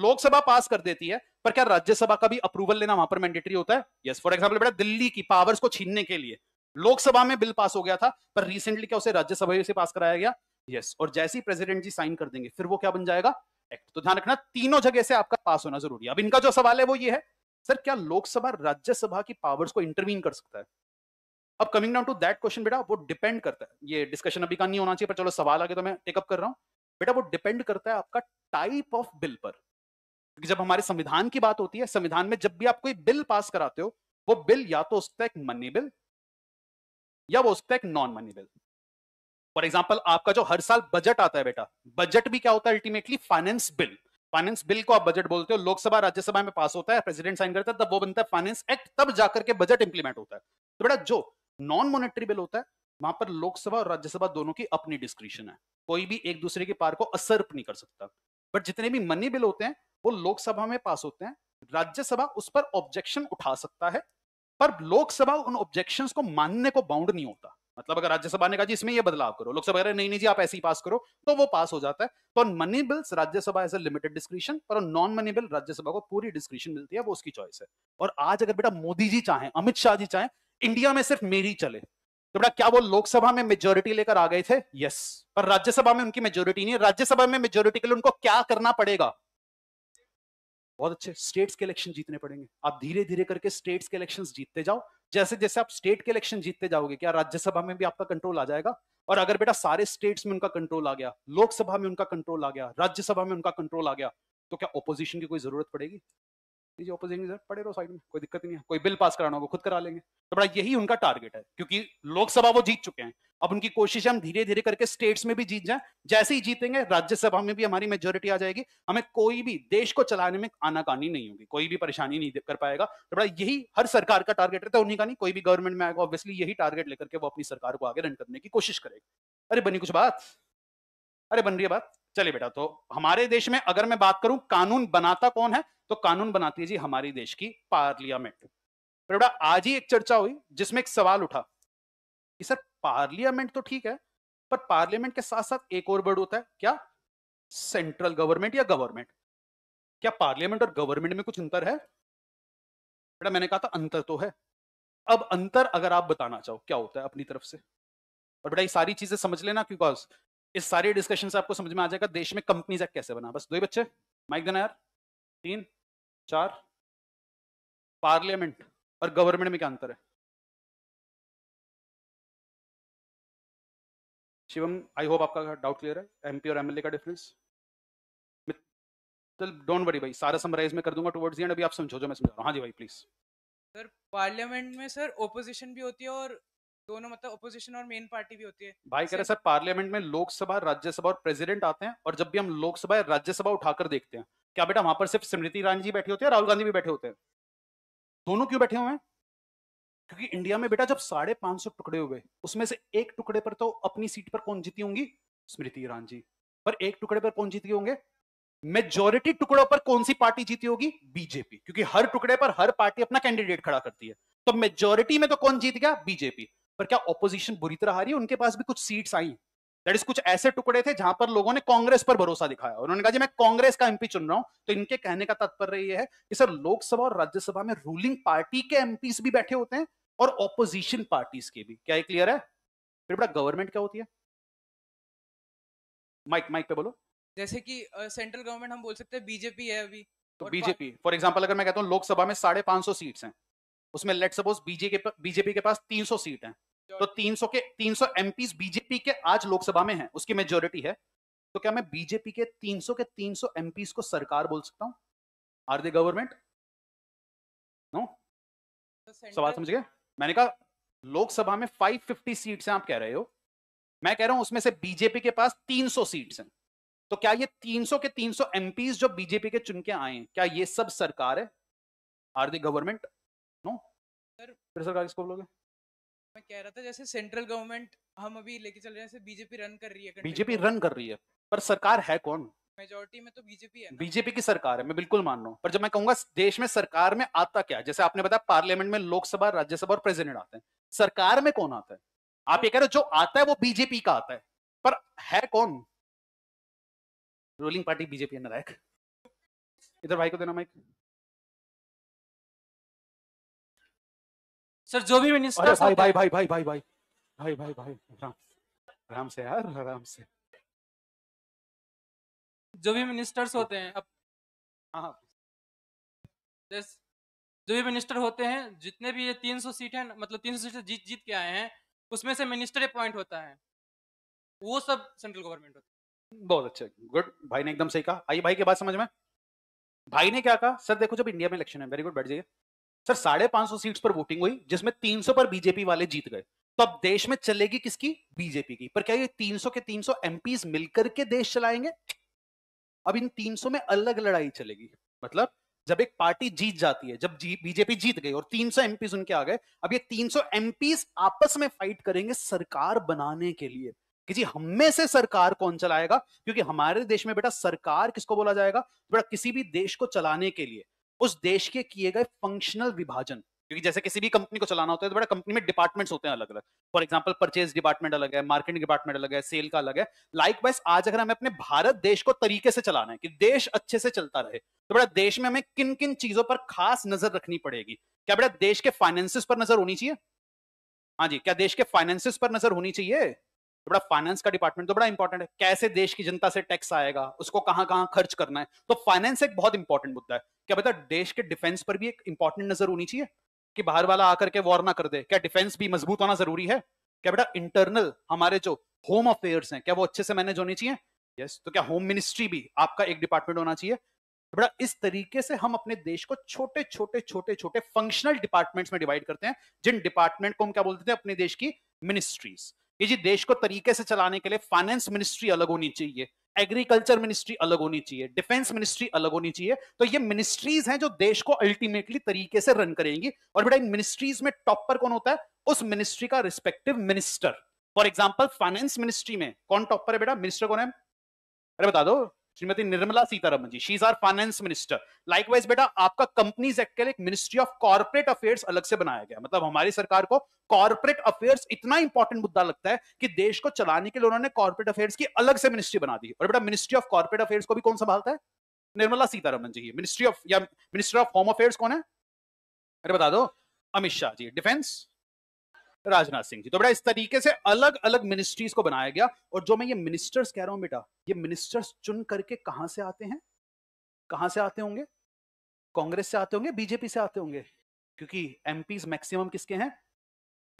A: लोकसभा पास कर देती है पर क्या राज्यसभा का भी अप्रूवल लेना वहां पर मैंडेटरी होता है यस फॉर एग्जाम्पल बेटा दिल्ली की पावर्स को छीनने के लिए लोकसभा में बिल पास हो गया था पर रिसेंटली क्या उसे राज्यसभा से पास कराया गया यस yes. और जैसे ही प्रेसिडेंट जी साइन कर देंगे फिर वो क्या बन जाएगा एक्ट तो ध्यान रखना तीनों जगह से आपका पास होना जरूरी है अब इनका जो सवाल है वो ये है सर क्या लोकसभा राज्यसभा की पावर्स को इंटरवीन कर सकता है अब coming down to that question बेटा वो डिपेंड करता है ये डिस्कशन अभी का नहीं होना चाहिए पर चलो सवाल आगे तो मैं टेकअप कर रहा हूँ बेटा वो डिपेंड करता है आपका टाइप ऑफ बिल पर क्योंकि जब हमारे संविधान की बात होती है संविधान में जब भी आप कोई बिल पास कराते हो वो बिल या तो उसका एक मनी बिल या वो उसका एक non money bill for example आपका जो हर साल बजट आता है बेटा बजट भी क्या होता है ultimately finance bill finance bill को आप बजट बोलते हो लोकसभा राज्यसभा में पास होता है प्रेसिडेंट साइन करता है तब वो बनता है फाइनेंस एक्ट तब जाकर के बजट इंप्लीमेंट होता है तो बेटा जो नॉन मॉनेटरी बिल होता है वहां पर लोकसभा और राज्यसभा दोनों की अपनी डिस्क्रिप्शन है कोई भी एक दूसरे के पार को असर नहीं कर सकता बट जितने भी मनी बिल होते हैं वो लोकसभा में पास होते हैं राज्यसभा उस पर ऑब्जेक्शन उठा सकता है पर लोकसभा उन ऑब्जेक्शन को मानने को बाउंड नहीं होता मतलब अगर राज्यसभा ने कहा जी इसमें ये बदलाव करो लोकसभा नहीं नहीं जी आप ऐसे ही पास करो तो वो पास हो जाता है तो money bills Rajya Sabha as a limited description पर नॉन मनी बिल राज्यसभा को पूरी डिस्क्रिप्शन मिलती है वो उसकी चॉइस है और आज अगर बेटा मोदी जी चाहे अमित शाह जी चाहे इंडिया में सिर्फ मेरी चले तो बेटा क्या वो लोकसभा में मेजोरिटी लेकर आ गए थे यस पर राज्यसभा में उनकी मेजोरिटी नहीं है राज्यसभा में मेजोरिटी के लिए उनको क्या करना पड़ेगा बहुत अच्छे स्टेट्स के इलेक्शन जीतने पड़ेंगे आप धीरे धीरे करके स्टेट्स के इलेक्शन जीतते जाओ जैसे जैसे आप स्टेट के इलेक्शन जीतते जाओगे क्या राज्यसभा में भी आपका कंट्रोल आ जाएगा और अगर बेटा सारे स्टेट्स में उनका कंट्रोल आ गया लोकसभा में उनका कंट्रोल आ गया राज्यसभा में उनका कंट्रोल आ गया तो क्या ओपोजिशन की कोई जरूरत पड़ेगी लीजिए ऑपोजिशन रिजर्व पड़े रहो साइड में कोई दिक्कत नहीं है कोई बिल पास कराना होगा खुद करा लेंगे तो बड़ा यही उनका टारगेट है क्योंकि लोकसभा वो जीत चुके हैं अब उनकी कोशिश है हम धीरे धीरे करके स्टेट्स में भी जीत जाए जैसे ही जीतेंगे राज्यसभा में भी हमारी मेजोरिटी आ जाएगी हमें कोई भी देश को चलाने में आनाकानी नहीं होगी कोई भी परेशानी नहीं कर पाएगा तो बड़ा यही हर सरकार का टारगेट रहता है उन्हीं का नहीं कोई भी गवर्नमेंट में आएगा ऑब्वियसली यही टारगेट लेकर के वो अपनी सरकार को आगे रन करने की कोशिश करेगा अरे बनी कुछ बात अरे बन रही है बात चलिए बेटा तो हमारे देश में अगर मैं बात करूं कानून बनाता कौन है तो कानून बनाती है जी हमारी देश की पार्लियामेंट पर बेटा आज ही एक चर्चा हुई जिसमें एक सवाल उठा कि सर पार्लियामेंट तो ठीक है पर पार्लियामेंट के साथ साथ एक और वर्ड होता है क्या सेंट्रल गवर्नमेंट या गवर्नमेंट क्या पार्लियामेंट और गवर्नमेंट में कुछ अंतर है बेटा मैंने कहा था अंतर तो है अब अंतर अगर आप बताना चाहो क्या होता है अपनी तरफ से और बेटा ये सारी चीजें समझ लेना बिकॉज इस सारे डिस्कशन से आपको समझ में आ जाएगा देश में कंपनी एक्ट कैसे बना बस दो ही बच्चे माइक देना यार तीन चार पार्लियामेंट और गवर्नमेंट में क्या अंतर है
B: शिवम आई होप
A: आपका डाउट क्लियर है एमपी और एमएलए का डिफरेंस चल डोंट वरी भाई सारा समराइज में कर दूंगा टुवर्ड्स एंड अभी आप समझो जो मैं समझा रहा हूँ हाँ जी भाई प्लीज सर
C: पार्लियामेंट में सर ओपोजिशन भी होती है और दोनों मतलब ओपोजिशन और मेन पार्टी भी होती है
A: भाई कह रहे सर पार्लियामेंट में लोकसभा राज्यसभा और प्रेसिडेंट आते हैं और जब भी हम लोकसभा या राज्यसभा उठाकर देखते हैं क्या बेटा वहां पर सिर्फ स्मृति ईरानी जी बैठी होती है राहुल गांधी भी बैठे होते हैं दोनों क्यों बैठे हुए हैं क्योंकि इंडिया में बेटा जब साढ़े पांच सौ टुकड़े हुए उसमें से एक टुकड़े पर तो अपनी सीट पर कौन जीती होंगी स्मृति ईरानी जी पर एक टुकड़े पर कौन जीती होंगे मेजोरिटी टुकड़ों पर कौन सी पार्टी जीती होगी बीजेपी क्योंकि हर टुकड़े पर हर पार्टी अपना कैंडिडेट खड़ा करती है तो मेजोरिटी में तो कौन जीत गया बीजेपी पर क्या ऑपोजिशन बुरी तरह हारी उनके पास भी कुछ सीट्स आई दैट इज कुछ ऐसे टुकड़े थे जहां पर लोगों ने कांग्रेस पर भरोसा दिखाया उन्होंने कहा जी मैं कांग्रेस का एमपी चुन रहा हूं तो इनके कहने का तात्पर्य यह है कि सर लोकसभा और राज्यसभा में रूलिंग पार्टी के एमपीस भी बैठे होते हैं और ऑपोजिशन पार्टीज के भी क्या ये क्लियर है फिर बड़ा गवर्नमेंट क्या होती है माइक माइक पे बोलो
C: जैसे कि सेंट्रल uh, गवर्नमेंट हम बोल सकते हैं बीजेपी है अभी तो बीजेपी
A: फॉर एग्जाम्पल अगर मैं कहता हूँ लोकसभा में साढ़े पांच सौ सीट्स हैं उसमें लेट सपोज बीजेपी बीजेपी के पास 300 सीट है तो 300 के 300 एमपीस बीजेपी के आज लोकसभा में है उसकी मेजोरिटी है तो क्या मैं बीजेपी के 300 के 300 पी को सरकार बोल सकता हूँ आर दे गवर्नमेंट नो सवाल समझ गए मैंने कहा लोकसभा में 550 फिफ्टी सीट आप कह रहे हो मैं कह रहा हूं उसमें से बीजेपी के पास 300 सीट है तो क्या ये 300 के 300 एमपीस जो बीजेपी के चुन के आए हैं क्या ये सब सरकार है आर दी गवर्नमेंट फिर सरकार किसको बोलोगे
C: मैं कह रहा था जैसे सेंट्रल गवर्नमेंट हम अभी लेके चल रहे हैं जैसे बीजेपी रन कर रही है बीजेपी
A: रन कर रही है पर सरकार है कौन
C: मेजोरिटी में तो बीजेपी है
A: बीजेपी की सरकार है मैं बिल्कुल मान रहा हूँ पर जब मैं कहूंगा देश में सरकार में आता क्या जैसे आपने बताया पार्लियामेंट में लोकसभा राज्यसभा और प्रेसिडेंट आते हैं सरकार में कौन आता है आप ये कह रहे हो जो आता है वो बीजेपी का आता है पर है कौन रूलिंग पार्टी बीजेपी है नायक इधर
B: भाई को देना माइक सर जो भी मिनिस्टर भाई भाई भाई
A: भाई भाई भाई भाई भाई भाई राम राम से यार राम से
C: जो भी मिनिस्टर्स होते हैं अब हाँ जो भी मिनिस्टर होते हैं जितने भी ये 300 सीट हैं मतलब 300 सीट जीत जीत के आए हैं उसमें से मिनिस्टर अपॉइंट होता है वो सब सेंट्रल गवर्नमेंट होता
A: है बहुत अच्छा गुड भाई ने एकदम सही कहा आई भाई के बात समझ में भाई ने क्या कहा सर देखो जब इंडिया में इलेक्शन है वेरी गुड बैठ जाइए सर साढ़े पांच सौ सीट पर वोटिंग हुई जिसमें तीन सौ पर बीजेपी वाले जीत गए तो अब देश में चलेगी किसकी बीजेपी की पर क्या ये सौ के तीन सौ एमपीज मिलकर के देश चलाएंगे अब इन सौ में अलग लड़ाई चलेगी मतलब जब एक पार्टी जीत जाती है जब जी, बीजेपी जीत गई और 300 सौ एमपीज उनके आ गए अब ये 300 सौ एमपीज आपस में फाइट करेंगे सरकार बनाने के लिए कि जी हम में से सरकार कौन चलाएगा क्योंकि हमारे देश में बेटा सरकार किसको बोला जाएगा बेटा किसी भी देश को चलाने के लिए उस देश के किए गए फंक्शनल विभाजन क्योंकि जैसे किसी भी कंपनी को चलाना होता है तो बड़ा कंपनी में डिपार्टमेंट्स होते हैं अलग अलग फॉर एग्जाम्पल परचेज डिपार्टमेंट अलग है मार्केटिंग डिपार्टमेंट अलग है सेल का अलग है लाइक वाइज आज अगर हमें अपने भारत देश को तरीके से चलाना है कि देश अच्छे से चलता रहे तो बड़ा देश में हमें किन किन चीजों पर खास नजर रखनी पड़ेगी क्या बड़ा देश के फाइनेंसिस पर नजर होनी चाहिए हाँ जी क्या देश के फाइनेंसिस पर नजर होनी चाहिए तो बड़ा फाइनेंस का डिपार्टमेंट तो बड़ा इंपॉर्टेंट है कैसे देश की जनता से टैक्स आएगा उसको कहां कहां खर्च करना है तो फाइनेंस एक बहुत इंपॉर्टेंट मुद्दा है क्या बता देश के डिफेंस पर भी एक इंपॉर्टेंट नजर होनी चाहिए कि बाहर वाला आकर के वॉर ना कर दे क्या डिफेंस भी मजबूत होना जरूरी है क्या बेटा इंटरनल हमारे जो होम अफेयर्स हैं क्या वो अच्छे से मैनेज होनी चाहिए यस yes. तो क्या होम मिनिस्ट्री भी आपका एक डिपार्टमेंट होना चाहिए तो बेटा इस तरीके से हम अपने देश को छोटे छोटे छोटे छोटे फंक्शनल डिपार्टमेंट्स में डिवाइड करते हैं जिन डिपार्टमेंट को हम क्या बोलते थे अपने देश की मिनिस्ट्रीज ये जी देश को तरीके से चलाने के लिए फाइनेंस मिनिस्ट्री अलग होनी चाहिए एग्रीकल्चर मिनिस्ट्री अलग होनी चाहिए डिफेंस मिनिस्ट्री अलग होनी चाहिए तो ये मिनिस्ट्रीज हैं जो देश को अल्टीमेटली तरीके से रन करेंगी और बेटा इन मिनिस्ट्रीज में टॉप पर कौन होता है उस मिनिस्ट्री का respective minister for example finance ministry में कौन टॉप पर है बेटा मिनिस्टर कौन है अरे बता दो Shrimati Nirmala Sitharaman ji she is our finance minister likewise बेटा आपका कंपनीज एक्ट के लिए मिनिस्ट्री ऑफ कॉर्पोरेट अफेयर्स अलग से बनाया गया मतलब हमारी सरकार को कॉर्पोरेट अफेयर्स इतना इंपॉर्टेंट मुद्दा लगता है कि देश को चलाने के लिए उन्होंने कॉर्पोरेट अफेयर्स की अलग से मिनिस्ट्री बना दी और बेटा मिनिस्ट्री ऑफ कॉर्पोरेट अफेयर्स को भी कौन संभालता है निर्मला सीतारमन जी मिनिस्ट्री ऑफ या मिनिस्ट्री ऑफ होम अफेयर्स कौन है अरे बता दो अमित शाह जी डिफेंस राजनाथ सिंह जी तो बेटा इस तरीके से अलग अलग मिनिस्ट्रीज को बनाया गया और जो मैं ये मिनिस्टर्स कह रहा हूं बेटा ये मिनिस्टर्स चुन करके कहां से आते हैं कहां से आते होंगे कांग्रेस से आते होंगे बीजेपी से आते होंगे क्योंकि एमपी मैक्सिमम किसके हैं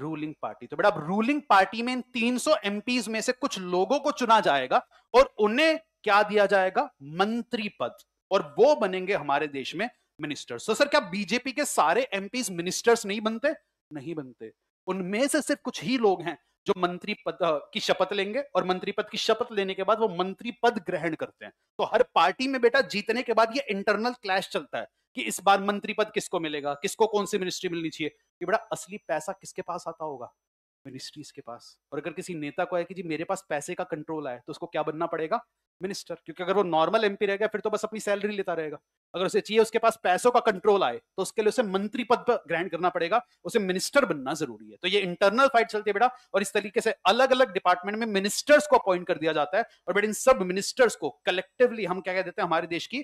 A: रूलिंग पार्टी तो बेटा अब रूलिंग पार्टी में इन 300 एमपीज में से कुछ लोगों को चुना जाएगा और उन्हें क्या दिया जाएगा मंत्री पद और वो बनेंगे हमारे देश में मिनिस्टर्स तो सर क्या बीजेपी के सारे एमपी मिनिस्टर्स नहीं बनते नहीं बनते उनमें से सिर्फ कुछ ही लोग हैं जो मंत्री पद की शपथ लेंगे और मंत्री पद की शपथ लेने के बाद वो मंत्री पद ग्रहण करते हैं तो हर पार्टी में बेटा जीतने के बाद ये इंटरनल क्लैश चलता है कि इस बार मंत्री पद किसको मिलेगा किसको कौन सी मिनिस्ट्री मिलनी चाहिए ये बेटा असली पैसा किसके पास आता होगा मिनिस्ट्रीज के पास और अगर किसी नेता को है कि जी मेरे पास पैसे का कंट्रोल आए तो उसको क्या बनना पड़ेगा मिनिस्टर क्योंकि अगर वो नॉर्मल एमपी रहेगा फिर तो बस अपनी सैलरी लेता रहेगा अगर उसे चाहिए उसके पास पैसों का कंट्रोल आए तो उसके लिए उसे मंत्री पद पर ग्रहण करना पड़ेगा उसे मिनिस्टर बनना जरूरी है तो ये इंटरनल फाइट चलती है बेटा और इस तरीके से अलग अलग डिपार्टमेंट में मिनिस्टर्स को अपॉइंट कर दिया जाता है और बेटा इन सब मिनिस्टर्स को कलेक्टिवली हम क्या कह देते हैं हमारे देश की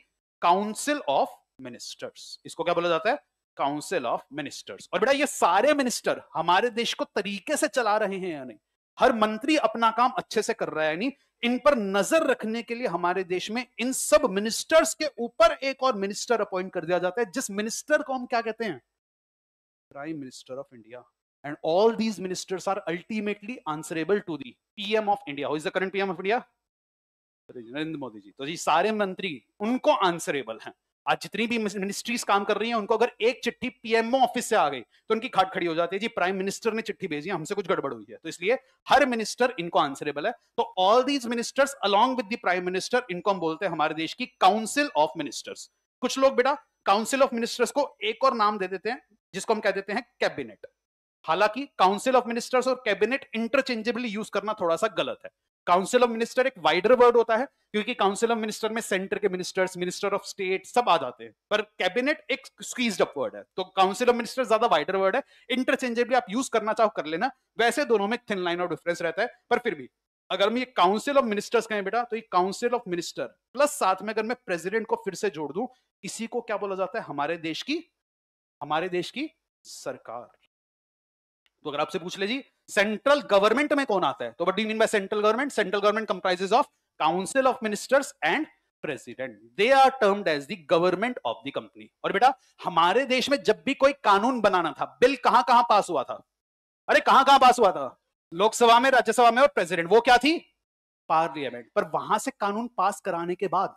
A: काउंसिल ऑफ मिनिस्टर्स इसको क्या बोला जाता है काउंसिल ऑफ मिनिस्टर्स और बेटा ये सारे मिनिस्टर हमारे देश को तरीके से चला रहे हैं या नहीं हर मंत्री अपना काम अच्छे से कर रहा है यानी इन पर नजर रखने के लिए हमारे देश में इन सब मिनिस्टर्स के ऊपर एक और मिनिस्टर अपॉइंट कर दिया जाता है जिस मिनिस्टर को हम क्या कहते हैं prime minister of India and all these ministers are ultimately answerable to the PM of India is the current PM of India Narendra Modi ji तो जी सारे मंत्री उनको आंसरेबल हैं आज जितनी भी मिनिस्ट्रीज काम कर रही हैं उनको अगर एक चिट्ठी पीएमओ ऑफिस से आ गई तो उनकी खाट खड़ी हो जाती है जी प्राइम मिनिस्टर ने चिट्ठी भेजी हमसे कुछ गड़बड़ हुई है तो इसलिए हर मिनिस्टर इनको आंसरेबल है तो all these ministers along with prime minister इनको हम बोलते हैं हमारे देश की काउंसिल ऑफ मिनिस्टर्स कुछ लोग बेटा काउंसिल ऑफ मिनिस्टर्स को एक और नाम दे देते हैं जिसको हम कह देते हैं कैबिनेट हालांकि काउंसिल ऑफ मिनिस्टर्स और कैबिनेट इंटरचेंजेबली यूज करना थोड़ा सा गलत है काउंसिल ऑफ मिनिस्टर एक वाइडर वर्ड होता है क्योंकि काउंसिल ऑफ मिनिस्टर में सेंटर के मिनिस्टर्स मिनिस्टर ऑफ स्टेट सब आ जाते हैं पर कैबिनेट एक स्क्वीज्ड अप वर्ड है तो काउंसिल ऑफ मिनिस्टर ज्यादा वाइडर वर्ड है इंटरचेंजेबली आप यूज करना चाहो कर लेना वैसे दोनों में थिन लाइन ऑफ डिफरेंस रहता है पर फिर भी अगर मैं ये काउंसिल ऑफ मिनिस्टर्स कहें बेटा तो ये काउंसिल ऑफ मिनिस्टर प्लस साथ में अगर मैं प्रेसिडेंट को फिर से जोड़ दूं इसी को क्या बोला जाता है हमारे देश की हमारे देश की सरकार तो अगर आपसे पूछ ले जी सेंट्रल गवर्नमेंट में कौन आता है तो but you mean by central government central government comprises of council of ministers and president they are termed as the government of the company और बेटा हमारे देश में जब भी कोई कानून बनाना था बिल कहां कहां पास हुआ था अरे कहां कहां पास हुआ था लोकसभा में राज्यसभा में और प्रेसिडेंट वो क्या थी पार्लियामेंट पर वहां से कानून पास कराने के बाद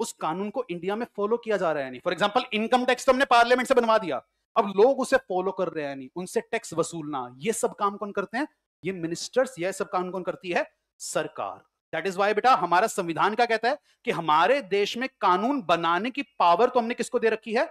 A: उस कानून को इंडिया में फॉलो किया जा रहा है नहीं फॉर एग्जाम्पल इनकम टैक्स तो हमने पार्लियामेंट से बनवा दिया अब लोग उसे फॉलो कर रहे हैं नहीं उनसे टैक्स वसूलना ये सब काम कौन करते हैं ये मिनिस्टर्स यह सब काम कौन करती है सरकार दैट इज वाई बेटा हमारा संविधान क्या कहता है कि हमारे देश में कानून बनाने की पावर तो हमने किसको दे रखी है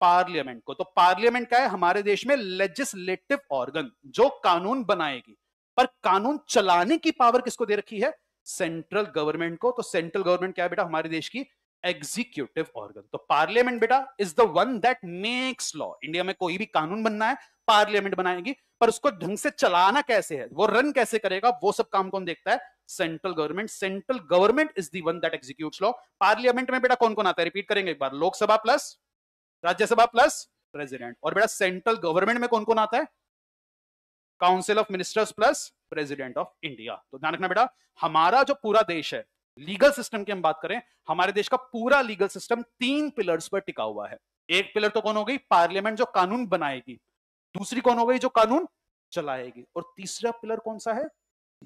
A: पार्लियामेंट को तो पार्लियामेंट क्या है हमारे देश में लेजिस्लेटिव ऑर्गन जो कानून बनाएगी पर कानून चलाने की पावर किसको दे रखी है सेंट्रल गवर्नमेंट को तो सेंट्रल गवर्नमेंट क्या है बेटा हमारे देश की एग्जीक्यूटिव ऑर्गन तो पार्लियामेंट बेटा is the one that makes law India में कोई भी कानून बनना है पार्लियामेंट बनाएगी पर उसको ढंग से चलाना कैसे है वो रन कैसे करेगा वो सब काम कौन देखता है central government central government is the one that execute law parliament में बेटा कौन कौन आता है रिपीट करेंगे एक बार Lok Sabha plus Rajya Sabha plus president और बेटा सेंट्रल गवर्नमेंट में कौन कौन आता है council of ministers plus president of India तो ध्यान रखना बेटा हमारा जो पूरा देश है लीगल सिस्टम की हम बात करें हमारे देश का पूरा लीगल सिस्टम तीन पिलर्स पर टिका हुआ है एक पिलर तो कौन हो गई पार्लियामेंट जो कानून बनाएगी दूसरी कौन हो गई जो कानून चलाएगी और तीसरा पिलर कौन सा है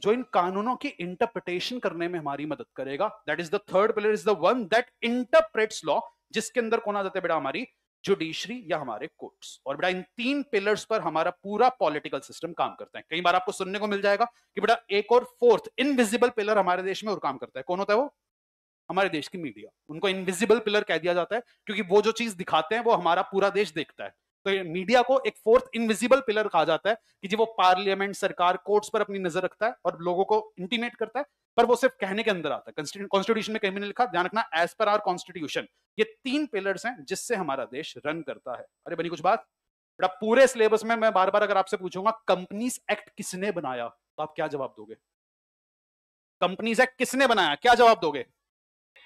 A: जो इन कानूनों की इंटरप्रिटेशन करने में हमारी मदद करेगा that is the third pillar is the one that interprets law जिसके अंदर कौन आ जाता है बेटा हमारी जुडिशरी या हमारे कोर्ट्स और बेटा इन तीन पिलर्स पर हमारा पूरा पॉलिटिकल सिस्टम काम करता है कई बार आपको सुनने को मिल जाएगा कि बेटा एक और फोर्थ इनविजिबल पिलर हमारे देश में और काम करता है कौन होता है वो हमारे देश की मीडिया उनको इनविजिबल पिलर कह दिया जाता है क्योंकि वो जो चीज दिखाते हैं वो हमारा पूरा देश देखता है तो मीडिया को एक फोर्थ इनविजिबल पिलर कहा जाता है कि जी वो पार्लियामेंट सरकार कोर्ट्स पर अपनी नजर रखता है और लोगों को इंटीमेट करता है पर वो सिर्फ कहने के अंदर आता है कॉन्स्टिट्यूशन में कहीं मैंने लिखा ध्यान रखना एज पर आर कॉन्स्टिट्यूशन ये तीन पिलर्स हैं जिससे हमारा देश रन करता है अरे बनी कुछ बात बेटा पूरे सिलेबस में मैं बार बार अगर आपसे पूछूंगा कंपनीज एक्ट किसने बनाया तो आप क्या जवाब दोगे कंपनीज एक्ट किसने बनाया क्या जवाब दोगे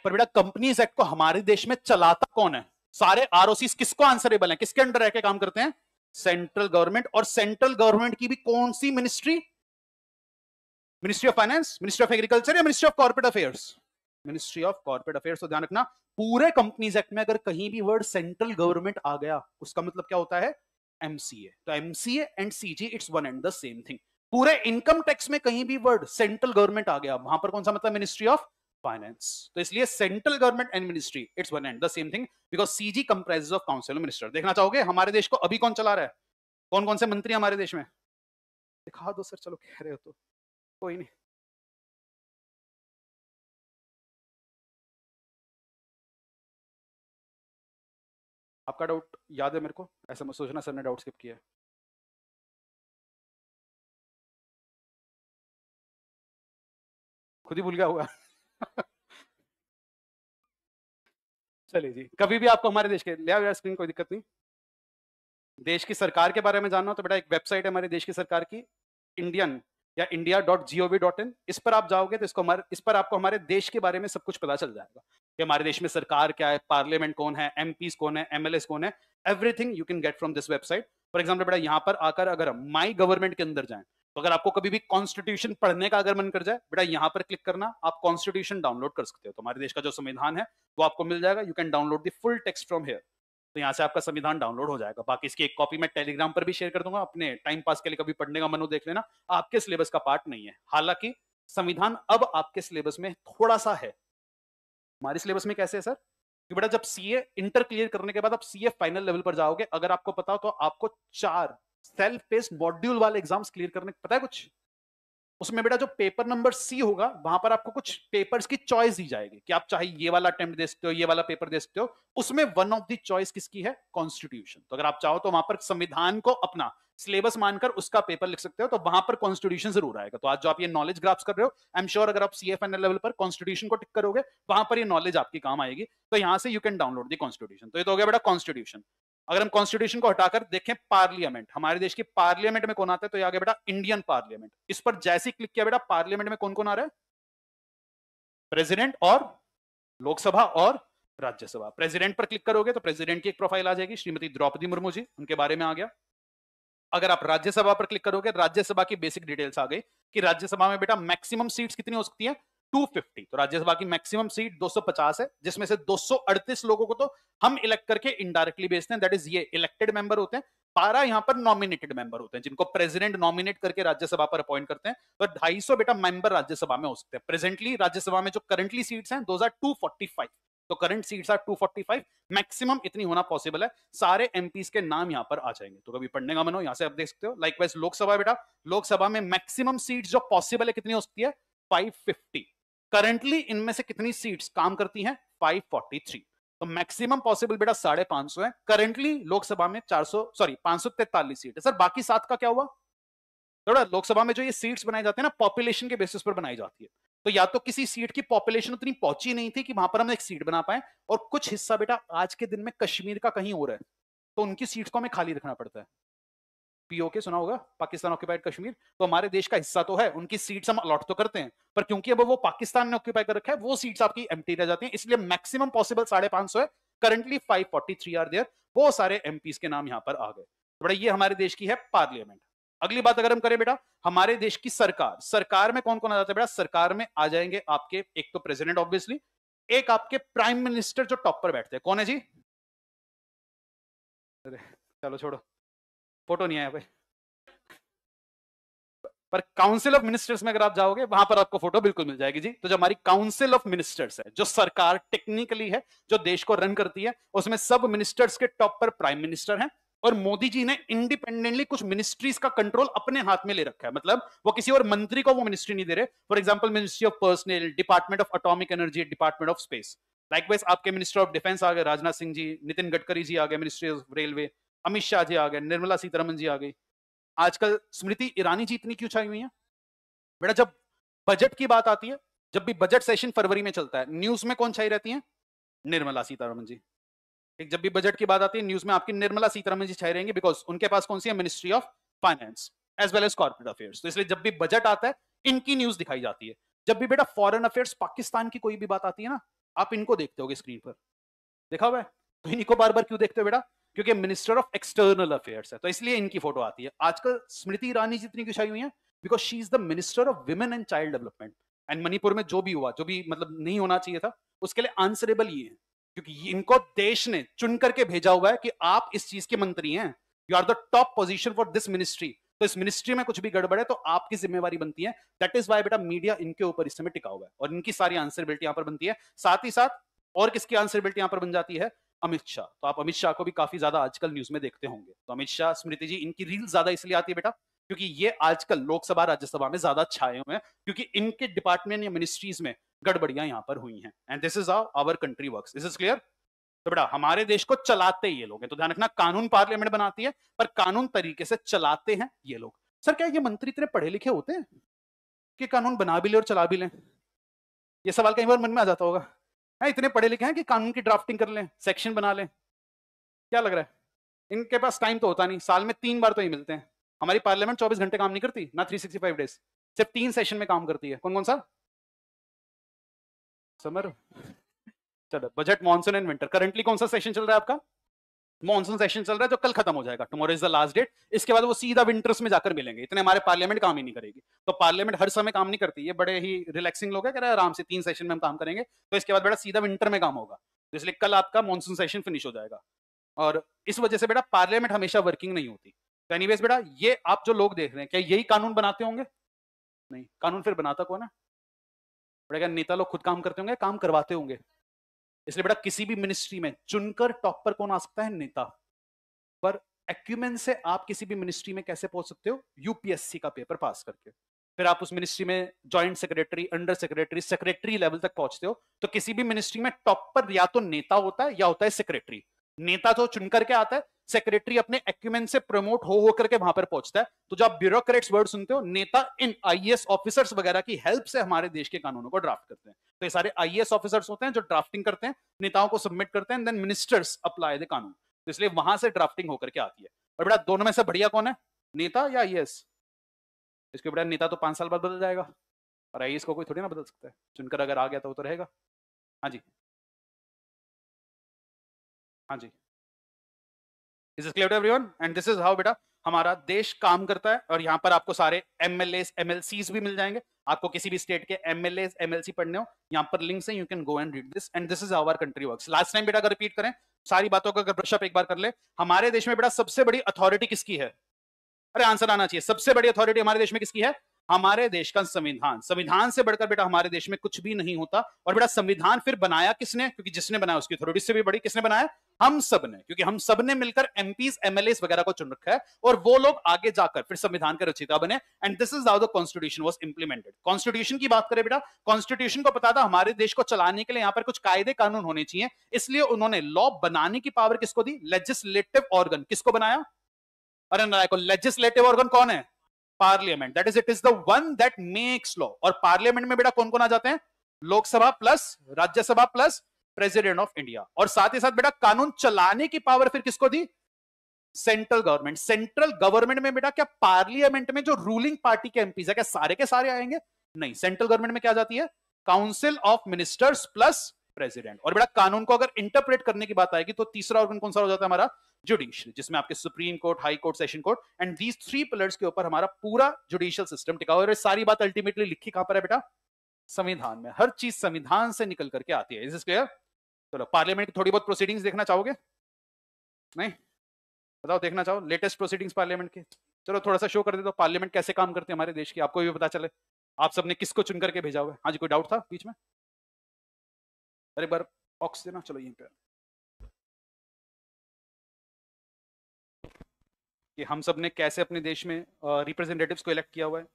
A: पर बेटा कंपनीज एक्ट को हमारे देश में चलाता कौन है सारे आरओसी किसको आंसरेबल है किसके अंडर रहकर काम करते हैं सेंट्रल गवर्नमेंट और सेंट्रल गवर्नमेंट की भी कौन सी ministry ministry of finance ministry of agriculture या ministry of corporate affairs ministry of corporate affairs तो ध्यान रखना पूरे कंपनीज एक्ट में अगर कहीं भी वर्ड सेंट्रल गवर्नमेंट आ गया उसका मतलब क्या होता है एमसीए तो MCA and CG it's one and the same thing पूरे इनकम टैक्स में कहीं भी वर्ड सेंट्रल गवर्नमेंट आ गया वहां पर कौन सा मतलब मिनिस्ट्री ऑफ फाइनेंस तो इसलिए central government and ministry it's one and the same thing because CG comprises of council minister देखना चाहोगे हमारे देश को अभी कौन चला रहा है कौन कौन से मंत्री हमारे देश में दिखा दो सर चलो कह रहे हो तो कोई नहीं
B: आपका डाउट याद है मेरे को ऐसा मत सोचना सर ने डाउट स्किप किया खुद ही भूल गया होगा
A: चलिए जी कभी भी आपको हमारे देश के लिया स्क्रीन कोई दिक्कत नहीं देश की सरकार के बारे में जानना हो तो बेटा एक वेबसाइट है हमारे देश की सरकार की इंडियन या India dot G O V dot in इस पर आप जाओगे तो इसको हमारे इस पर आपको हमारे देश के बारे में सब कुछ पता चल जाएगा कि हमारे देश में सरकार क्या है पार्लियामेंट कौन है एम कौन है एम कौन है everything you can get from this website for example बेटा यहाँ पर आकर अगर हम माई गवर्नमेंट के अंदर जाए तो अगर आपको कभी भी कॉन्स्टिट्यूशन पढ़ने का अगर मन कर जाए बेटा यहां पर क्लिक करना आप कॉन्स्टिट्यूशन डाउनलोड कर सकते हो तो हमारे देश का जो संविधान है वो आपको मिल जाएगा you can download the full text from here तो यहाँ से आपका संविधान डाउनलोड हो जाएगा बाकी इसकी एक कॉपी मैं टेलीग्राम पर भी शेयर कर दूंगा अपने टाइम पास के लिए कभी पढ़ने का मन हो देख लेना आपके सिलेबस का पार्ट नहीं है हालांकि संविधान अब आपके सिलेबस में थोड़ा सा है हमारे सिलेबस में कैसे है सर कि बेटा जब सीए इंटर क्लियर करने के बाद आप सीए फाइनल लेवल पर जाओगे अगर आपको पता हो तो आपको चार सेल्फ पेस्ट मॉड्यूल वाले एग्जाम्स क्लियर करने पता है कुछ उसमें बेटा जो पेपर नंबर सी होगा वहां पर आपको कुछ पेपर्स की चॉइस दी जाएगी कि आप चाहे ये वाला अटेम्प्ट दे सकते हो ये वाला पेपर दे सकते हो उसमें वन ऑफ दी चॉइस किसकी है कॉन्स्टिट्यूशन तो अगर आप चाहो तो वहां पर संविधान को अपना सिलेबस मानकर उसका पेपर लिख सकते हो तो वहां पर कॉन्स्टिट्यूशन जरूर आएगा तो आज जो आप ये नॉलेज ग्राफ्स कर रहे हो आई एम श्योर अगर आप सी एफ एन लेवल पर कॉन्स्टिट्यूशन को टिक करोगे वहां पर ये नॉलेज आपकी काम आएगी तो यहाँ से you can download the constitution तो ये तो हो गया बेटा कॉन्स्टिट्यूशन अगर हम कॉन्स्टिट्यूशन को हटाकर देखें पार्लियामेंट हमारे देश की पार्लियामेंट में कौन आता है तो ये आ गया बेटा इंडियन पार्लियामेंट इस पर जैसी क्लिक किया बेटा पार्लियामेंट में कौन कौन आ रहा है प्रेसिडेंट और लोकसभा और राज्यसभा प्रेसिडेंट पर क्लिक करोगे तो प्रेसिडेंट की एक प्रोफाइल आ जाएगी श्रीमती द्रौपदी मुर्मू जी उनके बारे में आ गया अगर आप राज्यसभा पर क्लिक करोगे राज्यसभा की बेसिक डिटेल्स आ गई कि राज्यसभा में बेटा मैक्सिमम सीट्स कितनी हो सकती है 250 तो राज्यसभा की मैक्सिमम सीट 250 है जिसमें से 238 लोगों को तो हम इलेक्ट करके इनडायरेक्टली बेचते हैं दैट इज ये इलेक्टेड मेंबर होते हैं बारह यहाँ पर नॉमिनेटेड मेंबर होते हैं जिनको प्रेसिडेंट नॉमिनेट करके राज्यसभा पर अपॉइंट करते हैं तो 250 बेटा मेंबर राज्यसभा में हो सकते हैं प्रेजेंटली राज्यसभा में जो करंटली सीट्स हैं दो आर तो करंट सीट्स आर 245 मैक्सिमम इतनी होना पॉसिबल है सारे एमपीज के नाम यहाँ पर आ जाएंगे तो कभी पढ़ने का मन हो यहाँ से आप देख सकते हो लाइकवाइज लोकसभा बेटा लोकसभा में मैक्सिमम सीट जो पॉसिबल है कितनी हो सकती है 550 करंटली इनमें से कितनी सीट्स काम करती हैं 543 तो मैक्सिमम पॉसिबल बेटा साढ़े पांच सौ है करंटली लोकसभा में 400 सॉरी पांच सौ तैतालीस सीट है सर बाकी सात का क्या हुआ थोड़ा लोकसभा में जो ये सीट्स बनाई जाती है ना पॉपुलेशन के बेसिस पर बनाई जाती है तो या तो किसी सीट की पॉपुलेशन उतनी पहुंची नहीं थी कि वहां पर हम एक सीट बना पाए और कुछ हिस्सा बेटा आज के दिन में कश्मीर का कहीं हो रहा है तो उनकी सीट को हमें खाली रखना पड़ता है पीओके सुना होगा पाकिस्तान ऑक्यूपाइड कश्मीर तो हमारे देश का हिस्सा तो है उनकी सीट्स हम अलॉट तो करते हैं पर क्योंकि अब वो पाकिस्तान ने ऑक्यूपाई कर रखा है वो सीट्स आपकी एम रह जाती है इसलिए मैक्सिमम पॉसिबल साढ़े पांच सौ है currently five forty three are there वो सारे एम के नाम यहाँ पर आ गए तो बड़ा ये हमारे देश की है पार्लियामेंट अगली बात अगर हम करें बेटा हमारे देश की सरकार सरकार में कौन कौन आ जाता है बेटा सरकार में आ जाएंगे आपके एक तो प्रेसिडेंट ऑब्वियसली एक आपके प्राइम मिनिस्टर जो टॉप पर बैठते हैं कौन है जी अरे चलो छोड़ो फोटो नहीं आया भाई पर काउंसिल ऑफ मिनिस्टर्स में अगर आप जाओगे वहां पर आपको फोटो बिल्कुल मिल जाएगी जी तो जो हमारी काउंसिल ऑफ मिनिस्टर्स है जो सरकार टेक्निकली है जो देश को रन करती है उसमें सब मिनिस्टर्स के टॉप पर प्राइम मिनिस्टर हैं और मोदी जी ने इंडिपेंडेंटली कुछ मिनिस्ट्रीज का कंट्रोल अपने हाथ में ले रखा है मतलब वो किसी और मंत्री को वो मिनिस्ट्री नहीं दे रहे for example ministry of personnel department of atomic energy department of space likewise आपके मिनिस्टर ऑफ डिफेंस आ गए राजनाथ सिंह जी नितिन गडकरी जी आ गए ministry of railway Amit Shah ji आ गए निर्मला सीतारमन जी आ गई आजकल स्मृति ईरानी जी इतनी क्यों छाई हुई है बेटा जब बजट की बात आती है जब भी बजट सेशन फरवरी में चलता है न्यूज में कौन छाई रहती है निर्मला सीतारमन जी ठीक जब भी बजट की बात आती है न्यूज में आपकी निर्मला सीतारमन जी छाई रहेंगे बिकॉज उनके पास कौन सी है ministry of finance as well as corporate affairs तो इसलिए जब भी बजट आता है इनकी न्यूज दिखाई जाती है जब भी बेटा फॉरेन अफेयर्स पाकिस्तान की कोई भी बात आती है ना आप इनको देखते हो स्क्रीन पर देखा हुआ है तो इन्हीं को बार बार क्यों देखते हो बेटा क्योंकि मिनिस्टर ऑफ एक्सटर्नल अफेयर्स है तो इसलिए इनकी फोटो आती है आजकल स्मृति ईरानी जितनी की छाई हुई है because she is the minister of women and child development and Manipur में जो भी हुआ जो भी मतलब नहीं होना चाहिए था उसके लिए आंसरेबल ये है क्योंकि इनको देश ने चुन करके भेजा हुआ है कि आप इस चीज के मंत्री हैं you are the top position for this ministry तो इस मिनिस्ट्री में कुछ भी गड़बड़ है तो आपकी जिम्मेवारी बनती है दैट इज वाई बेटा मीडिया इनके ऊपर इस समय टिका हुआ है और इनकी सारी आंसरेबिलिटी यहाँ पर बनती है साथ ही साथ और किसकी आंसरेबिलिटी यहाँ पर बन जाती है अमित शाह तो आप अमित शाह को भी काफी ज्यादा आजकल न्यूज में देखते होंगे तो अमित शाह स्मृति जी इनकी रील ज्यादा इसलिए आती है बेटा क्योंकि ये आजकल लोकसभा राज्यसभा में ज्यादा छाए हुए हैं क्योंकि इनके डिपार्टमेंट या मिनिस्ट्रीज में गड़बड़ियां यहाँ पर हुई हैं and this is our country work is is clear तो बेटा हमारे देश को चलाते ये लोग हैं तो ध्यान रखना कानून पार्लियामेंट बनाती है पर कानून तरीके से चलाते हैं ये लोग सर क्या ये मंत्री इतने पढ़े लिखे होते हैं कि कानून बना भी ले और चला भी लें ये सवाल कई बार मन में आ जाता होगा हैं इतने पढ़े लिखे हैं कि कानून की ड्राफ्टिंग कर लें सेक्शन बना लें क्या लग रहा है इनके पास टाइम तो होता नहीं साल में तीन बार तो ही मिलते हैं हमारी पार्लियामेंट 24 घंटे काम नहीं करती ना 365 डेज सिर्फ तीन सेशन में काम करती है कौन कौन सा समर चलो budget monsoon and winter currently कौन सा सेशन चल रहा है आपका मॉनसून सेशन चल रहा है जो कल खत्म हो जाएगा tomorrow is the last date इसके बाद वो सीधा विंटर्स में जाकर मिलेंगे इतने हमारे पार्लियामेंट काम ही नहीं करेगी तो पार्लियामेंट हर समय काम नहीं करती ये बड़े ही रिलैक्सिंग लोग है कह रहे हैं आराम से तीन सेशन में हम काम करेंगे तो इसके बाद बेटा सीधा विंटर में काम होगा इसलिए कल आपका मानसून सेशन फिनिश हो जाएगा और इस वजह से बेटा पार्लियामेंट हमेशा वर्किंग नहीं होती तो एनी बेटा ये आप जो लोग देख रहे हैं क्या यही कानून बनाते होंगे नहीं कानून फिर बनाता कौन है क्या नेता लोग खुद काम करते होंगे काम करवाते होंगे इसलिए बेटा किसी भी मिनिस्ट्री में चुनकर टॉप पर कौन आ सकता है नेता पर एक्यूमेंट से आप किसी भी मिनिस्ट्री में कैसे पहुंच सकते हो यूपीएससी का पेपर पास करके फिर आप उस मिनिस्ट्री में joint secretary under secretary secretary level तक पहुंचते हो तो किसी भी मिनिस्ट्री में टॉप पर या तो नेता होता है या होता है सेक्रेटरी नेता जो चुन करके आता है सेक्रेटरी अपने एक्यूमेंट से प्रमोट हो हो करके वहां पर पहुंचता है तो जब ब्यूरोक्रेट्स वर्ड सुनते हो नेता इन आईएएस ऑफिसर्स वगैरह की हेल्प से हमारे देश के कानूनों को ड्राफ्ट करते हैं तो ये सारे आईएएस ऑफिसर्स होते हैं जो ड्राफ्टिंग करते हैं नेताओं को सबमिट करते हैं देन मिनिस्टर्स अप्लाई द कानून तो इसलिए वहां से ड्राफ्टिंग होकर के आती है और बेटा दोनों में से बढ़िया कौन है नेता या आईएएस इसके बेटा नेता तो पांच साल बाद बदल जाएगा और आईएएस को कोई थोड़ी ना बदल सकता है चुनकर अगर आ गया
B: तो वो तो रहेगा हाँ जी हाँ जी
A: is is clear one and this is how बेटा हमारा देश काम करता है और यहाँ पर आपको सारे M L S M L भी मिल जाएंगे आपको किसी भी स्टेट के M L S M L C पढ़ने हो यहाँ पर लिंक्स है you can go and read this and this is our country work last time बेटा अगर रिपीट करें सारी बातों का अगर ब्रशअप एक बार कर ले हमारे देश में बेटा सबसे बड़ी अथॉरिटी किसकी है अरे आंसर आना चाहिए सबसे बड़ी अथॉरिटी हमारे देश में किसकी है हमारे देश का संविधान संविधान से बढ़कर बेटा हमारे देश में कुछ भी नहीं होता और बेटा संविधान फिर बनाया किसने क्योंकि जिसने बनाया उसकी अथॉरिटी से भी बड़ी किसने बनाया हम सब ने क्योंकि हम सब ने मिलकर एमपीज एमएलए वगैरह को चुन रखा है और वो लोग आगे जाकर फिर संविधान के रचिता बने and this is the constitution was implemented constitution की बात करें बेटा कॉन्स्टिट्यूशन को पता था हमारे देश को चलाने के लिए यहां पर कुछ कायदे कानून होने चाहिए इसलिए उन्होंने लॉ बनाने की पावर किसको दी लेजिस्लेटिव ऑर्गन किसको बनाया अरे नारायण लेजिस्लेटिव ऑर्गन कौन है parliament that is it is the one that makes law और पार्लियामेंट में बेटा कौन कौन आ जाते हैं Lok Sabha plus Rajya Sabha plus president of India और साथ ही साथ बेटा कानून चलाने की पावर फिर किसको दी सेंट्रल गवर्नमेंट सेंट्रल गवर्नमेंट में बेटा क्या पार्लियामेंट में जो रूलिंग पार्टी के एमपीज है क्या सारे के सारे आएंगे नहीं सेंट्रल गवर्नमेंट में क्या जाती है council of ministers plus president और बेटा कानून को अगर इंटरप्रेट करने की बात आएगी तो तीसरा ऑर्गन कौन सा हो जाता है हमारा जुडिशियल जिसमें आपके supreme court high court session court and these three pillars के ऊपर हमारा पूरा जुडिशियल सिस्टम टिका हुआ है सारी बात अल्टीमेटली लिखी कहां पर है बेटा संविधान में हर चीज संविधान से निकल करके आती है इज क्लियर चलो पार्लियामेंट की थोड़ी बहुत प्रोसीडिंग्स देखना चाहोगे नहीं बताओ देखना चाहो लेटेस्ट प्रोसीडिंग्स पार्लियामेंट के चलो थोड़ा सा शो कर दे दो पार्लियामेंट कैसे काम करते हैं हमारे देश की आपको भी पता चले आप सबने किसको चुन करके भेजा हुआ है हाँ जी कोई डाउट था बीच में अरे बार बॉक्स देना चलो
B: यहीं पर कि हम सब ने कैसे अपने देश में रिप्रेजेंटेटिव्स को इलेक्ट किया हुआ है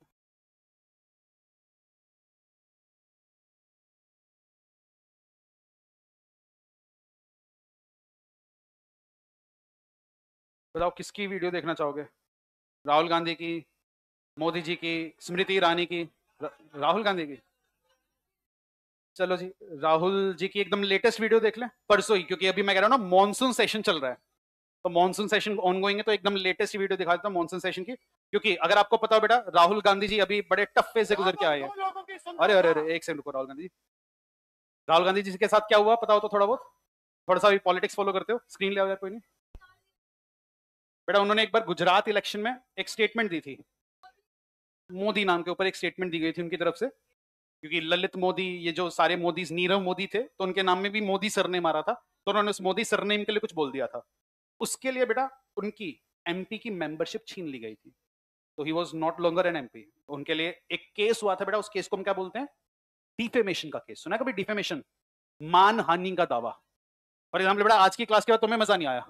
A: बताओ किसकी वीडियो देखना चाहोगे राहुल गांधी की मोदी जी की स्मृति ईरानी की रा, राहुल गांधी की चलो जी राहुल जी की एकदम लेटेस्ट वीडियो देख लें परसों ही क्योंकि अभी मैं कह रहा हूँ ना मॉनसून सेशन चल रहा है तो मॉनसून सेशन ऑन गोइंग है तो एकदम लेटेस्ट वीडियो दिखा देता हूँ मॉनसून सेशन की क्योंकि अगर आपको पता हो बेटा राहुल गांधी जी अभी बड़े टफ फेज से गुजर के आए हैं अरे अरे अरे एक सेकंड राहुल गांधी जी राहुल गांधी जी के साथ क्या हुआ पता हो तो थोड़ा बहुत थोड़ा सा पॉलिटिक्स फॉलो करते हो स्क्रीन ले आओ यार कोई नहीं बेटा उन्होंने एक बार गुजरात इलेक्शन में एक स्टेटमेंट दी थी मोदी नाम के ऊपर एक स्टेटमेंट दी गई थी उनकी तरफ से क्योंकि ललित मोदी ये जो सारे मोदी नीरव मोदी थे तो उनके नाम में भी मोदी सरनेम आ रहा था तो उन्होंने उस मोदी सरनेम के लिए कुछ बोल दिया था उसके लिए बेटा उनकी एमपी की मेंबरशिप छीन ली गई थी तो he was not longer an MP उनके लिए एक केस हुआ था बेटा उस केस को हम क्या बोलते हैं डिफेमेशन का केस सुना कभी डिफेमेशन मान हानि का दावा फॉर एग्जाम्पल बेटा आज की क्लास के बाद तुम्हें मजा नहीं आया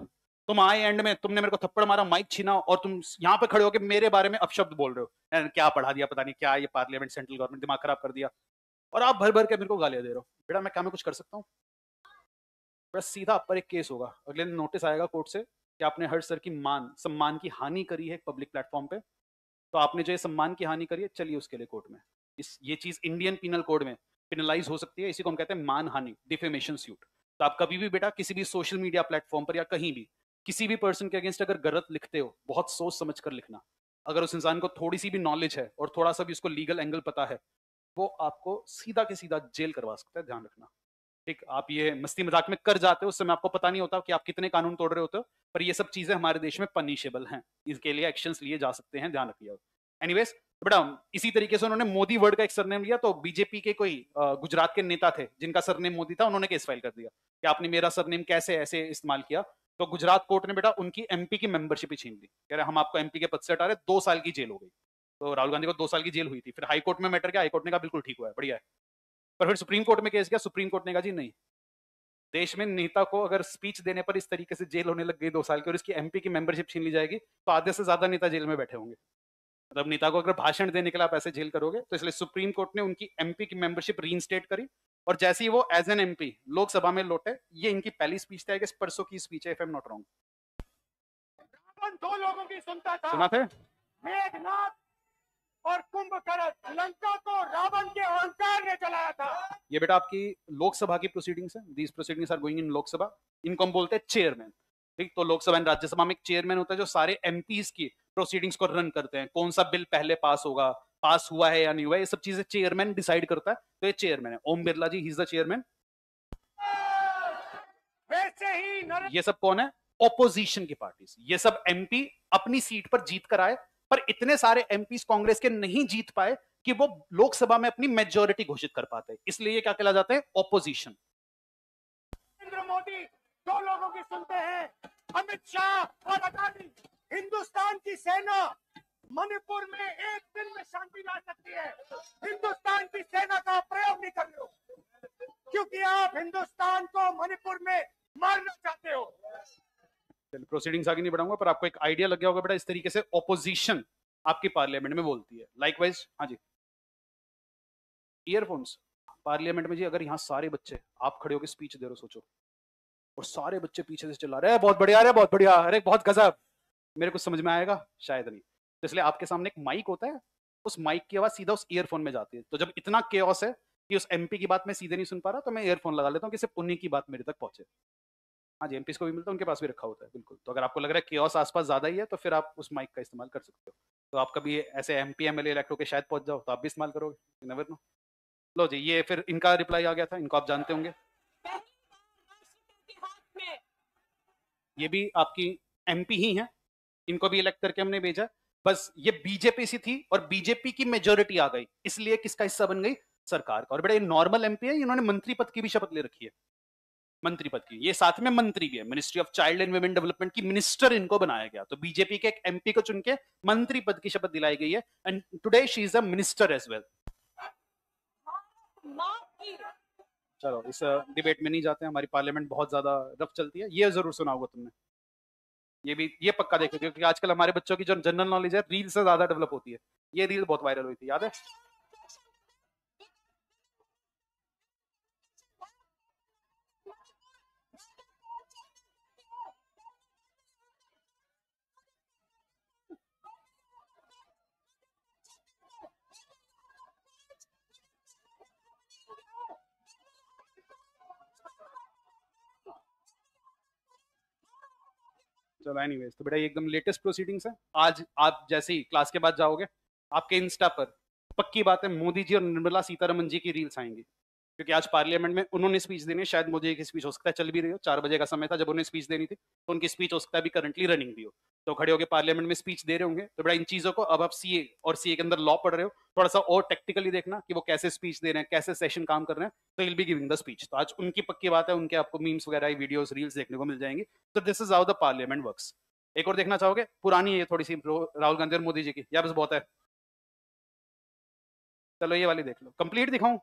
A: तुम आए एंड में तुमने मेरे को थप्पड़ मारा माइक छीना और तुम यहाँ पे खड़े होकर मेरे बारे में अपशब्द बोल रहे हो क्या पढ़ा दिया पता नहीं क्या ये पार्लियामेंट सेंट्रल गवर्नमेंट दिमाग खराब कर दिया और आप भर भर के मेरे को गालियां दे रहे हो बेटा मैं क्या मैं कुछ कर सकता हूँ बस सीधा पर एक केस होगा अगले दिन नोटिस आएगा कोर्ट से कि आपने हर सर की मान सम्मान की हानि करी है पब्लिक प्लेटफॉर्म पे तो आपने जो ये सम्मान की हानि करी है चलिए उसके लिए कोर्ट में इस ये चीज इंडियन पिनल कोड में पिनलाइज हो सकती है इसी को हम कहते हैं मान हानि डिफेमेशन सूट तो आप कभी भी बेटा किसी भी सोशल मीडिया प्लेटफॉर्म पर या कहीं भी किसी भी पर्सन के अगेंस्ट अगर गलत लिखते हो बहुत सोच समझ कर लिखना अगर उस इंसान को थोड़ी सी भी नॉलेज है और थोड़ा सा भी उसको लीगल एंगल पता है वो आपको सीधा के सीधा जेल करवा सकता है ध्यान रखना ठीक आप ये मस्ती मजाक में कर जाते हो उस समय आपको पता नहीं होता कि आप कितने कानून तोड़ रहे होते हो पर ये सब चीजें हमारे देश में पनिशेबल हैं इसके लिए एक्शन लिए जा सकते हैं ध्यान रखिए एनीवेज बेटा um, इसी तरीके से उन्होंने मोदी वर्ड का एक सरनेम लिया तो बीजेपी के कोई गुजरात के नेता थे जिनका सरनेम मोदी था उन्होंने केस फाइल कर दिया कि आपने मेरा सरनेम कैसे ऐसे इस्तेमाल किया तो गुजरात कोर्ट ने बेटा उनकी एमपी की मेंबरशिप ही छीन ली कह रहे हम आपको एमपी के पद से हटा रहे दो साल की जेल हो गई तो राहुल गांधी को दो साल की जेल हुई थी फिर हाईकोर्ट में मैटर क्या हाईकोर्ट ने कहा बिल्कुल ठीक हुआ है बढ़िया है पर फिर सुप्रीम कोर्ट में केस गया सुप्रीम कोर्ट ने कहा जी नहीं देश में नेता को अगर स्पीच देने पर इस तरीके से जेल होने लग गई दो साल की और इसकी एमपी की मेंबरशिप छीन ली जाएगी तो आधे से ज्यादा नेता जेल में बैठे होंगे मतलब नेता को अगर भाषण देने के लिए आप ऐसे जेल करोगे तो इसलिए सुप्रीम कोर्ट ने उनकी एमपी की मेंबरशिप रीइंस्टेट करी और जैसे ही वो एज एन एमपी लोकसभा में लौटे ये इनकी पहली स्पीच था परसों की स्पीच है इफ एम नॉट रॉन्ग
D: दो लोगों की सुनता था सुना थे मेघनाथ और कुंभकर्ण लंका को रावण के अहंकार ने जलाया था
A: ये बेटा आपकी लोकसभा की प्रोसीडिंग्स है these proceedings are going in Lok Sabha इनको हम बोलते हैं चेयरमैन ठीक तो लोकसभा एंड राज्यसभा में एक चेयरमैन होता है जो सारे एम की प्रोसीडिंग्स को रन करते हैं कौन सा बिल पहले पास होगा पास हुआ है या नहीं हुआ ये सब चीजें चेयरमैन डिसाइड करता है तो ये चेयरमैन है Om Birla ji is the chairman
D: वैसे ही
A: ये सब कौन है ओपोजिशन की पार्टीज ये सब एमपी अपनी सीट पर जीत कर आए पर इतने सारे एमपी कांग्रेस के नहीं जीत पाए कि वो लोकसभा में अपनी मेजोरिटी घोषित कर पाते इसलिए क्या कहला जाते हैं ऑपोजिशन
D: नरेंद्र मोदी दो लोगों की सुनते हैं अमित शाह और अडानी हिंदुस्तान की सेना मणिपुर में एक दिन में शांति ला सकती है हिंदुस्तान की सेना का प्रयोग नहीं कर लो क्योंकि आप हिंदुस्तान को मणिपुर में मारना चाहते हो
A: चलिए प्रोसीडिंग्स आगे नहीं बढ़ाऊंगा पर आपको एक आइडिया लग गया होगा बेटा इस तरीके से ऑपोजिशन आपकी पार्लियामेंट में बोलती है लाइकवाइज हाँ जी ईयरफोन्स पार्लियामेंट में जी अगर यहाँ सारे बच्चे आप खड़े होकर स्पीच दे रहे हो सोचो और सारे बच्चे पीछे से चला रहे हैं बहुत बढ़िया अरे बहुत बढ़िया अरे बहुत गजब मेरे को समझ में आएगा शायद नहीं तो इसलिए आपके सामने एक माइक होता है उस माइक की आवाज सीधा उस ईयरफोन में जाती है तो जब इतना के है कि उस एमपी की बात मैं सीधे नहीं सुन पा रहा तो मैं ईयरफोन लगा लेता हूँ कि सिर्फ उन्हीं की बात मेरे तक पहुंचे हाँ जी एमपीस को भी मिलता है उनके पास भी रखा होता है बिल्कुल तो अगर आपको लग रहा है कियोस आसपास ज्यादा ही है तो फिर आप उस माइक का इस्तेमाल कर सकते हो तो आप कभी ऐसे एम पी एम एल इलेक्ट्रो के शायद पहुंच जाओ तो आप भी इस्तेमाल करोगे नवर नो लो जी ये फिर इनका रिप्लाई आ गया था इनको आप जानते होंगे ये भी आपकी एमपी ही है इनको भी इलेक्ट करके हमने भेजा बस ये बीजेपी सी थी और बीजेपी की मेजोरिटी आ गई इसलिए किसका हिस्सा बन गई सरकार का और बड़े नॉर्मल एमपी है इन्होंने मंत्री पद की भी शपथ ले रखी है मंत्री पद की ये साथ में मंत्री भी है ministry of child and women development की मिनिस्टर इनको बनाया गया तो बीजेपी के एक एमपी को चुन के मंत्री पद की शपथ दिलाई गई है and today she is a minister as well चलो इस डिबेट में नहीं जाते हैं हमारी पार्लियामेंट बहुत ज्यादा रफ चलती है ये जरूर सुना होगा तुमने ये भी ये पक्का देखो क्योंकि आजकल हमारे बच्चों की जो जनरल नॉलेज है रील से ज्यादा डेवलप होती है ये रील बहुत वायरल हुई थी याद है चलो एनीवेज तो बेटा ये एकदम लेटेस्ट प्रोसीडिंग्स है आज आप जैसे ही क्लास के बाद जाओगे आपके इंस्टा पर पक्की बात है मोदी जी और निर्मला सीतारमन जी की रील्स आएंगी क्योंकि आज पार्लियामेंट में उन्होंने स्पीच देनी है शायद मुझे एक स्पीच हो सकता है चल भी रही हो चार बजे का समय था जब उन्हें स्पीच देनी थी तो उनकी स्पीच हो सकता है अभी करंटली रनिंग भी हो तो खड़े होकर पार्लियामेंट में स्पीच दे रहे होंगे तो बड़ा इन चीजों को अब आप सीए और सीए के अंदर लॉ पढ़ रहे हो थोड़ा सा और टेक्टिकली देखना कि वो कैसे स्पीच दे रहे हैं कैसे सेशन काम कर रहे हैं तो will be giving the speech तो आज उनकी पक्की बात है उनके आपको मीम्स वगैरह वीडियोस रील्स देखने को मिल जाएंगे तो this is how the parliament works एक और देखना चाहोगे पुरानी है थोड़ी सी राहुल गांधी और मोदी जी की या बस बहुत है चलो ये वाली देख लो कंप्लीट दिखाऊं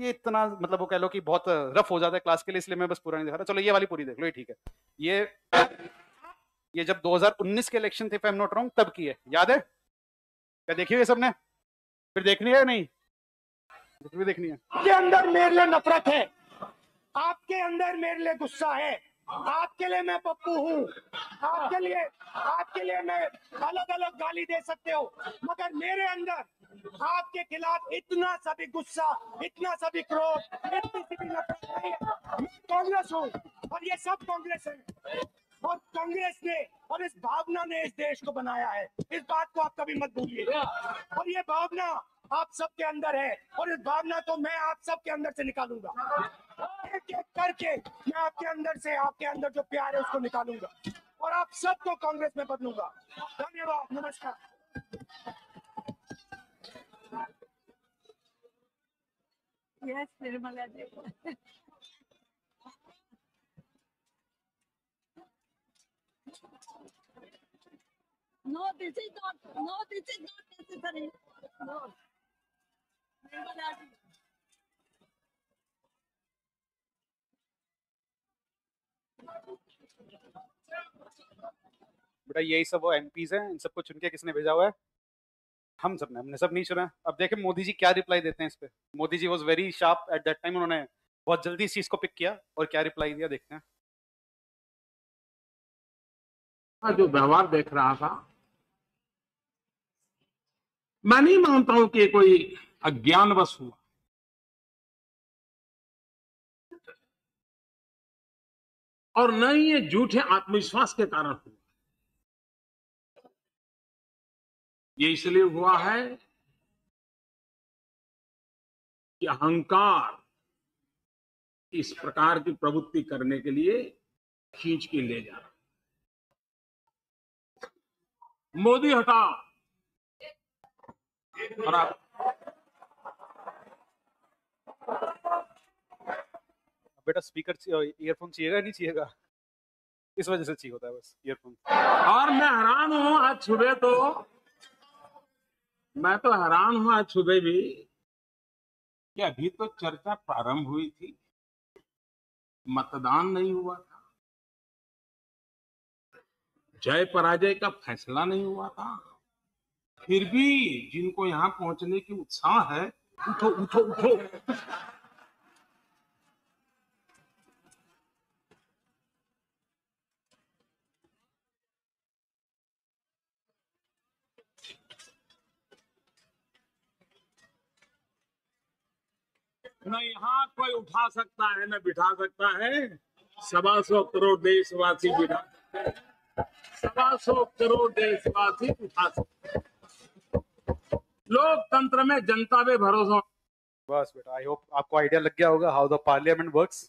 A: ये इतना मतलब वो कह लो कि बहुत रफ हो जाता है क्लास के लिए इसलिए मैं बस पूरा नहीं दिखा रहा चलो ये वाली पूरी देख लो ये ठीक है ये ये जब 2019 के इलेक्शन थे फैम नोट रॉन्ग तब की है याद है क्या देखी हुई सबने फिर देखनी है नहीं देखनी है आपके अंदर मेरे लिए नफरत
D: है आपके अंदर मेरे लिए गुस्सा है आपके लिए मैं पप्पू हूँ आपके लिए आपके लिए मैं अलग अलग गाली दे सकते हो मगर मेरे अंदर आपके खिलाफ इतना सभी गुस्सा इतना सभी क्रोध इतनी सभी नफरत नहीं है मैं कांग्रेस हूँ और ये सब कांग्रेस है और कांग्रेस ने और इस भावना ने इस देश को बनाया है इस बात को आप कभी मत भूलिए और ये भावना आप सबके अंदर है और इस भावना को मैं आप सबके अंदर से निकालूंगा एक एक करके मैं आपके अंदर से आपके अंदर जो प्यार है उसको निकालूंगा और आप सबको कांग्रेस में बदलूंगा धन्यवाद नमस्कार yes Nirmala ji
B: No, this is not. No, this is not necessary. No.
A: बेटा यही सब वो एमपीज हैं इन सबको चुन के किसने भेजा हुआ है हम सब ने हमने सब नहीं चुना अब देखें मोदी जी क्या रिप्लाई देते हैं इस पे Modi ji was very sharp at that time उन्होंने बहुत जल्दी इस चीज को पिक किया और क्या रिप्लाई दिया देखते हैं
B: हाँ, जो व्यवहार देख रहा था मैं नहीं मानता हूं कि कोई अज्ञानवश हुआ और न ही ये झूठे आत्मविश्वास के कारण हुआ ये इसलिए हुआ है कि अहंकार इस प्रकार की प्रवृत्ति करने के लिए खींच के ले जा रहा मोदी हटा
A: और आप बेटा स्पीकर ईयरफोन चाहिएगा नहीं चाहिएगा इस वजह से चाहिए होता है बस ईयरफोन और मैं हैरान हूँ आज सुबह तो
B: मैं तो हैरान हूँ आज सुबह भी कि अभी तो चर्चा प्रारंभ हुई थी मतदान नहीं हुआ था जय पराजय का फैसला नहीं हुआ था फिर भी
D: जिनको यहाँ पहुंचने की उत्साह है उठो उठो उठो
B: न यहाँ कोई उठा
D: सकता है न बिठा सकता है सवा सौ करोड़ देशवासी बिठा सकता है सवा सौ करोड़ देशवासी उठा सकते हैं लोकतंत्र में जनता पे भरोसा
A: बस बेटा आई होप आपको आइडिया लग गया होगा how the parliament works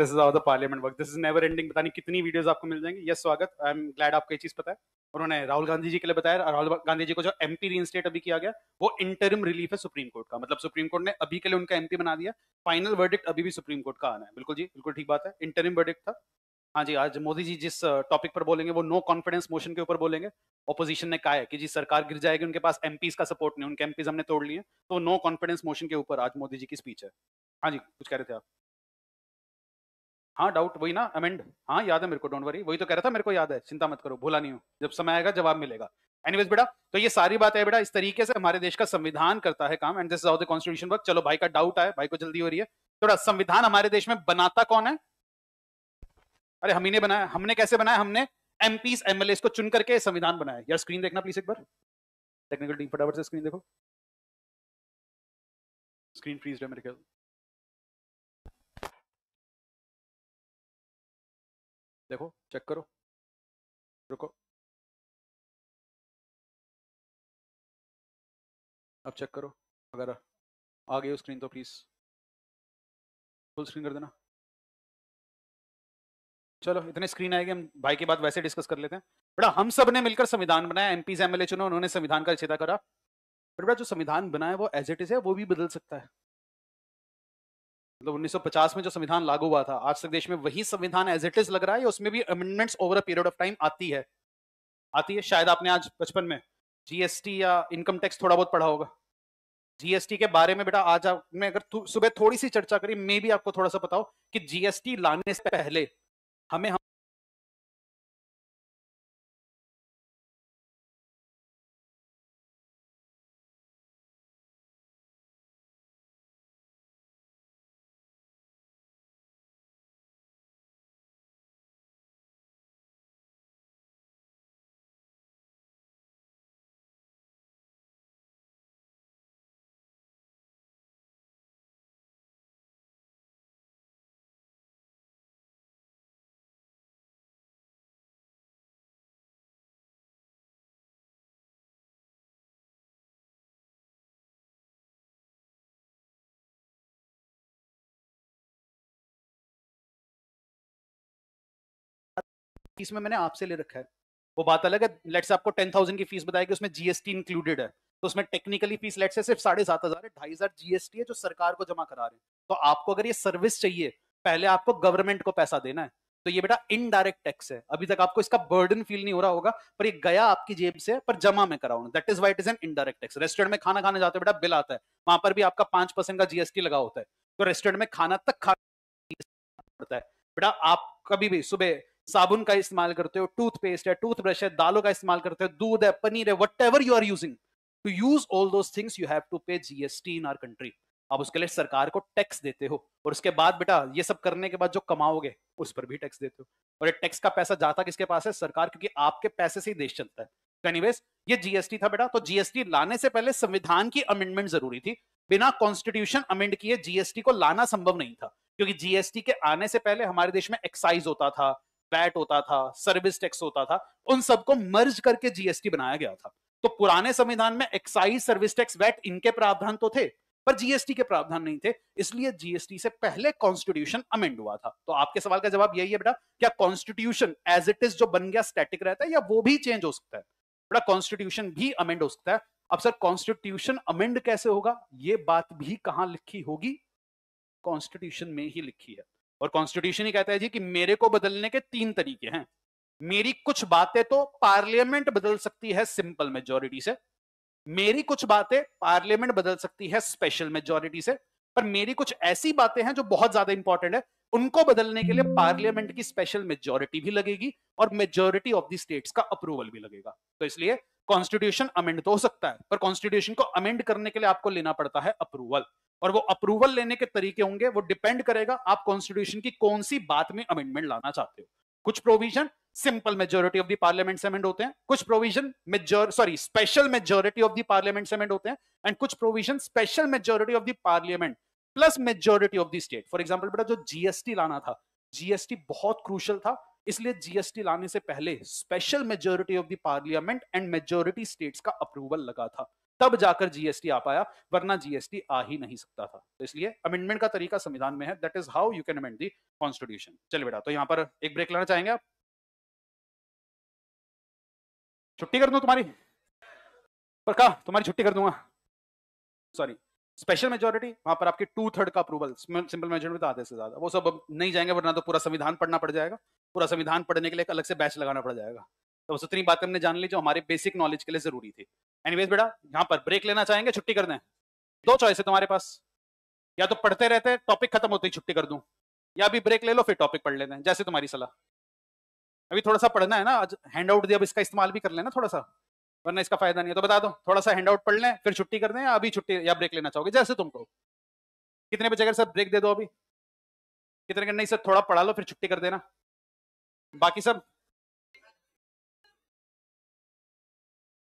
A: this is how the parliament work this is never ending पता नहीं कितनी वीडियोस आपको मिल जाएंगी यस स्वागत आई एम ग्लैड आपको ये चीज पता है उन्होंने राहुल गांधी जी के लिए बताया राहुल गांधी जी को जो एमपी रीइंस्टेट अभी किया गया वो इंटरिम रिलीफ है सुप्रीम कोर्ट का मतलब सुप्रीम कोर्ट ने अभी के लिए उनका एमपी बना दिया फाइनल वर्डिक्ट अभी भी सुप्रीम कोर्ट का आना है बिल्कुल जी बिल्कुल ठीक बात है इंटरिम वर्डिक्ट था हाँ जी आज मोदी जी जिस टॉपिक पर बोलेंगे वो नो कॉन्फिडेंस मोशन के ऊपर बोलेंगे ओपोजिशन ने कहा है कि जी सरकार गिर जाएगी उनके पास एम का सपोर्ट नहीं उनके एमपीज हमने तोड़ लिए तो नो कॉन्फिडेंस मोशन के ऊपर आज मोदी जी की स्पीच है हाँ जी कुछ कह रहे थे आप हाँ डाउट वही ना अमेंड हाँ याद है मेरे को डोंट वरी वही तो कह रहा था मेरे को याद है चिंता मत करो भूला नहीं हो जब समय आएगा जवाब मिलेगा एनीवेज बेटा तो ये सारी बात है बेटा इस तरीके से हमारे देश का संविधान करता है काम and this is the constitution work चलो भाई का डाउट आया भाई को जल्दी हो रही है थोड़ा संविधान हमारे देश में बनाता कौन है अरे हम ही ने बनाया हमने कैसे बनाया हमने एमपी एमएलए को चुन करके संविधान बनाया यार स्क्रीन देखना प्लीज एक बार टेक्निकल टीम फटाफट से स्क्रीन
B: देखो स्क्रीन फ्रीज है मेरे ख्याल देखो चेक करो रुको अब चेक करो अगर आ गए हो स्क्रीन तो प्लीज
A: फुल स्क्रीन कर देना चलो इतने स्क्रीन आएगी हम भाई की बात वैसे डिस्कस कर लेते हैं बेटा हम सब ने मिलकर संविधान बनाया एमपी एमएलए चुनो उन्होंने संविधान का छेदा करा बट बेटा जो संविधान बनाया वो एज इट इज है वो भी बदल सकता है मतलब 1950 में जो संविधान लागू हुआ था आज तक देश में वही संविधान एज इट इज लग रहा है उसमें भी amendments over a period of time आती है आती है शायद आपने आज बचपन में जीएसटी या इनकम टैक्स थोड़ा बहुत पढ़ा होगा जीएसटी के बारे में बेटा आज मैं अगर सुबह थोड़ी सी चर्चा करी मे भी आपको थोड़ा सा बताओ कि जीएसटी लाने से पहले हमें
B: फीस में मैंने आपसे ले
A: रखा है वो बात अलग है लेट्स आपको टेन थाउजेंड की फीस बताएगी उसमें जीएसटी इंक्लूडेड है तो उसमें टेक्निकली फीस लेट्स से सिर्फ साढ़े सात हजार है ढाई हजार जीएसटी है जो सरकार को जमा करा रहे हैं तो आपको अगर ये सर्विस चाहिए पहले आपको गवर्नमेंट को पैसा देना है तो ये बेटा इनडायरेक्ट टैक्स है अभी तक आपको इसका बर्डन फील नहीं हो रहा होगा पर ये गया आपकी जेब से पर जमा में कराऊं that is what is an indirect tax restaurant में खाना खाने जाते हो बेटा बिल आता है वहां पर भी आपका पांच परसेंट का जीएसटी लगा होता है तो रेस्टोरेंट में खाना तक खाता है बेटा आप कभी भी सुबह साबुन का इस्तेमाल करते हो टूथपेस्ट है टूथब्रश है दालों का इस्तेमाल करते हो दूध है पनीर है whatever you are using to use all those things you have to pay GST in our country आप उसके लिए सरकार को टैक्स देते हो और उसके बाद बेटा ये सब करने के बाद जो कमाओगे उस पर भी टैक्स देते हो और ये टैक्स का पैसा जाता किसके पास है सरकार क्योंकि आपके पैसे से ही देश चलता है एनीवेज ये जीएसटी था बेटा तो जीएसटी लाने से पहले संविधान की अमेंडमेंट जरूरी थी बिना कॉन्स्टिट्यूशन अमेंड किए जीएसटी को लाना संभव नहीं था क्योंकि जीएसटी के आने से पहले हमारे देश में एक्साइज होता था वैट होता था सर्विस टैक्स होता था उन सबको मर्ज करके जीएसटी बनाया गया था तो पुराने संविधान में एक्साइज सर्विस टैक्स वैट इनके प्रावधान तो थे पर जीएसटी के प्रावधान नहीं थे इसलिए जीएसटी से पहले कॉन्स्टिट्यूशन अमेंड हुआ था तो आपके सवाल का जवाब यही है बेटा क्या कॉन्स्टिट्यूशन एज इट इज जो बन गया स्टैटिक रहता है या वो भी चेंज हो सकता है बेटा कॉन्स्टिट्यूशन भी अमेंड हो सकता है अब सर कॉन्स्टिट्यूशन अमेंड कैसे होगा ये बात भी कहां लिखी होगी कॉन्स्टिट्यूशन में ही लिखी है और कॉन्स्टिट्यूशन ही कहता है जी कि मेरे को बदलने के तीन तरीके हैं मेरी कुछ बातें तो पार्लियामेंट बदल सकती है सिंपल मेजोरिटी से मेरी कुछ बातें पार्लियामेंट बदल सकती है स्पेशल मेजोरिटी से पर मेरी कुछ ऐसी बातें हैं जो बहुत ज्यादा इंपॉर्टेंट है उनको बदलने के लिए पार्लियामेंट की स्पेशल मेजोरिटी भी लगेगी और मेजोरिटी ऑफ द स्टेट्स का अप्रूवल भी लगेगा तो इसलिए कॉन्स्टिट्यूशन अमेंड तो हो सकता है पर कॉन्स्टिट्यूशन को अमेंड करने के लिए आपको लेना पड़ता है अप्रूवल और वो अप्रूवल लेने के तरीके होंगे वो डिपेंड करेगा आप कॉन्स्टिट्यूशन की कौन सी बात में अमेंडमेंट लाना चाहते हो कुछ provision simple majority of the parliament से अमेंड होते हैं कुछ provision major sorry special majority of the parliament से अमेंड होते हैं एंड कुछ provision special majority of the parliament plus majority of the state for example बेटा जो जीएसटी लाना था जीएसटी बहुत क्रूशल था इसलिए जीएसटी लाने से पहले special majority of the parliament and majority states का अप्रूवल लगा था तब जाकर जीएसटी आ पाया वरना जीएसटी आ ही नहीं सकता था तो इसलिए अमेंडमेंट का तरीका संविधान में है that is how you can amend the constitution चलिए बेटा तो यहां पर एक ब्रेक लेना चाहेंगे आप छुट्टी कर दू तुम्हारी पर कहा तुम्हारी छुट्टी कर दूंगा सॉरी स्पेशल मेजोरिटी वहां पर आपके टू थर्ड का अप्रूवल सिंपल मेजोरिटी आधे से ज्यादा वो सब नहीं जाएंगे वरना तो पूरा संविधान पढ़ना पड़ जाएगा पूरा संविधान पढ़ने के लिए एक अलग से बैच लगाना पड़ जाएगा तो बस उतनी बातें हमने जान ली जो हमारे बेसिक नॉलेज के लिए जरूरी थी एनीवेज बेटा यहाँ पर ब्रेक लेना चाहेंगे छुट्टी कर दें दो चॉइस है तुम्हारे पास या तो पढ़ते रहते हैं टॉपिक खत्म होते ही छुट्टी कर दूं या अभी ब्रेक ले लो फिर टॉपिक पढ़ लेते हैं जैसे तुम्हारी सलाह अभी थोड़ा सा पढ़ना है ना आज हैंड आउट दिया अब इसका इस्तेमाल भी कर लेना थोड़ा सा वरना इसका फायदा नहीं है तो बता दो थोड़ा सा हैंड आउट पढ़ लें फिर छुट्टी कर दें या अभी छुट्टी या ब्रेक लेना चाहोगे जैसे तुमको कितने बजे अगर सर ब्रेक दे दो अभी कितने नहीं सर थोड़ा पढ़ा लो फिर छुट्टी कर देना बाकी सब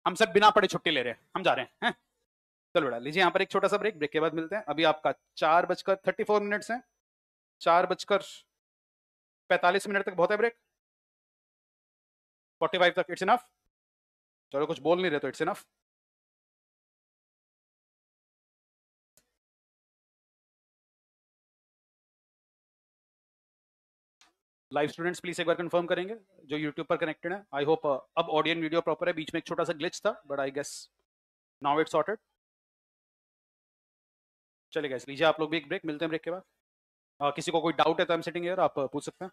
A: हम सब बिना पड़े छुट्टी ले रहे हैं हम जा रहे हैं है? चलो बेटा लीजिए यहाँ पर एक छोटा सा ब्रेक ब्रेक के बाद मिलते हैं अभी आपका चार बजकर थर्टी फोर मिनट है चार बजकर पैंतालीस मिनट तक बहुत है ब्रेक
B: फोर्टी फाइव तक इट्स इनफ चलो कुछ बोल नहीं रहे तो it's enough
A: live students please एक बार कंफर्म करेंगे जो यूट्यूब पर कनेक्टेड है आई होप अब ऑडियन वीडियो प्रॉपर है बीच में एक छोटा सा ग्लिच था but I guess now it sorted चलेगा इसलिए आप लोग भी एक ब्रेक मिलते हैं ब्रेक के बाद uh,
B: किसी को कोई डाउट है तो आई एम सिटिंग आप uh, पूछ सकते हैं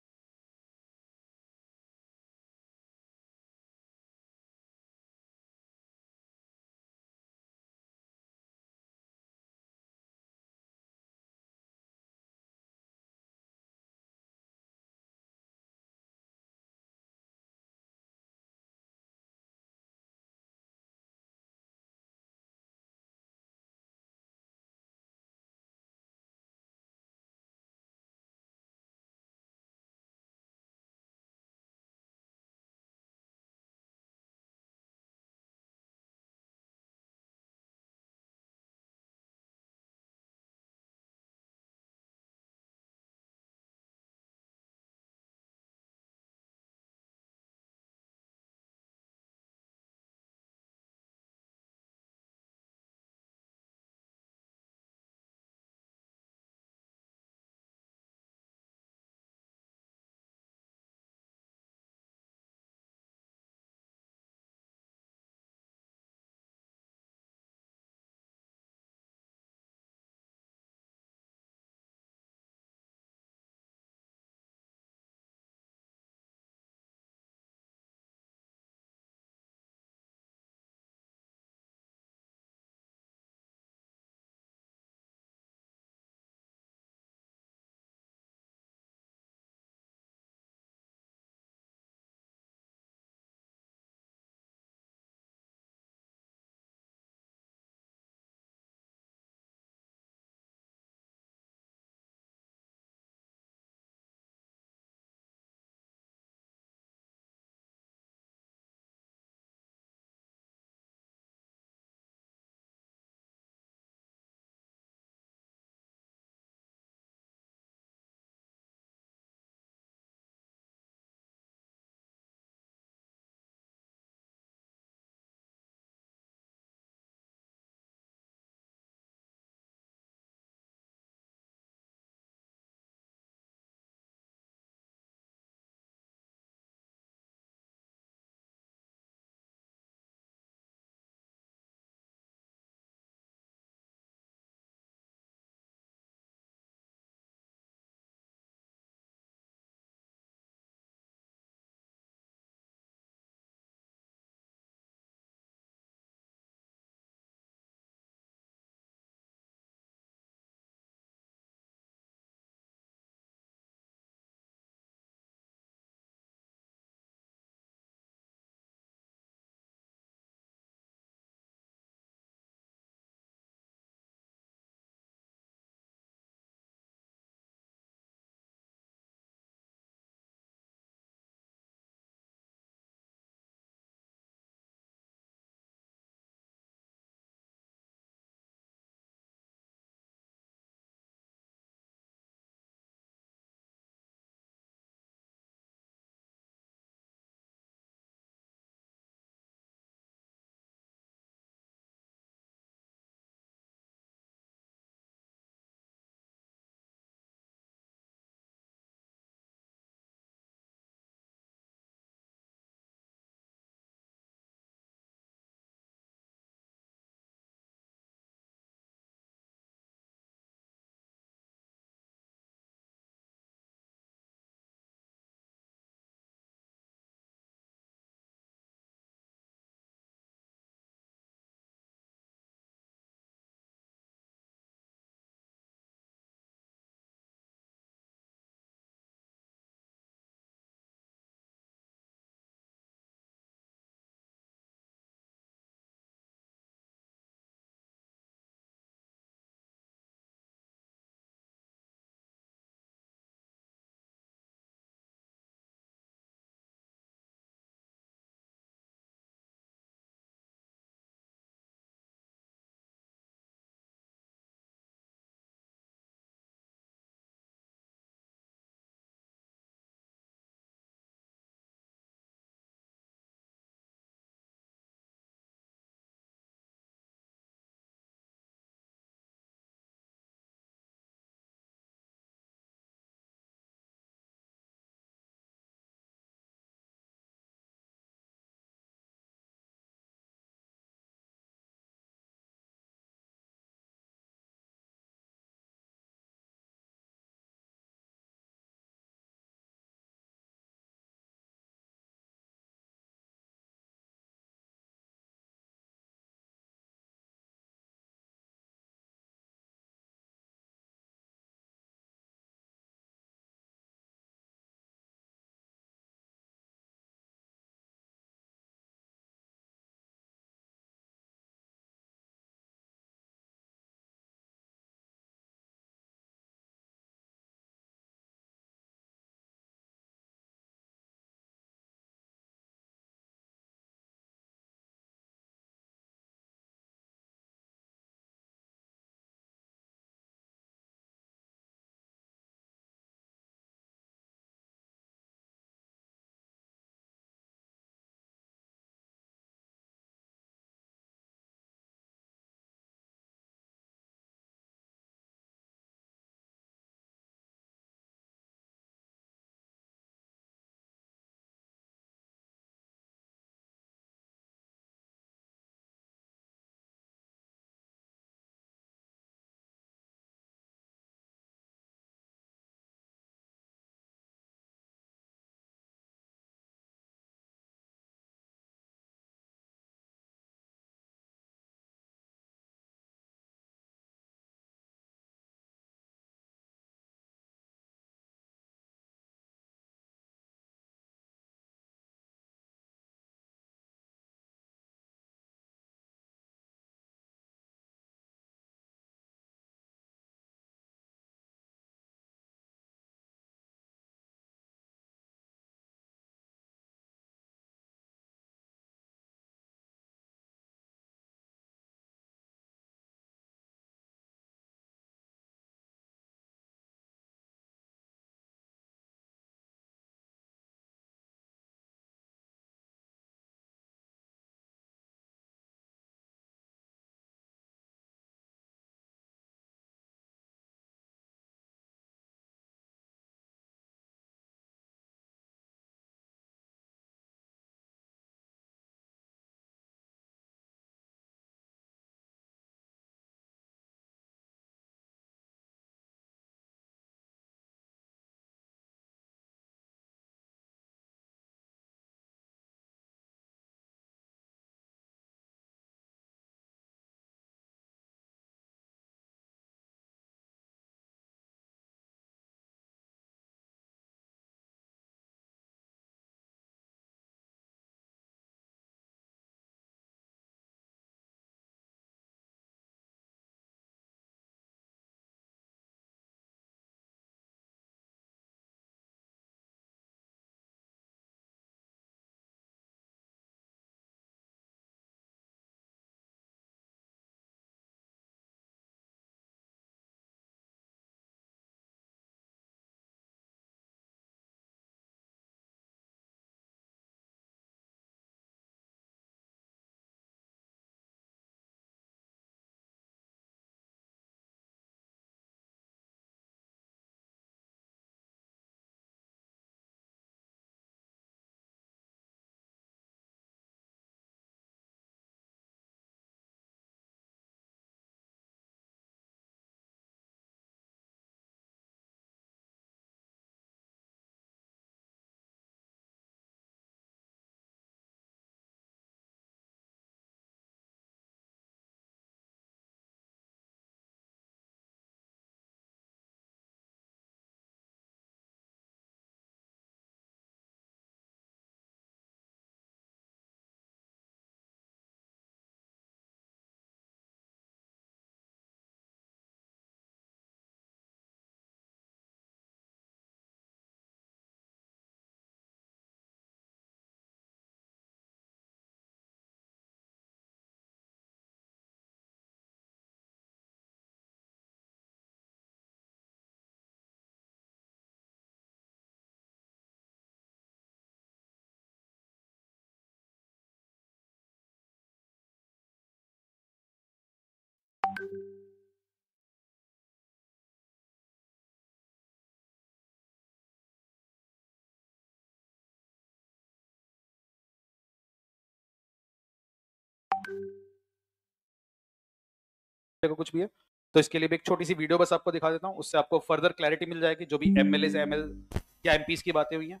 A: का कुछ भी है तो इसके लिए भी एक छोटी सी वीडियो बस आपको दिखा देता हूँ उससे आपको फर्दर क्लैरिटी मिल जाएगी जो भी एम एल एल या एम की बातें हुई हैं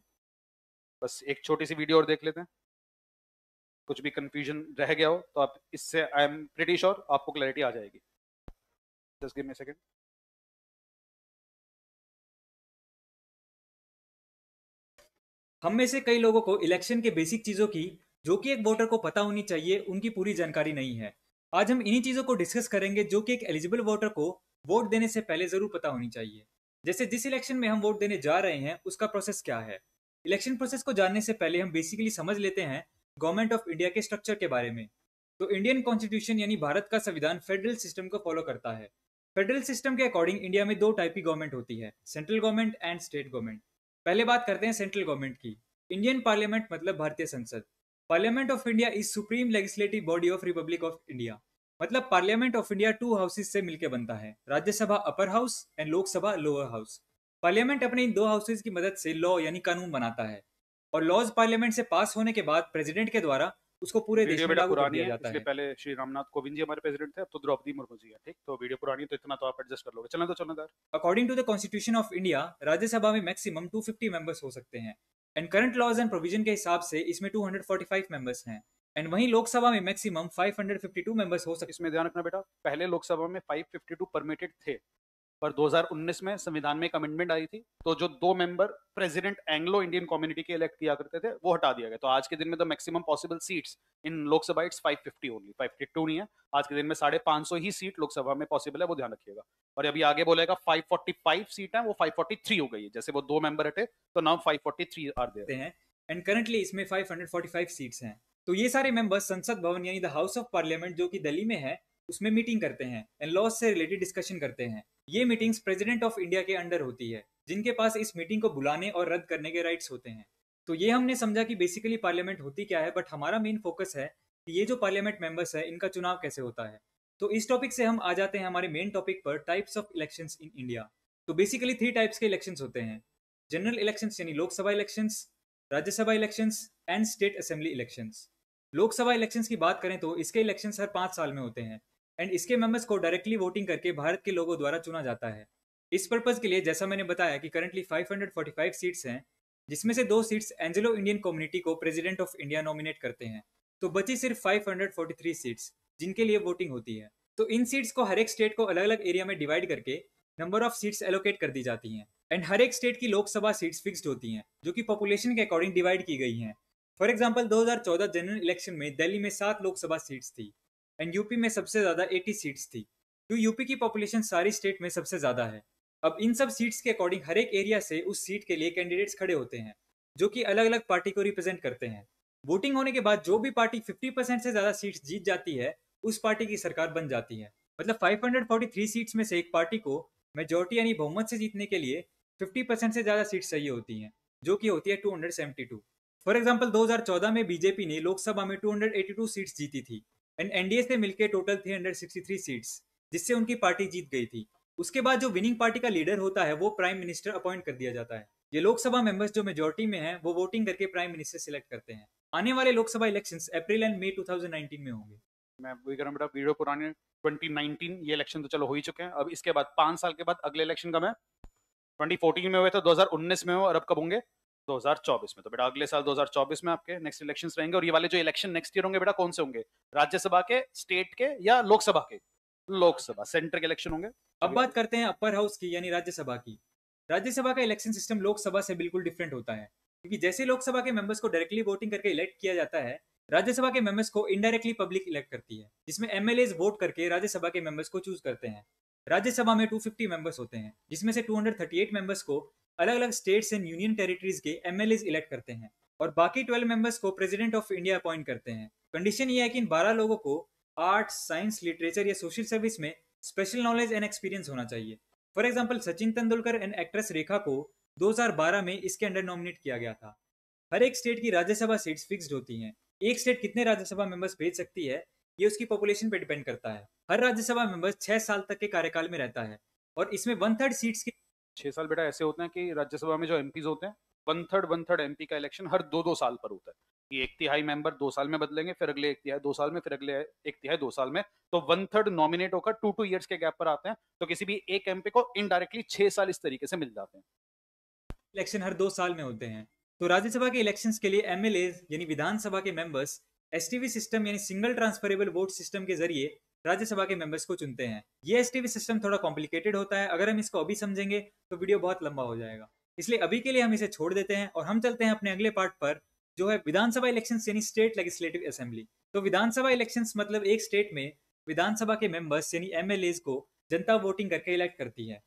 A: बस एक छोटी सी वीडियो और देख लेते हैं कुछ भी कंफ्यूजन रह गया हो तो आप इससे आई एम
B: प्रिटी श्योर आपको क्लैरिटी आ जाएगी जस्ट गिव मे सेकेंड
C: हम में से कई लोगों को इलेक्शन के बेसिक चीजों की जो कि एक वोटर को पता होनी चाहिए उनकी पूरी जानकारी नहीं है आज हम इन्हीं चीज़ों को डिस्कस करेंगे जो कि एक एलिजिबल वोटर को वोट देने से पहले ज़रूर पता होनी चाहिए जैसे जिस इलेक्शन में हम वोट देने जा रहे हैं उसका प्रोसेस क्या है इलेक्शन प्रोसेस को जानने से पहले हम बेसिकली समझ लेते हैं गवर्नमेंट ऑफ इंडिया के स्ट्रक्चर के बारे में तो इंडियन कॉन्स्टिट्यूशन यानी भारत का संविधान फेडरल सिस्टम को फॉलो करता है फेडरल सिस्टम के अकॉर्डिंग इंडिया में दो टाइप की गवर्नमेंट होती है central government and state government पहले बात करते हैं सेंट्रल गवर्नमेंट की इंडियन पार्लियामेंट मतलब भारतीय संसद parliament of India is supreme legislative body of republic of India मतलब parliament of India two houses से मिलकर बनता है Rajya Sabha upper house and Lok Sabha lower house parliament अपने इन दो हाउसेज की मदद से लॉ यानी कानून बनाता है और लॉज पार्लियामेंट से पास होने के बाद प्रेसिडेंट के द्वारा उसको पूरे देश में लागू किया जाता है पहले श्री रामनाथ कोविंद जी हमारे प्रेसिडेंट थे अब तो द्रौपदी मुर्मू जी है ठीक तो वीडियो पुरानी तो इतना तो आप एडजस्ट कर लोगे चलना तो चलना according to the constitution of India Rajya Sabha में मैक्सिमम 250 मेंबर्स हो सकते हैं and current laws and provision के हिसाब से इसमें 245 मेंबर्स हैं एंड वहीं लोकसभा में मैक्सिमम 552 मेंबर्स हो सकते इसमें ध्यान रखना बेटा पहले लोकसभा में 552 परमिटेड थे पर 2019 में संविधान
A: में कमिटमेंट आई थी तो जो दो member president Anglo Indian community के इलेक्ट किया करते थे वो हटा दिया गया तो आज के दिन में तो maximum possible seats in Lok Sabha it's 550 only 552 नहीं है आज के दिन में साढ़े पांच सौ ही सीट लोकसभा में पॉसिबल है वो ध्यान रखिएगा और अभी आगे बोलेगा 545
C: सीट है वो 543 हो गई है जैसे वो दो मेंबर हटे तो नाउ 543 आर देयर हैं एंड करंटली इसमें 545 सीट्स हैं तो ये सारे मेंबर्स संसद भवन यानी द हाउस ऑफ पार्लियामेंट जो कि दिल्ली में है उसमें मीटिंग करते हैं एंड लॉस से रिलेटेड डिस्कशन करते हैं ये मीटिंग्स प्रेसिडेंट ऑफ इंडिया के अंडर होती है जिनके पास इस मीटिंग को बुलाने और रद्द करने के राइट्स होते हैं तो ये हमने समझा कि बेसिकली पार्लियामेंट होती क्या है बट हमारा मेन फोकस है कि ये जो पार्लियामेंट मेंबर्स है इनका चुनाव कैसे होता है तो इस टॉपिक से हम आ जाते हैं हमारे मेन टॉपिक पर types of election in India तो बेसिकली थ्री टाइप्स के इलेक्शन होते हैं जनरल इलेक्शन यानी Lok Sabha election Rajya Sabha election and state assembly election Lok Sabha election की बात करें तो इसके इलेक्शन हर पांच साल में होते हैं एंड इसके मेंबर्स को डायरेक्टली वोटिंग करके भारत के लोगों द्वारा चुना जाता है इस पर्पज के लिए जैसा मैंने बताया कि करंटली 545 सीट्स हैं जिसमें से दो सीट्स एंजेलो इंडियन कम्युनिटी को प्रेजिडेंट ऑफ इंडिया नॉमिनेट करते हैं तो बची सिर्फ 543 सीट्स जिनके लिए वोटिंग होती है तो इन सीट्स को हर एक स्टेट को अलग अलग एरिया में डिवाइड करके नंबर ऑफ सीट्स एलोकेट कर दी जाती हैं एंड हर एक स्टेट की लोकसभा सीट्स फिक्स्ड होती हैं जो कि पॉपुलेशन के अकॉर्डिंग डिवाइड की गई हैं फॉर एग्जाम्पल 2014 जनरल इलेक्शन में दिल्ली में सात लोकसभा सीट्स थी एंड यूपी में सबसे ज़्यादा 80 सीट्स थी जो यूपी की पॉपुलेशन सारी स्टेट में सबसे ज़्यादा है अब इन सब सीट्स के अकॉर्डिंग हर एक एरिया से उस सीट के लिए कैंडिडेट्स खड़े होते हैं जो कि अलग अलग पार्टी को रिप्रेजेंट करते हैं वोटिंग होने के बाद जो भी पार्टी 50% से ज़्यादा सीट्स जीत जाती है उस पार्टी की सरकार बन जाती है मतलब 543 सीट्स में से एक पार्टी को मेजोरिटी यानी बहुमत से जीतने के लिए 50% से ज़्यादा सीट्स चाहिए होती हैं जो कि होती है 272 फॉर एग्जांपल 2014 में बीजेपी ने लोकसभा में 282 सीट्स जीती थी एंड एनडीए से मिलकर टोटल थ्री सीट्स जिससे उनकी पार्टी जीत गई थी उसके बाद जो विनिंग पार्टी का लीडर होता है वो प्राइम मिनिस्टर अपॉइंट कर दिया जाता है ये लोकसभा मेंबर्स जो मेजोरिटी में हैं वो वोटिंग करके प्राइम मिनिस्टर सिलेक्ट करते हैं आने वाले Lok Sabha elections April and May 2019 में होंगे मैं वही कर रहा बेटा वीडियो
A: पुराने 2019 ये इलेक्शन तो चलो हो ही चुके हैं अब इसके बाद पांच साल के बाद अगले इलेक्शन का मैं 2014 में हुए थे 2019 में हो और अब कब होंगे 2024 में तो बेटा अगले साल 2024 में आपके नेक्स्ट इलेक्शन रहेंगे और ये वाले जो इलेक्शन नेक्स्ट ईयर होंगे बेटा कौन से होंगे राज्यसभा के स्टेट के या
C: लोकसभा के लोकसभा सेंटर के इलेक्शन होंगे अब बात करते हैं अपर हाउस की यानी राज्यसभा की राज्यसभा का इलेक्शन सिस्टम लोकसभा से बिल्कुल डिफरेंट होता है क्योंकि जैसे लोकसभा के मेंबर्स को डायरेक्टली वोटिंग करके इलेक्ट किया जाता है राज्यसभा के मेंबर्स को इनडायरेक्टली पब्लिक इलेक्ट करती है जिसमें एमएलए वोट करके राज्यसभा के मेंबर्स को चूज करते हैं राज्यसभा में 250 मेंबर्स होते हैं जिसमें से 238 मेंबर्स को अलग अलग स्टेट्स एंड यूनियन टेरिटरीज के एम इलेक्ट करते हैं और बाकी 12 मेंबर्स को प्रेसिडेंट ऑफ इंडिया अपॉइंट करते हैं कंडीशन ये है कि इन 12 लोगों को आर्ट साइंस लिटरेचर या सोशल सर्विस में स्पेशल नॉलेज एंड एक्सपीरियंस होना चाहिए for example Sachin Tendulkar and actress Rekha को बारह में इसके अंडर नॉमिनेट किया गया था हर एक स्टेट की राज्यसभा सीट्स फिक्सड होती हैं एक स्टेट कितने राज्यसभा मेंबर्स भेज सकती है ये उसकी पॉपुलेशन पे डिपेंड करता है हर राज्यसभा मेंबर छह साल तक के कार्यकाल में रहता है और इसमें वन थर्ड सीट्स के
A: छह साल बेटा ऐसे होते हैं कि राज्यसभा में जो एम होते हैं one third one third M का इलेक्शन हर दो दो साल पर होता है कि एक तिहाई मेंबर दो साल में बदलेंगे फिर अगले एक तिहाई दो साल में फिर अगले एक तिहाई दो साल में तो वन थर्ड नॉमिनेट होकर टू टू ईयर्स के गैप पर आते हैं तो किसी भी एक एम को इनडायरेक्टली छह साल इस तरीके
C: से मिल जाते हैं इलेक्शन हर दो साल में होते हैं तो राज्यसभा के इलेक्शंस के लिए एमएलए यानी विधानसभा के मेंबर्स एसटीवी सिस्टम यानी सिंगल ट्रांसफरेबल वोट सिस्टम के जरिए राज्यसभा के मेंबर्स को चुनते हैं ये एसटीवी सिस्टम थोड़ा कॉम्प्लिकेटेड होता है अगर हम इसको अभी समझेंगे तो वीडियो बहुत लंबा हो जाएगा इसलिए अभी के लिए हम इसे छोड़ देते हैं और हम चलते हैं अपने अगले पार्ट पर जो है विधानसभा इलेक्शन यानी स्टेट लेजिस्लेटिव असेंबली तो विधानसभा इलेक्शन मतलब एक स्टेट में विधानसभा के मेंबर्स यानी एम को जनता वोटिंग करके इलेक्ट करती है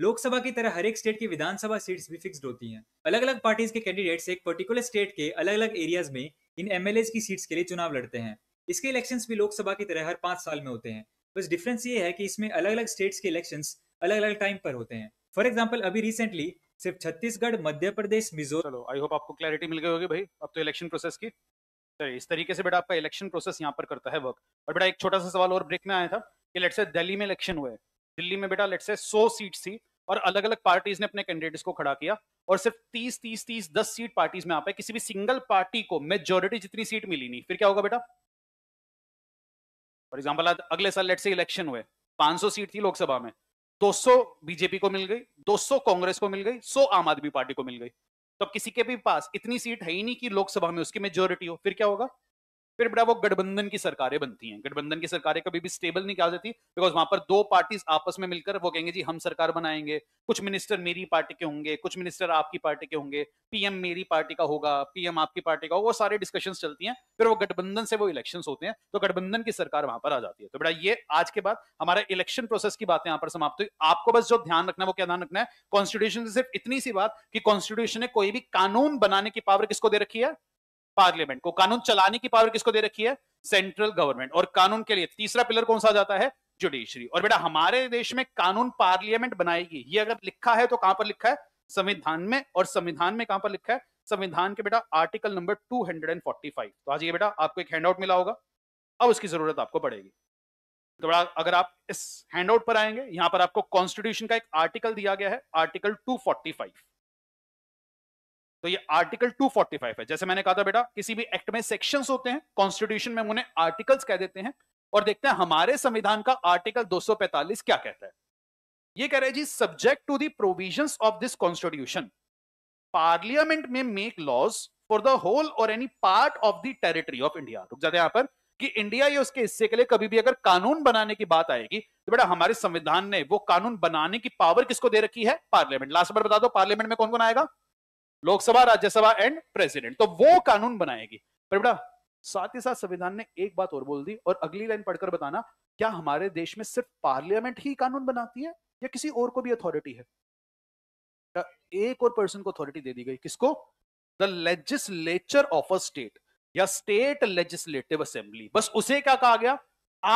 C: लोकसभा की तरह हर एक स्टेट की विधानसभा सीट्स भी फिक्स्ड होती हैं अलग अलग पार्टीज के कैंडिडेट्स एक पर्टिकुलर स्टेट के अलग अलग एरियाज में इन एम की सीट्स के लिए चुनाव लड़ते हैं इसके इलेक्शंस भी लोकसभा की तरह हर पांच साल में होते हैं बस डिफरेंस ये है कि इसमें अलग अलग स्टेट्स के इलेक्शंस अलग अलग टाइम पर होते हैं फॉर एग्जाम्पल अभी रिसेंटली सिर्फ छत्तीसगढ़ मध्य प्रदेश मिजोरम आई होप आपको क्लैरिटी मिल गई होगी भाई अब तो इलेक्शन
A: प्रोसेस की चलिए इस तरीके से बेटा आपका इलेक्शन प्रोसेस यहाँ पर करता है वर्क और बेटा एक छोटा सा सवाल और ब्रेक में आया था कि लेट से दिल्ली में इलेक्शन हुए दिल्ली में बेटा लेट से सौ सीट थी और अलग अलग पार्टीज ने अपने कैंडिडेट्स को खड़ा किया और सिर्फ तीस तीस तीस दस सीट पार्टीज में आप है किसी भी सिंगल पार्टी को मेजोरिटी जितनी सीट मिली नहीं फिर क्या होगा बेटा फॉर एग्जाम्पल अगले साल लेट से इलेक्शन हुए पांच सीट थी लोकसभा में दो बीजेपी को मिल गई दो कांग्रेस को मिल गई 100 आम आदमी पार्टी को मिल गई तो किसी के भी पास इतनी सीट है ही नहीं कि लोकसभा में उसकी मेजोरिटी हो फिर क्या होगा फिर बेटा वो गठबंधन की सरकारें बनती हैं गठबंधन की सरकारें कभी भी स्टेबल नहीं कहा जाती बिकॉज वहां पर दो पार्टीज आपस में मिलकर वो कहेंगे जी हम सरकार बनाएंगे कुछ मिनिस्टर मेरी पार्टी के होंगे कुछ मिनिस्टर आपकी पार्टी के होंगे पीएम मेरी पार्टी का होगा पीएम आपकी पार्टी का होगा वो सारे डिस्कशन चलती है फिर वो गठबंधन से वो इलेक्शन होते हैं तो गठबंधन की सरकार वहां पर आ जाती है तो बेटा ये आज के बाद हमारा इलेक्शन प्रोसेस की बातें यहाँ पर समाप्त हुई आपको बस जो ध्यान रखना है वो क्या ध्यान रखना है कॉन्स्टिट्यूशन से सिर्फ इतनी सी बात कि कॉन्स्टिट्यूशन ने कोई भी कानून बनाने की पावर किसको दे रखी है पार्लियामेंट को कानून चलाने की पावर किसको दे रखी है सेंट्रल गवर्नमेंट और कानून के लिए तीसरा पिलर कौन सा जाता है जुडिशरी और बेटा हमारे देश में कानून पार्लियामेंट बनाएगी ये अगर लिखा है तो कहां पर लिखा है संविधान में और संविधान में कहां पर लिखा है संविधान के बेटा आर्टिकल नंबर 245 तो आज ये बेटा आपको एक हैंडआउट मिला होगा अब उसकी जरूरत आपको पड़ेगी तो बड़ा अगर आप इस हैंडआउट पर आएंगे यहां पर आपको कॉन्स्टिट्यूशन का एक आर्टिकल दिया गया है आर्टिकल फाइव तो ये आर्टिकल 245 है जैसे मैंने कहा था बेटा किसी भी एक्ट में सेक्शंस होते हैं कॉन्स्टिट्यूशन में हम उन्हें आर्टिकल्स कह देते हैं और देखते हैं हमारे संविधान का आर्टिकल 245 क्या कहता है ये कह रहे जी subject to the provisions of this constitution parliament में make laws for the whole or any part of the territory of India रुक जाते हैं यहां पर कि इंडिया या उसके हिस्से के लिए कभी भी अगर कानून बनाने की बात आएगी तो बेटा हमारे संविधान ने वो कानून बनाने की पावर किसको दे रखी है पार्लियामेंट लास्ट बार बता दो पार्लियामेंट में कौन कौन आएगा लोकसभा राज्यसभा एंड प्रेसिडेंट तो वो कानून बनाएगी पर बेटा साथ ही साथ संविधान ने एक बात और बोल दी और अगली लाइन पढ़कर बताना क्या हमारे देश में सिर्फ पार्लियामेंट ही कानून बनाती है या किसी और को भी अथॉरिटी है एक और पर्सन को अथॉरिटी दे दी गई किसको the legislature of a state या स्टेट लेजिस्लेटिव असेंबली बस उसे क्या कहा गया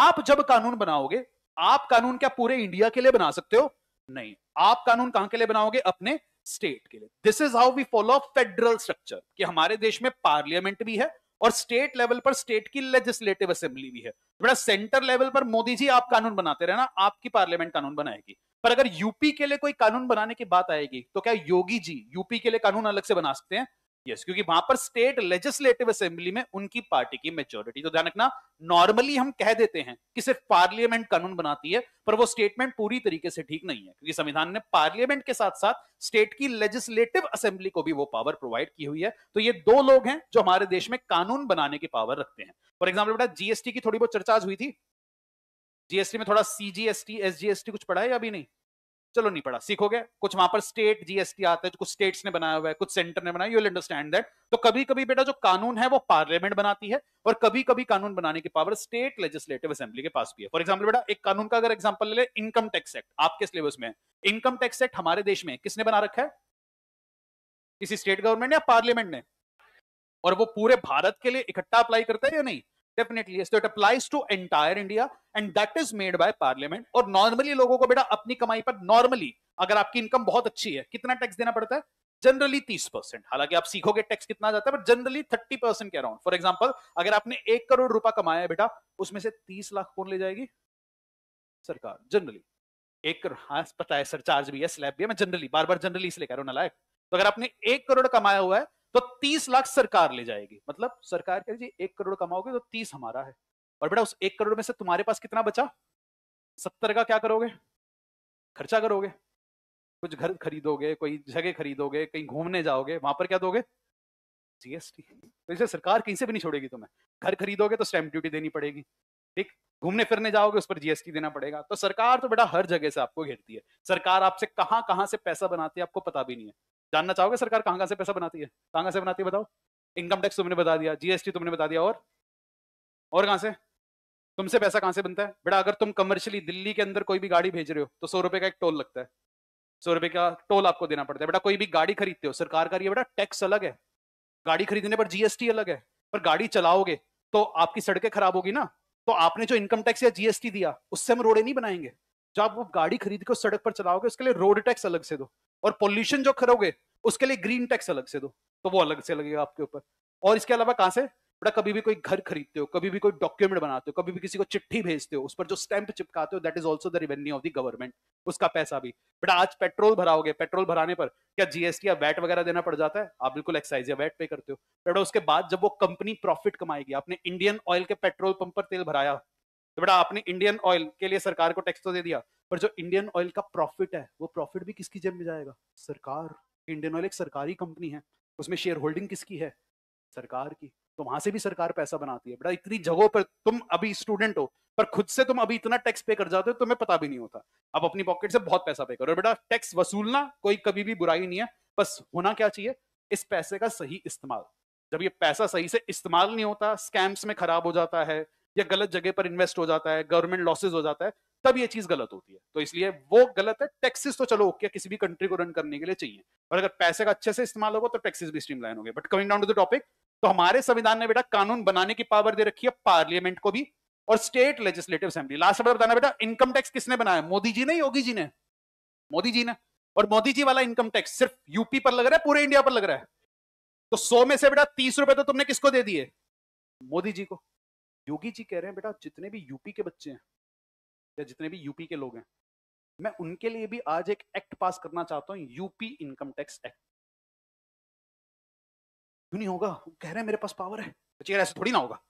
A: आप जब कानून बनाओगे आप कानून क्या पूरे इंडिया के लिए बना सकते हो नहीं आप कानून कहां के लिए बनाओगे अपने स्टेट के लिए this is how we follow federal structure कि हमारे देश में पार्लियामेंट भी है और स्टेट लेवल पर स्टेट की लेजिस्लेटिव असेंबली भी है बड़ा तो बेटा सेंटर लेवल पर मोदी जी आप कानून बनाते रहे ना आपकी पार्लियामेंट कानून बनाएगी पर अगर यूपी के लिए कोई कानून बनाने की बात आएगी तो क्या योगी जी यूपी के लिए कानून अलग से बना सकते हैं यस yes, क्योंकि वहां पर स्टेट लेजिस्लेटिव असेंबली में उनकी पार्टी की मेजोरिटी तो ध्यान रखना नॉर्मली हम कह देते हैं कि सिर्फ पार्लियामेंट कानून बनाती है पर वो स्टेटमेंट पूरी तरीके से ठीक नहीं है क्योंकि संविधान ने पार्लियामेंट के साथ साथ स्टेट की लेजिस्लेटिव असेंबली को भी वो पावर प्रोवाइड की हुई है तो ये दो लोग हैं जो हमारे देश में कानून बनाने की पावर रखते हैं फॉर एग्जाम्पल बेटा जीएसटी की थोड़ी बहुत चर्चा हुई थी जीएसटी में थोड़ा सीजीएसटी एसजीएसटी कुछ पढ़ा है अभी नहीं चलो नहीं पढ़ा सीखोगे कुछ वहां पर स्टेट जीएसटी आता है कुछ स्टेट्स ने बनाया हुआ है कुछ सेंटर ने बनाया यू अंडरस्टैंड दैट तो कभी कभी बेटा जो कानून है वो पार्लियामेंट बनाती है और कभी कभी कानून बनाने की पावर स्टेट लेजिस्लेटिव असेंबली के पास भी है फॉर एग्जाम्पल बेटा एक कानून का अगर एग्जाम्पल ले ले इनकम टैक्स एक्ट आपके सिलेबस में इनकम टैक्स एक्ट हमारे देश में किसने बना रखा है किसी स्टेट गवर्नमेंट या पार्लियामेंट ने और वो पूरे भारत के लिए इकट्ठा अप्लाई करता है या नहीं definitely yes. so it applies to entire India and that is made by और नॉर्मली लोगों को बेटा अपनी कमाई पर नॉर्मली अगर आपकी इनकम बहुत अच्छी है कितना टैक्स देना पड़ता है जनरली तीस परसेंट हालांकि आप सीखोगे टैक्स कितना जाता है बट जनरली थर्टी परसेंट के अराउंड फॉर एग्जाम्पल अगर आपने एक करोड़ रुपया कमाया है बेटा उसमें से तीस लाख कौन ले जाएगी सरकार जनरली एक करोड़ हाँ पता है सर चार्ज भी है स्लैब भी है मैं जनरली बार बार जनरली इसलिए कह रहा हूँ नलायक तो अगर आपने एक करोड़ कमाया हुआ है तो तीस लाख सरकार ले जाएगी मतलब सरकार कह रही एक करोड़ कमाओगे तो तीस हमारा है और बेटा उस एक करोड़ में से तुम्हारे पास कितना बचा सत्तर का क्या करोगे खर्चा करोगे कुछ घर खरीदोगे कोई जगह खरीदोगे कहीं घूमने जाओगे वहां पर क्या दोगे जीएसटी तो इसे सरकार कहीं से भी नहीं छोड़ेगी तुम्हें घर खरीदोगे तो स्टैंप ड्यूटी देनी पड़ेगी ठीक घूमने फिरने जाओगे उस पर जीएसटी देना पड़ेगा तो सरकार तो बेटा हर जगह से आपको घेरती है सरकार आपसे कहाँ कहाँ से पैसा बनाती है आपको पता भी नहीं है जानना चाहोगे सरकार कहाँ कहाँ से पैसा बनाती है कहाँ से बनाती है बताओ इनकम टैक्स तुमने बता दिया जीएसटी तुमने बता दिया और और कहां से तुमसे पैसा कहाँ से बनता है बेटा अगर तुम कमर्शियली दिल्ली के अंदर कोई भी गाड़ी भेज रहे हो तो सौ रुपए का एक टोल लगता है सौ रुपए का टोल आपको देना पड़ता है बेटा कोई भी गाड़ी खरीदते हो सरकार का ये बेटा टैक्स अलग है गाड़ी खरीदने पर जीएसटी अलग है पर गाड़ी चलाओगे तो आपकी सड़कें खराब होगी ना तो आपने जो इनकम टैक्स या जीएसटी दिया उससे हम रोडे नहीं बनाएंगे जो आप वो गाड़ी खरीद के उस सड़क पर चलाओगे उसके लिए रोड टैक्स अलग से दो और पोल्यूशन जो करोगे उसके लिए ग्रीन टैक्स अलग से दो तो वो अलग से लगेगा आपके ऊपर और इसके अलावा कहां से बड़ा कभी भी कोई घर खरीदते हो कभी भी कोई डॉक्यूमेंट बनाते हो कभी भी किसी को चिट्ठी भेजते हो उस पर जो स्टैंप चिपकाते हो that is also the revenue of the government उसका पैसा भी बेटा आज पेट्रोल भराओगे पेट्रोल भराने पर क्या जीएसटी या वैट वगैरह देना पड़ जाता है आप बिल्कुल एक्साइज या वैट पे करते हो बेटा उसके बाद जब वो कंपनी प्रॉफिट कमाएगी आपने इंडियन ऑयल के पेट्रोल पंप पर तेल भराया तो बेटा आपने इंडियन ऑयल के लिए सरकार को टैक्स तो दे दिया पर जो इंडियन ऑयल का प्रॉफिट है वो प्रॉफिट भी किसकी जेब में जाएगा सरकार इंडियन ऑयल एक सरकारी कंपनी है उसमें शेयर होल्डिंग किसकी है सरकार की तो वहां से भी सरकार पैसा बनाती है बेटा इतनी जगहों पर तुम अभी स्टूडेंट हो पर खुद से तुम अभी इतना टैक्स पे कर जाते हो तुम्हें पता भी नहीं होता आप अपनी पॉकेट से बहुत पैसा पे करो बेटा टैक्स वसूलना कोई कभी भी बुराई नहीं है बस होना क्या चाहिए इस पैसे का सही इस्तेमाल जब ये पैसा सही से इस्तेमाल नहीं होता स्कैम्स में खराब हो जाता है या गलत जगह पर इन्वेस्ट हो जाता है गवर्नमेंट लॉसेज हो जाता है तब ये चीज गलत होती है तो इसलिए वो गलत है टैक्सेस तो चलो ओके किसी भी कंट्री को रन करने के लिए चाहिए और अगर पैसे का अच्छे से इस्तेमाल होगा तो टैक्सेस भी स्ट्रीमलाइन होंगे but coming down to the topic तो हमारे संविधान ने बेटा कानून बनाने की पावर दे रखी है पार्लियामेंट को भी और स्टेट लेजिस्लेटिव असेंबली लास्ट में बताना बेटा इनकम टैक्स किसने बनाया मोदी जी ने योगी जी ने मोदी जी ने और मोदी जी वाला इनकम टैक्स सिर्फ यूपी पर लग रहा है पूरे इंडिया पर लग रहा है तो सौ में से बेटा तीस रुपए तो तुमने किसको दे दिए मोदी जी को योगी जी कह रहे हैं बेटा जितने भी यूपी के बच्चे हैं या जितने भी यूपी के लोग हैं मैं उनके लिए भी आज एक एक्ट पास करना चाहता हूं यूपी इनकम टैक्स एक्ट
B: क्यों नहीं होगा कह रहे हैं मेरे पास
A: पावर है बच्चे ऐसे थोड़ी ना होगा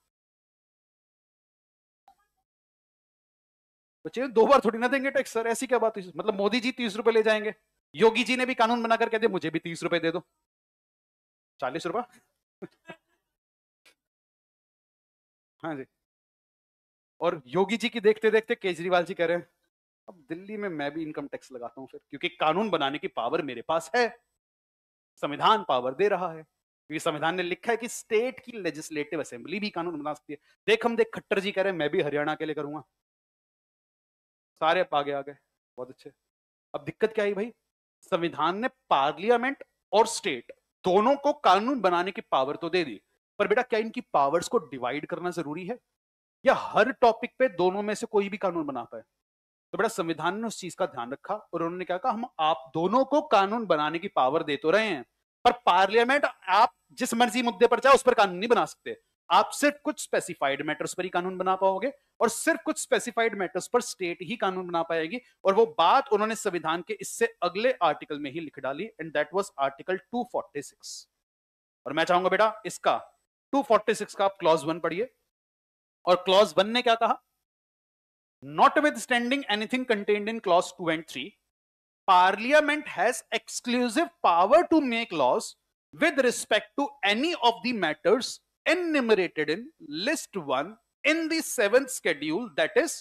A: बच्चे दो बार थोड़ी ना देंगे टैक्स सर ऐसी क्या बात है मतलब मोदी जी तीस रुपए ले जाएंगे योगी जी ने भी कानून बनाकर कह दिया मुझे भी तीस रुपए दे दो चालीस रुपए हाँ जी और योगी जी की देखते देखते केजरीवाल जी कह रहे हैं अब दिल्ली में मैं भी इनकम टैक्स लगाता हूं फिर क्योंकि कानून बनाने की पावर मेरे पास है संविधान पावर दे रहा है क्योंकि संविधान ने लिखा है कि स्टेट की लेजिस्लेटिव असेंबली भी कानून बना सकती है देख हम देख खट्टर जी कह रहे हैं मैं भी हरियाणा के लिए करूंगा सारे अब आगे आ गए बहुत अच्छे अब दिक्कत क्या आई भाई संविधान ने पार्लियामेंट और स्टेट दोनों को कानून बनाने की पावर तो दे दी पर बेटा क्या इनकी पावर्स को डिवाइड करना जरूरी है या हर टॉपिक पे दोनों में से कोई भी कानून बना पाए तो बेटा संविधान ने उस चीज का ध्यान रखा और उन्होंने क्या कहा हम आप दोनों को कानून बनाने की पावर दे तो रहे हैं पर पार्लियामेंट आप जिस मर्जी मुद्दे पर चाहे उस पर कानून नहीं बना सकते आप सिर्फ कुछ स्पेसिफाइड मैटर्स पर ही कानून बना पाओगे और सिर्फ कुछ स्पेसिफाइड मैटर्स पर स्टेट ही कानून बना पाएगी और वो बात उन्होंने संविधान के इससे अगले आर्टिकल में ही लिख डाली एंड दैट वाज आर्टिकल 246 और मैं चाहूंगा बेटा इसका 246 का आप क्लॉज वन पढ़िए और क्लॉज वन ने क्या कहा notwithstanding anything contained in clause two and three parliament has exclusive power to make laws with respect to any of the matters enumerated in list one in the seventh schedule that is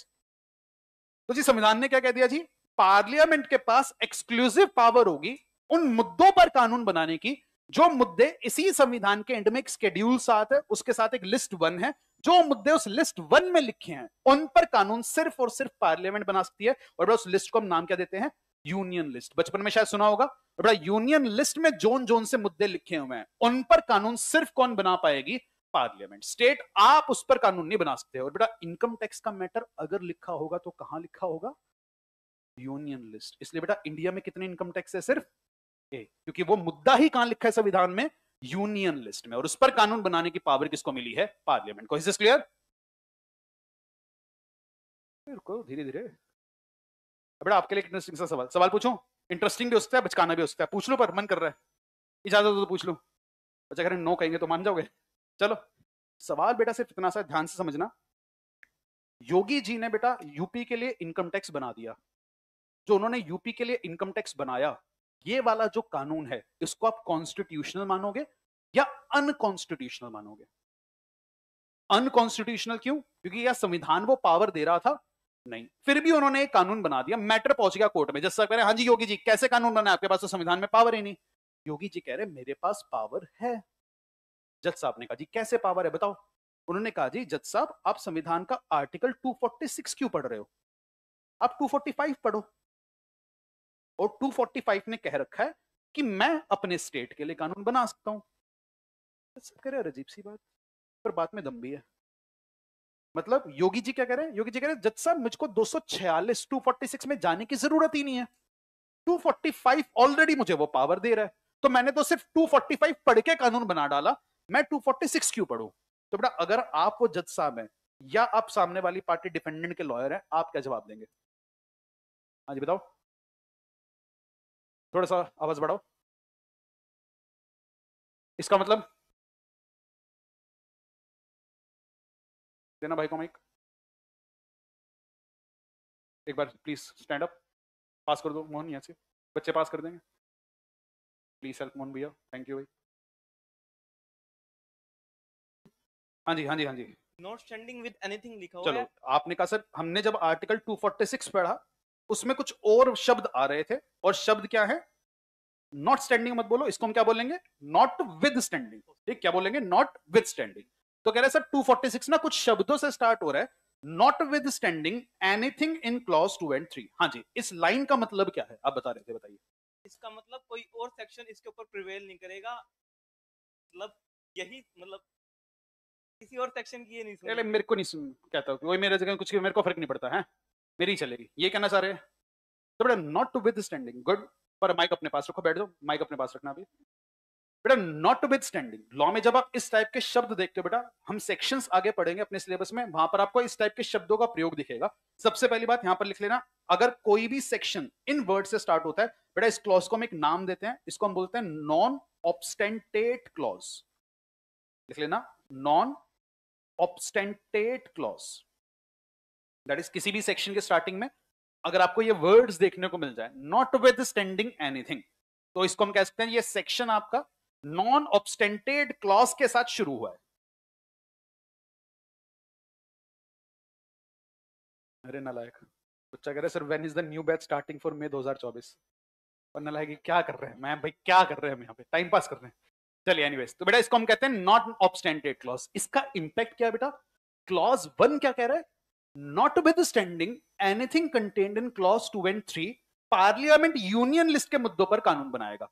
A: तो जी संविधान ने क्या कह दिया जी parliament के पास exclusive power होगी उन मुद्दों पर कानून बनाने की जो मुद्दे इसी संविधान के एंड में एक स्केड्यूल साथ है उसके साथ एक लिस्ट वन है जो मुद्दे उस लिस्ट वन में लिखे हैं उन पर कानून सिर्फ और सिर्फ पार्लियामेंट बना सकती है और उस लिस्ट को हम नाम क्या देते हैं यूनियन लिस्ट बचपन में शायद सुना होगा बड़ा यूनियन लिस्ट में जोन जोन से मुद्दे लिखे हुए हैं उन पर कानून सिर्फ कौन बना पाएगी पार्लियामेंट स्टेट आप उस पर कानून नहीं बना सकते और बेटा इनकम टैक्स का मैटर अगर लिखा होगा तो कहां लिखा होगा यूनियन लिस्ट इसलिए बेटा इंडिया में कितने इनकम टैक्स है सिर्फ ए क्योंकि वो मुद्दा ही कहां लिखा है संविधान में यूनियन लिस्ट में और उस पर कानून बनाने की पावर किसको मिली है पार्लियामेंट को इज क्लियर धीरे धीरे बड़ा आपके लिए इंटरेस्टिंग सा सवाल सवाल पूछो इंटरेस्टिंग भी हो सकता है बचकाना भी हो सकता है पूछ लो पर मन कर रहा है इजाजत हो तो पूछ लो बच्चा अगर नो कहेंगे तो मान जाओगे चलो सवाल बेटा सिर्फ इतना सा ध्यान से समझना योगी जी ने बेटा यूपी के लिए इनकम टैक्स बना दिया जो उन्होंने यूपी के लिए इनकम टैक्स बनाया ये वाला जो कानून है इसको आप कॉन्स्टिट्यूशनल मानोगे या अनकॉन्स्टिट्यूशनल मानोगे अनकॉन्स्टिट्यूशनल क्यों क्योंकि यह संविधान वो पावर दे रहा था नहीं फिर भी उन्होंने एक कानून बना दिया मैटर पहुंच गया कोर्ट में जैसा कह रहे हाँ जी योगी जी कैसे कानून बना आपके पास तो संविधान में पावर ही नहीं योगी जी कह रहे मेरे पास पावर है जज साहब ने कहा जी कैसे पावर है बताओ उन्होंने कहा जी जज साहब आप संविधान का आर्टिकल 246 क्यों पढ़ रहे हो आप 245 पढ़ो और 245 ने कह रखा है कि मैं अपने स्टेट के लिए कानून बना सकता हूं कह अजीब सी बात पर बात में दम भी है मतलब योगी जी क्या कह रहे हैं योगी जी कह रहे हैं जज साहब मुझको 246 246 में जाने की जरूरत ही नहीं है 245 ऑलरेडी मुझे वो पावर दे रहा है तो मैंने तो सिर्फ 245 पढ़ के कानून बना डाला मैं 246 क्यों पढ़ू तो बेटा अगर आप वो जज साहब हैं या आप सामने वाली पार्टी डिपेंडेंट के लॉयर हैं आप क्या जवाब देंगे हाँ जी बताओ थोड़ा सा
B: आवाज बढ़ाओ इसका मतलब देना भाई को माइक एक बार प्लीज स्टैंड अप पास कर दो मोहन यहाँ से बच्चे पास कर देंगे
A: प्लीज हेल्प मोहन भैया थैंक यू भाई हाँ जी हाँ जी हाँ जी
C: नॉट स्टैंडिंग विद एनीथिंग लिखा हुआ चलो
A: आपने कहा सर हमने जब आर्टिकल 246 पढ़ा उसमें कुछ और शब्द आ रहे थे और शब्द क्या है नॉट स्टैंडिंग मत बोलो इसको हम क्या बोलेंगे नॉट विद स्टैंडिंग ठीक क्या बोलेंगे नॉट विद स्टैंडिंग तो कह रहे सर 246 ना कुछ शब्दों से स्टार्ट हो रहा है notwithstanding anything in clause two and three हाँ जी इस लाइन का मतलब क्या है आप बता रहे थे बताइए
C: इसका मतलब कोई और सेक्शन इसके ऊपर प्रिवेल नहीं करेगा मतलब यही मतलब किसी और सेक्शन की ये नहीं सुन मेरे
A: को नहीं सुन कहता वही मेरे जगह कुछ मेरे को फर्क नहीं पड़ता है मेरी चलेगी ये कहना चाह रहे हैं तो बेटा not to withstanding good पर माइक अपने पास रखो बैठ दो माइक अपने पास रखना अभी बेटा not to withstanding law में जब आप इस टाइप के शब्द देखते हो बेटा हम सेक्शन आगे पढ़ेंगे अपने सिलेबस में वहां पर आपको इस टाइप के शब्दों का प्रयोग दिखेगा सबसे पहली बात यहां पर लिख लेना अगर कोई भी सेक्शन इन वर्ड से स्टार्ट होता है बेटा इस क्लॉज को हम एक नाम देते हैं इसको हम बोलते हैं नॉन ऑब्सटेंटेट क्लॉज लिख लेना non obstante clause that is किसी भी सेक्शन के स्टार्टिंग में अगर आपको ये वर्ड्स देखने को मिल जाए नॉट विद स्टैंडिंग एनीथिंग तो इसको हम कह सकते हैं ये सेक्शन आपका नॉन ऑब्सटेंटेड क्लॉज के साथ शुरू हुआ है अरे नलायक बच्चा कह रहे sir when is the new batch starting for May 2024 और नालायक क्या कर रहे हैं मैम भाई क्या कर रहे हैं हम यहाँ पे टाइम पास कर रहे हैं चलिए एनीवेज तो बेटा इसको हम कहते हैं नॉट ऑब्सटेंटेड क्लॉज इसका इंपैक्ट क्या है बेटा क्लॉज वन क्या कह रहा है notwithstanding anything contained in clause two and three parliament union list के मुद्दों पर कानून बनाएगा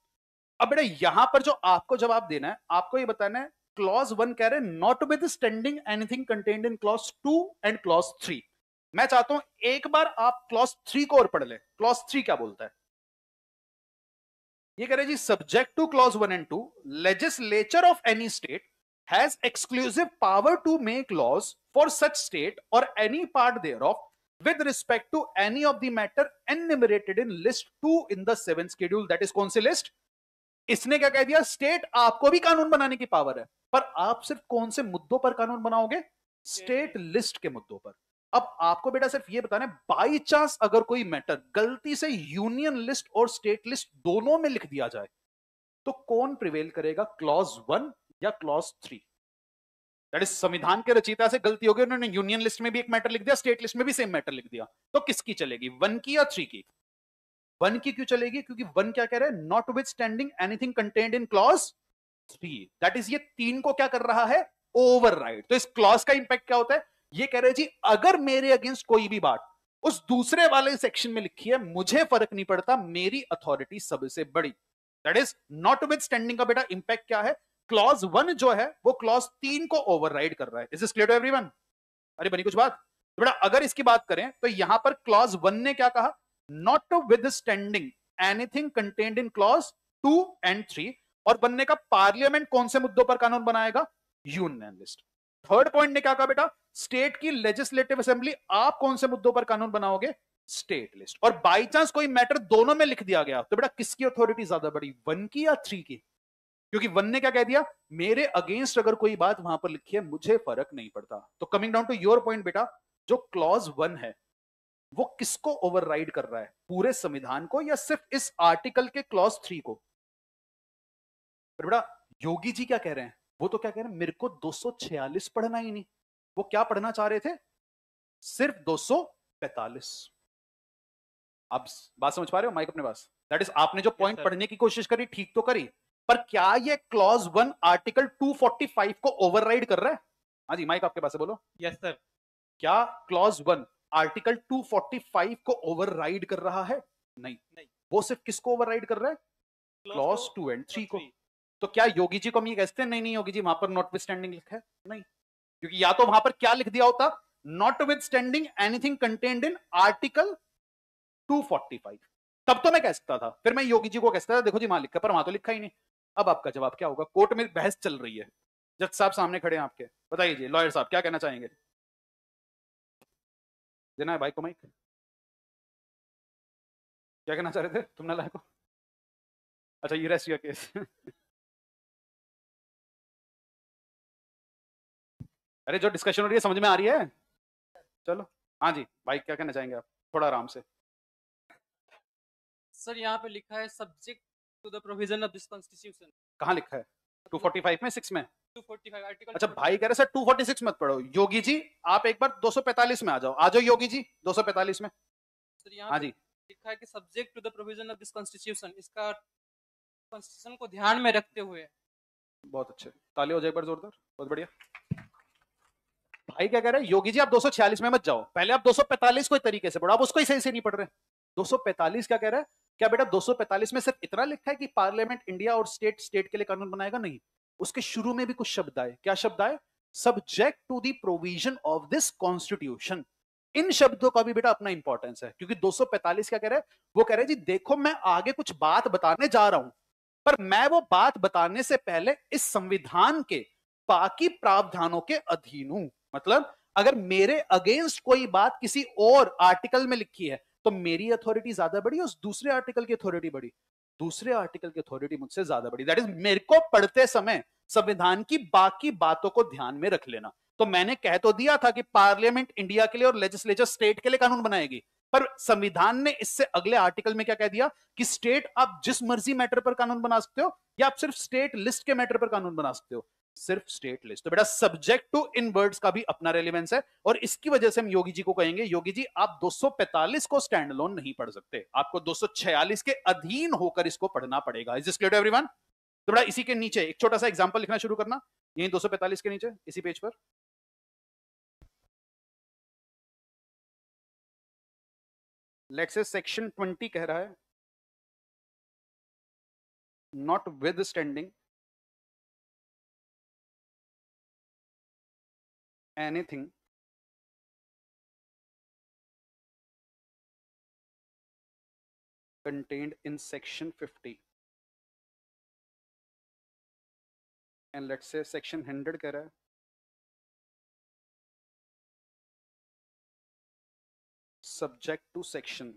A: अब बेटा यहां पर जो आपको जवाब देना है आपको ये बताना है क्लॉज वन कह रहे हैं notwithstanding anything contained in clause two and clause three मैं चाहता हूं एक बार आप क्लॉज थ्री को और पढ़ ले क्लॉज थ्री क्या बोलता है ये कह रहे जी subject to clause one and two legislature of any state has exclusive power to make laws for such state or any part thereof with respect to any of the matter enumerated in list 2 in the seventh schedule that is कौन सी list इसने क्या कह दिया state आपको भी कानून बनाने की पावर है पर आप सिर्फ कौन से मुद्दों पर कानून बनाओगे स्टेट लिस्ट के मुद्दों पर अब आपको बेटा सिर्फ ये बताना है बाई चांस अगर कोई मैटर गलती से यूनियन लिस्ट और स्टेट लिस्ट दोनों में लिख दिया जाए तो कौन प्रिवेल करेगा क्लॉज वन या क्लॉज थ्री दैट इज संविधान के रचयिता से गलती हो गई उन्होंने यूनियन लिस्ट में भी एक मैटर लिख दिया स्टेट लिस्ट में भी सेम मैटर लिख दिया तो किसकी चलेगी वन की या थ्री की वन की क्यों चलेगी क्योंकि वन क्या कह रहे हैं notwithstanding anything contained in clause three that is ये तीन को क्या कर रहा है ओवर तो इस क्लॉज का इंपैक्ट क्या होता है ये कह रहे जी अगर मेरे अगेंस्ट कोई भी बात उस दूसरे वाले सेक्शन में लिखी है मुझे फर्क नहीं पड़ता मेरी अथॉरिटी सबसे बड़ी that is notwithstanding का बेटा इंपैक्ट क्या है क्लॉज वन जो है वो क्लॉज तीन को ओवरराइड कर रहा है is is clear to everyone अरे बनी कुछ बात तो बेटा अगर इसकी बात करें तो यहां पर क्लॉज वन ने क्या कहा notwithstanding anything contained in clause two and three और बनने का पार्लियामेंट कौन से मुद्दों पर कानून बनाएगा यूनियन लिस्ट थर्ड पॉइंट ने क्या कहा बेटा स्टेट की लेजिस्लेटिव असेंबली आप कौन से मुद्दों पर कानून बनाओगे स्टेट लिस्ट और बाई चांस कोई मैटर दोनों में लिख दिया गया तो बेटा किसकी अथॉरिटी ज्यादा बड़ी वन की या थ्री की क्योंकि वन ने क्या कह दिया मेरे अगेंस्ट अगर कोई बात वहां पर लिखी है मुझे फर्क नहीं पड़ता तो coming down to your point बेटा जो क्लॉज वन है वो किसको ओवरराइड कर रहा है पूरे संविधान को या सिर्फ इस आर्टिकल के क्लॉज थ्री को बेटा योगी जी क्या कह रहे हैं वो तो क्या कह रहे हैं मेरे को 246 पढ़ना ही नहीं वो क्या पढ़ना चाह रहे थे सिर्फ 245 आप बात समझ पा रहे हो माइक अपने पास दैट इज आपने जो पॉइंट yes, पढ़ने की कोशिश करी ठीक तो करी पर क्या ये क्लॉज वन आर्टिकल 245 को ओवरराइड कर रहा है हाँ जी माइक आपके पास है बोलो यस yes, सर क्या क्लॉज वन आर्टिकल 245 को ओवरराइड कर रहा है नहीं नहीं वो सिर्फ किसको ओवरराइड कर रहा है क्लॉज टू एंड थ्री को तो क्या योगी जी को हम ये कहते हैं नहीं नहीं योगी जी वहां पर नॉट विद स्टैंडिंग लिखा है नहीं क्योंकि या तो वहां पर क्या लिख दिया होता notwithstanding anything contained in article 245 तब तो मैं कह सकता था फिर मैं योगी जी को कह सकता था देखो जी वहां लिखा पर वहां तो लिखा ही नहीं अब आपका जवाब क्या होगा कोर्ट में बहस चल रही है जज साहब सामने खड़े हैं आपके बताइए जी लॉयर साहब क्या कहना चाहेंगे देना है भाई को माइक
B: क्या कहना चाह रहे थे तुमने लाया को अच्छा ये रेस्ट योर केस
A: अरे जो डिस्कशन हो रही है समझ में आ रही है चलो हाँ जी भाई क्या कहना चाहेंगे आप थोड़ा आराम से
C: सर यहाँ पे लिखा है subject to the provision of this constitution
A: कहां लिखा है 245 में 6 में
C: 245 आर्टिकल अच्छा भाई
A: कह रहे सर 246 मत पढ़ो योगी जी आप एक बार 245 में आ जाओ आ जाओ योगी जी 245 में
C: सर यहां हां जी लिखा है कि subject to the provision of this constitution इसका कॉन्स्टिट्यूशन को ध्यान में रखते हुए
A: बहुत अच्छे ताली हो जाए एक बार जोरदार बहुत बढ़िया भाई क्या कह रहे हैं योगी जी आप 246 में मत जाओ पहले आप 245 को तरीके से पढ़ो आप उसको ही सही से नहीं पढ़ रहे 245 क्या कह रहा है क्या बेटा 245 में सिर्फ इतना लिखा है कि पार्लियामेंट इंडिया और स्टेट स्टेट के लिए कानून बनाएगा नहीं उसके शुरू में भी कुछ शब्द आए क्या शब्द आए subject to the provision of this constitution इन शब्दों का भी बेटा अपना इंपॉर्टेंस है क्योंकि 245 क्या कह रहा है वो कह रहे हैं जी देखो मैं आगे कुछ बात बताने जा रहा हूं पर मैं वो बात बताने से पहले इस संविधान के बाकी प्रावधानों के अधीन हूं मतलब अगर मेरे अगेंस्ट कोई बात किसी और आर्टिकल में लिखी है तो मेरी अथॉरिटी ज्यादा बड़ी और दूसरे आर्टिकल की अथॉरिटी बड़ी दूसरे आर्टिकल की अथॉरिटी मुझसे ज्यादा बड़ी दैट इज मेरे को पढ़ते समय संविधान की बाकी बातों को ध्यान में रख लेना तो मैंने कह तो दिया था कि पार्लियामेंट इंडिया के लिए और लेजिस्लेचर स्टेट के लिए कानून बनाएगी पर संविधान ने इससे अगले आर्टिकल में क्या कह दिया कि स्टेट आप जिस मर्जी मैटर पर कानून बना सकते हो या आप सिर्फ स्टेट लिस्ट के मैटर पर कानून बना सकते हो सिर्फ स्टेट लिस्ट तो बेटा सब्जेक्ट टू इन वर्ड का भी अपना रेलिवेंस है और इसकी वजह से हम योगी जी को कहेंगे योगी जी आप 245 को स्टैंड लोन नहीं पढ़ सकते आपको 246 के अधीन होकर इसको पढ़ना पड़ेगा इज क्लियर एवरीवन तो बेटा इसी के नीचे एक छोटा सा एग्जाम्पल लिखना शुरू करना यही दो के नीचे इसी
B: पेज पर लेट्स सेक्शन ट्वेंटी कह रहा है notwithstanding anything contained in section 50 and let's say section 100 कह रहा है subject to section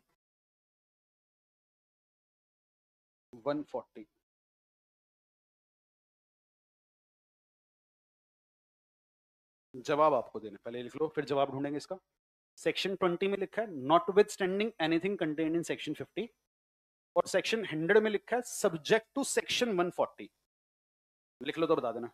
B: 140
A: जवाब आपको देने पहले लिख लो फिर जवाब ढूंढेंगे इसका सेक्शन 20 में लिखा है notwithstanding anything contained in section 50 और सेक्शन 100 में लिखा है सब्जेक्ट टू सेक्शन 140 लिख लो तो बता देना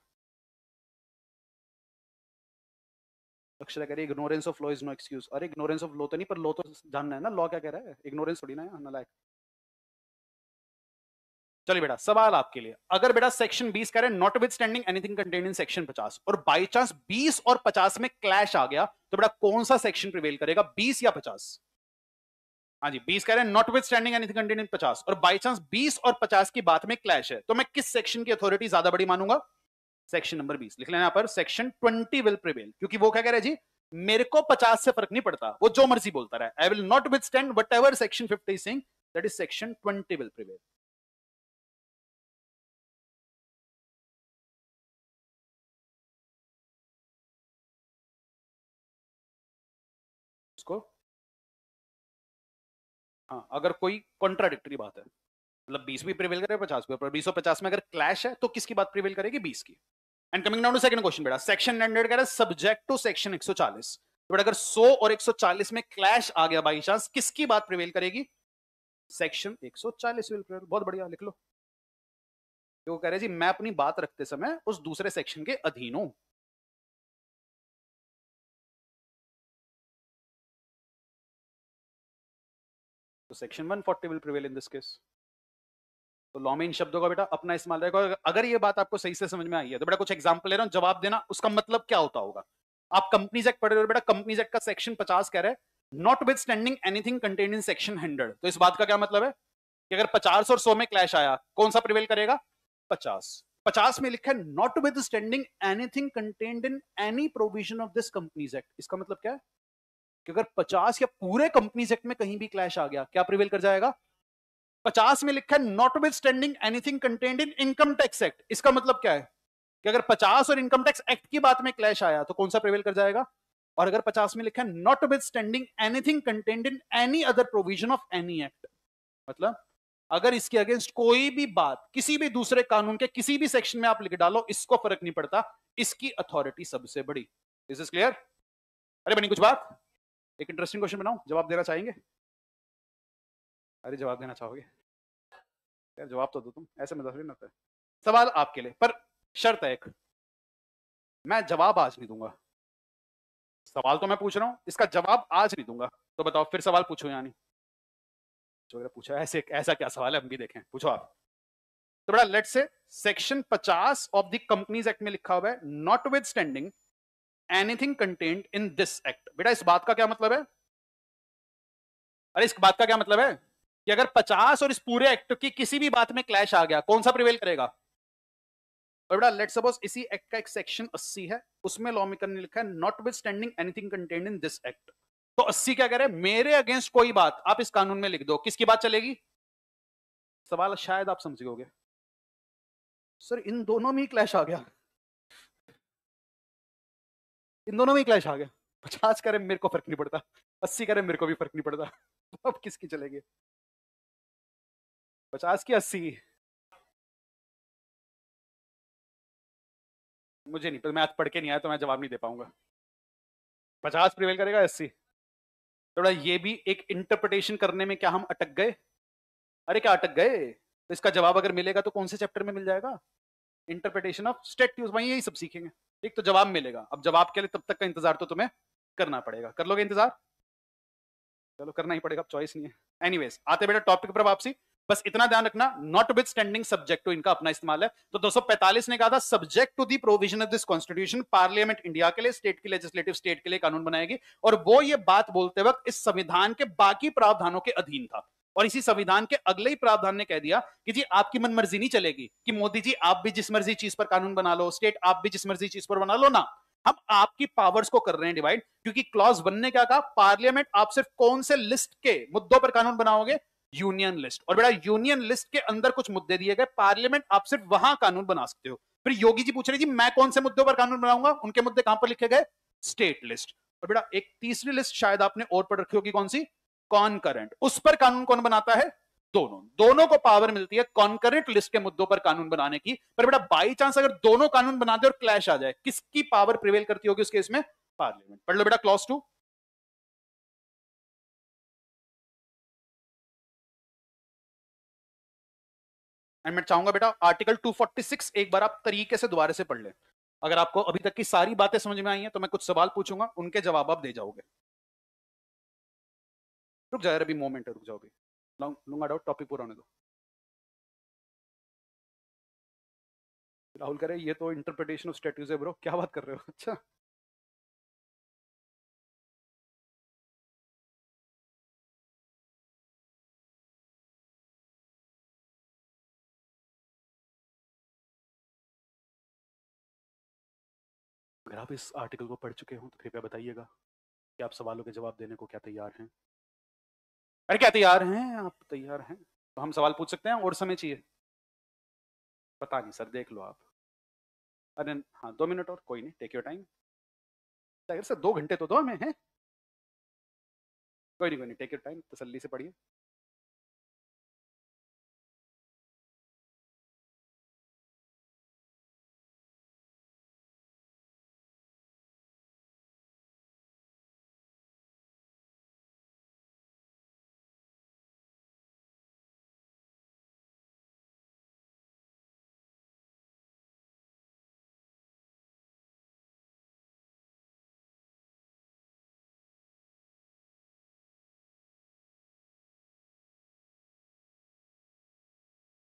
A: अक्षरा कह रही ignorance of law is no excuse अरे इग्नोरेंस ऑफ लॉ तो नहीं पर लॉ तो जानना है ना लॉ क्या कह रहा है इग्नोरेंस थोड़ी ना है लायक चलिए बेटा सवाल आपके लिए अगर बेटा सेक्शन 20 कह रहे notwithstanding anything contained in section 50 और बाय चांस 20 और 50 में क्लैश आ गया तो बेटा कौन सा सेक्शन प्रिवेल करेगा 20 या 50 हाँ जी 20 कह रहे हैं notwithstanding anything contained in 50 और बाय चांस 20 और 50 की बात में क्लैश है तो मैं किस सेक्शन की अथॉरिटी ज्यादा बड़ी मानूंगा सेक्शन नंबर बीस लिख लेना पर सेक्शन ट्वेंटी विल प्रिवेल क्योंकि वो क्या कह रहे हैं जी मेरे को पचास से फर्क नहीं पड़ता वो जो मर्जी बोलता रहा I will notwithstand whatever section fifty सिंह that is section twenty will prevail इसको हाँ अगर कोई कॉन्ट्राडिक्टरी बात है मतलब बीस भी प्रिवेल करे पचास भी बीस सौ पचास में अगर क्लैश है तो किसकी बात प्रिवेल करेगी बीस की and coming down to second question बेटा सेक्शन हंड्रेड कह रहा है सब्जेक्ट टू सेक्शन 140 बट अगर 100 और 140 में क्लैश आ गया बाई चांस किसकी बात प्रिवेल करेगी सेक्शन 140 विल प्रिवेल बहुत बढ़िया लिख लो तो कह रहे जी मैं अपनी बात रखते समय उस दूसरे सेक्शन के अधीन हूं तो section 140 will prevail in this case तो लॉ में इन शब्दों का बेटा अपना इस्तेमाल रहेगा अगर ये बात आपको सही से समझ में आई है तो बेटा कुछ एग्जाम्पल ले रहा हूँ जवाब देना उसका मतलब क्या होता होगा आप कंपनीज एक्ट पढ़ रहे हो बेटा कंपनीज एक्ट का सेक्शन पचास कह रहे हैं notwithstanding anything contained in section hundred तो इस बात का क्या मतलब है कि अगर पचास और सौ में क्लैश आया कौन सा प्रिवेल करेगा पचास पचास में लिखा है notwithstanding anything contained in any provision of this companies act इसका मतलब क्या है कि अगर 50 या पूरे कंपनी सेक्ट में कहीं भी क्लैश आ गया क्या प्रिवेल कर जाएगा 50 में लिखा है notwithstanding anything contained in income tax act इसका मतलब क्या है कि अगर 50 और इनकम टैक्स एक्ट की बात में क्लैश आया तो कौन सा प्रिवेल कर जाएगा और अगर 50 में लिखा है notwithstanding anything contained in any other provision of any act मतलब अगर इसके अगेंस्ट कोई भी बात किसी भी दूसरे कानून के किसी भी सेक्शन में आप लिख डालो इसको फर्क नहीं पड़ता इसकी अथॉरिटी सबसे बड़ी इज इज क्लियर अरे बनी कुछ बात एक इंटरेस्टिंग क्वेश्चन बनाऊं जवाब देना चाहेंगे अरे जवाब देना चाहोगे यार जवाब तो दो तुम ऐसे में नहीं ना सवाल आपके लिए पर शर्त है एक मैं जवाब आज नहीं दूंगा सवाल तो मैं पूछ रहा हूं इसका जवाब आज नहीं दूंगा तो बताओ फिर सवाल पूछो यानी नहीं जो पूछा ऐसे ऐसा क्या सवाल है हम भी देखें पूछो आप तो बड़ा लेट से section 50 of the companies act में लिखा हुआ है notwithstanding anything contained in this act बेटा इस बात का क्या मतलब है अरे इस बात का क्या मतलब है कि अगर 50 और इस पूरे एक्ट की किसी भी बात में क्लैश आ गया कौन सा प्रिवेल करेगा और बेटा लेट सपोज इसी एक्ट का एक सेक्शन 80 है उसमें लॉ मेकर ने लिखा है notwithstanding anything contained in this act तो 80 क्या कह रहे हैं मेरे अगेंस्ट कोई बात आप इस कानून में लिख दो किसकी बात चलेगी सवाल शायद आप समझोगे सर इन दोनों में ही क्लैश आ गया इन दोनों में क्लैश आ गया पचास करे मेरे को फर्क नहीं पड़ता अस्सी करे मेरे को भी फर्क नहीं पड़ता अब किसकी चलेगी पचास की अस्सी
B: मुझे नहीं पर तो मैं आज पढ़ के नहीं आया तो मैं जवाब
A: नहीं दे पाऊंगा पचास प्रिवेल करेगा अस्सी थोड़ा ये भी एक इंटरप्रिटेशन करने में क्या हम अटक गए अरे क्या अटक गए तो इसका जवाब अगर मिलेगा तो कौन से चैप्टर में मिल जाएगा इंटरप्रिटेशन ऑफ स्टेट यूज भाई यही सब सीखेंगे एक तो जवाब मिलेगा अब जवाब के लिए तब तक का इंतजार तो तुम्हें करना पड़ेगा कर लोगे इंतजार चलो करना ही पड़ेगा चॉइस नहीं है एनीवेज आते बेटा टॉपिक पर वापसी बस इतना ध्यान रखना notwithstanding subject to इनका अपना इस्तेमाल है तो 245 ने कहा था subject to the provision of this constitution parliament India के लिए स्टेट के लेजिस्लेटिव स्टेट के लिए कानून बनाएगी और वो ये बात बोलते वक्त इस संविधान के बाकी प्रावधानों के अधीन था और इसी संविधान के अगले ही प्रावधान ने कह दिया कि जी आपकी मन मर्जी नहीं चलेगी कि मोदी जी आप भी जिस मर्जी चीज पर कानून बना लो स्टेट आप भी जिस मर्जी चीज पर बना लो ना हम आपकी पावर्स को कर रहे हैं डिवाइड क्योंकि क्लॉज वन ने क्या कहा पार्लियामेंट आप सिर्फ कौन से लिस्ट के मुद्दों पर कानून बनाओगे यूनियन लिस्ट और बेटा यूनियन लिस्ट के अंदर कुछ मुद्दे दिए गए पार्लियामेंट आप सिर्फ वहां कानून बना सकते हो फिर योगी जी पूछ रहे जी मैं कौन से मुद्दों पर कानून बनाऊंगा उनके मुद्दे कहां पर लिखे गए स्टेट लिस्ट और बेटा एक तीसरी लिस्ट शायद आपने और पढ़ रखी होगी कौन सी कॉनकरेंट उस पर कानून कौन बनाता है दोनों दोनों को पावर मिलती है कॉन्करेंट लिस्ट के मुद्दों पर कानून बनाने की पर बेटा बाई चांस अगर दोनों कानून बना दे और क्लैश आ जाए किसकी पावर प्रिवेल करती होगी उस केस में पार्लियामेंट पढ़ लो बेटा क्लॉज टू एंड मैं चाहूंगा बेटा आर्टिकल 246 एक बार आप तरीके से दोबारा से पढ़ लें अगर आपको अभी तक की सारी बातें समझ में आई हैं तो मैं कुछ सवाल पूछूंगा उनके जवाब आप दे जाओगे रुक जाओ अभी मोमेंट है रुक जाओ अभी लूंगा डाउट टॉपिक पूरा होने दो राहुल कह रहे ये तो इंटरप्रिटेशन ऑफ स्टेट्यूज है ब्रो क्या बात कर रहे हो अच्छा अगर आप इस आर्टिकल को पढ़ चुके हो तो कृपया बताइएगा कि आप सवालों के जवाब देने को क्या तैयार हैं अरे क्या तैयार हैं आप तैयार हैं तो हम सवाल पूछ सकते हैं और समय चाहिए पता नहीं सर देख लो आप अरे हाँ दो मिनट और कोई नहीं टेक योर टाइम
B: सर दो घंटे तो दो हमें हैं कोई नहीं कोई नहीं टेक योर टाइम तसल्ली से पढ़िए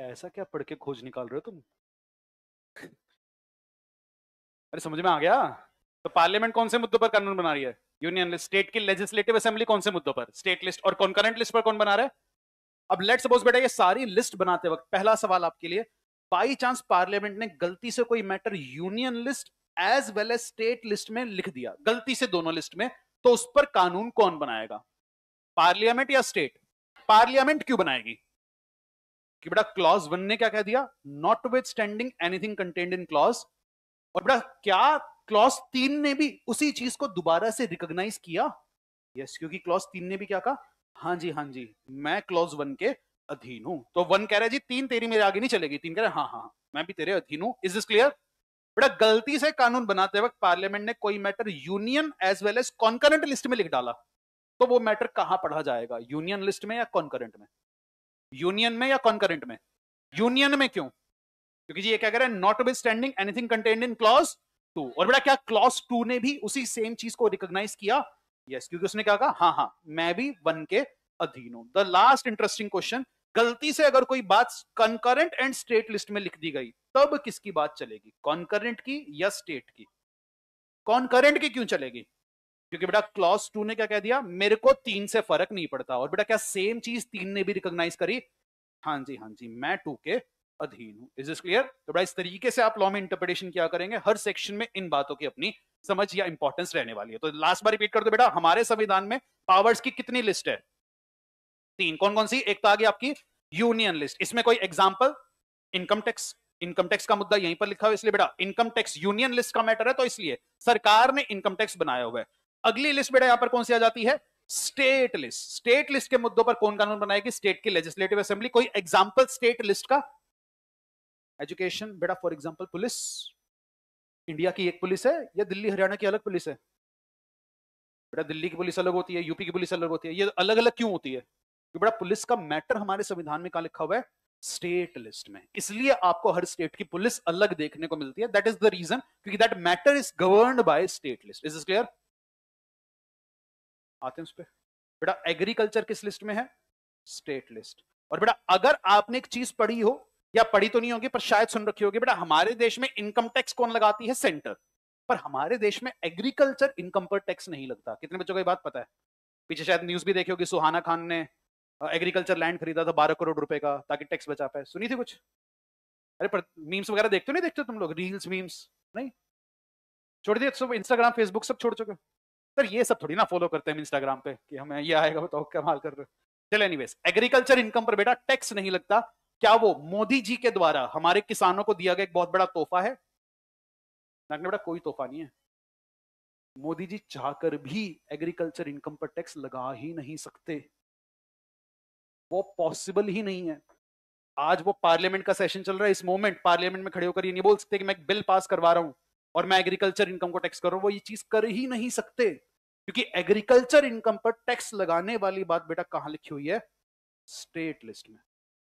B: ऐसा क्या पढ़ के खोज
A: निकाल रहे हो तुम अरे समझ में आ गया तो पार्लियामेंट कौन से मुद्दों पर कानून बना रही है यूनियन लिस्ट स्टेट की लेजिस्लेटिव असेंबली कौन से मुद्दों पर स्टेट लिस्ट और कॉन्करेंट लिस्ट पर कौन बना रहे है अब लेट सपोज बेटा ये सारी लिस्ट बनाते वक्त पहला सवाल आपके लिए बाई चांस पार्लियामेंट ने गलती से कोई matter union list as well as state list में लिख दिया गलती से दोनों लिस्ट में तो उस पर कानून कौन बनाएगा पार्लियामेंट या स्टेट पार्लियामेंट क्यों बनाएगी कि बेटा क्लॉज वन ने क्या कह दिया notwithstanding anything contained in clause और बेटा क्या क्लॉज तीन ने भी उसी चीज को दोबारा से रिकॉग्नाइज किया यस yes, क्योंकि क्लॉज तीन ने भी क्या कहा हाँ जी हाँ जी मैं क्लॉज वन के अधीन हूं तो वन कह रहे जी तीन तेरी मेरे आगे नहीं चलेगी तीन कह रहे हाँ, हाँ हाँ मैं भी तेरे अधीन हूं इज दिस क्लियर बेटा गलती से कानून बनाते वक्त पार्लियामेंट ने कोई matter union as well as concurrent list में लिख डाला तो वो मैटर कहां पढ़ा जाएगा यूनियन लिस्ट में या कॉन्करेंट में यूनियन में या कॉन्करेंट में यूनियन में क्यों क्योंकि जी ये क्या कह रहा है notwithstanding anything contained in clause two और बेटा क्या क्लॉज टू ने भी उसी सेम चीज को रिकॉग्नाइज किया यस yes, क्योंकि उसने क्या कहा हाँ हाँ मैं भी वन के अधीन हूं द लास्ट इंटरेस्टिंग क्वेश्चन गलती से अगर कोई बात कॉन्करेंट एंड स्टेट लिस्ट में लिख दी गई तब किसकी बात चलेगी कॉन्करेंट की या स्टेट की कॉन्करेंट की क्यों चलेगी क्योंकि बेटा क्लॉस टू ने क्या कह दिया मेरे को तीन से फर्क नहीं पड़ता और बेटा क्या सेम चीज तीन ने भी रिकॉग्नाइज करी हाँ जी हाँ जी मैं टू के अधीन हूं इज इज क्लियर तो बेटा इस तरीके से आप लॉ में इंटरप्रिटेशन क्या करेंगे हर सेक्शन में इन बातों की अपनी समझ या इंपॉर्टेंस रहने वाली है तो लास्ट बार रिपीट कर दो बेटा हमारे संविधान में पावर्स की कितनी लिस्ट है तीन कौन कौन सी एक तो आगे आपकी यूनियन लिस्ट इसमें कोई example income tax income tax का मुद्दा यहीं पर लिखा हुआ इसलिए बेटा इनकम टैक्स यूनियन लिस्ट का मैटर है तो इसलिए सरकार ने इनकम टैक्स बनाया हुआ है अगली लिस्ट बेटा यहां पर कौन सी आ जाती है स्टेट लिस्ट स्टेट लिस्ट के मुद्दों पर कौन कानून बनाएगी स्टेट की लेजिस्लेटिव असेंबली कोई एग्जाम्पल स्टेट लिस्ट का एजुकेशन बेटा फॉर एग्जाम्पल पुलिस इंडिया की एक पुलिस है या दिल्ली हरियाणा की अलग पुलिस है बेटा दिल्ली की पुलिस अलग होती है यूपी की पुलिस अलग होती है ये अलग अलग क्यों होती है क्योंकि बेटा पुलिस का मैटर हमारे संविधान में कहा लिखा हुआ है स्टेट लिस्ट में इसलिए आपको हर स्टेट की पुलिस अलग देखने को मिलती है दैट इज द रीजन क्योंकि that matter is govern by state list is is clear आते हैं उस पर बेटा एग्रीकल्चर किस लिस्ट में है स्टेट लिस्ट और बेटा अगर आपने एक चीज पढ़ी हो या पढ़ी तो नहीं होगी पर शायद सुन रखी होगी बेटा हमारे देश में इनकम टैक्स कौन लगाती है सेंटर पर हमारे देश में एग्रीकल्चर इनकम पर टैक्स नहीं लगता कितने बच्चों को ये बात पता है पीछे शायद न्यूज भी देखी होगी सुहाना खान ने एग्रीकल्चर लैंड खरीदा था बारह करोड़ रुपए का ताकि टैक्स बचा पाए सुनी थी कुछ अरे पर मीम्स वगैरह देखते हो नहीं देखते तुम लोग रील्स मीम्स नहीं छोड़ दिए सब इंस्टाग्राम फेसबुक सब छोड़ चुके हो सर ये सब थोड़ी ना फॉलो करते हैं इंस्टाग्राम पे कि हमें ये आएगा बताओ कमाल कर रहे चलो एनीवेज एग्रीकल्चर इनकम पर बेटा टैक्स नहीं लगता क्या वो मोदी जी के द्वारा हमारे किसानों को दिया गया एक बहुत बड़ा तोहफा है बेटा कोई तोहफा नहीं है मोदी जी चाहकर भी एग्रीकल्चर इनकम पर टैक्स लगा ही नहीं सकते वो पॉसिबल ही नहीं है आज वो पार्लियामेंट का सेशन चल रहा है इस मोमेंट पार्लियामेंट में खड़े होकर ये नहीं बोल सकते कि मैं एक बिल पास करवा रहा हूं और मैं एग्रीकल्चर इनकम को टैक्स कर रहा हूं वो ये चीज कर ही नहीं सकते क्योंकि एग्रीकल्चर इनकम पर टैक्स लगाने वाली बात बेटा कहां लिखी हुई है स्टेट लिस्ट में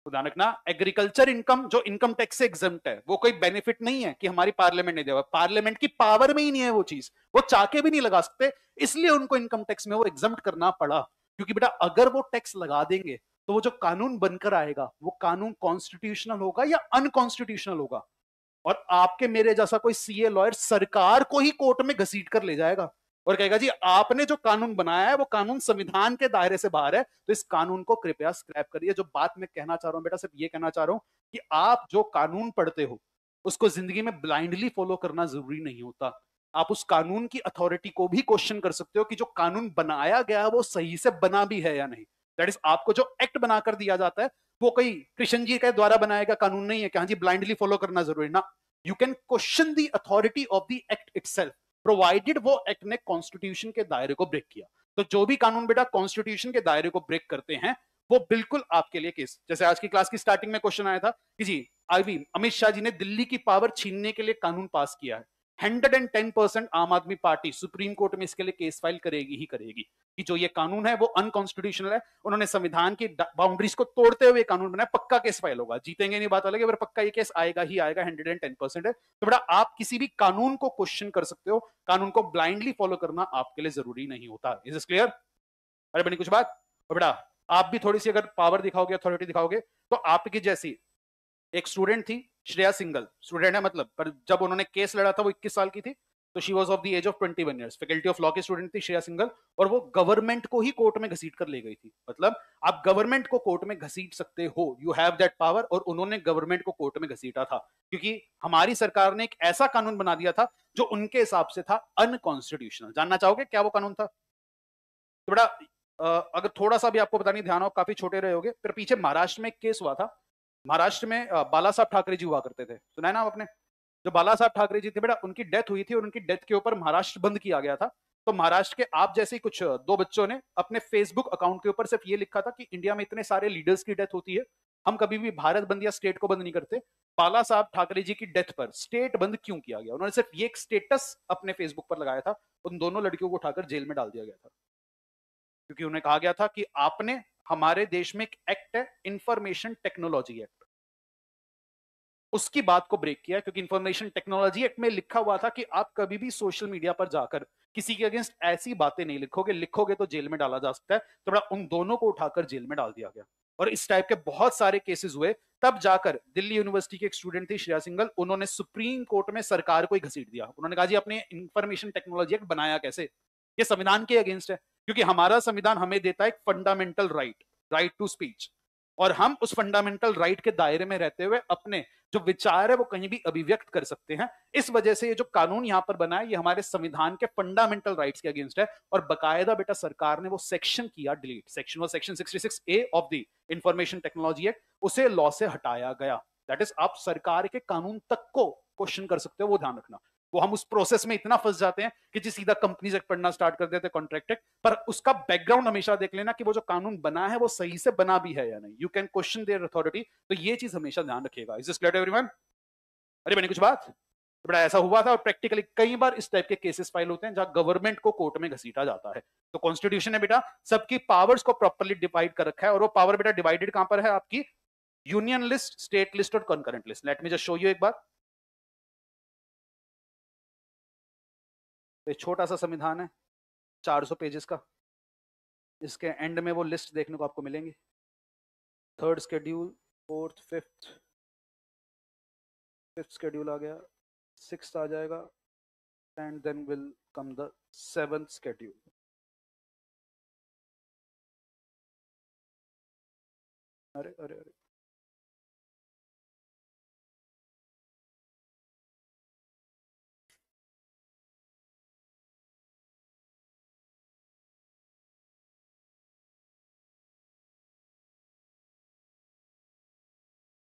A: तो ध्यान रखना एग्रीकल्चर इनकम जो इनकम टैक्स से एग्जाम है वो कोई बेनिफिट नहीं है कि हमारी पार्लियामेंट ने दिया पार्लियामेंट की पावर में ही नहीं है वो चीज वो चाके भी नहीं लगा सकते इसलिए उनको इनकम टैक्स में वो एग्जाम करना पड़ा क्योंकि बेटा अगर वो टैक्स लगा देंगे तो वो जो कानून बनकर आएगा वो कानून कॉन्स्टिट्यूशनल होगा या अनकॉन्स्टिट्यूशनल होगा और आपके मेरे जैसा कोई सीए लॉयर सरकार को ही कोर्ट में घसीट कर ले जाएगा और कहेगा जी आपने जो कानून बनाया है वो कानून संविधान के दायरे से बाहर है तो इस कानून को कृपया स्क्रैप करिए जो बात मैं कहना चाह रहा हूँ बेटा सिर्फ ये कहना चाह रहा हूँ कि आप जो कानून पढ़ते हो उसको जिंदगी में ब्लाइंडली फॉलो करना जरूरी नहीं होता आप उस कानून की अथॉरिटी को भी क्वेश्चन कर सकते हो कि जो कानून बनाया गया है वो सही से बना भी है या नहीं दैट इज आपको जो एक्ट बनाकर दिया जाता है वो कई कृष्ण जी के द्वारा बनाया गया कानून नहीं है कि हाँ जी ब्लाइंडली फॉलो करना जरूरी ना you can question the authority of the act it provided वो एक्ट ने कॉन्स्टिट्यूशन के दायरे को ब्रेक किया तो जो भी कानून बेटा कॉन्स्टिट्यूशन के दायरे को ब्रेक करते हैं वो बिल्कुल आपके लिए केस जैसे आज की क्लास की स्टार्टिंग में क्वेश्चन आया था कि जी अभी अमित शाह जी ने दिल्ली की पावर छीनने के लिए कानून पास किया है 110 परसेंट आम आदमी पार्टी सुप्रीम कोर्ट में इसके लिए केस फाइल करेगी ही करेगी कि जो ये कानून है वो अनकॉन्स्टिट्यूशनल है उन्होंने संविधान की बाउंड्रीज को तोड़ते हुए कानून बनाया पक्का केस फाइल होगा जीतेंगे नहीं बात अलग है पक्का ये केस आएगा ही आएगा हंड्रेड एंड टेन परसेंट है तो बेटा आप किसी भी कानून को क्वेश्चन कर सकते हो कानून को ब्लाइंडली फॉलो करना आपके लिए जरूरी नहीं होता इज इज क्लियर अरे बनी कुछ बात बेटा आप भी थोड़ी सी अगर पावर दिखाओगे अथॉरिटी दिखाओगे तो आपकी जैसी एक स्टूडेंट थी श्रेया सिंगल स्टूडेंट है मतलब पर जब उन्होंने केस लड़ा था वो इक्कीस साल की थी तो she was of the age of twenty one years faculty of law के स्टूडेंट थी श्रेया सिंगल और वो गवर्नमेंट को ही कोर्ट में घसीट कर ले गई थी मतलब आप गवर्नमेंट को कोर्ट में घसीट सकते हो यू हैव दैट पावर और उन्होंने गवर्नमेंट को कोर्ट में घसीटा था क्योंकि हमारी सरकार ने एक ऐसा कानून बना दिया था जो उनके हिसाब से था अनकॉन्स्टिट्यूशनल जानना चाहोगे क्या वो कानून था तो बड़ा अगर थोड़ा सा भी आपको पता नहीं ध्यान हो काफी छोटे रहे होगे फिर पीछे महाराष्ट्र में एक केस हुआ था महाराष्ट्र में बाला साहब ठाकरे जी हुआ करते थे सुना है ना आपने जो बाला साहब ठाकरे जी थे बेटा उनकी डेथ हुई थी और उनकी डेथ के ऊपर महाराष्ट्र बंद किया गया था तो महाराष्ट्र के आप जैसे ही कुछ दो बच्चों ने अपने फेसबुक अकाउंट के ऊपर सिर्फ ये लिखा था कि इंडिया में इतने सारे लीडर्स की डेथ होती है हम कभी भी भारत बंद या स्टेट को बंद नहीं करते बाला साहब ठाकरे जी की डेथ पर स्टेट बंद क्यों किया गया उन्होंने सिर्फ ये एक स्टेटस अपने फेसबुक पर लगाया था उन दोनों लड़कियों को उठाकर जेल में डाल दिया गया था क्योंकि उन्हें कहा गया था कि आपने हमारे देश में एक एक्ट है इंफॉर्मेशन टेक्नोलॉजी एक्ट उसकी बात को ब्रेक किया क्योंकि इंफॉर्मेशन टेक्नोलॉजी एक्ट में लिखा हुआ था कि आप कभी भी सोशल मीडिया पर जाकर किसी के अगेंस्ट ऐसी बातें नहीं लिखोगे लिखोगे तो जेल में डाला जा सकता है तो बड़ा उन दोनों को उठाकर जेल में डाल दिया गया और इस टाइप के बहुत सारे केसेस हुए तब जाकर दिल्ली यूनिवर्सिटी के एक स्टूडेंट थे श्रेया सिंगल उन्होंने सुप्रीम कोर्ट में सरकार को ही घसीट दिया उन्होंने कहा जी आपने इंफॉर्मेशन टेक्नोलॉजी एक्ट बनाया कैसे ये संविधान के अगेंस्ट है क्योंकि हमारा संविधान हमें देता है एक fundamental right right to speech और हम उस फंडामेंटल राइट right के दायरे में रहते हुए अपने जो विचार है वो कहीं भी अभिव्यक्त कर सकते हैं इस वजह से ये जो कानून यहाँ पर बना है ये हमारे संविधान के फंडामेंटल राइट्स के अगेंस्ट है और बकायदा बेटा सरकार ने वो सेक्शन किया डिलीट सेक्शन वो section 66 A of the information technology act उसे लॉ से हटाया गया दैट इज आप सरकार के कानून तक को क्वेश्चन कर सकते हो वो ध्यान रखना वो हम उस प्रोसेस में इतना फंस जाते हैं कि जी सीधा कंपनी एक्ट पढ़ना स्टार्ट कर देते एक्ट पर उसका बैकग्राउंड हमेशा देख लेना कि वो जो कानून बना है वो सही से बना भी है या नहीं you can question their authority तो ये चीज हमेशा ध्यान रखिएगा इज दिस क्लियर एवरीवन अरे मैंने कुछ बात बड़ा ऐसा हुआ था और प्रैक्टिकली कई बार इस टाइप के केसेस फाइल होते हैं जहां गवर्नमेंट को कोर्ट में घसीटा जाता है तो कॉन्स्टिट्यूशन ने बेटा सबकी पावर्स को प्रॉपरली डिवाइड कर रखा है और वो पावर बेटा डिवाइडेड कहां पर है आपकी यूनियन लिस्ट स्टेट लिस्ट और concurrent list let me
B: just show you एक बार एक तो छोटा
A: सा संविधान है 400 पेजेस का इसके एंड में वो लिस्ट देखने को आपको मिलेंगी third schedule fourth fifth
B: fifth schedule आ गया सिक्स आ जाएगा and then will come the seven schedule अरे अरे अरे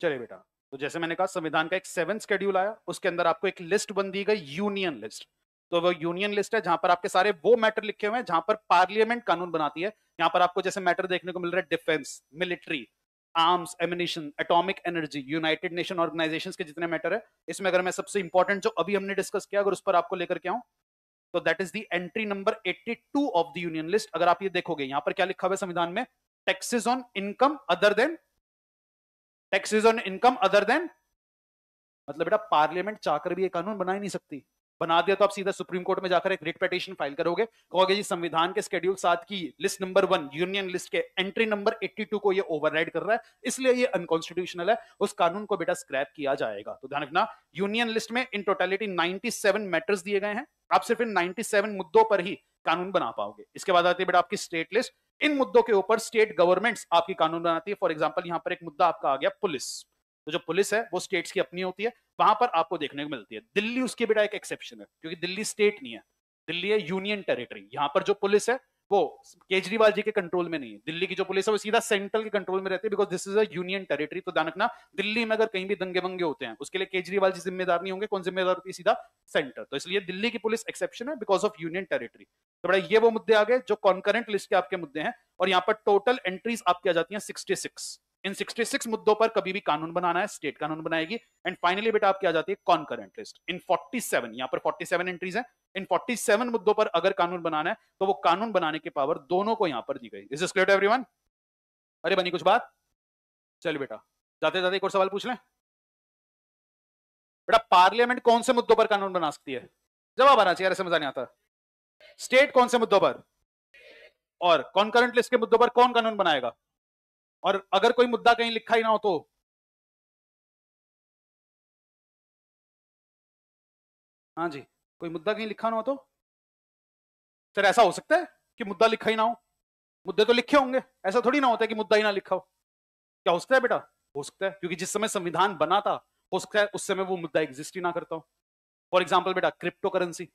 A: चलिए बेटा तो जैसे मैंने कहा संविधान का एक सेवन स्केड्यूल आया उसके अंदर आपको एक लिस्ट बन दी गई यूनियन लिस्ट तो वो यूनियन लिस्ट है जहां पर आपके सारे वो मैटर लिखे हुए हैं जहां पर पार्लियामेंट कानून बनाती है यहां पर आपको जैसे मैटर देखने को मिल रहा है defence military arms ammunition atomic energy united nation organisation के जितने मैटर है इसमें अगर मैं सबसे इंपॉर्टेंट जो अभी हमने डिस्कस किया अगर उस पर आपको लेकर के आऊं तो that is the entry number eighty of the union list अगर आप ये देखोगे यहाँ पर क्या लिखा हुआ है संविधान में taxes on income other than taxes on income other than मतलब बेटा पार्लियामेंट चाहकर भी ये कानून बना ही नहीं सकती बना दिया तो आप सीधा सुप्रीम कोर्ट में जाकर एक रिट पिटिशन फाइल करोगे कहोगे जी संविधान के स्केड्यूल सात की list number one union list के एंट्री नंबर 82 को ये ओवरराइड कर रहा है इसलिए ये अनकॉन्स्टिट्यूशनल है उस कानून को बेटा स्क्रैप किया जाएगा तो ध्यान रखना यूनियन लिस्ट में इन टोटेलिटी नाइनटी मैटर्स दिए गए हैं आप सिर्फ इन नाइनटी मुद्दों पर ही कानून बना पाओगे इसके बाद आती है बेटा आपकी स्टेट लिस्ट इन मुद्दों के ऊपर स्टेट गवर्नमेंट्स आपकी कानून बनाती है फॉर एग्जाम्पल यहाँ पर एक मुद्दा आपका आ गया पुलिस तो जो पुलिस है वो स्टेट्स की अपनी होती है वहां पर आपको देखने को मिलती है दिल्ली उसकी बेटा एक एक्सेप्शन है क्योंकि दिल्ली स्टेट नहीं है दिल्ली है यूनियन टेरिटरी यहाँ पर जो पुलिस है वो केजरीवाल जी के कंट्रोल में नहीं है दिल्ली की जो पुलिस है वो सीधा सेंट्रल के कंट्रोल में रहती है because this is union territory तो ध्यान रखना दिल्ली में अगर कहीं भी दंगे वंगे होते हैं उसके लिए केजरीवाल जी जिम्मेदार नहीं होंगे कौन जिम्मेदार होती है सीधा सेंटर तो इसलिए दिल्ली की पुलिस एक्सेप्शन है बिकॉज ऑफ यूनियन टेरिटरी तो बड़ा ये वो मुद्दे आ गए जो कॉन्करेंट लिस्ट के आपके मुद्दे हैं और यहाँ पर टोटल एंट्रीज आपकी आ जाती है सिक्सटी इन 66 मुद्दों पर कभी भी कानून बनाना है स्टेट कानून बनाएगी एंड फाइनली बेटा आपकी आ जाती है कॉन्करेंट लिस्ट इन 47 यहाँ पर 47 एंट्रीज हैं इन 47 मुद्दों पर अगर कानून बनाना है तो वो कानून बनाने की पावर दोनों को यहाँ पर दी गई इज क्लियर टू एवरीवन अरे बनी कुछ बात चलिए बेटा जाते जाते एक और सवाल पूछ लें बेटा पार्लियामेंट कौन से मुद्दों पर कानून बना सकती है जवाब आना चाहिए ऐसे मजा नहीं आता स्टेट कौन से मुद्दों पर और कॉन्करेंट लिस्ट के मुद्दों पर कौन कानून बनाएगा और अगर कोई मुद्दा कहीं लिखा ही ना हो तो
B: हाँ जी कोई मुद्दा कहीं लिखा ना हो तो
A: सर ऐसा हो सकता है कि मुद्दा लिखा ही ना हो मुद्दे तो लिखे होंगे ऐसा थोड़ी ना होता है कि मुद्दा ही ना लिखा हो क्या हो सकता है बेटा हो सकता है क्योंकि जिस समय संविधान बना था हो सकता है उस समय वो मुद्दा एग्जिस्ट ही ना करता हो फॉर एग्जाम्पल बेटा क्रिप्टो करेंसी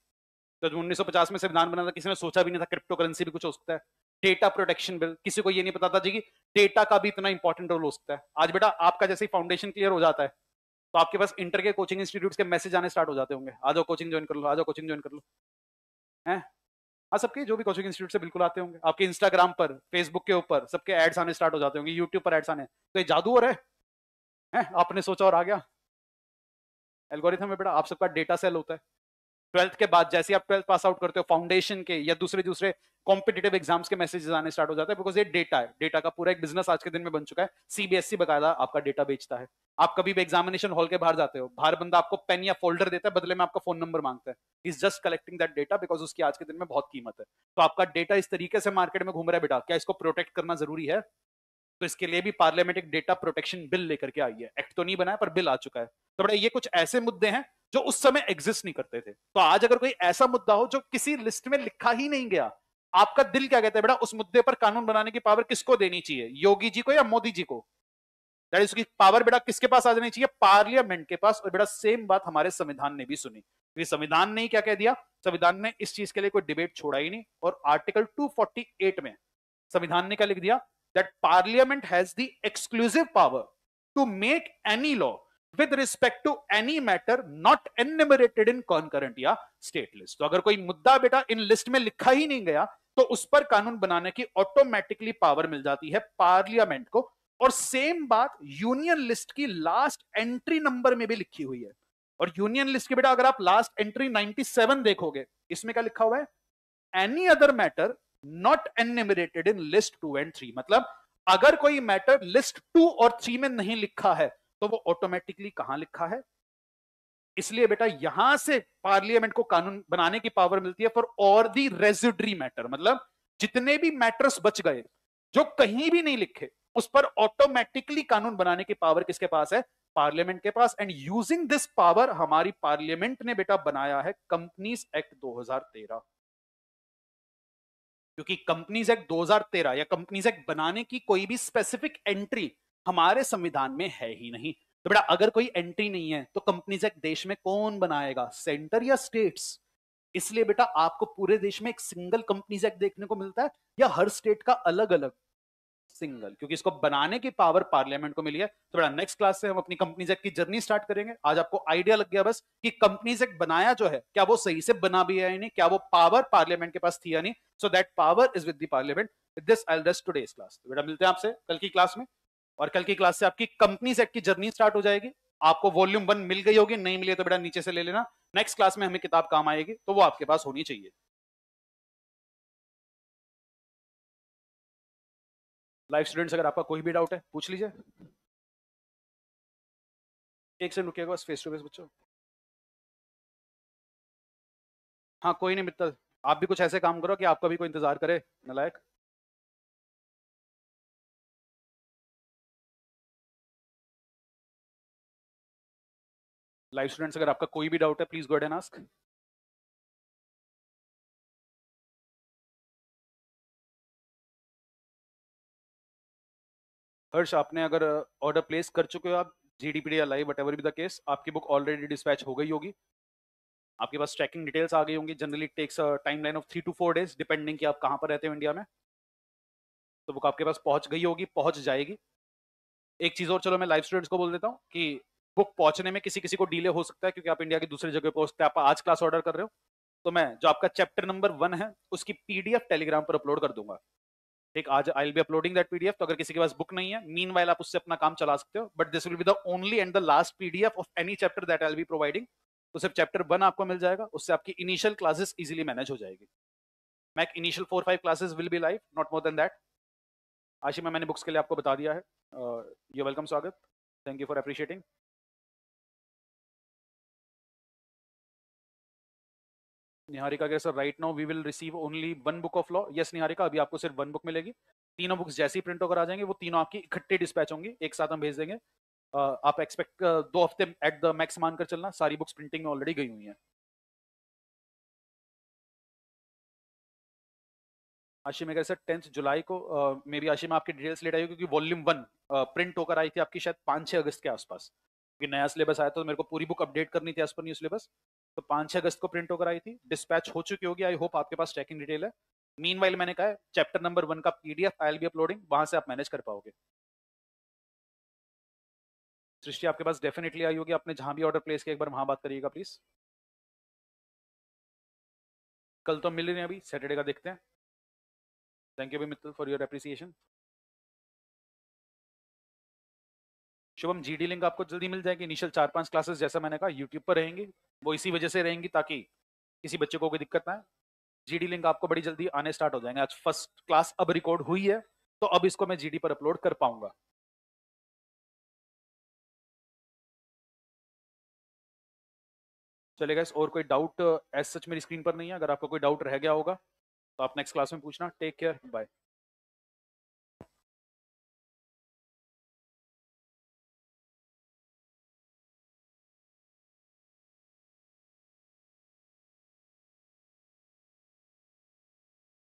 A: तो जो 1950 में संविधान बना था किसी ने सोचा भी नहीं था क्रिप्टो करेंसी भी कुछ हो सकता है डेटा प्रोटेक्शन बिल किसी को ये नहीं पता था जी कि डेटा का भी इतना इंपॉर्टेंट रोल हो सकता है आज बेटा आपका जैसे फाउंडेशन क्लियर हो जाता है तो आपके पास इंटर के कोचिंग इंस्टीट्यूट के मैसेज आने स्टार्ट हो जाते होंगे आ जाओ कोचिंग ज्वाइन कर लो आ जाओ कोचिंग ज्वाइन कर लो है हाँ सबके जो भी कोचिंग इंस्टीट्यूट से बिल्कुल आते होंगे आपके इंस्टाग्राम पर फेसबुक के ऊपर सबके एड्स आने स्टार्ट हो जाते होंगे यूट्यूब पर एड्स आने तो ये जादू और है, है आपने सोचा और आ गया एल्गोरिथम में बेटा आप सबका डेटा सेल होता है ट्वेल्थ के बाद जैसे आप ट्वेल्थ पास आउट करते हो फाउंडेशन के या दूसरे दूसरे कॉम्पिटेटिव एग्जाम्स के मैसेजेस आने स्टार्ट हो जाते हैं बिकॉज ये डेटा है डेटा का पूरा एक बिजनेस आज के दिन में बन चुका है सीबीएसई e बकायदा आपका डेटा बेचता है आप कभी भी एग्जामिनेशन हॉल के बाहर जाते हो बाहर बंदा आपको पेन या फोल्डर देता है बदले में आपका फोन नंबर मांगता है is just collecting that data because उसकी आज के दिन में बहुत कीमत है तो आपका डेटा इस तरीके से मार्केट में घूम रहा है बेटा क्या इसको प्रोटेक्ट करना जरूरी है तो इसके लिए भी पार्लियामेंट एक डेटा प्रोटेक्शन बिल लेकर के आई है एक्ट तो नहीं बनाया पर बिल आ चुका है तो बड़ा ये कुछ ऐसे मुद्दे हैं जो उस समय एग्जिस्ट नहीं करते थे तो आज अगर कोई ऐसा मुद्दा हो जो किसी लिस्ट में लिखा ही नहीं गया आपका दिल क्या कहता है बेटा उस मुद्दे पर कानून बनाने की पावर किसको देनी चाहिए योगी जी को या मोदी जी को उसकी पावर बेटा किसके पास आ जानी चाहिए पार्लियामेंट के पास और बेटा सेम बात हमारे संविधान ने भी सुनी क्योंकि संविधान ने क्या कह दिया संविधान ने इस चीज के लिए कोई डिबेट छोड़ा ही नहीं और आर्टिकल 248 में संविधान ने क्या लिख दिया that parliament has the exclusive power to make any law with respect to any matter not enumerated in concurrent या स्टेट लिस्ट तो अगर कोई मुद्दा बेटा इन लिस्ट में लिखा ही नहीं गया तो उस पर कानून बनाने की ऑटोमेटिकली पावर मिल जाती है पार्लियामेंट को और सेम बात यूनियन लिस्ट की लास्ट एंट्री नंबर में भी लिखी हुई है और यूनियन लिस्ट के बेटा अगर आप लास्ट एंट्री 97 देखोगे इसमें क्या लिखा हुआ है any other matter not enumerated in list two and three मतलब अगर कोई मैटर लिस्ट टू और थ्री में नहीं लिखा है तो वो ऑटोमेटिकली कहां लिखा है इसलिए बेटा यहां से पार्लियामेंट को कानून बनाने की पावर मिलती है फॉर और दी रेजिडरी मैटर मतलब जितने भी मैटर्स बच गए जो कहीं भी नहीं लिखे उस पर ऑटोमेटिकली कानून बनाने की पावर किसके पास है पार्लियामेंट के पास एंड यूजिंग दिस पावर हमारी पार्लियामेंट ने बेटा बनाया है कंपनीज एक्ट 2013 क्योंकि कंपनीज एक्ट 2013 या कंपनीज एक्ट बनाने की कोई भी स्पेसिफिक एंट्री हमारे संविधान में है ही नहीं तो बेटा अगर कोई एंट्री नहीं है तो कंपनीज एक्ट देश में कौन बनाएगा सेंटर या स्टेट्स इसलिए बेटा आपको पूरे देश में एक सिंगल कंपनीज एक्ट देखने को मिलता है या हर स्टेट का अलग अलग सिंगल क्योंकि इसको बनाने की पावर पार्लियामेंट को मिली है तो बेटा नेक्स्ट क्लास से हम अपनी कंपनीज एक्ट की जर्नी स्टार्ट करेंगे आज आपको आइडिया लग गया बस कि कंपनीज एक्ट बनाया जो है क्या वो सही से बना भी है या नहीं क्या वो पावर पार्लियामेंट के पास थी या नहीं so that power is with the parliament this I rest today's class बेटा मिलते हैं आपसे कल की क्लास में और कल की क्लास से आपकी कंपनी सेट की जर्नी स्टार्ट हो जाएगी आपको वॉल्यूम वन मिल गई होगी नहीं मिली तो बेटा नीचे से ले लेना नेक्स्ट क्लास में हमें किताब काम आएगी तो वो आपके पास होनी चाहिए
B: लाइव स्टूडेंट्स अगर आपका कोई भी डाउट है पूछ लीजिए एक से रुकिएगा बस फेस टू फेस बच्चों हाँ कोई नहीं मित्तल आप भी कुछ ऐसे काम करो कि आपका भी कोई इंतजार करे नलायक लाइव स्टूडेंट्स अगर आपका कोई भी डाउट है please go and ask
A: Harsh आपने अगर ऑर्डर uh, प्लेस कर चुके हो आप डी या live whatever be the case आपकी बुक ऑलरेडी डिस्पैच हो गई होगी आपके पास ट्रैकिंग डिटेल्स आ गई होंगी generally takes time line of three to four days depending कि आप कहाँ पर रहते हो इंडिया में तो बुक आपके पास पहुँच गई होगी पहुँच जाएगी एक चीज़ और चलो मैं लाइव स्टूडेंट्स को बोल देता हूँ कि बुक पहुंचने में किसी किसी को डिले हो सकता है क्योंकि आप इंडिया की दूसरी जगह पर हो सकते हैं आप आज क्लास ऑर्डर कर रहे हो तो मैं जो आपका चैप्टर नंबर वन है उसकी पीडीएफ टेलीग्राम पर अपलोड कर दूंगा ठीक आज I be uploading that PDF तो अगर किसी के पास बुक नहीं है मीन वाइल आप उससे अपना काम चला सकते हो but this will be the only and the last PDF of any chapter that I be providing तो सिर्फ चैप्टर वन आपको मिल जाएगा उससे आपकी इनिशियल क्लासेस इजिली मैनेज हो जाएगी max initial four five classes will be live not more than that मैं मैंने बुक्स के लिए आपको बता दिया है यू वेलकम स्वागत thank you for appreciating Niharika के sir right now we will receive only one book of law yes Niharika अभी आपको सिर्फ वन बुक मिलेगी तीनों बुक्स जैसे ही प्रिंट होकर आ जाएंगे वो तीनों आपकी इकट्ठे डिस्पैच होंगी एक साथ हम भेज देंगे uh, आप एक्सपेक्ट uh, दो हफ्ते एट द मैक्स मानकर चलना सारी बुक्स प्रिंटिंग में ऑलरेडी गई हुई है आशिम अगर सर टेंथ जुलाई को मे बी में आपकी डिटेल्स लेट आई क्योंकि वॉल्यूम वन प्रिंट होकर आई थी आपकी शायद पाँच छः अगस्त के आसपास क्योंकि नया सिलेबस आया तो मेरे को पूरी बुक अपडेट करनी थी एज पर न्यू सिलेबस तो पांच छह अगस्त को प्रिंट होकर आई थी डिस्पैच हो चुकी होगी आई होप आपके पास ट्रैकिंग डिटेल है मीन मैंने कहा चैप्टर नंबर वन का PDF I'll be uploading वहां से आप मैनेज कर पाओगे सृष्टि आपके पास डेफिनेटली आई होगी आपने जहां भी
B: ऑर्डर प्लेस किया एक बार वहां बात करिएगा प्लीज कल तो मिल रहे हैं अभी सैटरडे का देखते हैं thank you Mittal for your appreciation
A: Shubham ji the link आपको जल्दी मिल जाएगी इनिशियल चार पांच क्लासेस जैसा मैंने कहा यूट्यूब पर रहेंगी वो इसी वजह से रहेंगी ताकि किसी बच्चे को कोई दिक्कत ना जी डी लिंक आपको बड़ी जल्दी आने स्टार्ट हो जाएंगे आज फर्स्ट क्लास अब रिकॉर्ड हुई है तो अब इसको मैं जी डी पर अपलोड
B: कर पाऊंगा चलेगा इस और कोई डाउट एज सच मेरी स्क्रीन पर नहीं है अगर आपका कोई डाउट रह गया होगा तो आप नेक्स्ट क्लास में पूछना टेक केयर बाय